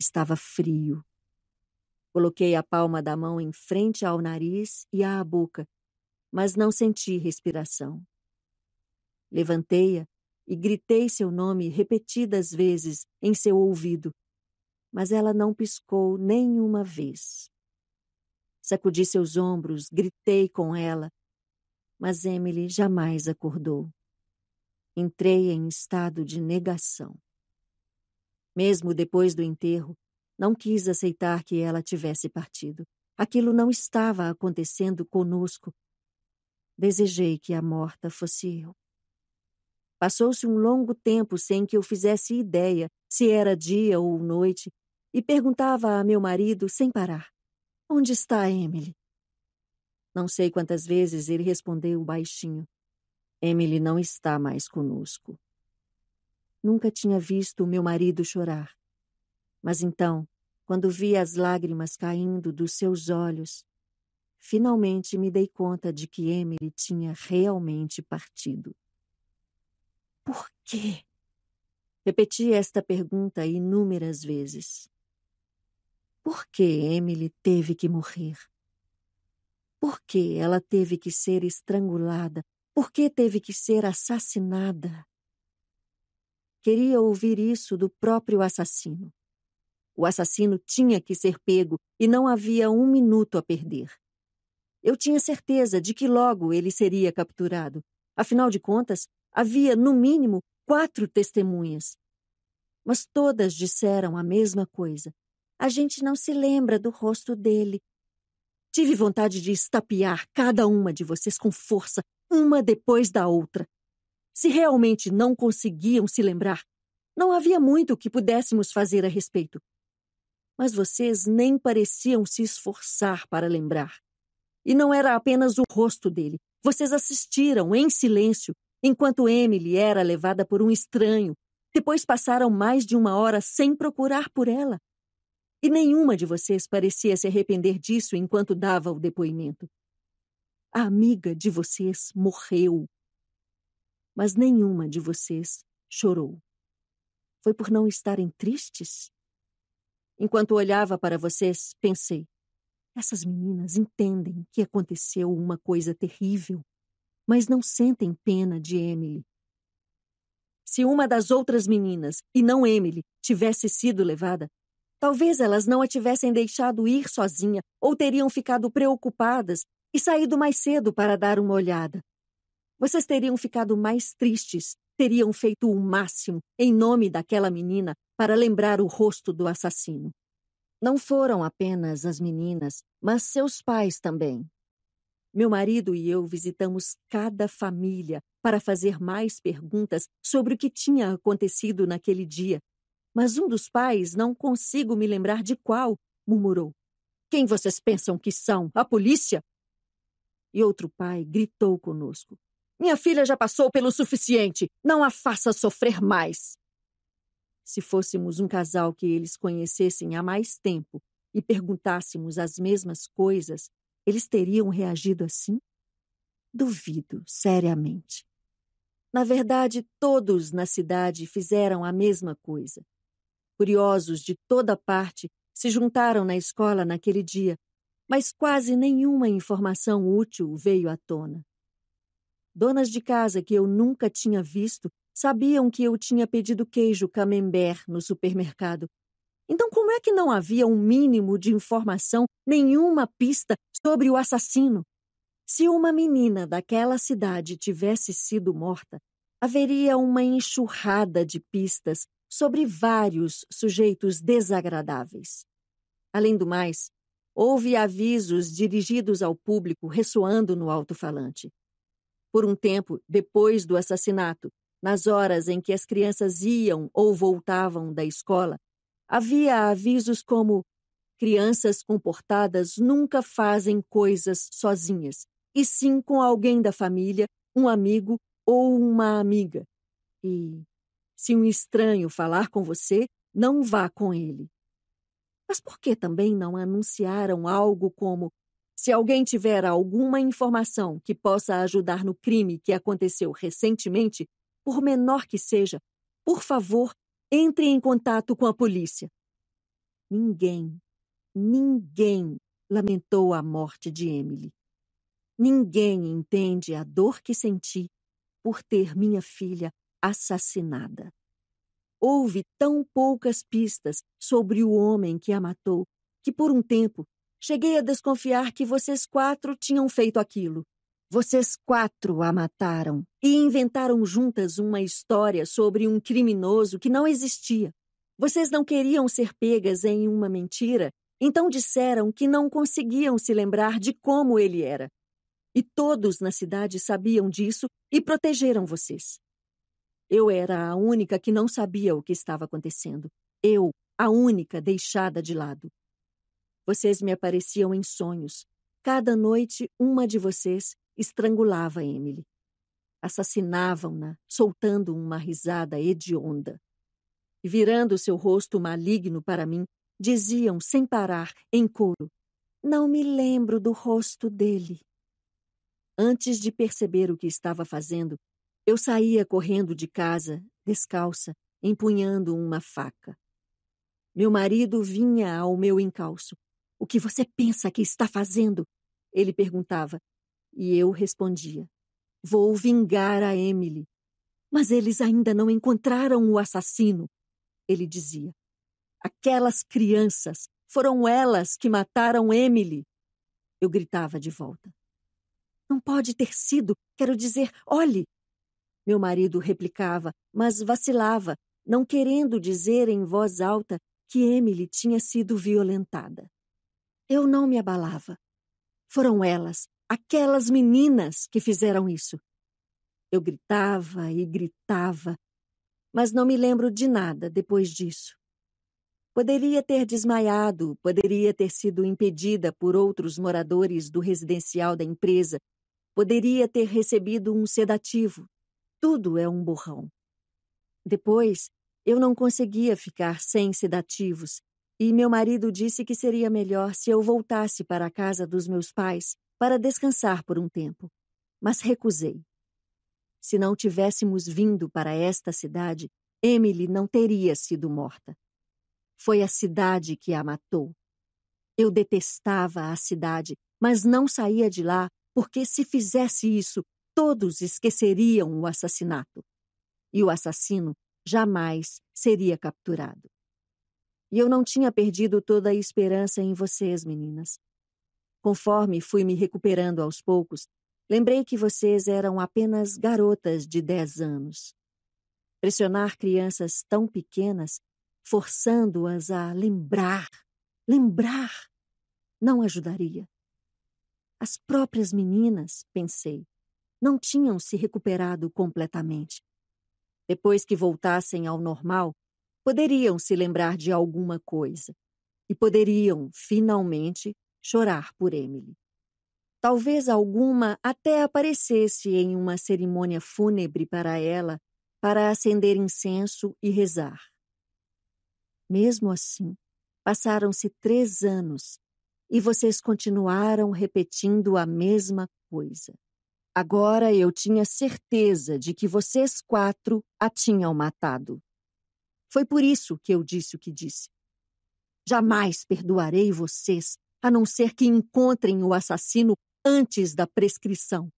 Estava frio. Coloquei a palma da mão em frente ao nariz e à boca, mas não senti respiração. Levantei-a e gritei seu nome repetidas vezes em seu ouvido, mas ela não piscou nenhuma vez. Sacudi seus ombros, gritei com ela, mas Emily jamais acordou. Entrei em estado de negação. Mesmo depois do enterro, não quis aceitar que ela tivesse partido. Aquilo não estava acontecendo conosco. Desejei que a morta fosse eu. Passou-se um longo tempo sem que eu fizesse ideia se era dia ou noite, e perguntava a meu marido sem parar: Onde está Emily? Não sei quantas vezes ele respondeu baixinho. Emily não está mais conosco. Nunca tinha visto meu marido chorar. Mas então, quando vi as lágrimas caindo dos seus olhos, finalmente me dei conta de que Emily tinha realmente partido. Por quê? Repeti esta pergunta inúmeras vezes. Por que Emily teve que morrer? Por que ela teve que ser estrangulada? Por que teve que ser assassinada? Queria ouvir isso do próprio assassino. O assassino tinha que ser pego e não havia um minuto a perder. Eu tinha certeza de que logo ele seria capturado. Afinal de contas, havia, no mínimo, quatro testemunhas. Mas todas disseram a mesma coisa a gente não se lembra do rosto dele. Tive vontade de estapear cada uma de vocês com força, uma depois da outra. Se realmente não conseguiam se lembrar, não havia muito que pudéssemos fazer a respeito. Mas vocês nem pareciam se esforçar para lembrar. E não era apenas o rosto dele. Vocês assistiram em silêncio enquanto Emily era levada por um estranho. Depois passaram mais de uma hora sem procurar por ela, e nenhuma de vocês parecia se arrepender disso enquanto dava o depoimento. A amiga de vocês morreu. Mas nenhuma de vocês chorou. Foi por não estarem tristes? Enquanto olhava para vocês, pensei: essas meninas entendem que aconteceu uma coisa terrível, mas não sentem pena de Emily. Se uma das outras meninas, e não Emily, tivesse sido levada, Talvez elas não a tivessem deixado ir sozinha ou teriam ficado preocupadas e saído mais cedo para dar uma olhada. Vocês teriam ficado mais tristes, teriam feito o máximo em nome daquela menina para lembrar o rosto do assassino. Não foram apenas as meninas, mas seus pais também. Meu marido e eu visitamos cada família para fazer mais perguntas sobre o que tinha acontecido naquele dia mas um dos pais, não consigo me lembrar de qual, murmurou. Quem vocês pensam que são? A polícia? E outro pai gritou conosco. Minha filha já passou pelo suficiente. Não a faça sofrer mais. Se fôssemos um casal que eles conhecessem há mais tempo e perguntássemos as mesmas coisas, eles teriam reagido assim? Duvido, seriamente. Na verdade, todos na cidade fizeram a mesma coisa. Curiosos de toda parte se juntaram na escola naquele dia, mas quase nenhuma informação útil veio à tona. Donas de casa que eu nunca tinha visto sabiam que eu tinha pedido queijo camembert no supermercado. Então, como é que não havia um mínimo de informação, nenhuma pista sobre o assassino? Se uma menina daquela cidade tivesse sido morta, haveria uma enxurrada de pistas sobre vários sujeitos desagradáveis. Além do mais, houve avisos dirigidos ao público ressoando no alto-falante. Por um tempo, depois do assassinato, nas horas em que as crianças iam ou voltavam da escola, havia avisos como: crianças comportadas nunca fazem coisas sozinhas, e sim com alguém da família, um amigo ou uma amiga. E se um estranho falar com você, não vá com ele. Mas por que também não anunciaram algo como: se alguém tiver alguma informação que possa ajudar no crime que aconteceu recentemente, por menor que seja, por favor, entre em contato com a polícia. Ninguém, ninguém lamentou a morte de Emily. Ninguém entende a dor que senti por ter minha filha assassinada. Houve tão poucas pistas sobre o homem que a matou que, por um tempo, cheguei a desconfiar que vocês quatro tinham feito aquilo. Vocês quatro a mataram e inventaram juntas uma história sobre um criminoso que não existia. Vocês não queriam ser pegas em uma mentira, então disseram que não conseguiam se lembrar de como ele era. E todos na cidade sabiam disso e protegeram vocês. Eu era a única que não sabia o que estava acontecendo. Eu, a única deixada de lado. Vocês me apareciam em sonhos. Cada noite, uma de vocês estrangulava Emily. Assassinavam-na, soltando uma risada hedionda. Virando seu rosto maligno para mim, diziam sem parar, em coro: Não me lembro do rosto dele. Antes de perceber o que estava fazendo, eu saía correndo de casa, descalça, empunhando uma faca. Meu marido vinha ao meu encalço. O que você pensa que está fazendo? Ele perguntava. E eu respondia: Vou vingar a Emily. Mas eles ainda não encontraram o assassino, ele dizia. Aquelas crianças foram elas que mataram Emily. Eu gritava de volta. Não pode ter sido, quero dizer, olhe, meu marido replicava, mas vacilava, não querendo dizer em voz alta que Emily tinha sido violentada. Eu não me abalava. Foram elas, aquelas meninas, que fizeram isso. Eu gritava e gritava, mas não me lembro de nada depois disso. Poderia ter desmaiado, poderia ter sido impedida por outros moradores do residencial da empresa, poderia ter recebido um sedativo, tudo é um borrão. Depois, eu não conseguia ficar sem sedativos e meu marido disse que seria melhor se eu voltasse para a casa dos meus pais para descansar por um tempo, mas recusei. Se não tivéssemos vindo para esta cidade, Emily não teria sido morta. Foi a cidade que a matou. Eu detestava a cidade, mas não saía de lá porque, se fizesse isso, todos esqueceriam o assassinato e o assassino jamais seria capturado. E eu não tinha perdido toda a esperança em vocês, meninas. Conforme fui me recuperando aos poucos, lembrei que vocês eram apenas garotas de 10 anos. Pressionar crianças tão pequenas, forçando-as a lembrar, lembrar, não ajudaria. As próprias meninas, pensei, não tinham se recuperado completamente. Depois que voltassem ao normal, poderiam se lembrar de alguma coisa e poderiam, finalmente, chorar por Emily. Talvez alguma até aparecesse em uma cerimônia fúnebre para ela para acender incenso e rezar. Mesmo assim, passaram-se três anos e vocês continuaram repetindo a mesma coisa. Agora eu tinha certeza de que vocês quatro a tinham matado. Foi por isso que eu disse o que disse. Jamais perdoarei vocês, a não ser que encontrem o assassino antes da prescrição.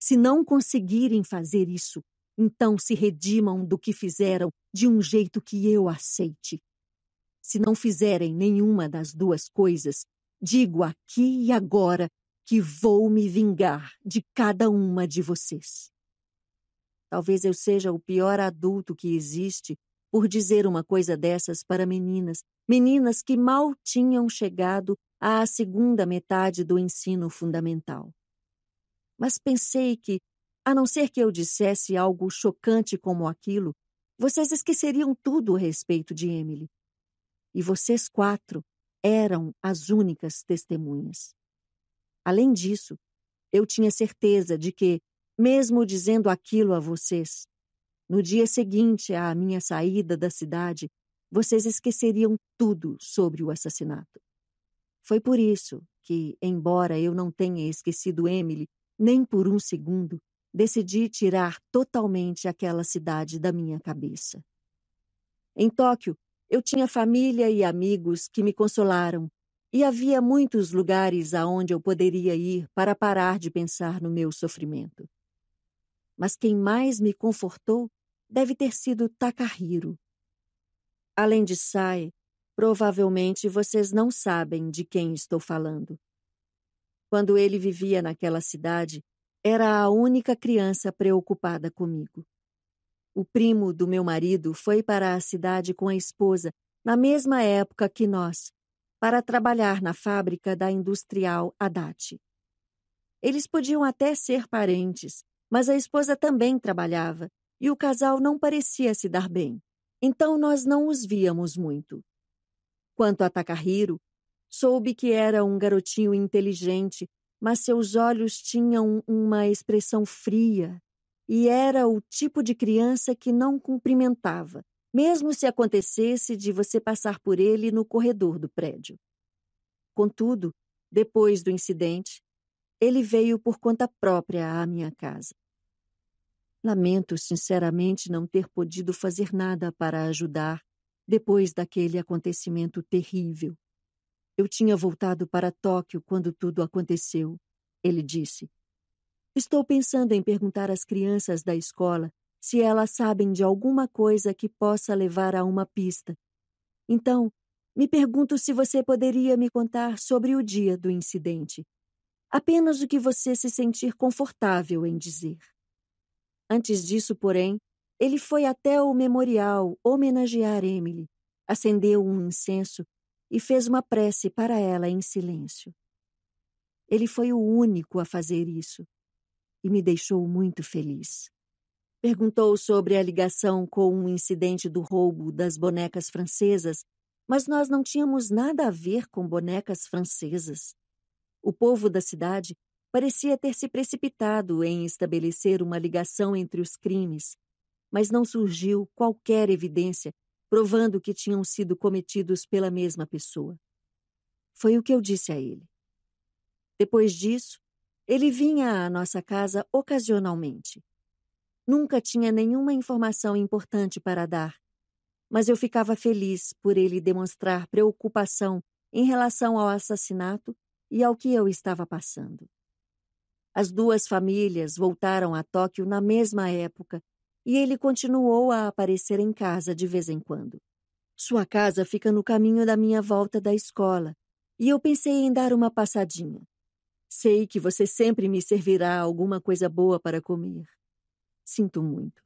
Se não conseguirem fazer isso, então se redimam do que fizeram de um jeito que eu aceite. Se não fizerem nenhuma das duas coisas, digo aqui e agora que vou me vingar de cada uma de vocês. Talvez eu seja o pior adulto que existe por dizer uma coisa dessas para meninas, meninas que mal tinham chegado à segunda metade do ensino fundamental. Mas pensei que, a não ser que eu dissesse algo chocante como aquilo, vocês esqueceriam tudo a respeito de Emily. E vocês quatro eram as únicas testemunhas. Além disso, eu tinha certeza de que, mesmo dizendo aquilo a vocês, no dia seguinte à minha saída da cidade, vocês esqueceriam tudo sobre o assassinato. Foi por isso que, embora eu não tenha esquecido Emily nem por um segundo, decidi tirar totalmente aquela cidade da minha cabeça. Em Tóquio, eu tinha família e amigos que me consolaram e havia muitos lugares aonde eu poderia ir para parar de pensar no meu sofrimento. Mas quem mais me confortou deve ter sido Takahiro. Além de Sai, provavelmente vocês não sabem de quem estou falando. Quando ele vivia naquela cidade, era a única criança preocupada comigo. O primo do meu marido foi para a cidade com a esposa na mesma época que nós para trabalhar na fábrica da industrial Haddad. Eles podiam até ser parentes, mas a esposa também trabalhava e o casal não parecia se dar bem, então nós não os víamos muito. Quanto a Takahiro, soube que era um garotinho inteligente, mas seus olhos tinham uma expressão fria e era o tipo de criança que não cumprimentava, mesmo se acontecesse de você passar por ele no corredor do prédio. Contudo, depois do incidente, ele veio por conta própria à minha casa. Lamento sinceramente não ter podido fazer nada para ajudar depois daquele acontecimento terrível. Eu tinha voltado para Tóquio quando tudo aconteceu, ele disse. Estou pensando em perguntar às crianças da escola se elas sabem de alguma coisa que possa levar a uma pista. Então, me pergunto se você poderia me contar sobre o dia do incidente. Apenas o que você se sentir confortável em dizer. Antes disso, porém, ele foi até o memorial homenagear Emily, acendeu um incenso e fez uma prece para ela em silêncio. Ele foi o único a fazer isso e me deixou muito feliz. Perguntou sobre a ligação com o um incidente do roubo das bonecas francesas, mas nós não tínhamos nada a ver com bonecas francesas. O povo da cidade parecia ter se precipitado em estabelecer uma ligação entre os crimes, mas não surgiu qualquer evidência provando que tinham sido cometidos pela mesma pessoa. Foi o que eu disse a ele. Depois disso, ele vinha à nossa casa ocasionalmente Nunca tinha nenhuma informação importante para dar. Mas eu ficava feliz por ele demonstrar preocupação em relação ao assassinato e ao que eu estava passando. As duas famílias voltaram a Tóquio na mesma época e ele continuou a aparecer em casa de vez em quando. Sua casa fica no caminho da minha volta da escola e eu pensei em dar uma passadinha. Sei que você sempre me servirá alguma coisa boa para comer. Sinto muito.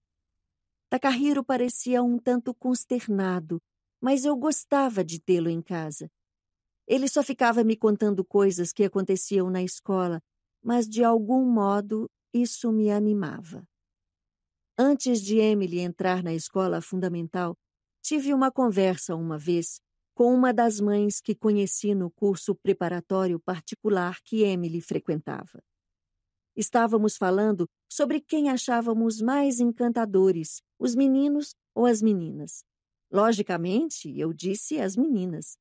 Takahiro parecia um tanto consternado, mas eu gostava de tê-lo em casa. Ele só ficava me contando coisas que aconteciam na escola, mas de algum modo isso me animava. Antes de Emily entrar na escola fundamental, tive uma conversa uma vez com uma das mães que conheci no curso preparatório particular que Emily frequentava. Estávamos falando sobre quem achávamos mais encantadores, os meninos ou as meninas. Logicamente, eu disse as meninas.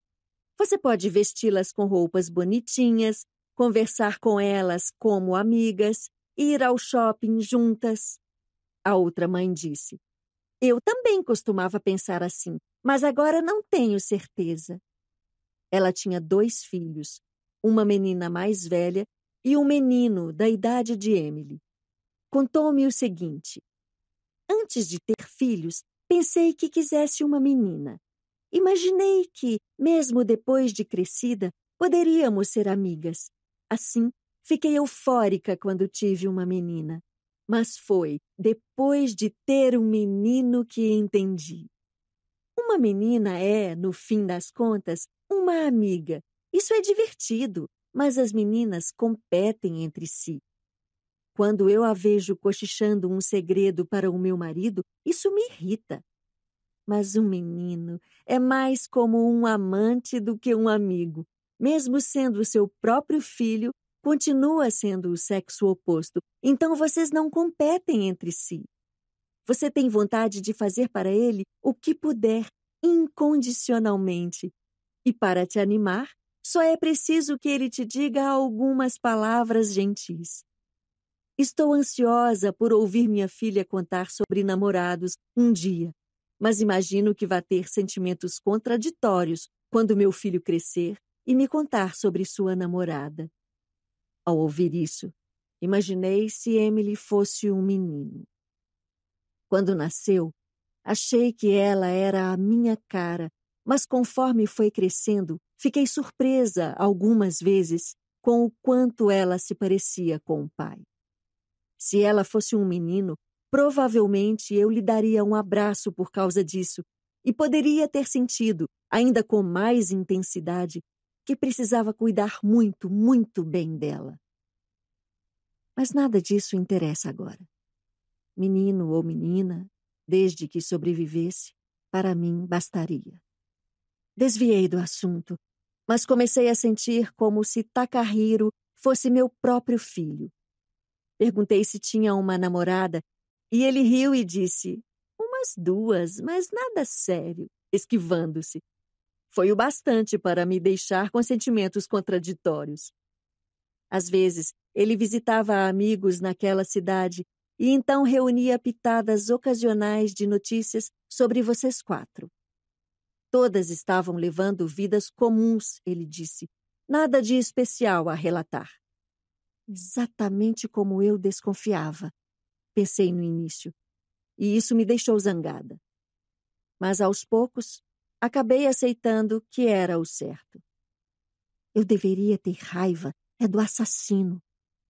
Você pode vesti-las com roupas bonitinhas, conversar com elas como amigas, ir ao shopping juntas. A outra mãe disse: Eu também costumava pensar assim, mas agora não tenho certeza. Ela tinha dois filhos, uma menina mais velha e um menino da idade de Emily. Contou-me o seguinte: Antes de ter filhos, pensei que quisesse uma menina. Imaginei que, mesmo depois de crescida, poderíamos ser amigas. Assim, fiquei eufórica quando tive uma menina. Mas foi depois de ter um menino que entendi. Uma menina é, no fim das contas, uma amiga. Isso é divertido mas as meninas competem entre si. Quando eu a vejo cochichando um segredo para o meu marido, isso me irrita. Mas um menino é mais como um amante do que um amigo. Mesmo sendo seu próprio filho, continua sendo o sexo oposto, então vocês não competem entre si. Você tem vontade de fazer para ele o que puder, incondicionalmente. E para te animar, só é preciso que ele te diga algumas palavras gentis. Estou ansiosa por ouvir minha filha contar sobre namorados um dia, mas imagino que vá ter sentimentos contraditórios quando meu filho crescer e me contar sobre sua namorada. Ao ouvir isso, imaginei se Emily fosse um menino. Quando nasceu, achei que ela era a minha cara, mas conforme foi crescendo, Fiquei surpresa algumas vezes com o quanto ela se parecia com o pai. Se ela fosse um menino, provavelmente eu lhe daria um abraço por causa disso e poderia ter sentido, ainda com mais intensidade, que precisava cuidar muito, muito bem dela. Mas nada disso interessa agora. Menino ou menina, desde que sobrevivesse, para mim bastaria. Desviei do assunto mas comecei a sentir como se Takahiro fosse meu próprio filho. Perguntei se tinha uma namorada e ele riu e disse: Umas duas, mas nada sério, esquivando-se. Foi o bastante para me deixar com sentimentos contraditórios. Às vezes, ele visitava amigos naquela cidade e então reunia pitadas ocasionais de notícias sobre vocês quatro. Todas estavam levando vidas comuns, ele disse. Nada de especial a relatar. Exatamente como eu desconfiava, pensei no início. E isso me deixou zangada. Mas aos poucos, acabei aceitando que era o certo. Eu deveria ter raiva é do assassino.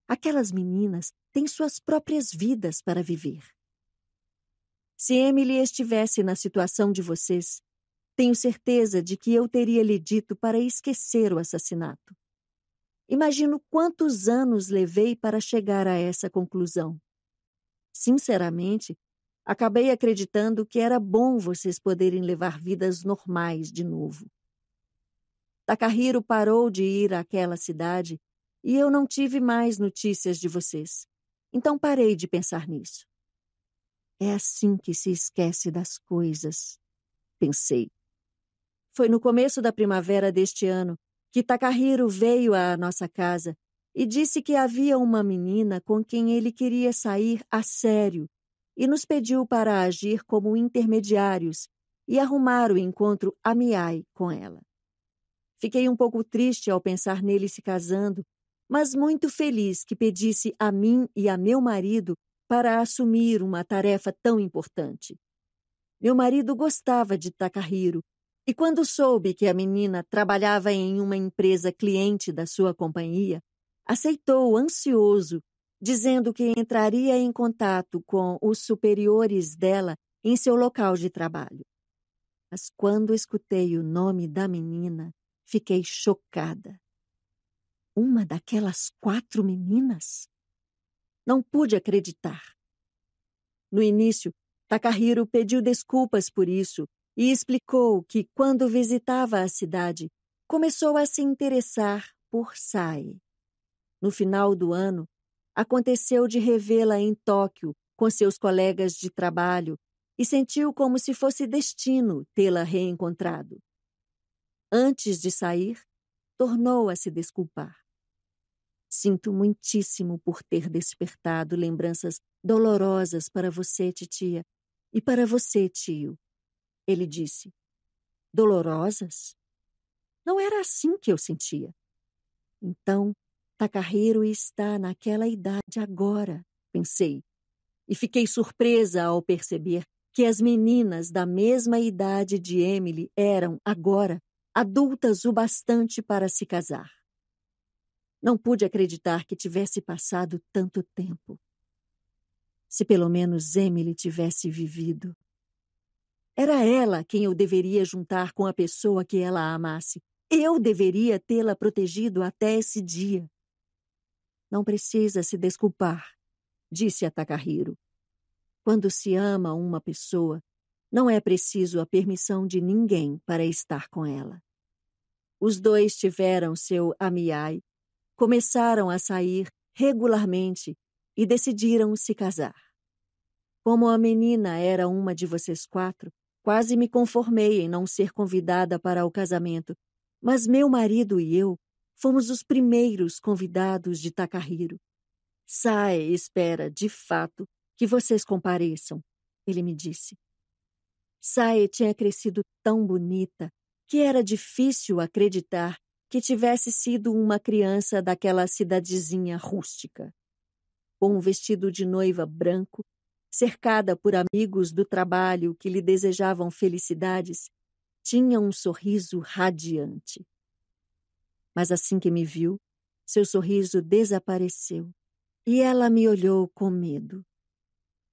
Aquelas meninas têm suas próprias vidas para viver. Se Emily estivesse na situação de vocês, tenho certeza de que eu teria lhe dito para esquecer o assassinato. Imagino quantos anos levei para chegar a essa conclusão. Sinceramente, acabei acreditando que era bom vocês poderem levar vidas normais de novo. Takahiro parou de ir àquela cidade e eu não tive mais notícias de vocês. Então parei de pensar nisso. É assim que se esquece das coisas, pensei. Foi no começo da primavera deste ano que Takahiro veio à nossa casa e disse que havia uma menina com quem ele queria sair a sério e nos pediu para agir como intermediários e arrumar o encontro a Miai com ela. Fiquei um pouco triste ao pensar nele se casando, mas muito feliz que pedisse a mim e a meu marido para assumir uma tarefa tão importante. Meu marido gostava de Takahiro e quando soube que a menina trabalhava em uma empresa cliente da sua companhia, aceitou ansioso, dizendo que entraria em contato com os superiores dela em seu local de trabalho. Mas quando escutei o nome da menina, fiquei chocada. Uma daquelas quatro meninas? Não pude acreditar. No início, Takahiro pediu desculpas por isso e explicou que, quando visitava a cidade, começou a se interessar por Sai. No final do ano, aconteceu de revê-la em Tóquio com seus colegas de trabalho e sentiu como se fosse destino tê-la reencontrado. Antes de sair, tornou a se desculpar. Sinto muitíssimo por ter despertado lembranças dolorosas para você, titia, e para você, tio ele disse. Dolorosas? Não era assim que eu sentia. Então, Takahiro está naquela idade agora, pensei. E fiquei surpresa ao perceber que as meninas da mesma idade de Emily eram, agora, adultas o bastante para se casar. Não pude acreditar que tivesse passado tanto tempo. Se pelo menos Emily tivesse vivido. Era ela quem eu deveria juntar com a pessoa que ela amasse. Eu deveria tê-la protegido até esse dia. Não precisa se desculpar, disse a Takahiro. Quando se ama uma pessoa, não é preciso a permissão de ninguém para estar com ela. Os dois tiveram seu amiai, começaram a sair regularmente e decidiram se casar. Como a menina era uma de vocês quatro, Quase me conformei em não ser convidada para o casamento, mas meu marido e eu fomos os primeiros convidados de Takahiro. Sae espera, de fato, que vocês compareçam, ele me disse. Sae tinha crescido tão bonita que era difícil acreditar que tivesse sido uma criança daquela cidadezinha rústica. Com um vestido de noiva branco cercada por amigos do trabalho que lhe desejavam felicidades, tinha um sorriso radiante. Mas assim que me viu, seu sorriso desapareceu e ela me olhou com medo.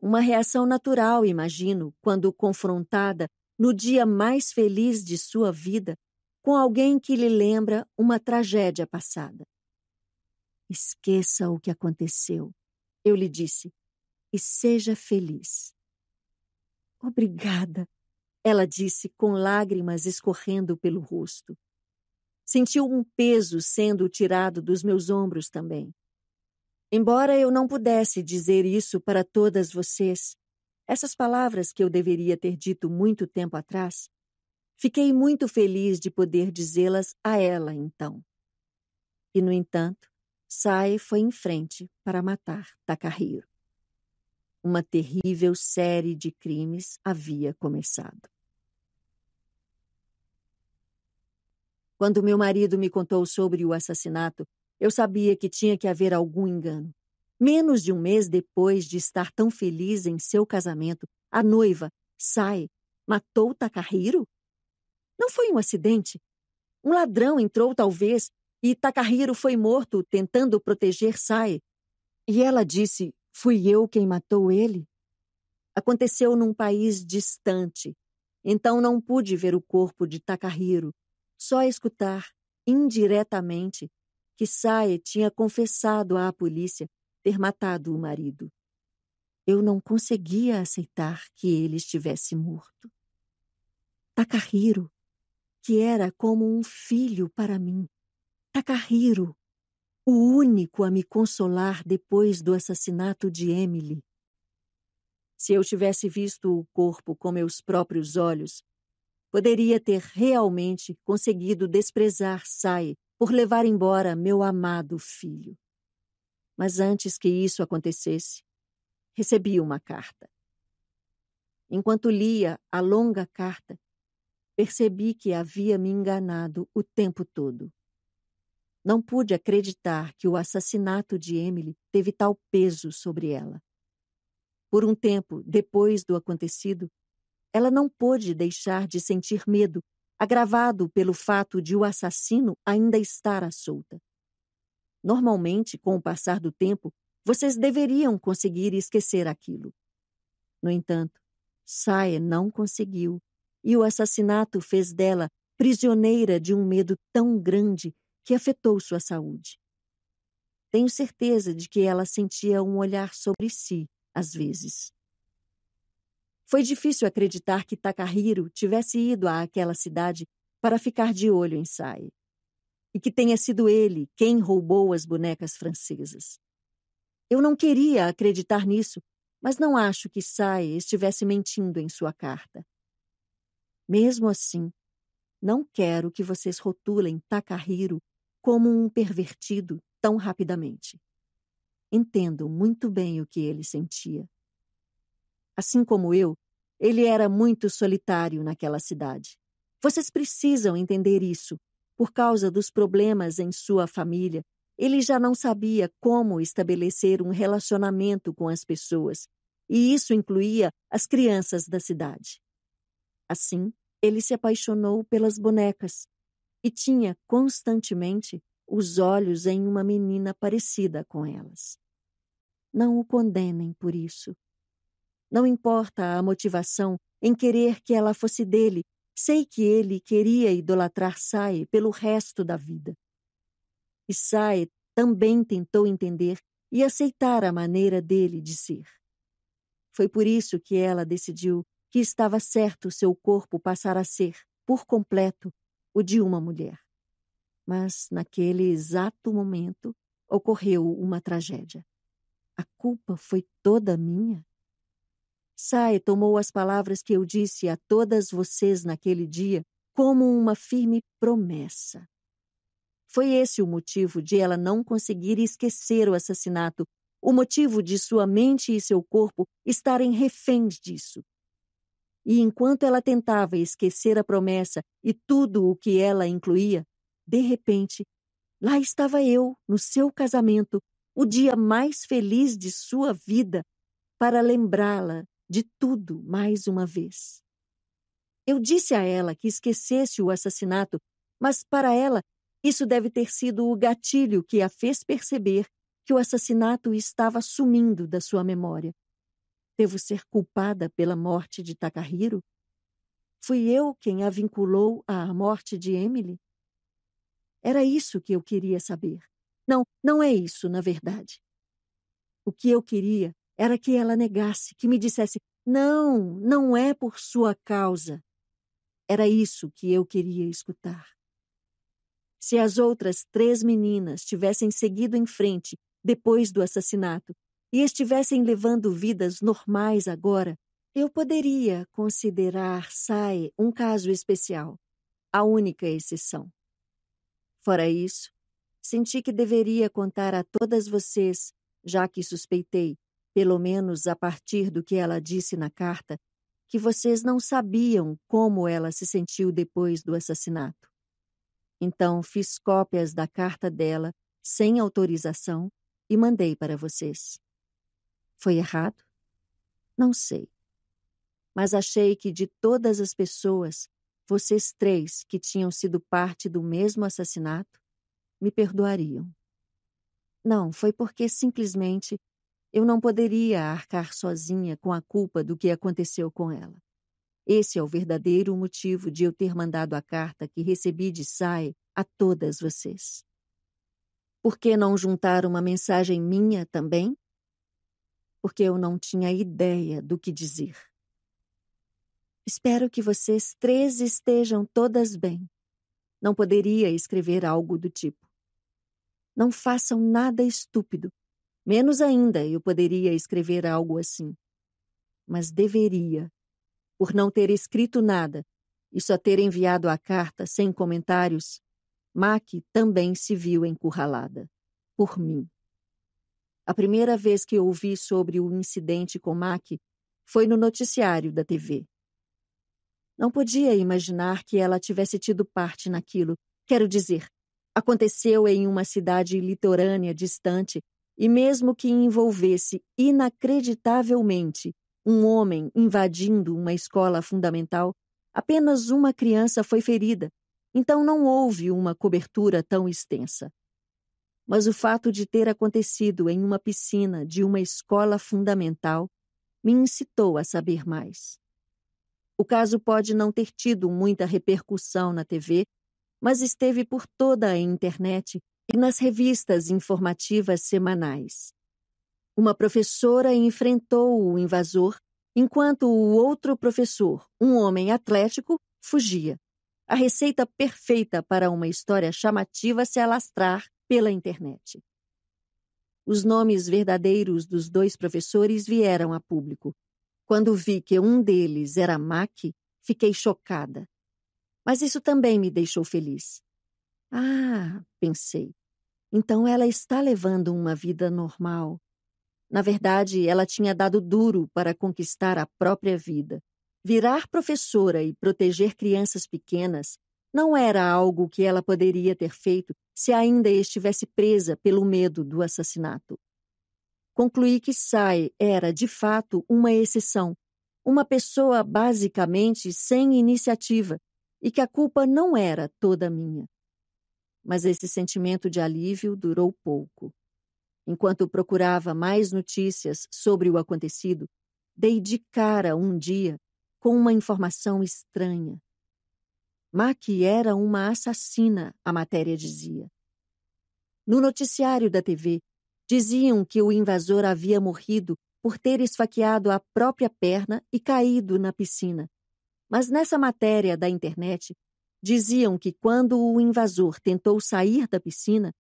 Uma reação natural, imagino, quando confrontada no dia mais feliz de sua vida com alguém que lhe lembra uma tragédia passada. Esqueça o que aconteceu, eu lhe disse, e seja feliz. Obrigada, ela disse com lágrimas escorrendo pelo rosto. Sentiu um peso sendo tirado dos meus ombros também. Embora eu não pudesse dizer isso para todas vocês, essas palavras que eu deveria ter dito muito tempo atrás, fiquei muito feliz de poder dizê-las a ela então. E, no entanto, Sai foi em frente para matar Takahiro uma terrível série de crimes havia começado. Quando meu marido me contou sobre o assassinato, eu sabia que tinha que haver algum engano. Menos de um mês depois de estar tão feliz em seu casamento, a noiva sai, matou Takahiro? Não foi um acidente? Um ladrão entrou, talvez, e Takahiro foi morto tentando proteger Sai. E ela disse: Fui eu quem matou ele? Aconteceu num país distante, então não pude ver o corpo de Takahiro, só escutar, indiretamente, que Sae tinha confessado à polícia ter matado o marido. Eu não conseguia aceitar que ele estivesse morto. Takahiro, que era como um filho para mim. Takahiro, o único a me consolar depois do assassinato de Emily. Se eu tivesse visto o corpo com meus próprios olhos, poderia ter realmente conseguido desprezar Sai por levar embora meu amado filho. Mas antes que isso acontecesse, recebi uma carta. Enquanto lia a longa carta, percebi que havia me enganado o tempo todo. Não pude acreditar que o assassinato de Emily teve tal peso sobre ela. Por um tempo, depois do acontecido, ela não pôde deixar de sentir medo, agravado pelo fato de o assassino ainda estar à solta. Normalmente, com o passar do tempo, vocês deveriam conseguir esquecer aquilo. No entanto, Saia não conseguiu, e o assassinato fez dela prisioneira de um medo tão grande que afetou sua saúde. Tenho certeza de que ela sentia um olhar sobre si, às vezes. Foi difícil acreditar que Takahiro tivesse ido àquela cidade para ficar de olho em Sai, e que tenha sido ele quem roubou as bonecas francesas. Eu não queria acreditar nisso, mas não acho que Sai estivesse mentindo em sua carta. Mesmo assim, não quero que vocês rotulem Takahiro como um pervertido tão rapidamente. Entendo muito bem o que ele sentia. Assim como eu, ele era muito solitário naquela cidade. Vocês precisam entender isso. Por causa dos problemas em sua família, ele já não sabia como estabelecer um relacionamento com as pessoas, e isso incluía as crianças da cidade. Assim, ele se apaixonou pelas bonecas, e tinha constantemente os olhos em uma menina parecida com elas. Não o condenem por isso. Não importa a motivação em querer que ela fosse dele, sei que ele queria idolatrar Sai pelo resto da vida. E Sai também tentou entender e aceitar a maneira dele de ser. Foi por isso que ela decidiu que estava certo seu corpo passar a ser, por completo, o de uma mulher. Mas naquele exato momento ocorreu uma tragédia. A culpa foi toda minha. Sai tomou as palavras que eu disse a todas vocês naquele dia como uma firme promessa. Foi esse o motivo de ela não conseguir esquecer o assassinato, o motivo de sua mente e seu corpo estarem reféns disso, e enquanto ela tentava esquecer a promessa e tudo o que ela incluía, de repente, lá estava eu, no seu casamento, o dia mais feliz de sua vida, para lembrá-la de tudo mais uma vez. Eu disse a ela que esquecesse o assassinato, mas para ela isso deve ter sido o gatilho que a fez perceber que o assassinato estava sumindo da sua memória devo ser culpada pela morte de Takahiro? Fui eu quem a vinculou à morte de Emily? Era isso que eu queria saber. Não, não é isso, na verdade. O que eu queria era que ela negasse, que me dissesse: não, não é por sua causa. Era isso que eu queria escutar. Se as outras três meninas tivessem seguido em frente depois do assassinato e estivessem levando vidas normais agora, eu poderia considerar Sai um caso especial, a única exceção. Fora isso, senti que deveria contar a todas vocês, já que suspeitei, pelo menos a partir do que ela disse na carta, que vocês não sabiam como ela se sentiu depois do assassinato. Então fiz cópias da carta dela, sem autorização, e mandei para vocês. Foi errado? Não sei. Mas achei que de todas as pessoas, vocês três que tinham sido parte do mesmo assassinato me perdoariam. Não, foi porque simplesmente eu não poderia arcar sozinha com a culpa do que aconteceu com ela. Esse é o verdadeiro motivo de eu ter mandado a carta que recebi de Sai a todas vocês. Por que não juntar uma mensagem minha também? porque eu não tinha ideia do que dizer. Espero que vocês três estejam todas bem. Não poderia escrever algo do tipo. Não façam nada estúpido. Menos ainda eu poderia escrever algo assim. Mas deveria, por não ter escrito nada e só ter enviado a carta sem comentários, Mac também se viu encurralada. Por mim. A primeira vez que ouvi sobre o incidente com Mack foi no noticiário da TV. Não podia imaginar que ela tivesse tido parte naquilo. Quero dizer, aconteceu em uma cidade litorânea distante e, mesmo que envolvesse inacreditavelmente um homem invadindo uma escola fundamental, apenas uma criança foi ferida, então não houve uma cobertura tão extensa mas o fato de ter acontecido em uma piscina de uma escola fundamental me incitou a saber mais. O caso pode não ter tido muita repercussão na TV, mas esteve por toda a internet e nas revistas informativas semanais. Uma professora enfrentou o invasor, enquanto o outro professor, um homem atlético, fugia. A receita perfeita para uma história chamativa se alastrar pela internet. Os nomes verdadeiros dos dois professores vieram a público. Quando vi que um deles era Mac, fiquei chocada. Mas isso também me deixou feliz. Ah, pensei. Então ela está levando uma vida normal. Na verdade, ela tinha dado duro para conquistar a própria vida. Virar professora e proteger crianças pequenas não era algo que ela poderia ter feito se ainda estivesse presa pelo medo do assassinato. Concluí que Sai era, de fato, uma exceção, uma pessoa basicamente sem iniciativa e que a culpa não era toda minha. Mas esse sentimento de alívio durou pouco. Enquanto procurava mais notícias sobre o acontecido, dei de cara um dia com uma informação estranha. Mack era uma assassina, a matéria dizia. No noticiário da TV, diziam que o invasor havia morrido por ter esfaqueado a própria perna e caído na piscina. Mas nessa matéria da internet, diziam que quando o invasor tentou sair da piscina,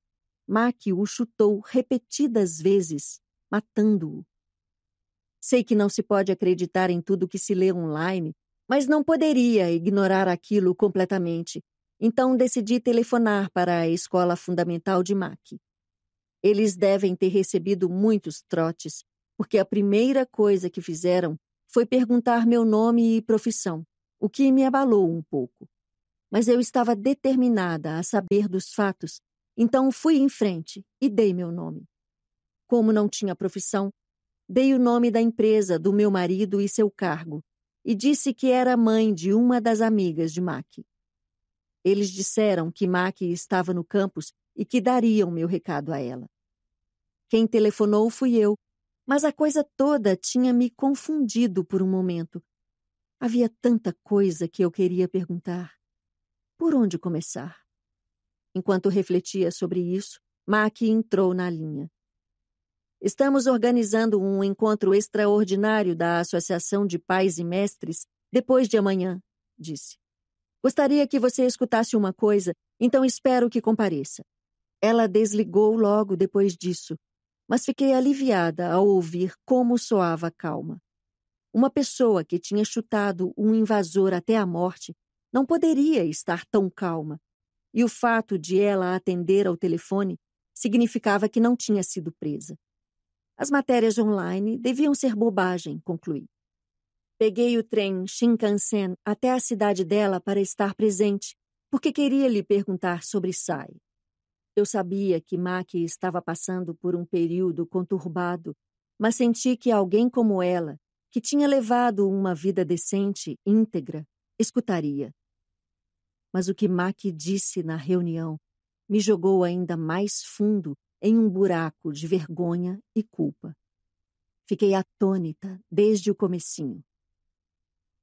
Mack o chutou repetidas vezes, matando-o. Sei que não se pode acreditar em tudo que se lê online mas não poderia ignorar aquilo completamente, então decidi telefonar para a Escola Fundamental de MAC. Eles devem ter recebido muitos trotes, porque a primeira coisa que fizeram foi perguntar meu nome e profissão, o que me abalou um pouco. Mas eu estava determinada a saber dos fatos, então fui em frente e dei meu nome. Como não tinha profissão, dei o nome da empresa do meu marido e seu cargo, e disse que era mãe de uma das amigas de Mack. Eles disseram que Mack estava no campus e que dariam meu recado a ela. Quem telefonou fui eu, mas a coisa toda tinha me confundido por um momento. Havia tanta coisa que eu queria perguntar. Por onde começar? Enquanto refletia sobre isso, Mack entrou na linha. Estamos organizando um encontro extraordinário da Associação de Pais e Mestres depois de amanhã, disse. Gostaria que você escutasse uma coisa, então espero que compareça. Ela desligou logo depois disso, mas fiquei aliviada ao ouvir como soava calma. Uma pessoa que tinha chutado um invasor até a morte não poderia estar tão calma, e o fato de ela atender ao telefone significava que não tinha sido presa. As matérias online deviam ser bobagem, concluí. Peguei o trem Shinkansen até a cidade dela para estar presente, porque queria lhe perguntar sobre Sai. Eu sabia que Maki estava passando por um período conturbado, mas senti que alguém como ela, que tinha levado uma vida decente, íntegra, escutaria. Mas o que Maki disse na reunião me jogou ainda mais fundo em um buraco de vergonha e culpa. Fiquei atônita desde o comecinho.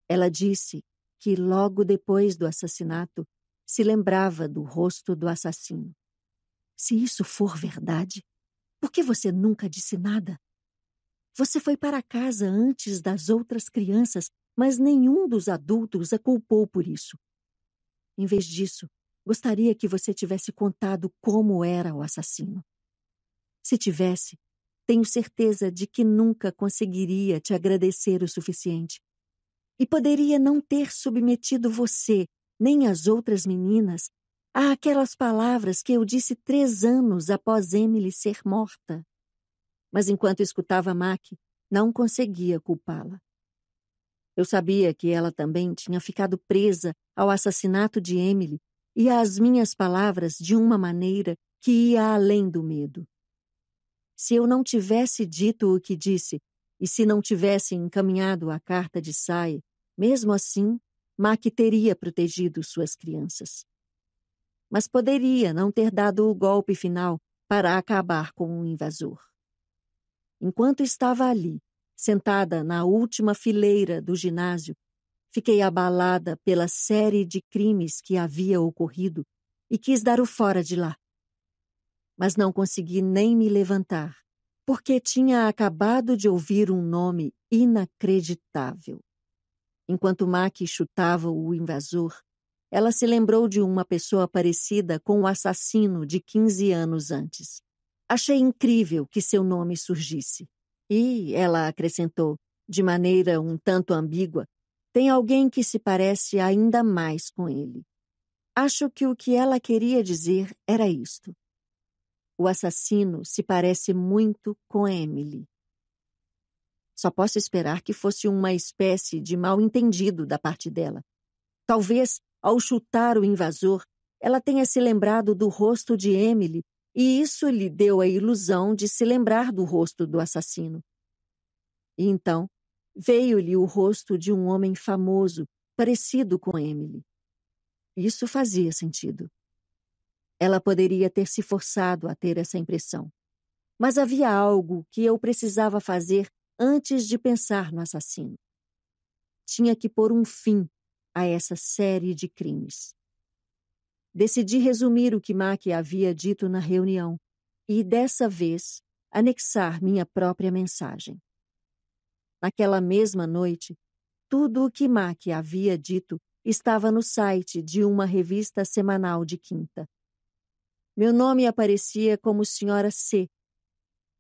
Ela disse que logo depois do assassinato se lembrava do rosto do assassino. Se isso for verdade, por que você nunca disse nada? Você foi para casa antes das outras crianças, mas nenhum dos adultos a culpou por isso. Em vez disso, gostaria que você tivesse contado como era o assassino. Se tivesse, tenho certeza de que nunca conseguiria te agradecer o suficiente. E poderia não ter submetido você, nem as outras meninas, a aquelas palavras que eu disse três anos após Emily ser morta. Mas enquanto escutava Mac, não conseguia culpá-la. Eu sabia que ela também tinha ficado presa ao assassinato de Emily e às minhas palavras de uma maneira que ia além do medo se eu não tivesse dito o que disse e se não tivesse encaminhado a carta de Sai, mesmo assim, Mac teria protegido suas crianças. Mas poderia não ter dado o golpe final para acabar com o um invasor. Enquanto estava ali, sentada na última fileira do ginásio, fiquei abalada pela série de crimes que havia ocorrido e quis dar o fora de lá mas não consegui nem me levantar, porque tinha acabado de ouvir um nome inacreditável. Enquanto Mack chutava o invasor, ela se lembrou de uma pessoa parecida com o assassino de 15 anos antes. Achei incrível que seu nome surgisse. E, ela acrescentou, de maneira um tanto ambígua, tem alguém que se parece ainda mais com ele. Acho que o que ela queria dizer era isto. O assassino se parece muito com Emily. Só posso esperar que fosse uma espécie de mal-entendido da parte dela. Talvez, ao chutar o invasor, ela tenha se lembrado do rosto de Emily e isso lhe deu a ilusão de se lembrar do rosto do assassino. E então, veio-lhe o rosto de um homem famoso, parecido com Emily. Isso fazia sentido. Ela poderia ter se forçado a ter essa impressão. Mas havia algo que eu precisava fazer antes de pensar no assassino. Tinha que pôr um fim a essa série de crimes. Decidi resumir o que Mack havia dito na reunião e, dessa vez, anexar minha própria mensagem. Naquela mesma noite, tudo o que Mack havia dito estava no site de uma revista semanal de quinta, meu nome aparecia como Senhora C,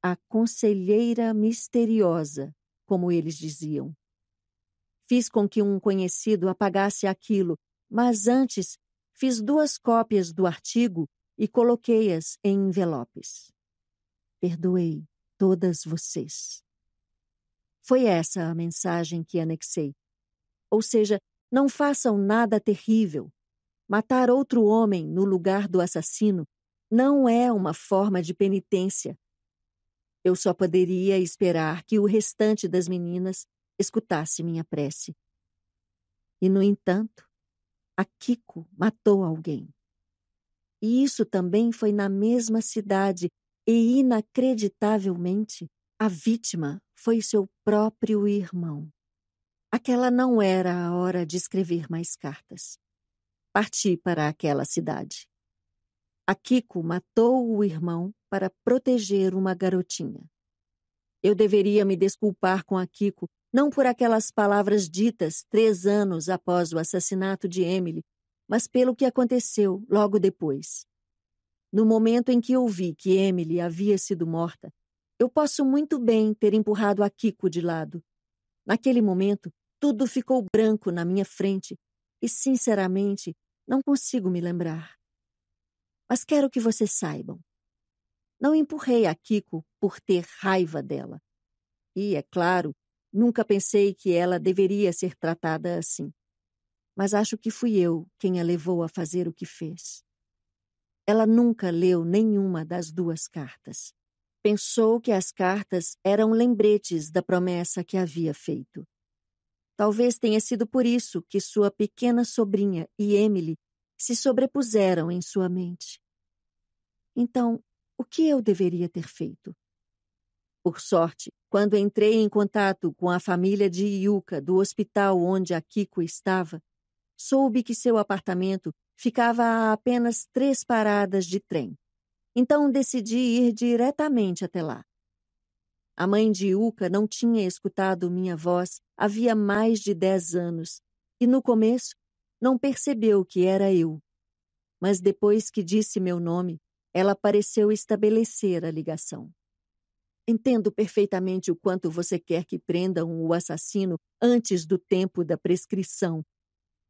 a Conselheira Misteriosa, como eles diziam. Fiz com que um conhecido apagasse aquilo, mas antes fiz duas cópias do artigo e coloquei-as em envelopes. Perdoei todas vocês. Foi essa a mensagem que anexei. Ou seja, não façam nada terrível. Matar outro homem no lugar do assassino não é uma forma de penitência. Eu só poderia esperar que o restante das meninas escutasse minha prece. E, no entanto, a Kiko matou alguém. E isso também foi na mesma cidade, e inacreditavelmente, a vítima foi seu próprio irmão. Aquela não era a hora de escrever mais cartas. Parti para aquela cidade. Akiko matou o irmão para proteger uma garotinha. Eu deveria me desculpar com Akiko, não por aquelas palavras ditas três anos após o assassinato de Emily, mas pelo que aconteceu logo depois. No momento em que eu vi que Emily havia sido morta, eu posso muito bem ter empurrado Akiko de lado. Naquele momento, tudo ficou branco na minha frente e, sinceramente, não consigo me lembrar. Mas quero que vocês saibam. Não empurrei a Kiko por ter raiva dela. E, é claro, nunca pensei que ela deveria ser tratada assim. Mas acho que fui eu quem a levou a fazer o que fez. Ela nunca leu nenhuma das duas cartas. Pensou que as cartas eram lembretes da promessa que havia feito. Talvez tenha sido por isso que sua pequena sobrinha e Emily se sobrepuseram em sua mente. Então, o que eu deveria ter feito? Por sorte, quando entrei em contato com a família de Yuka do hospital onde a Kiko estava, soube que seu apartamento ficava a apenas três paradas de trem. Então decidi ir diretamente até lá. A mãe de Yuka não tinha escutado minha voz havia mais de dez anos, e no começo não percebeu que era eu. Mas depois que disse meu nome, ela pareceu estabelecer a ligação. Entendo perfeitamente o quanto você quer que prendam o assassino antes do tempo da prescrição.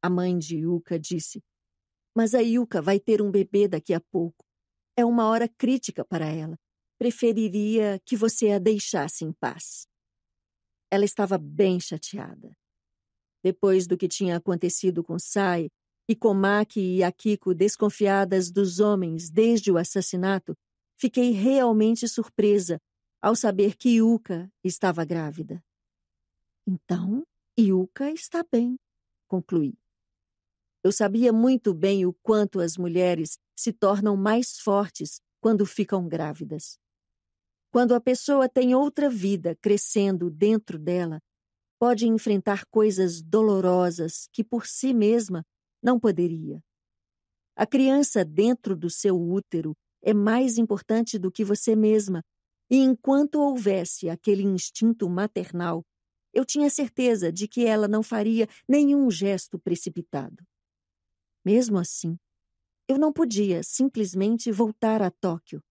A mãe de Yuka disse. Mas a Yuka vai ter um bebê daqui a pouco. É uma hora crítica para ela. Preferiria que você a deixasse em paz. Ela estava bem chateada. Depois do que tinha acontecido com Sai, e Komaki e Akiko desconfiadas dos homens desde o assassinato, fiquei realmente surpresa ao saber que Yuka estava grávida. Então, Yuka está bem, concluí. Eu sabia muito bem o quanto as mulheres se tornam mais fortes quando ficam grávidas. Quando a pessoa tem outra vida crescendo dentro dela, pode enfrentar coisas dolorosas que por si mesma não poderia. A criança dentro do seu útero é mais importante do que você mesma, e enquanto houvesse aquele instinto maternal, eu tinha certeza de que ela não faria nenhum gesto precipitado. Mesmo assim, eu não podia simplesmente voltar a Tóquio.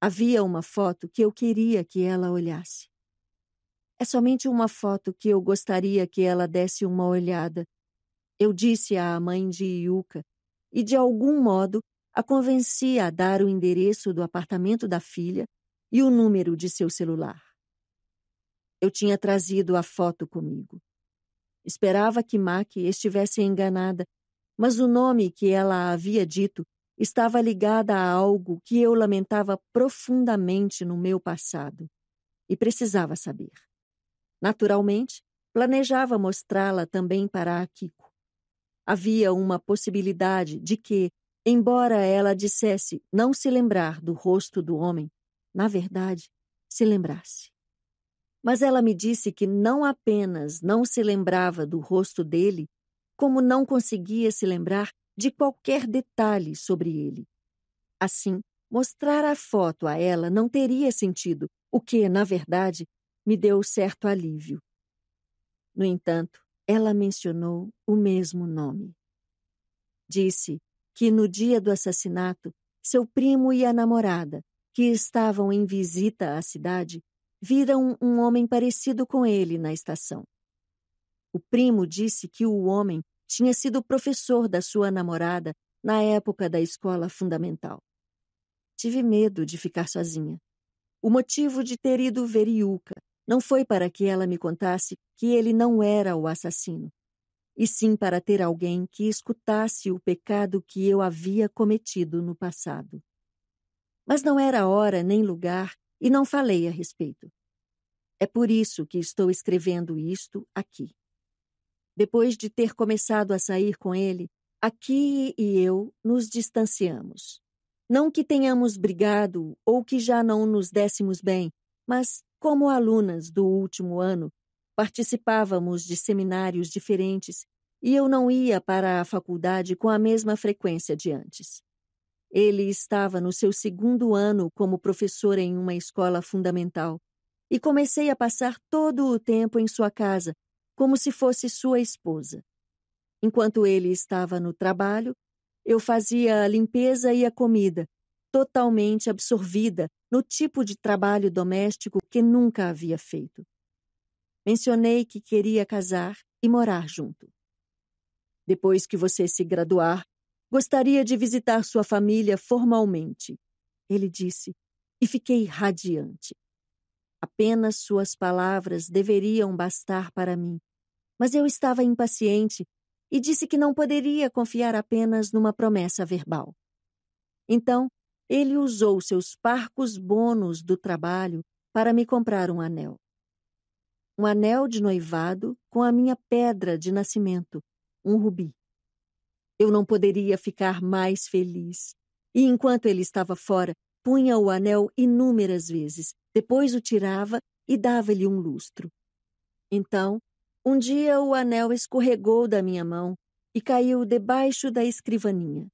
Havia uma foto que eu queria que ela olhasse. É somente uma foto que eu gostaria que ela desse uma olhada. Eu disse à mãe de Yuka e, de algum modo, a convenci a dar o endereço do apartamento da filha e o número de seu celular. Eu tinha trazido a foto comigo. Esperava que Maki estivesse enganada, mas o nome que ela havia dito estava ligado a algo que eu lamentava profundamente no meu passado e precisava saber. Naturalmente, planejava mostrá-la também para Akiko. Havia uma possibilidade de que, embora ela dissesse não se lembrar do rosto do homem, na verdade, se lembrasse. Mas ela me disse que não apenas não se lembrava do rosto dele, como não conseguia se lembrar de qualquer detalhe sobre ele. Assim, mostrar a foto a ela não teria sentido, o que, na verdade, me deu certo alívio. No entanto, ela mencionou o mesmo nome. Disse que no dia do assassinato, seu primo e a namorada, que estavam em visita à cidade, viram um homem parecido com ele na estação. O primo disse que o homem tinha sido professor da sua namorada na época da escola fundamental. Tive medo de ficar sozinha. O motivo de ter ido ver Yuka. Não foi para que ela me contasse que ele não era o assassino, e sim para ter alguém que escutasse o pecado que eu havia cometido no passado. Mas não era hora nem lugar e não falei a respeito. É por isso que estou escrevendo isto aqui. Depois de ter começado a sair com ele, aqui e eu nos distanciamos. Não que tenhamos brigado ou que já não nos dessemos bem, mas como alunas do último ano, participávamos de seminários diferentes e eu não ia para a faculdade com a mesma frequência de antes. Ele estava no seu segundo ano como professor em uma escola fundamental e comecei a passar todo o tempo em sua casa, como se fosse sua esposa. Enquanto ele estava no trabalho, eu fazia a limpeza e a comida, totalmente absorvida no tipo de trabalho doméstico que nunca havia feito. Mencionei que queria casar e morar junto. Depois que você se graduar, gostaria de visitar sua família formalmente, ele disse, e fiquei radiante. Apenas suas palavras deveriam bastar para mim, mas eu estava impaciente e disse que não poderia confiar apenas numa promessa verbal. Então, ele usou seus parcos bônus do trabalho para me comprar um anel. Um anel de noivado com a minha pedra de nascimento, um rubi. Eu não poderia ficar mais feliz. E enquanto ele estava fora, punha o anel inúmeras vezes, depois o tirava e dava-lhe um lustro. Então, um dia o anel escorregou da minha mão e caiu debaixo da escrivaninha.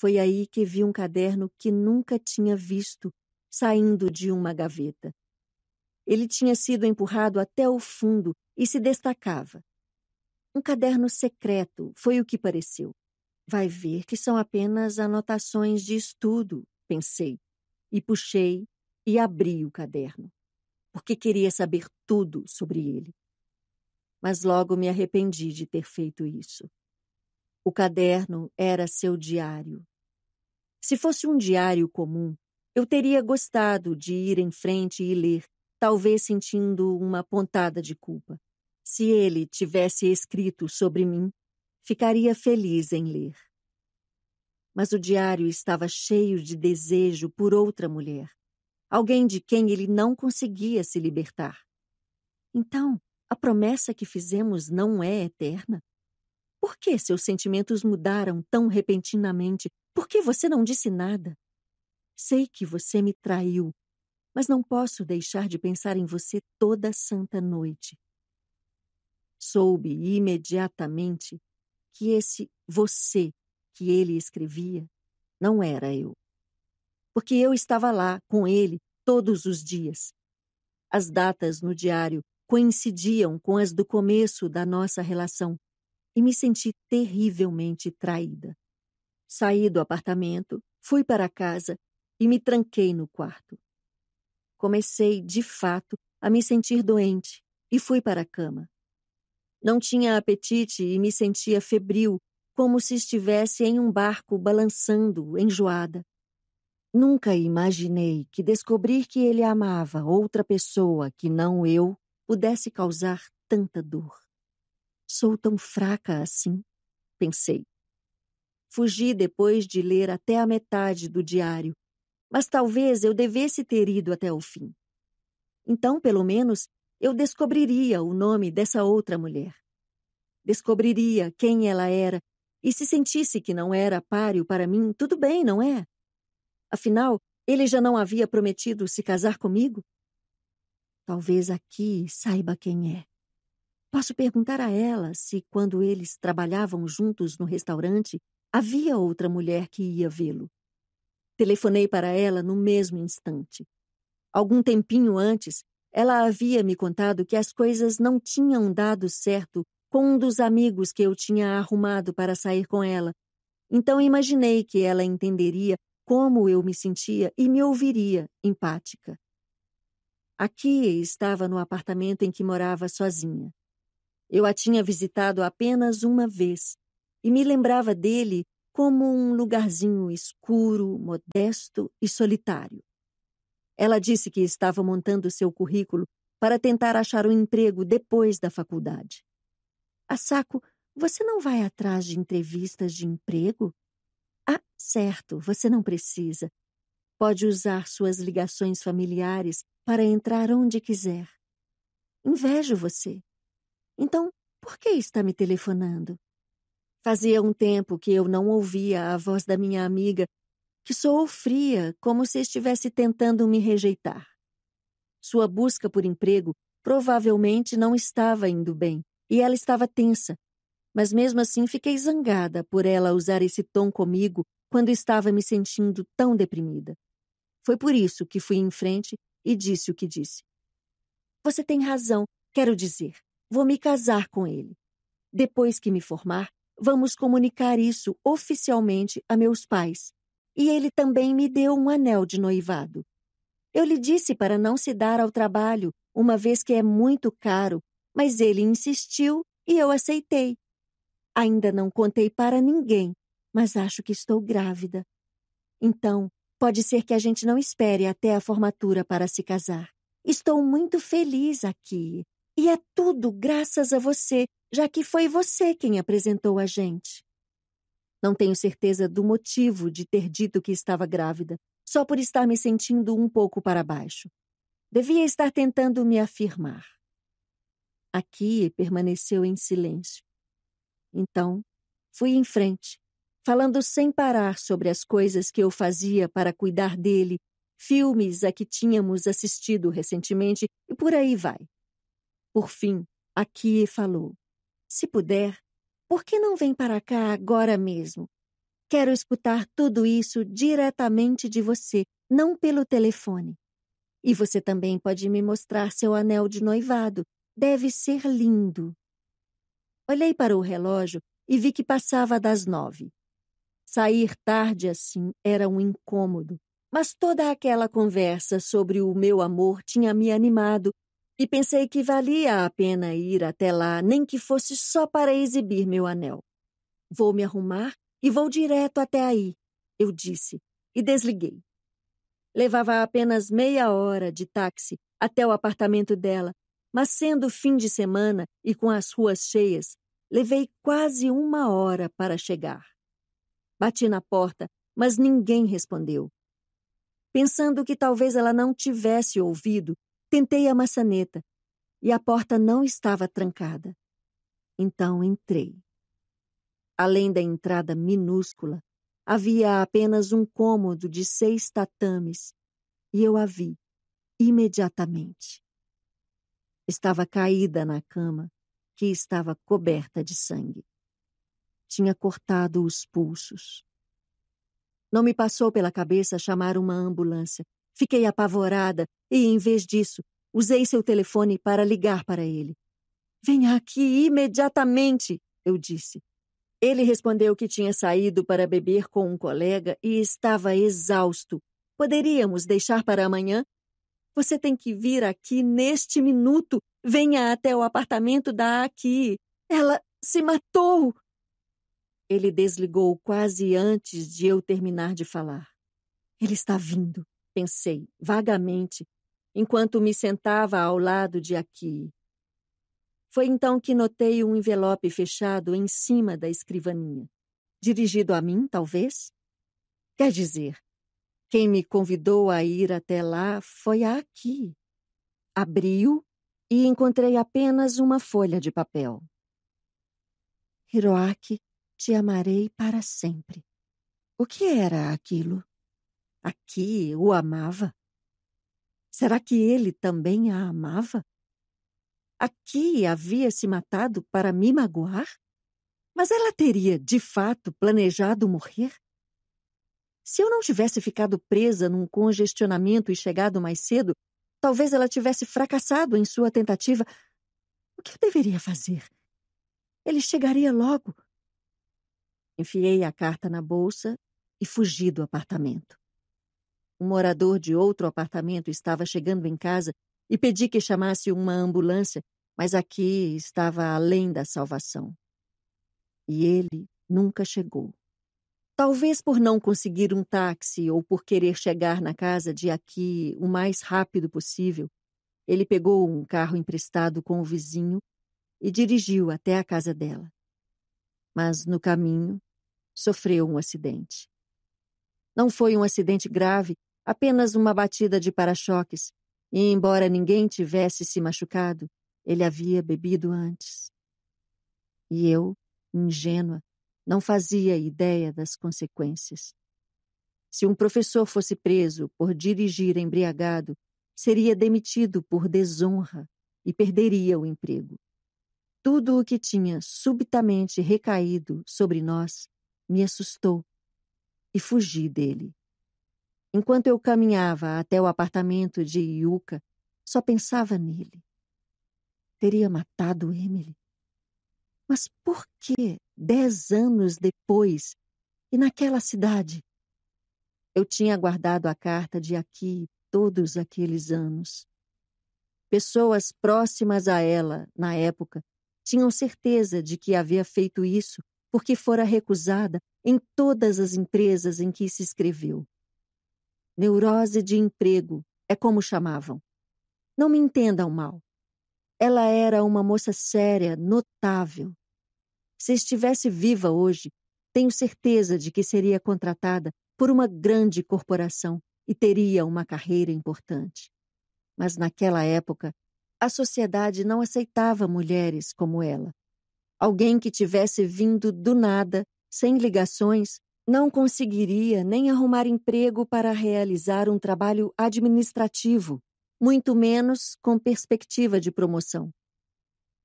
Foi aí que vi um caderno que nunca tinha visto saindo de uma gaveta. Ele tinha sido empurrado até o fundo e se destacava. Um caderno secreto, foi o que pareceu. Vai ver que são apenas anotações de estudo, pensei, e puxei e abri o caderno, porque queria saber tudo sobre ele. Mas logo me arrependi de ter feito isso. O caderno era seu diário, se fosse um diário comum, eu teria gostado de ir em frente e ler, talvez sentindo uma pontada de culpa. Se ele tivesse escrito sobre mim, ficaria feliz em ler. Mas o diário estava cheio de desejo por outra mulher, alguém de quem ele não conseguia se libertar. Então, a promessa que fizemos não é eterna? Por que seus sentimentos mudaram tão repentinamente? Por que você não disse nada? Sei que você me traiu, mas não posso deixar de pensar em você toda santa noite. Soube imediatamente que esse você que ele escrevia não era eu. Porque eu estava lá com ele todos os dias. As datas no diário coincidiam com as do começo da nossa relação, e me senti terrivelmente traída. Saí do apartamento, fui para casa e me tranquei no quarto. Comecei, de fato, a me sentir doente e fui para a cama. Não tinha apetite e me sentia febril, como se estivesse em um barco balançando, enjoada. Nunca imaginei que descobrir que ele amava outra pessoa que não eu pudesse causar tanta dor. Sou tão fraca assim, pensei. Fugi depois de ler até a metade do diário, mas talvez eu devesse ter ido até o fim. Então, pelo menos, eu descobriria o nome dessa outra mulher. Descobriria quem ela era, e se sentisse que não era páreo para mim, tudo bem, não é? Afinal, ele já não havia prometido se casar comigo? Talvez aqui saiba quem é. Posso perguntar a ela se, quando eles trabalhavam juntos no restaurante, havia outra mulher que ia vê-lo. Telefonei para ela no mesmo instante. Algum tempinho antes, ela havia me contado que as coisas não tinham dado certo com um dos amigos que eu tinha arrumado para sair com ela. Então imaginei que ela entenderia como eu me sentia e me ouviria empática. Aqui estava no apartamento em que morava sozinha. Eu a tinha visitado apenas uma vez e me lembrava dele como um lugarzinho escuro, modesto e solitário. Ela disse que estava montando seu currículo para tentar achar um emprego depois da faculdade. saco, você não vai atrás de entrevistas de emprego? Ah, certo, você não precisa. Pode usar suas ligações familiares para entrar onde quiser. Invejo você. Então, por que está me telefonando? Fazia um tempo que eu não ouvia a voz da minha amiga, que soou fria, como se estivesse tentando me rejeitar. Sua busca por emprego provavelmente não estava indo bem, e ela estava tensa. Mas mesmo assim fiquei zangada por ela usar esse tom comigo quando estava me sentindo tão deprimida. Foi por isso que fui em frente e disse o que disse. Você tem razão, quero dizer. Vou me casar com ele. Depois que me formar, vamos comunicar isso oficialmente a meus pais. E ele também me deu um anel de noivado. Eu lhe disse para não se dar ao trabalho, uma vez que é muito caro, mas ele insistiu e eu aceitei. Ainda não contei para ninguém, mas acho que estou grávida. Então, pode ser que a gente não espere até a formatura para se casar. Estou muito feliz aqui. E é tudo graças a você, já que foi você quem apresentou a gente. Não tenho certeza do motivo de ter dito que estava grávida, só por estar me sentindo um pouco para baixo. Devia estar tentando me afirmar. Aqui permaneceu em silêncio. Então, fui em frente, falando sem parar sobre as coisas que eu fazia para cuidar dele, filmes a que tínhamos assistido recentemente e por aí vai. Por fim, aqui falou: Se puder, por que não vem para cá agora mesmo? Quero escutar tudo isso diretamente de você, não pelo telefone. E você também pode me mostrar seu anel de noivado. Deve ser lindo. Olhei para o relógio e vi que passava das nove. Sair tarde assim era um incômodo, mas toda aquela conversa sobre o meu amor tinha me animado e pensei que valia a pena ir até lá, nem que fosse só para exibir meu anel. Vou me arrumar e vou direto até aí, eu disse, e desliguei. Levava apenas meia hora de táxi até o apartamento dela, mas sendo fim de semana e com as ruas cheias, levei quase uma hora para chegar. Bati na porta, mas ninguém respondeu. Pensando que talvez ela não tivesse ouvido, Tentei a maçaneta e a porta não estava trancada. Então entrei. Além da entrada minúscula, havia apenas um cômodo de seis tatames e eu a vi imediatamente. Estava caída na cama, que estava coberta de sangue. Tinha cortado os pulsos. Não me passou pela cabeça chamar uma ambulância, Fiquei apavorada e, em vez disso, usei seu telefone para ligar para ele. Venha aqui imediatamente, eu disse. Ele respondeu que tinha saído para beber com um colega e estava exausto. Poderíamos deixar para amanhã? Você tem que vir aqui neste minuto. Venha até o apartamento da Aki. Ela se matou! Ele desligou quase antes de eu terminar de falar. Ele está vindo pensei vagamente enquanto me sentava ao lado de Aqui. Foi então que notei um envelope fechado em cima da escrivaninha. Dirigido a mim, talvez? Quer dizer, quem me convidou a ir até lá foi a Aqui. Abriu e encontrei apenas uma folha de papel. Hiroaki, te amarei para sempre. O que era aquilo? Aqui o amava? Será que ele também a amava? Aqui havia se matado para me magoar? Mas ela teria, de fato, planejado morrer? Se eu não tivesse ficado presa num congestionamento e chegado mais cedo, talvez ela tivesse fracassado em sua tentativa. O que eu deveria fazer? Ele chegaria logo. Enfiei a carta na bolsa e fugi do apartamento. Um morador de outro apartamento estava chegando em casa e pedi que chamasse uma ambulância, mas aqui estava além da salvação. E ele nunca chegou. Talvez por não conseguir um táxi ou por querer chegar na casa de aqui o mais rápido possível, ele pegou um carro emprestado com o vizinho e dirigiu até a casa dela. Mas no caminho, sofreu um acidente. Não foi um acidente grave, apenas uma batida de para-choques, e embora ninguém tivesse se machucado, ele havia bebido antes. E eu, ingênua, não fazia ideia das consequências. Se um professor fosse preso por dirigir embriagado, seria demitido por desonra e perderia o emprego. Tudo o que tinha subitamente recaído sobre nós me assustou e fugi dele. Enquanto eu caminhava até o apartamento de Yuka, só pensava nele. Teria matado Emily. Mas por que, dez anos depois, e naquela cidade? Eu tinha guardado a carta de aqui todos aqueles anos. Pessoas próximas a ela, na época, tinham certeza de que havia feito isso porque fora recusada em todas as empresas em que se escreveu neurose de emprego, é como chamavam. Não me entendam mal. Ela era uma moça séria, notável. Se estivesse viva hoje, tenho certeza de que seria contratada por uma grande corporação e teria uma carreira importante. Mas naquela época, a sociedade não aceitava mulheres como ela. Alguém que tivesse vindo do nada, sem ligações, não conseguiria nem arrumar emprego para realizar um trabalho administrativo, muito menos com perspectiva de promoção.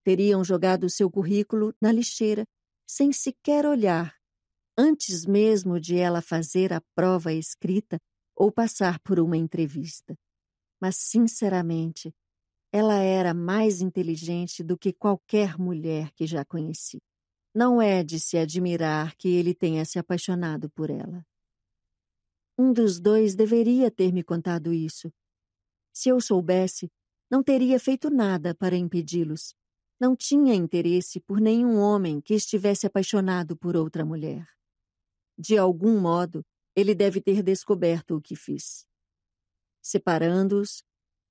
Teriam jogado seu currículo na lixeira, sem sequer olhar, antes mesmo de ela fazer a prova escrita ou passar por uma entrevista. Mas, sinceramente, ela era mais inteligente do que qualquer mulher que já conheci. Não é de se admirar que ele tenha se apaixonado por ela. Um dos dois deveria ter me contado isso. Se eu soubesse, não teria feito nada para impedi-los. Não tinha interesse por nenhum homem que estivesse apaixonado por outra mulher. De algum modo, ele deve ter descoberto o que fiz. Separando-os,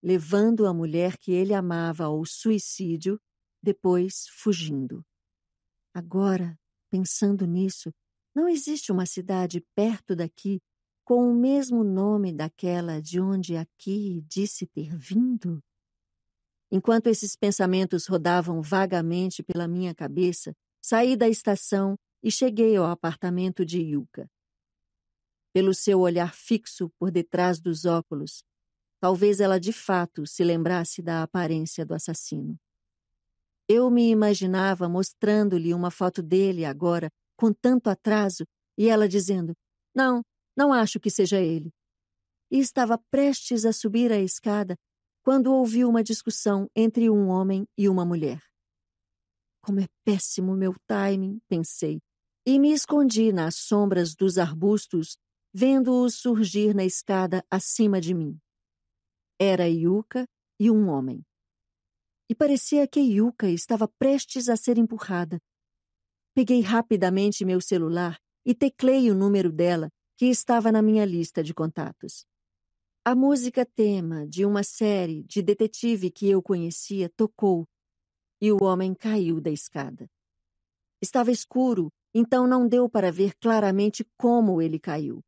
levando a mulher que ele amava ao suicídio, depois fugindo. Agora, pensando nisso, não existe uma cidade perto daqui com o mesmo nome daquela de onde aqui disse ter vindo? Enquanto esses pensamentos rodavam vagamente pela minha cabeça, saí da estação e cheguei ao apartamento de Yuka. Pelo seu olhar fixo por detrás dos óculos, talvez ela de fato se lembrasse da aparência do assassino. Eu me imaginava mostrando-lhe uma foto dele agora, com tanto atraso, e ela dizendo: Não, não acho que seja ele. E estava prestes a subir a escada quando ouvi uma discussão entre um homem e uma mulher. Como é péssimo meu timing, pensei, e me escondi nas sombras dos arbustos, vendo-os surgir na escada acima de mim. Era Yuka e um homem e parecia que Yuka estava prestes a ser empurrada. Peguei rapidamente meu celular e teclei o número dela, que estava na minha lista de contatos. A música tema de uma série de detetive que eu conhecia tocou e o homem caiu da escada. Estava escuro, então não deu para ver claramente como ele caiu.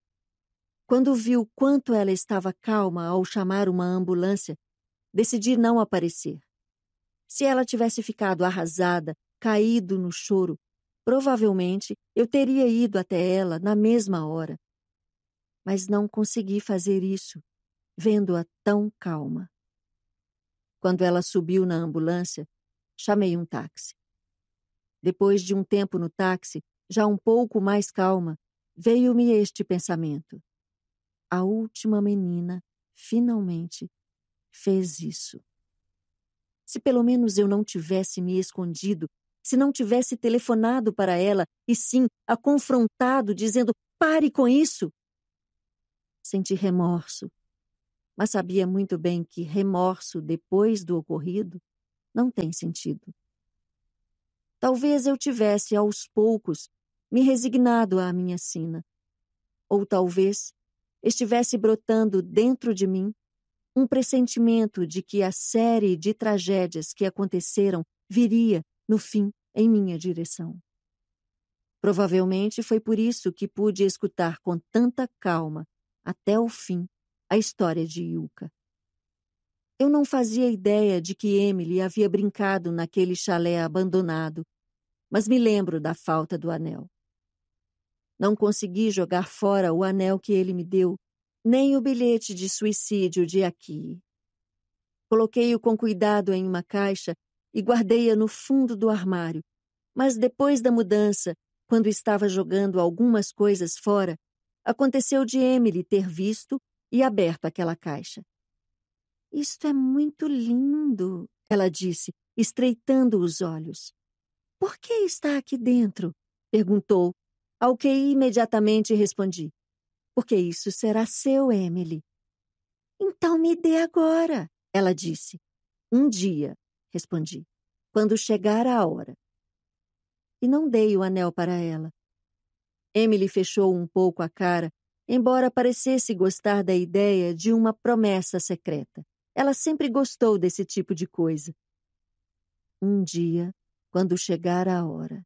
Quando viu quanto ela estava calma ao chamar uma ambulância, decidi não aparecer. Se ela tivesse ficado arrasada, caído no choro, provavelmente eu teria ido até ela na mesma hora. Mas não consegui fazer isso, vendo-a tão calma. Quando ela subiu na ambulância, chamei um táxi. Depois de um tempo no táxi, já um pouco mais calma, veio-me este pensamento. A última menina, finalmente, fez isso. Se pelo menos eu não tivesse me escondido, se não tivesse telefonado para ela e sim a confrontado, dizendo: pare com isso! Senti remorso, mas sabia muito bem que remorso depois do ocorrido não tem sentido. Talvez eu tivesse, aos poucos, me resignado à minha sina. Ou talvez estivesse brotando dentro de mim um pressentimento de que a série de tragédias que aconteceram viria, no fim, em minha direção. Provavelmente foi por isso que pude escutar com tanta calma, até o fim, a história de Yuka. Eu não fazia ideia de que Emily havia brincado naquele chalé abandonado, mas me lembro da falta do anel. Não consegui jogar fora o anel que ele me deu nem o bilhete de suicídio de aqui. Coloquei-o com cuidado em uma caixa e guardei-a no fundo do armário, mas depois da mudança, quando estava jogando algumas coisas fora, aconteceu de Emily ter visto e aberto aquela caixa. Isto é muito lindo, ela disse, estreitando os olhos. Por que está aqui dentro? perguntou, ao que imediatamente respondi porque isso será seu, Emily. Então me dê agora, ela disse. Um dia, respondi, quando chegar a hora. E não dei o anel para ela. Emily fechou um pouco a cara, embora parecesse gostar da ideia de uma promessa secreta. Ela sempre gostou desse tipo de coisa. Um dia, quando chegar a hora.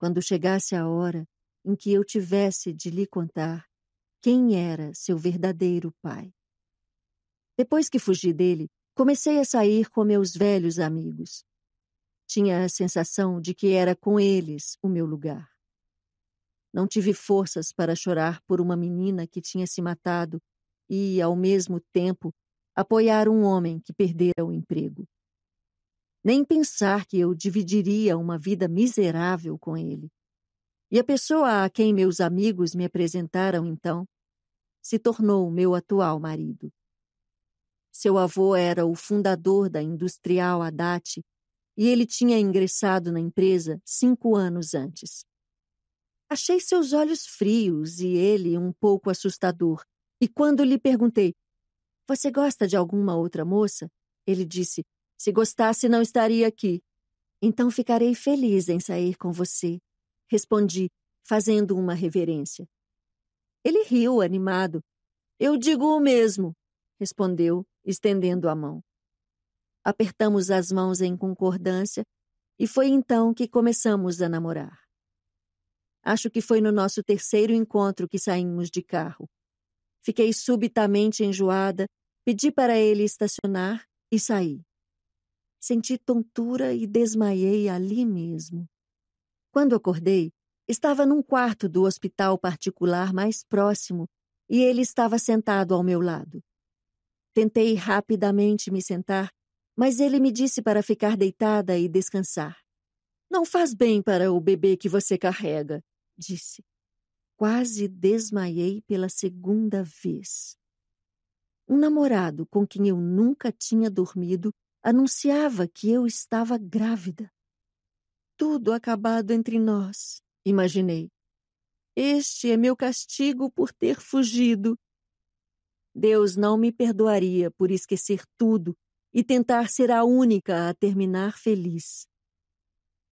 Quando chegasse a hora em que eu tivesse de lhe contar, quem era seu verdadeiro pai. Depois que fugi dele, comecei a sair com meus velhos amigos. Tinha a sensação de que era com eles o meu lugar. Não tive forças para chorar por uma menina que tinha se matado e, ao mesmo tempo, apoiar um homem que perdera o emprego. Nem pensar que eu dividiria uma vida miserável com ele. E a pessoa a quem meus amigos me apresentaram então se tornou meu atual marido. Seu avô era o fundador da Industrial Haddad e ele tinha ingressado na empresa cinco anos antes. Achei seus olhos frios e ele um pouco assustador, e quando lhe perguntei: Você gosta de alguma outra moça? Ele disse: Se gostasse, não estaria aqui. Então ficarei feliz em sair com você. Respondi, fazendo uma reverência. Ele riu, animado. Eu digo o mesmo, respondeu, estendendo a mão. Apertamos as mãos em concordância e foi então que começamos a namorar. Acho que foi no nosso terceiro encontro que saímos de carro. Fiquei subitamente enjoada, pedi para ele estacionar e saí. Senti tontura e desmaiei ali mesmo. Quando acordei, Estava num quarto do hospital particular mais próximo e ele estava sentado ao meu lado. Tentei rapidamente me sentar, mas ele me disse para ficar deitada e descansar. Não faz bem para o bebê que você carrega, disse. Quase desmaiei pela segunda vez. Um namorado com quem eu nunca tinha dormido anunciava que eu estava grávida. Tudo acabado entre nós imaginei. Este é meu castigo por ter fugido. Deus não me perdoaria por esquecer tudo e tentar ser a única a terminar feliz.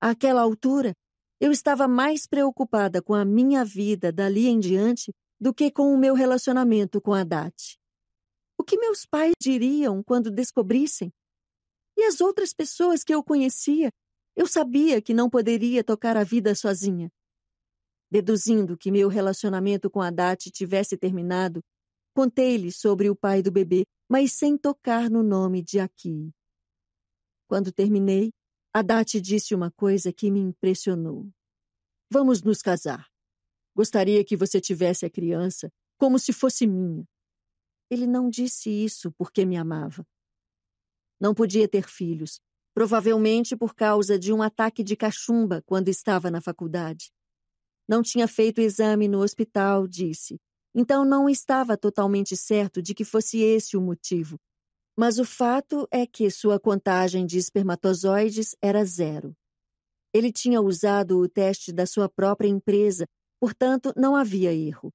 Àquela altura, eu estava mais preocupada com a minha vida dali em diante do que com o meu relacionamento com a Dati. O que meus pais diriam quando descobrissem? E as outras pessoas que eu conhecia, eu sabia que não poderia tocar a vida sozinha. Deduzindo que meu relacionamento com Dati tivesse terminado, contei-lhe sobre o pai do bebê, mas sem tocar no nome de Aki. Quando terminei, Dati disse uma coisa que me impressionou. Vamos nos casar. Gostaria que você tivesse a criança como se fosse minha. Ele não disse isso porque me amava. Não podia ter filhos, provavelmente por causa de um ataque de cachumba quando estava na faculdade. Não tinha feito exame no hospital, disse. Então não estava totalmente certo de que fosse esse o motivo. Mas o fato é que sua contagem de espermatozoides era zero. Ele tinha usado o teste da sua própria empresa, portanto, não havia erro.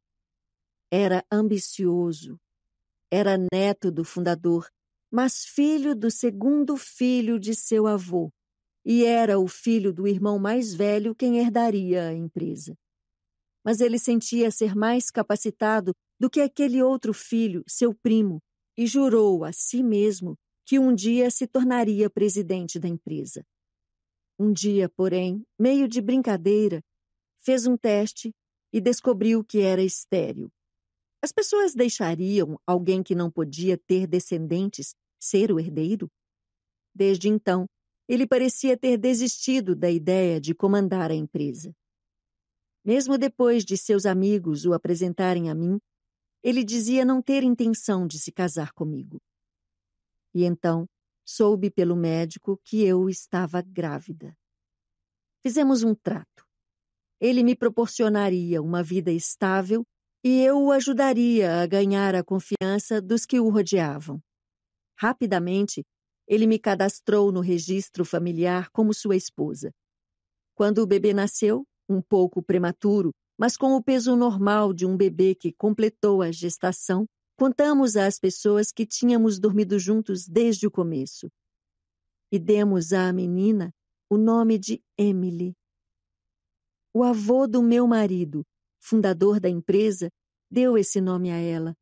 Era ambicioso. Era neto do fundador, mas filho do segundo filho de seu avô e era o filho do irmão mais velho quem herdaria a empresa. Mas ele sentia ser mais capacitado do que aquele outro filho, seu primo, e jurou a si mesmo que um dia se tornaria presidente da empresa. Um dia, porém, meio de brincadeira, fez um teste e descobriu que era estéril. As pessoas deixariam alguém que não podia ter descendentes ser o herdeiro? Desde então, ele parecia ter desistido da ideia de comandar a empresa. Mesmo depois de seus amigos o apresentarem a mim, ele dizia não ter intenção de se casar comigo. E então soube pelo médico que eu estava grávida. Fizemos um trato. Ele me proporcionaria uma vida estável e eu o ajudaria a ganhar a confiança dos que o rodeavam. Rapidamente, ele me cadastrou no registro familiar como sua esposa. Quando o bebê nasceu, um pouco prematuro, mas com o peso normal de um bebê que completou a gestação, contamos às pessoas que tínhamos dormido juntos desde o começo. E demos à menina o nome de Emily. O avô do meu marido, fundador da empresa, deu esse nome a ela.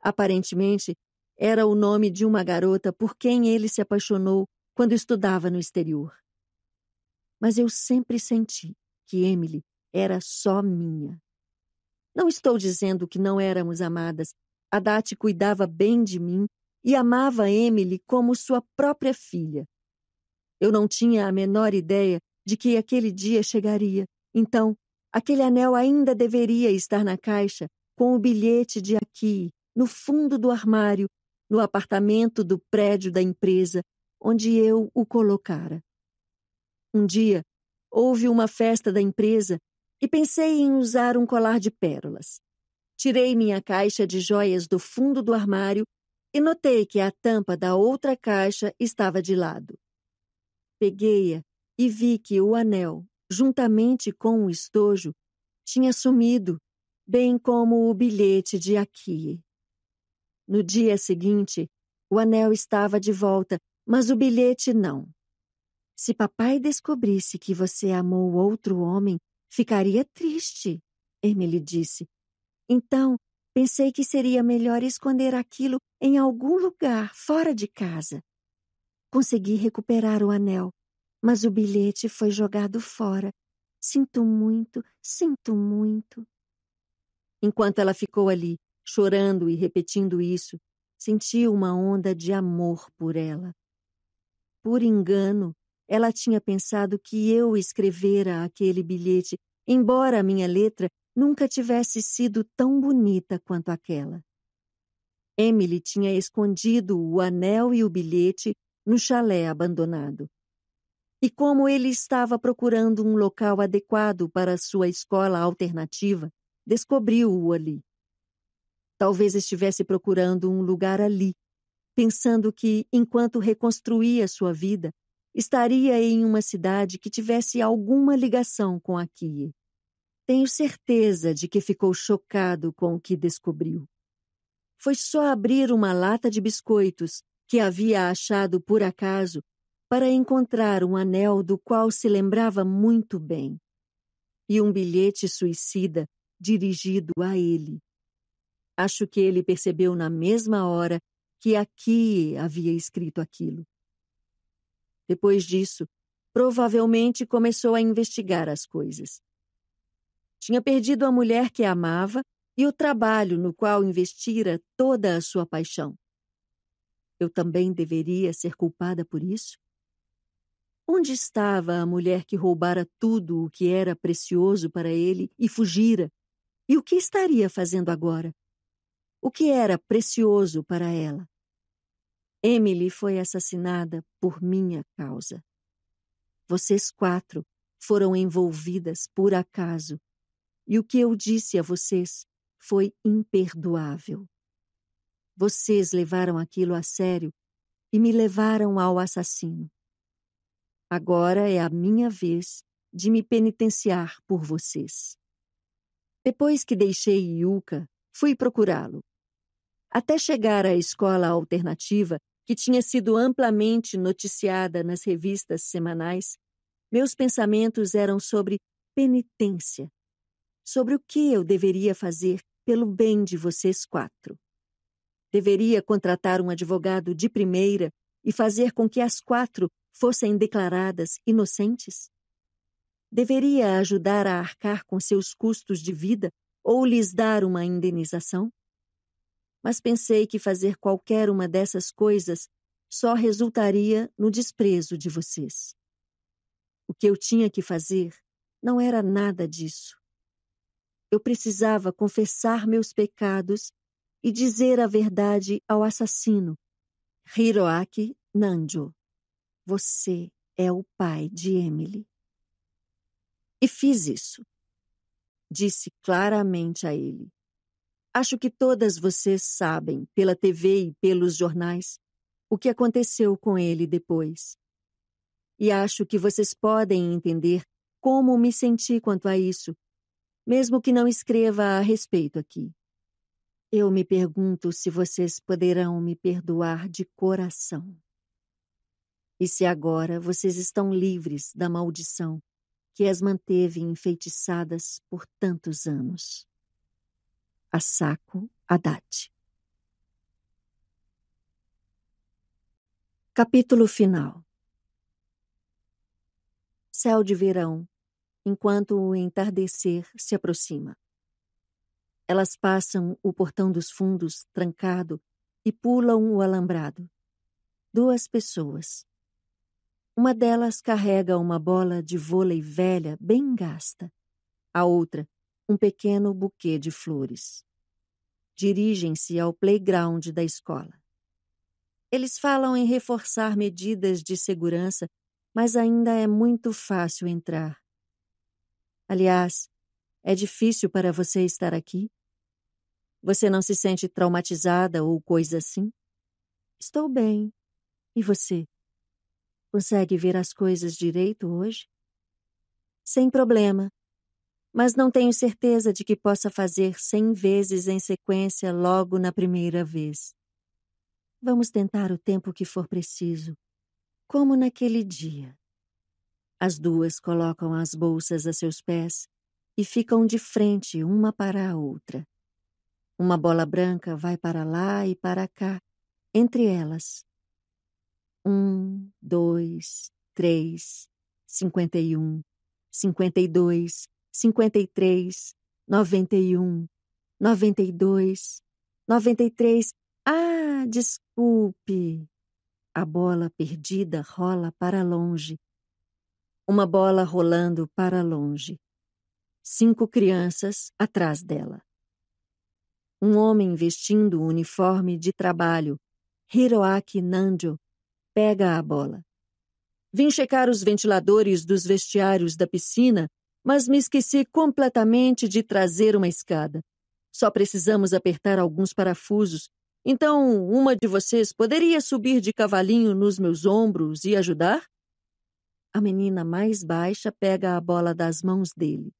Aparentemente, era o nome de uma garota por quem ele se apaixonou quando estudava no exterior. Mas eu sempre senti que Emily era só minha. Não estou dizendo que não éramos amadas. Dati cuidava bem de mim e amava Emily como sua própria filha. Eu não tinha a menor ideia de que aquele dia chegaria. Então, aquele anel ainda deveria estar na caixa, com o bilhete de aqui, no fundo do armário, no apartamento do prédio da empresa onde eu o colocara. Um dia, houve uma festa da empresa e pensei em usar um colar de pérolas. Tirei minha caixa de joias do fundo do armário e notei que a tampa da outra caixa estava de lado. Peguei-a e vi que o anel, juntamente com o estojo, tinha sumido, bem como o bilhete de Aquie. No dia seguinte, o anel estava de volta, mas o bilhete não. Se papai descobrisse que você amou outro homem, ficaria triste, Emily disse. Então, pensei que seria melhor esconder aquilo em algum lugar fora de casa. Consegui recuperar o anel, mas o bilhete foi jogado fora. Sinto muito, sinto muito. Enquanto ela ficou ali, Chorando e repetindo isso, senti uma onda de amor por ela. Por engano, ela tinha pensado que eu escrevera aquele bilhete, embora a minha letra nunca tivesse sido tão bonita quanto aquela. Emily tinha escondido o anel e o bilhete no chalé abandonado. E como ele estava procurando um local adequado para sua escola alternativa, descobriu-o ali. Talvez estivesse procurando um lugar ali, pensando que, enquanto reconstruía sua vida, estaria em uma cidade que tivesse alguma ligação com aqui. Tenho certeza de que ficou chocado com o que descobriu. Foi só abrir uma lata de biscoitos que havia achado por acaso para encontrar um anel do qual se lembrava muito bem e um bilhete suicida dirigido a ele. Acho que ele percebeu na mesma hora que aqui havia escrito aquilo. Depois disso, provavelmente começou a investigar as coisas. Tinha perdido a mulher que amava e o trabalho no qual investira toda a sua paixão. Eu também deveria ser culpada por isso? Onde estava a mulher que roubara tudo o que era precioso para ele e fugira? E o que estaria fazendo agora? o que era precioso para ela. Emily foi assassinada por minha causa. Vocês quatro foram envolvidas por acaso, e o que eu disse a vocês foi imperdoável. Vocês levaram aquilo a sério e me levaram ao assassino. Agora é a minha vez de me penitenciar por vocês. Depois que deixei Yuka, fui procurá-lo até chegar à escola alternativa, que tinha sido amplamente noticiada nas revistas semanais, meus pensamentos eram sobre penitência, sobre o que eu deveria fazer pelo bem de vocês quatro. Deveria contratar um advogado de primeira e fazer com que as quatro fossem declaradas inocentes? Deveria ajudar a arcar com seus custos de vida ou lhes dar uma indenização? mas pensei que fazer qualquer uma dessas coisas só resultaria no desprezo de vocês. O que eu tinha que fazer não era nada disso. Eu precisava confessar meus pecados e dizer a verdade ao assassino, Hiroaki Nanjo. Você é o pai de Emily. E fiz isso. Disse claramente a ele Acho que todas vocês sabem, pela TV e pelos jornais, o que aconteceu com ele depois. E acho que vocês podem entender como me senti quanto a isso, mesmo que não escreva a respeito aqui. Eu me pergunto se vocês poderão me perdoar de coração. E se agora vocês estão livres da maldição que as manteve enfeitiçadas por tantos anos. Asako Haddad. Capítulo final Céu de verão, enquanto o entardecer se aproxima. Elas passam o portão dos fundos trancado e pulam o alambrado. Duas pessoas. Uma delas carrega uma bola de vôlei velha, bem gasta. A outra um pequeno buquê de flores. Dirigem-se ao playground da escola. Eles falam em reforçar medidas de segurança, mas ainda é muito fácil entrar. Aliás, é difícil para você estar aqui? Você não se sente traumatizada ou coisa assim? Estou bem. E você? Consegue ver as coisas direito hoje? Sem problema, mas não tenho certeza de que possa fazer cem vezes em sequência logo na primeira vez. Vamos tentar o tempo que for preciso, como naquele dia. As duas colocam as bolsas a seus pés e ficam de frente uma para a outra. Uma bola branca vai para lá e para cá, entre elas. Um, dois, três, cinquenta e um, cinquenta e dois, 53, 91, 92, 93. Ah, desculpe! A bola perdida rola para longe. Uma bola rolando para longe. Cinco crianças atrás dela. Um homem vestindo o uniforme de trabalho, Hiroaki Nanjo, pega a bola. Vim checar os ventiladores dos vestiários da piscina mas me esqueci completamente de trazer uma escada. Só precisamos apertar alguns parafusos. Então, uma de vocês poderia subir de cavalinho nos meus ombros e ajudar? A menina mais baixa pega a bola das mãos dele.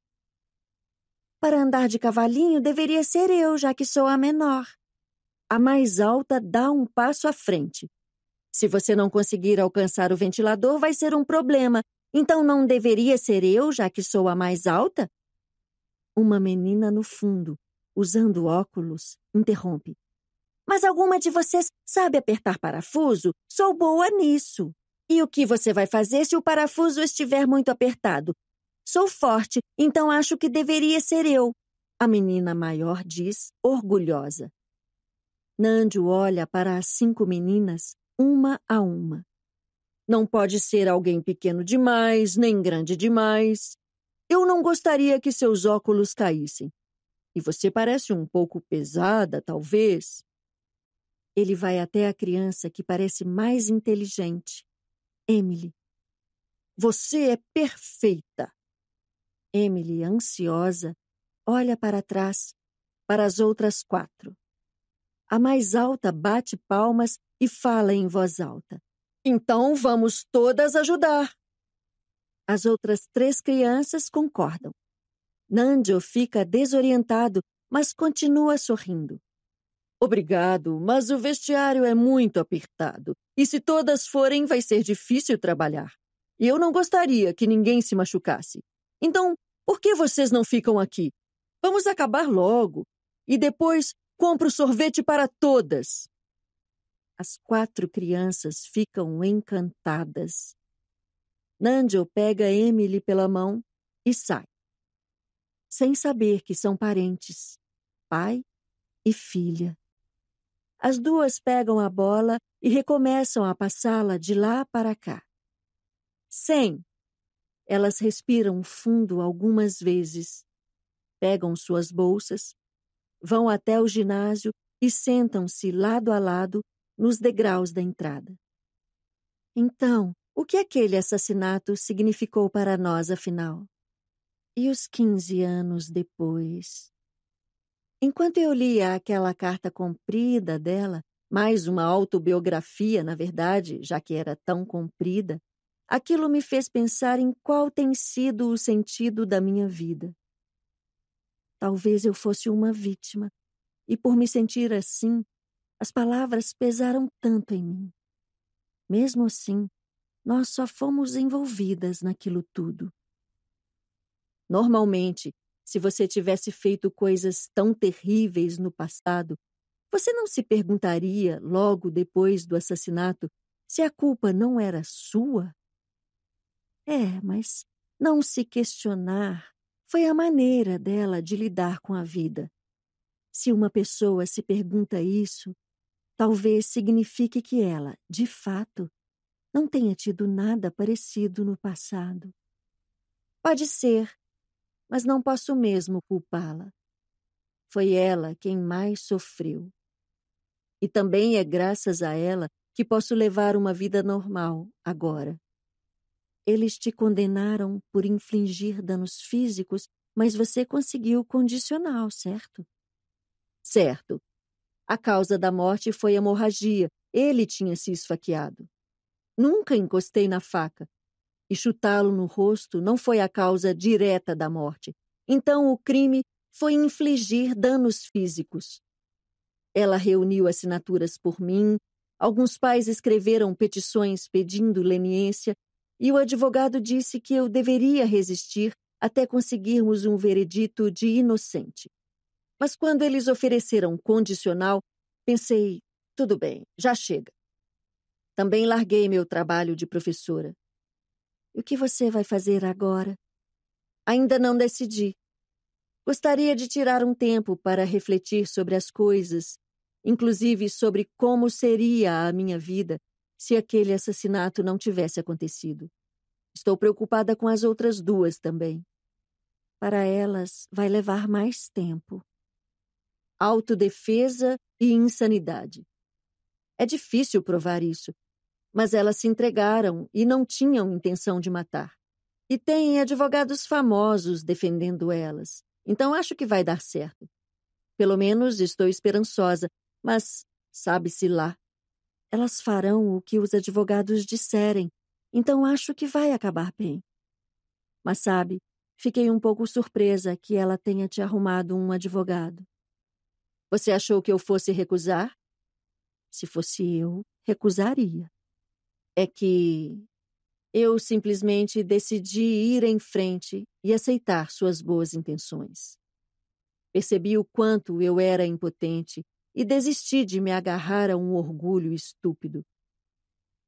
Para andar de cavalinho, deveria ser eu, já que sou a menor. A mais alta dá um passo à frente. Se você não conseguir alcançar o ventilador, vai ser um problema, então não deveria ser eu, já que sou a mais alta? Uma menina no fundo, usando óculos, interrompe. Mas alguma de vocês sabe apertar parafuso? Sou boa nisso. E o que você vai fazer se o parafuso estiver muito apertado? Sou forte, então acho que deveria ser eu. A menina maior diz, orgulhosa. Nandio olha para as cinco meninas, uma a uma. Não pode ser alguém pequeno demais, nem grande demais. Eu não gostaria que seus óculos caíssem. E você parece um pouco pesada, talvez. Ele vai até a criança que parece mais inteligente. Emily. Você é perfeita. Emily, ansiosa, olha para trás, para as outras quatro. A mais alta bate palmas e fala em voz alta. Então vamos todas ajudar. As outras três crianças concordam. Nanjo fica desorientado, mas continua sorrindo. Obrigado, mas o vestiário é muito apertado. E se todas forem, vai ser difícil trabalhar. E eu não gostaria que ninguém se machucasse. Então, por que vocês não ficam aqui? Vamos acabar logo. E depois compro sorvete para todas. As quatro crianças ficam encantadas. Nandio pega Emily pela mão e sai, sem saber que são parentes, pai e filha. As duas pegam a bola e recomeçam a passá-la de lá para cá. Sem. Elas respiram fundo algumas vezes, pegam suas bolsas, vão até o ginásio e sentam-se lado a lado nos degraus da entrada. Então, o que aquele assassinato significou para nós, afinal? E os 15 anos depois? Enquanto eu lia aquela carta comprida dela, mais uma autobiografia, na verdade, já que era tão comprida, aquilo me fez pensar em qual tem sido o sentido da minha vida. Talvez eu fosse uma vítima, e por me sentir assim, as palavras pesaram tanto em mim. Mesmo assim, nós só fomos envolvidas naquilo tudo. Normalmente, se você tivesse feito coisas tão terríveis no passado, você não se perguntaria, logo depois do assassinato, se a culpa não era sua? É, mas não se questionar foi a maneira dela de lidar com a vida. Se uma pessoa se pergunta isso, Talvez signifique que ela, de fato, não tenha tido nada parecido no passado. Pode ser, mas não posso mesmo culpá-la. Foi ela quem mais sofreu. E também é graças a ela que posso levar uma vida normal agora. Eles te condenaram por infligir danos físicos, mas você conseguiu condicional, certo? Certo, a causa da morte foi hemorragia. Ele tinha se esfaqueado. Nunca encostei na faca. E chutá-lo no rosto não foi a causa direta da morte. Então o crime foi infligir danos físicos. Ela reuniu assinaturas por mim, alguns pais escreveram petições pedindo leniência e o advogado disse que eu deveria resistir até conseguirmos um veredito de inocente. Mas quando eles ofereceram condicional, pensei: tudo bem, já chega. Também larguei meu trabalho de professora. E o que você vai fazer agora? Ainda não decidi. Gostaria de tirar um tempo para refletir sobre as coisas, inclusive sobre como seria a minha vida se aquele assassinato não tivesse acontecido. Estou preocupada com as outras duas também. Para elas, vai levar mais tempo autodefesa e insanidade. É difícil provar isso, mas elas se entregaram e não tinham intenção de matar. E têm advogados famosos defendendo elas, então acho que vai dar certo. Pelo menos estou esperançosa, mas sabe-se lá. Elas farão o que os advogados disserem, então acho que vai acabar bem. Mas sabe, fiquei um pouco surpresa que ela tenha te arrumado um advogado. Você achou que eu fosse recusar? Se fosse eu, recusaria. É que eu simplesmente decidi ir em frente e aceitar suas boas intenções. Percebi o quanto eu era impotente e desisti de me agarrar a um orgulho estúpido.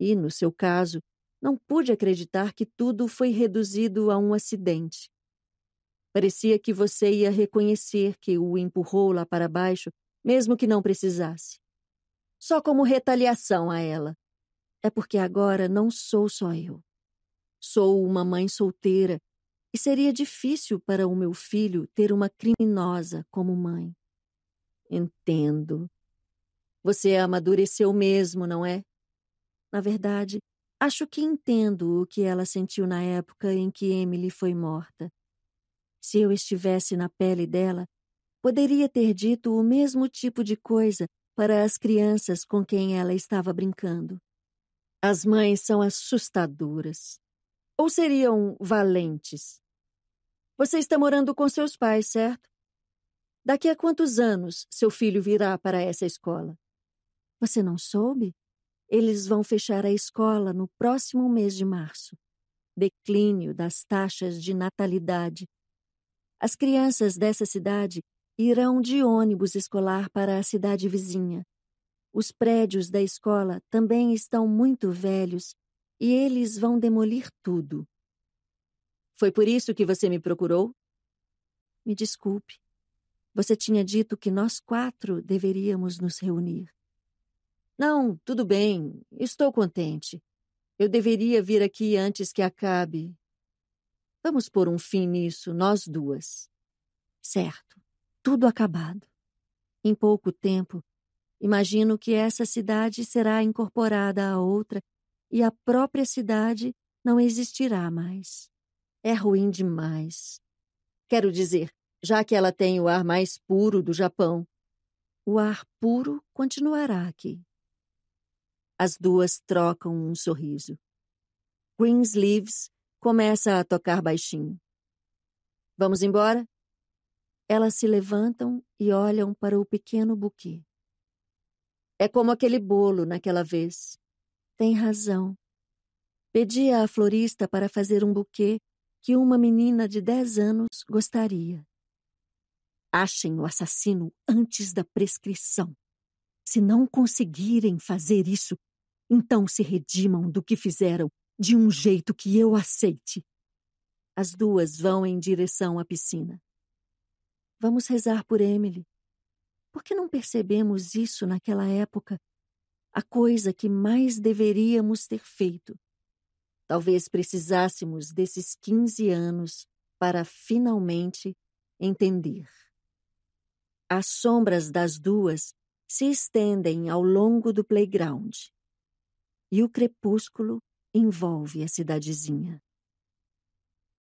E, no seu caso, não pude acreditar que tudo foi reduzido a um acidente. Parecia que você ia reconhecer que o empurrou lá para baixo, mesmo que não precisasse. Só como retaliação a ela. É porque agora não sou só eu. Sou uma mãe solteira e seria difícil para o meu filho ter uma criminosa como mãe. Entendo. Você amadureceu mesmo, não é? Na verdade, acho que entendo o que ela sentiu na época em que Emily foi morta. Se eu estivesse na pele dela, poderia ter dito o mesmo tipo de coisa para as crianças com quem ela estava brincando. As mães são assustadoras. Ou seriam valentes? Você está morando com seus pais, certo? Daqui a quantos anos seu filho virá para essa escola? Você não soube? Eles vão fechar a escola no próximo mês de março. Declínio das taxas de natalidade as crianças dessa cidade irão de ônibus escolar para a cidade vizinha. Os prédios da escola também estão muito velhos e eles vão demolir tudo. Foi por isso que você me procurou? Me desculpe. Você tinha dito que nós quatro deveríamos nos reunir. Não, tudo bem. Estou contente. Eu deveria vir aqui antes que acabe. Vamos pôr um fim nisso, nós duas. Certo, tudo acabado. Em pouco tempo, imagino que essa cidade será incorporada à outra e a própria cidade não existirá mais. É ruim demais. Quero dizer, já que ela tem o ar mais puro do Japão, o ar puro continuará aqui. As duas trocam um sorriso. Greensleeves começa a tocar baixinho. Vamos embora? Elas se levantam e olham para o pequeno buquê. É como aquele bolo naquela vez. Tem razão. Pedi à florista para fazer um buquê que uma menina de 10 anos gostaria. Achem o assassino antes da prescrição. Se não conseguirem fazer isso, então se redimam do que fizeram de um jeito que eu aceite. As duas vão em direção à piscina. Vamos rezar por Emily. Por que não percebemos isso naquela época? A coisa que mais deveríamos ter feito. Talvez precisássemos desses 15 anos para finalmente entender. As sombras das duas se estendem ao longo do playground. E o crepúsculo envolve a cidadezinha.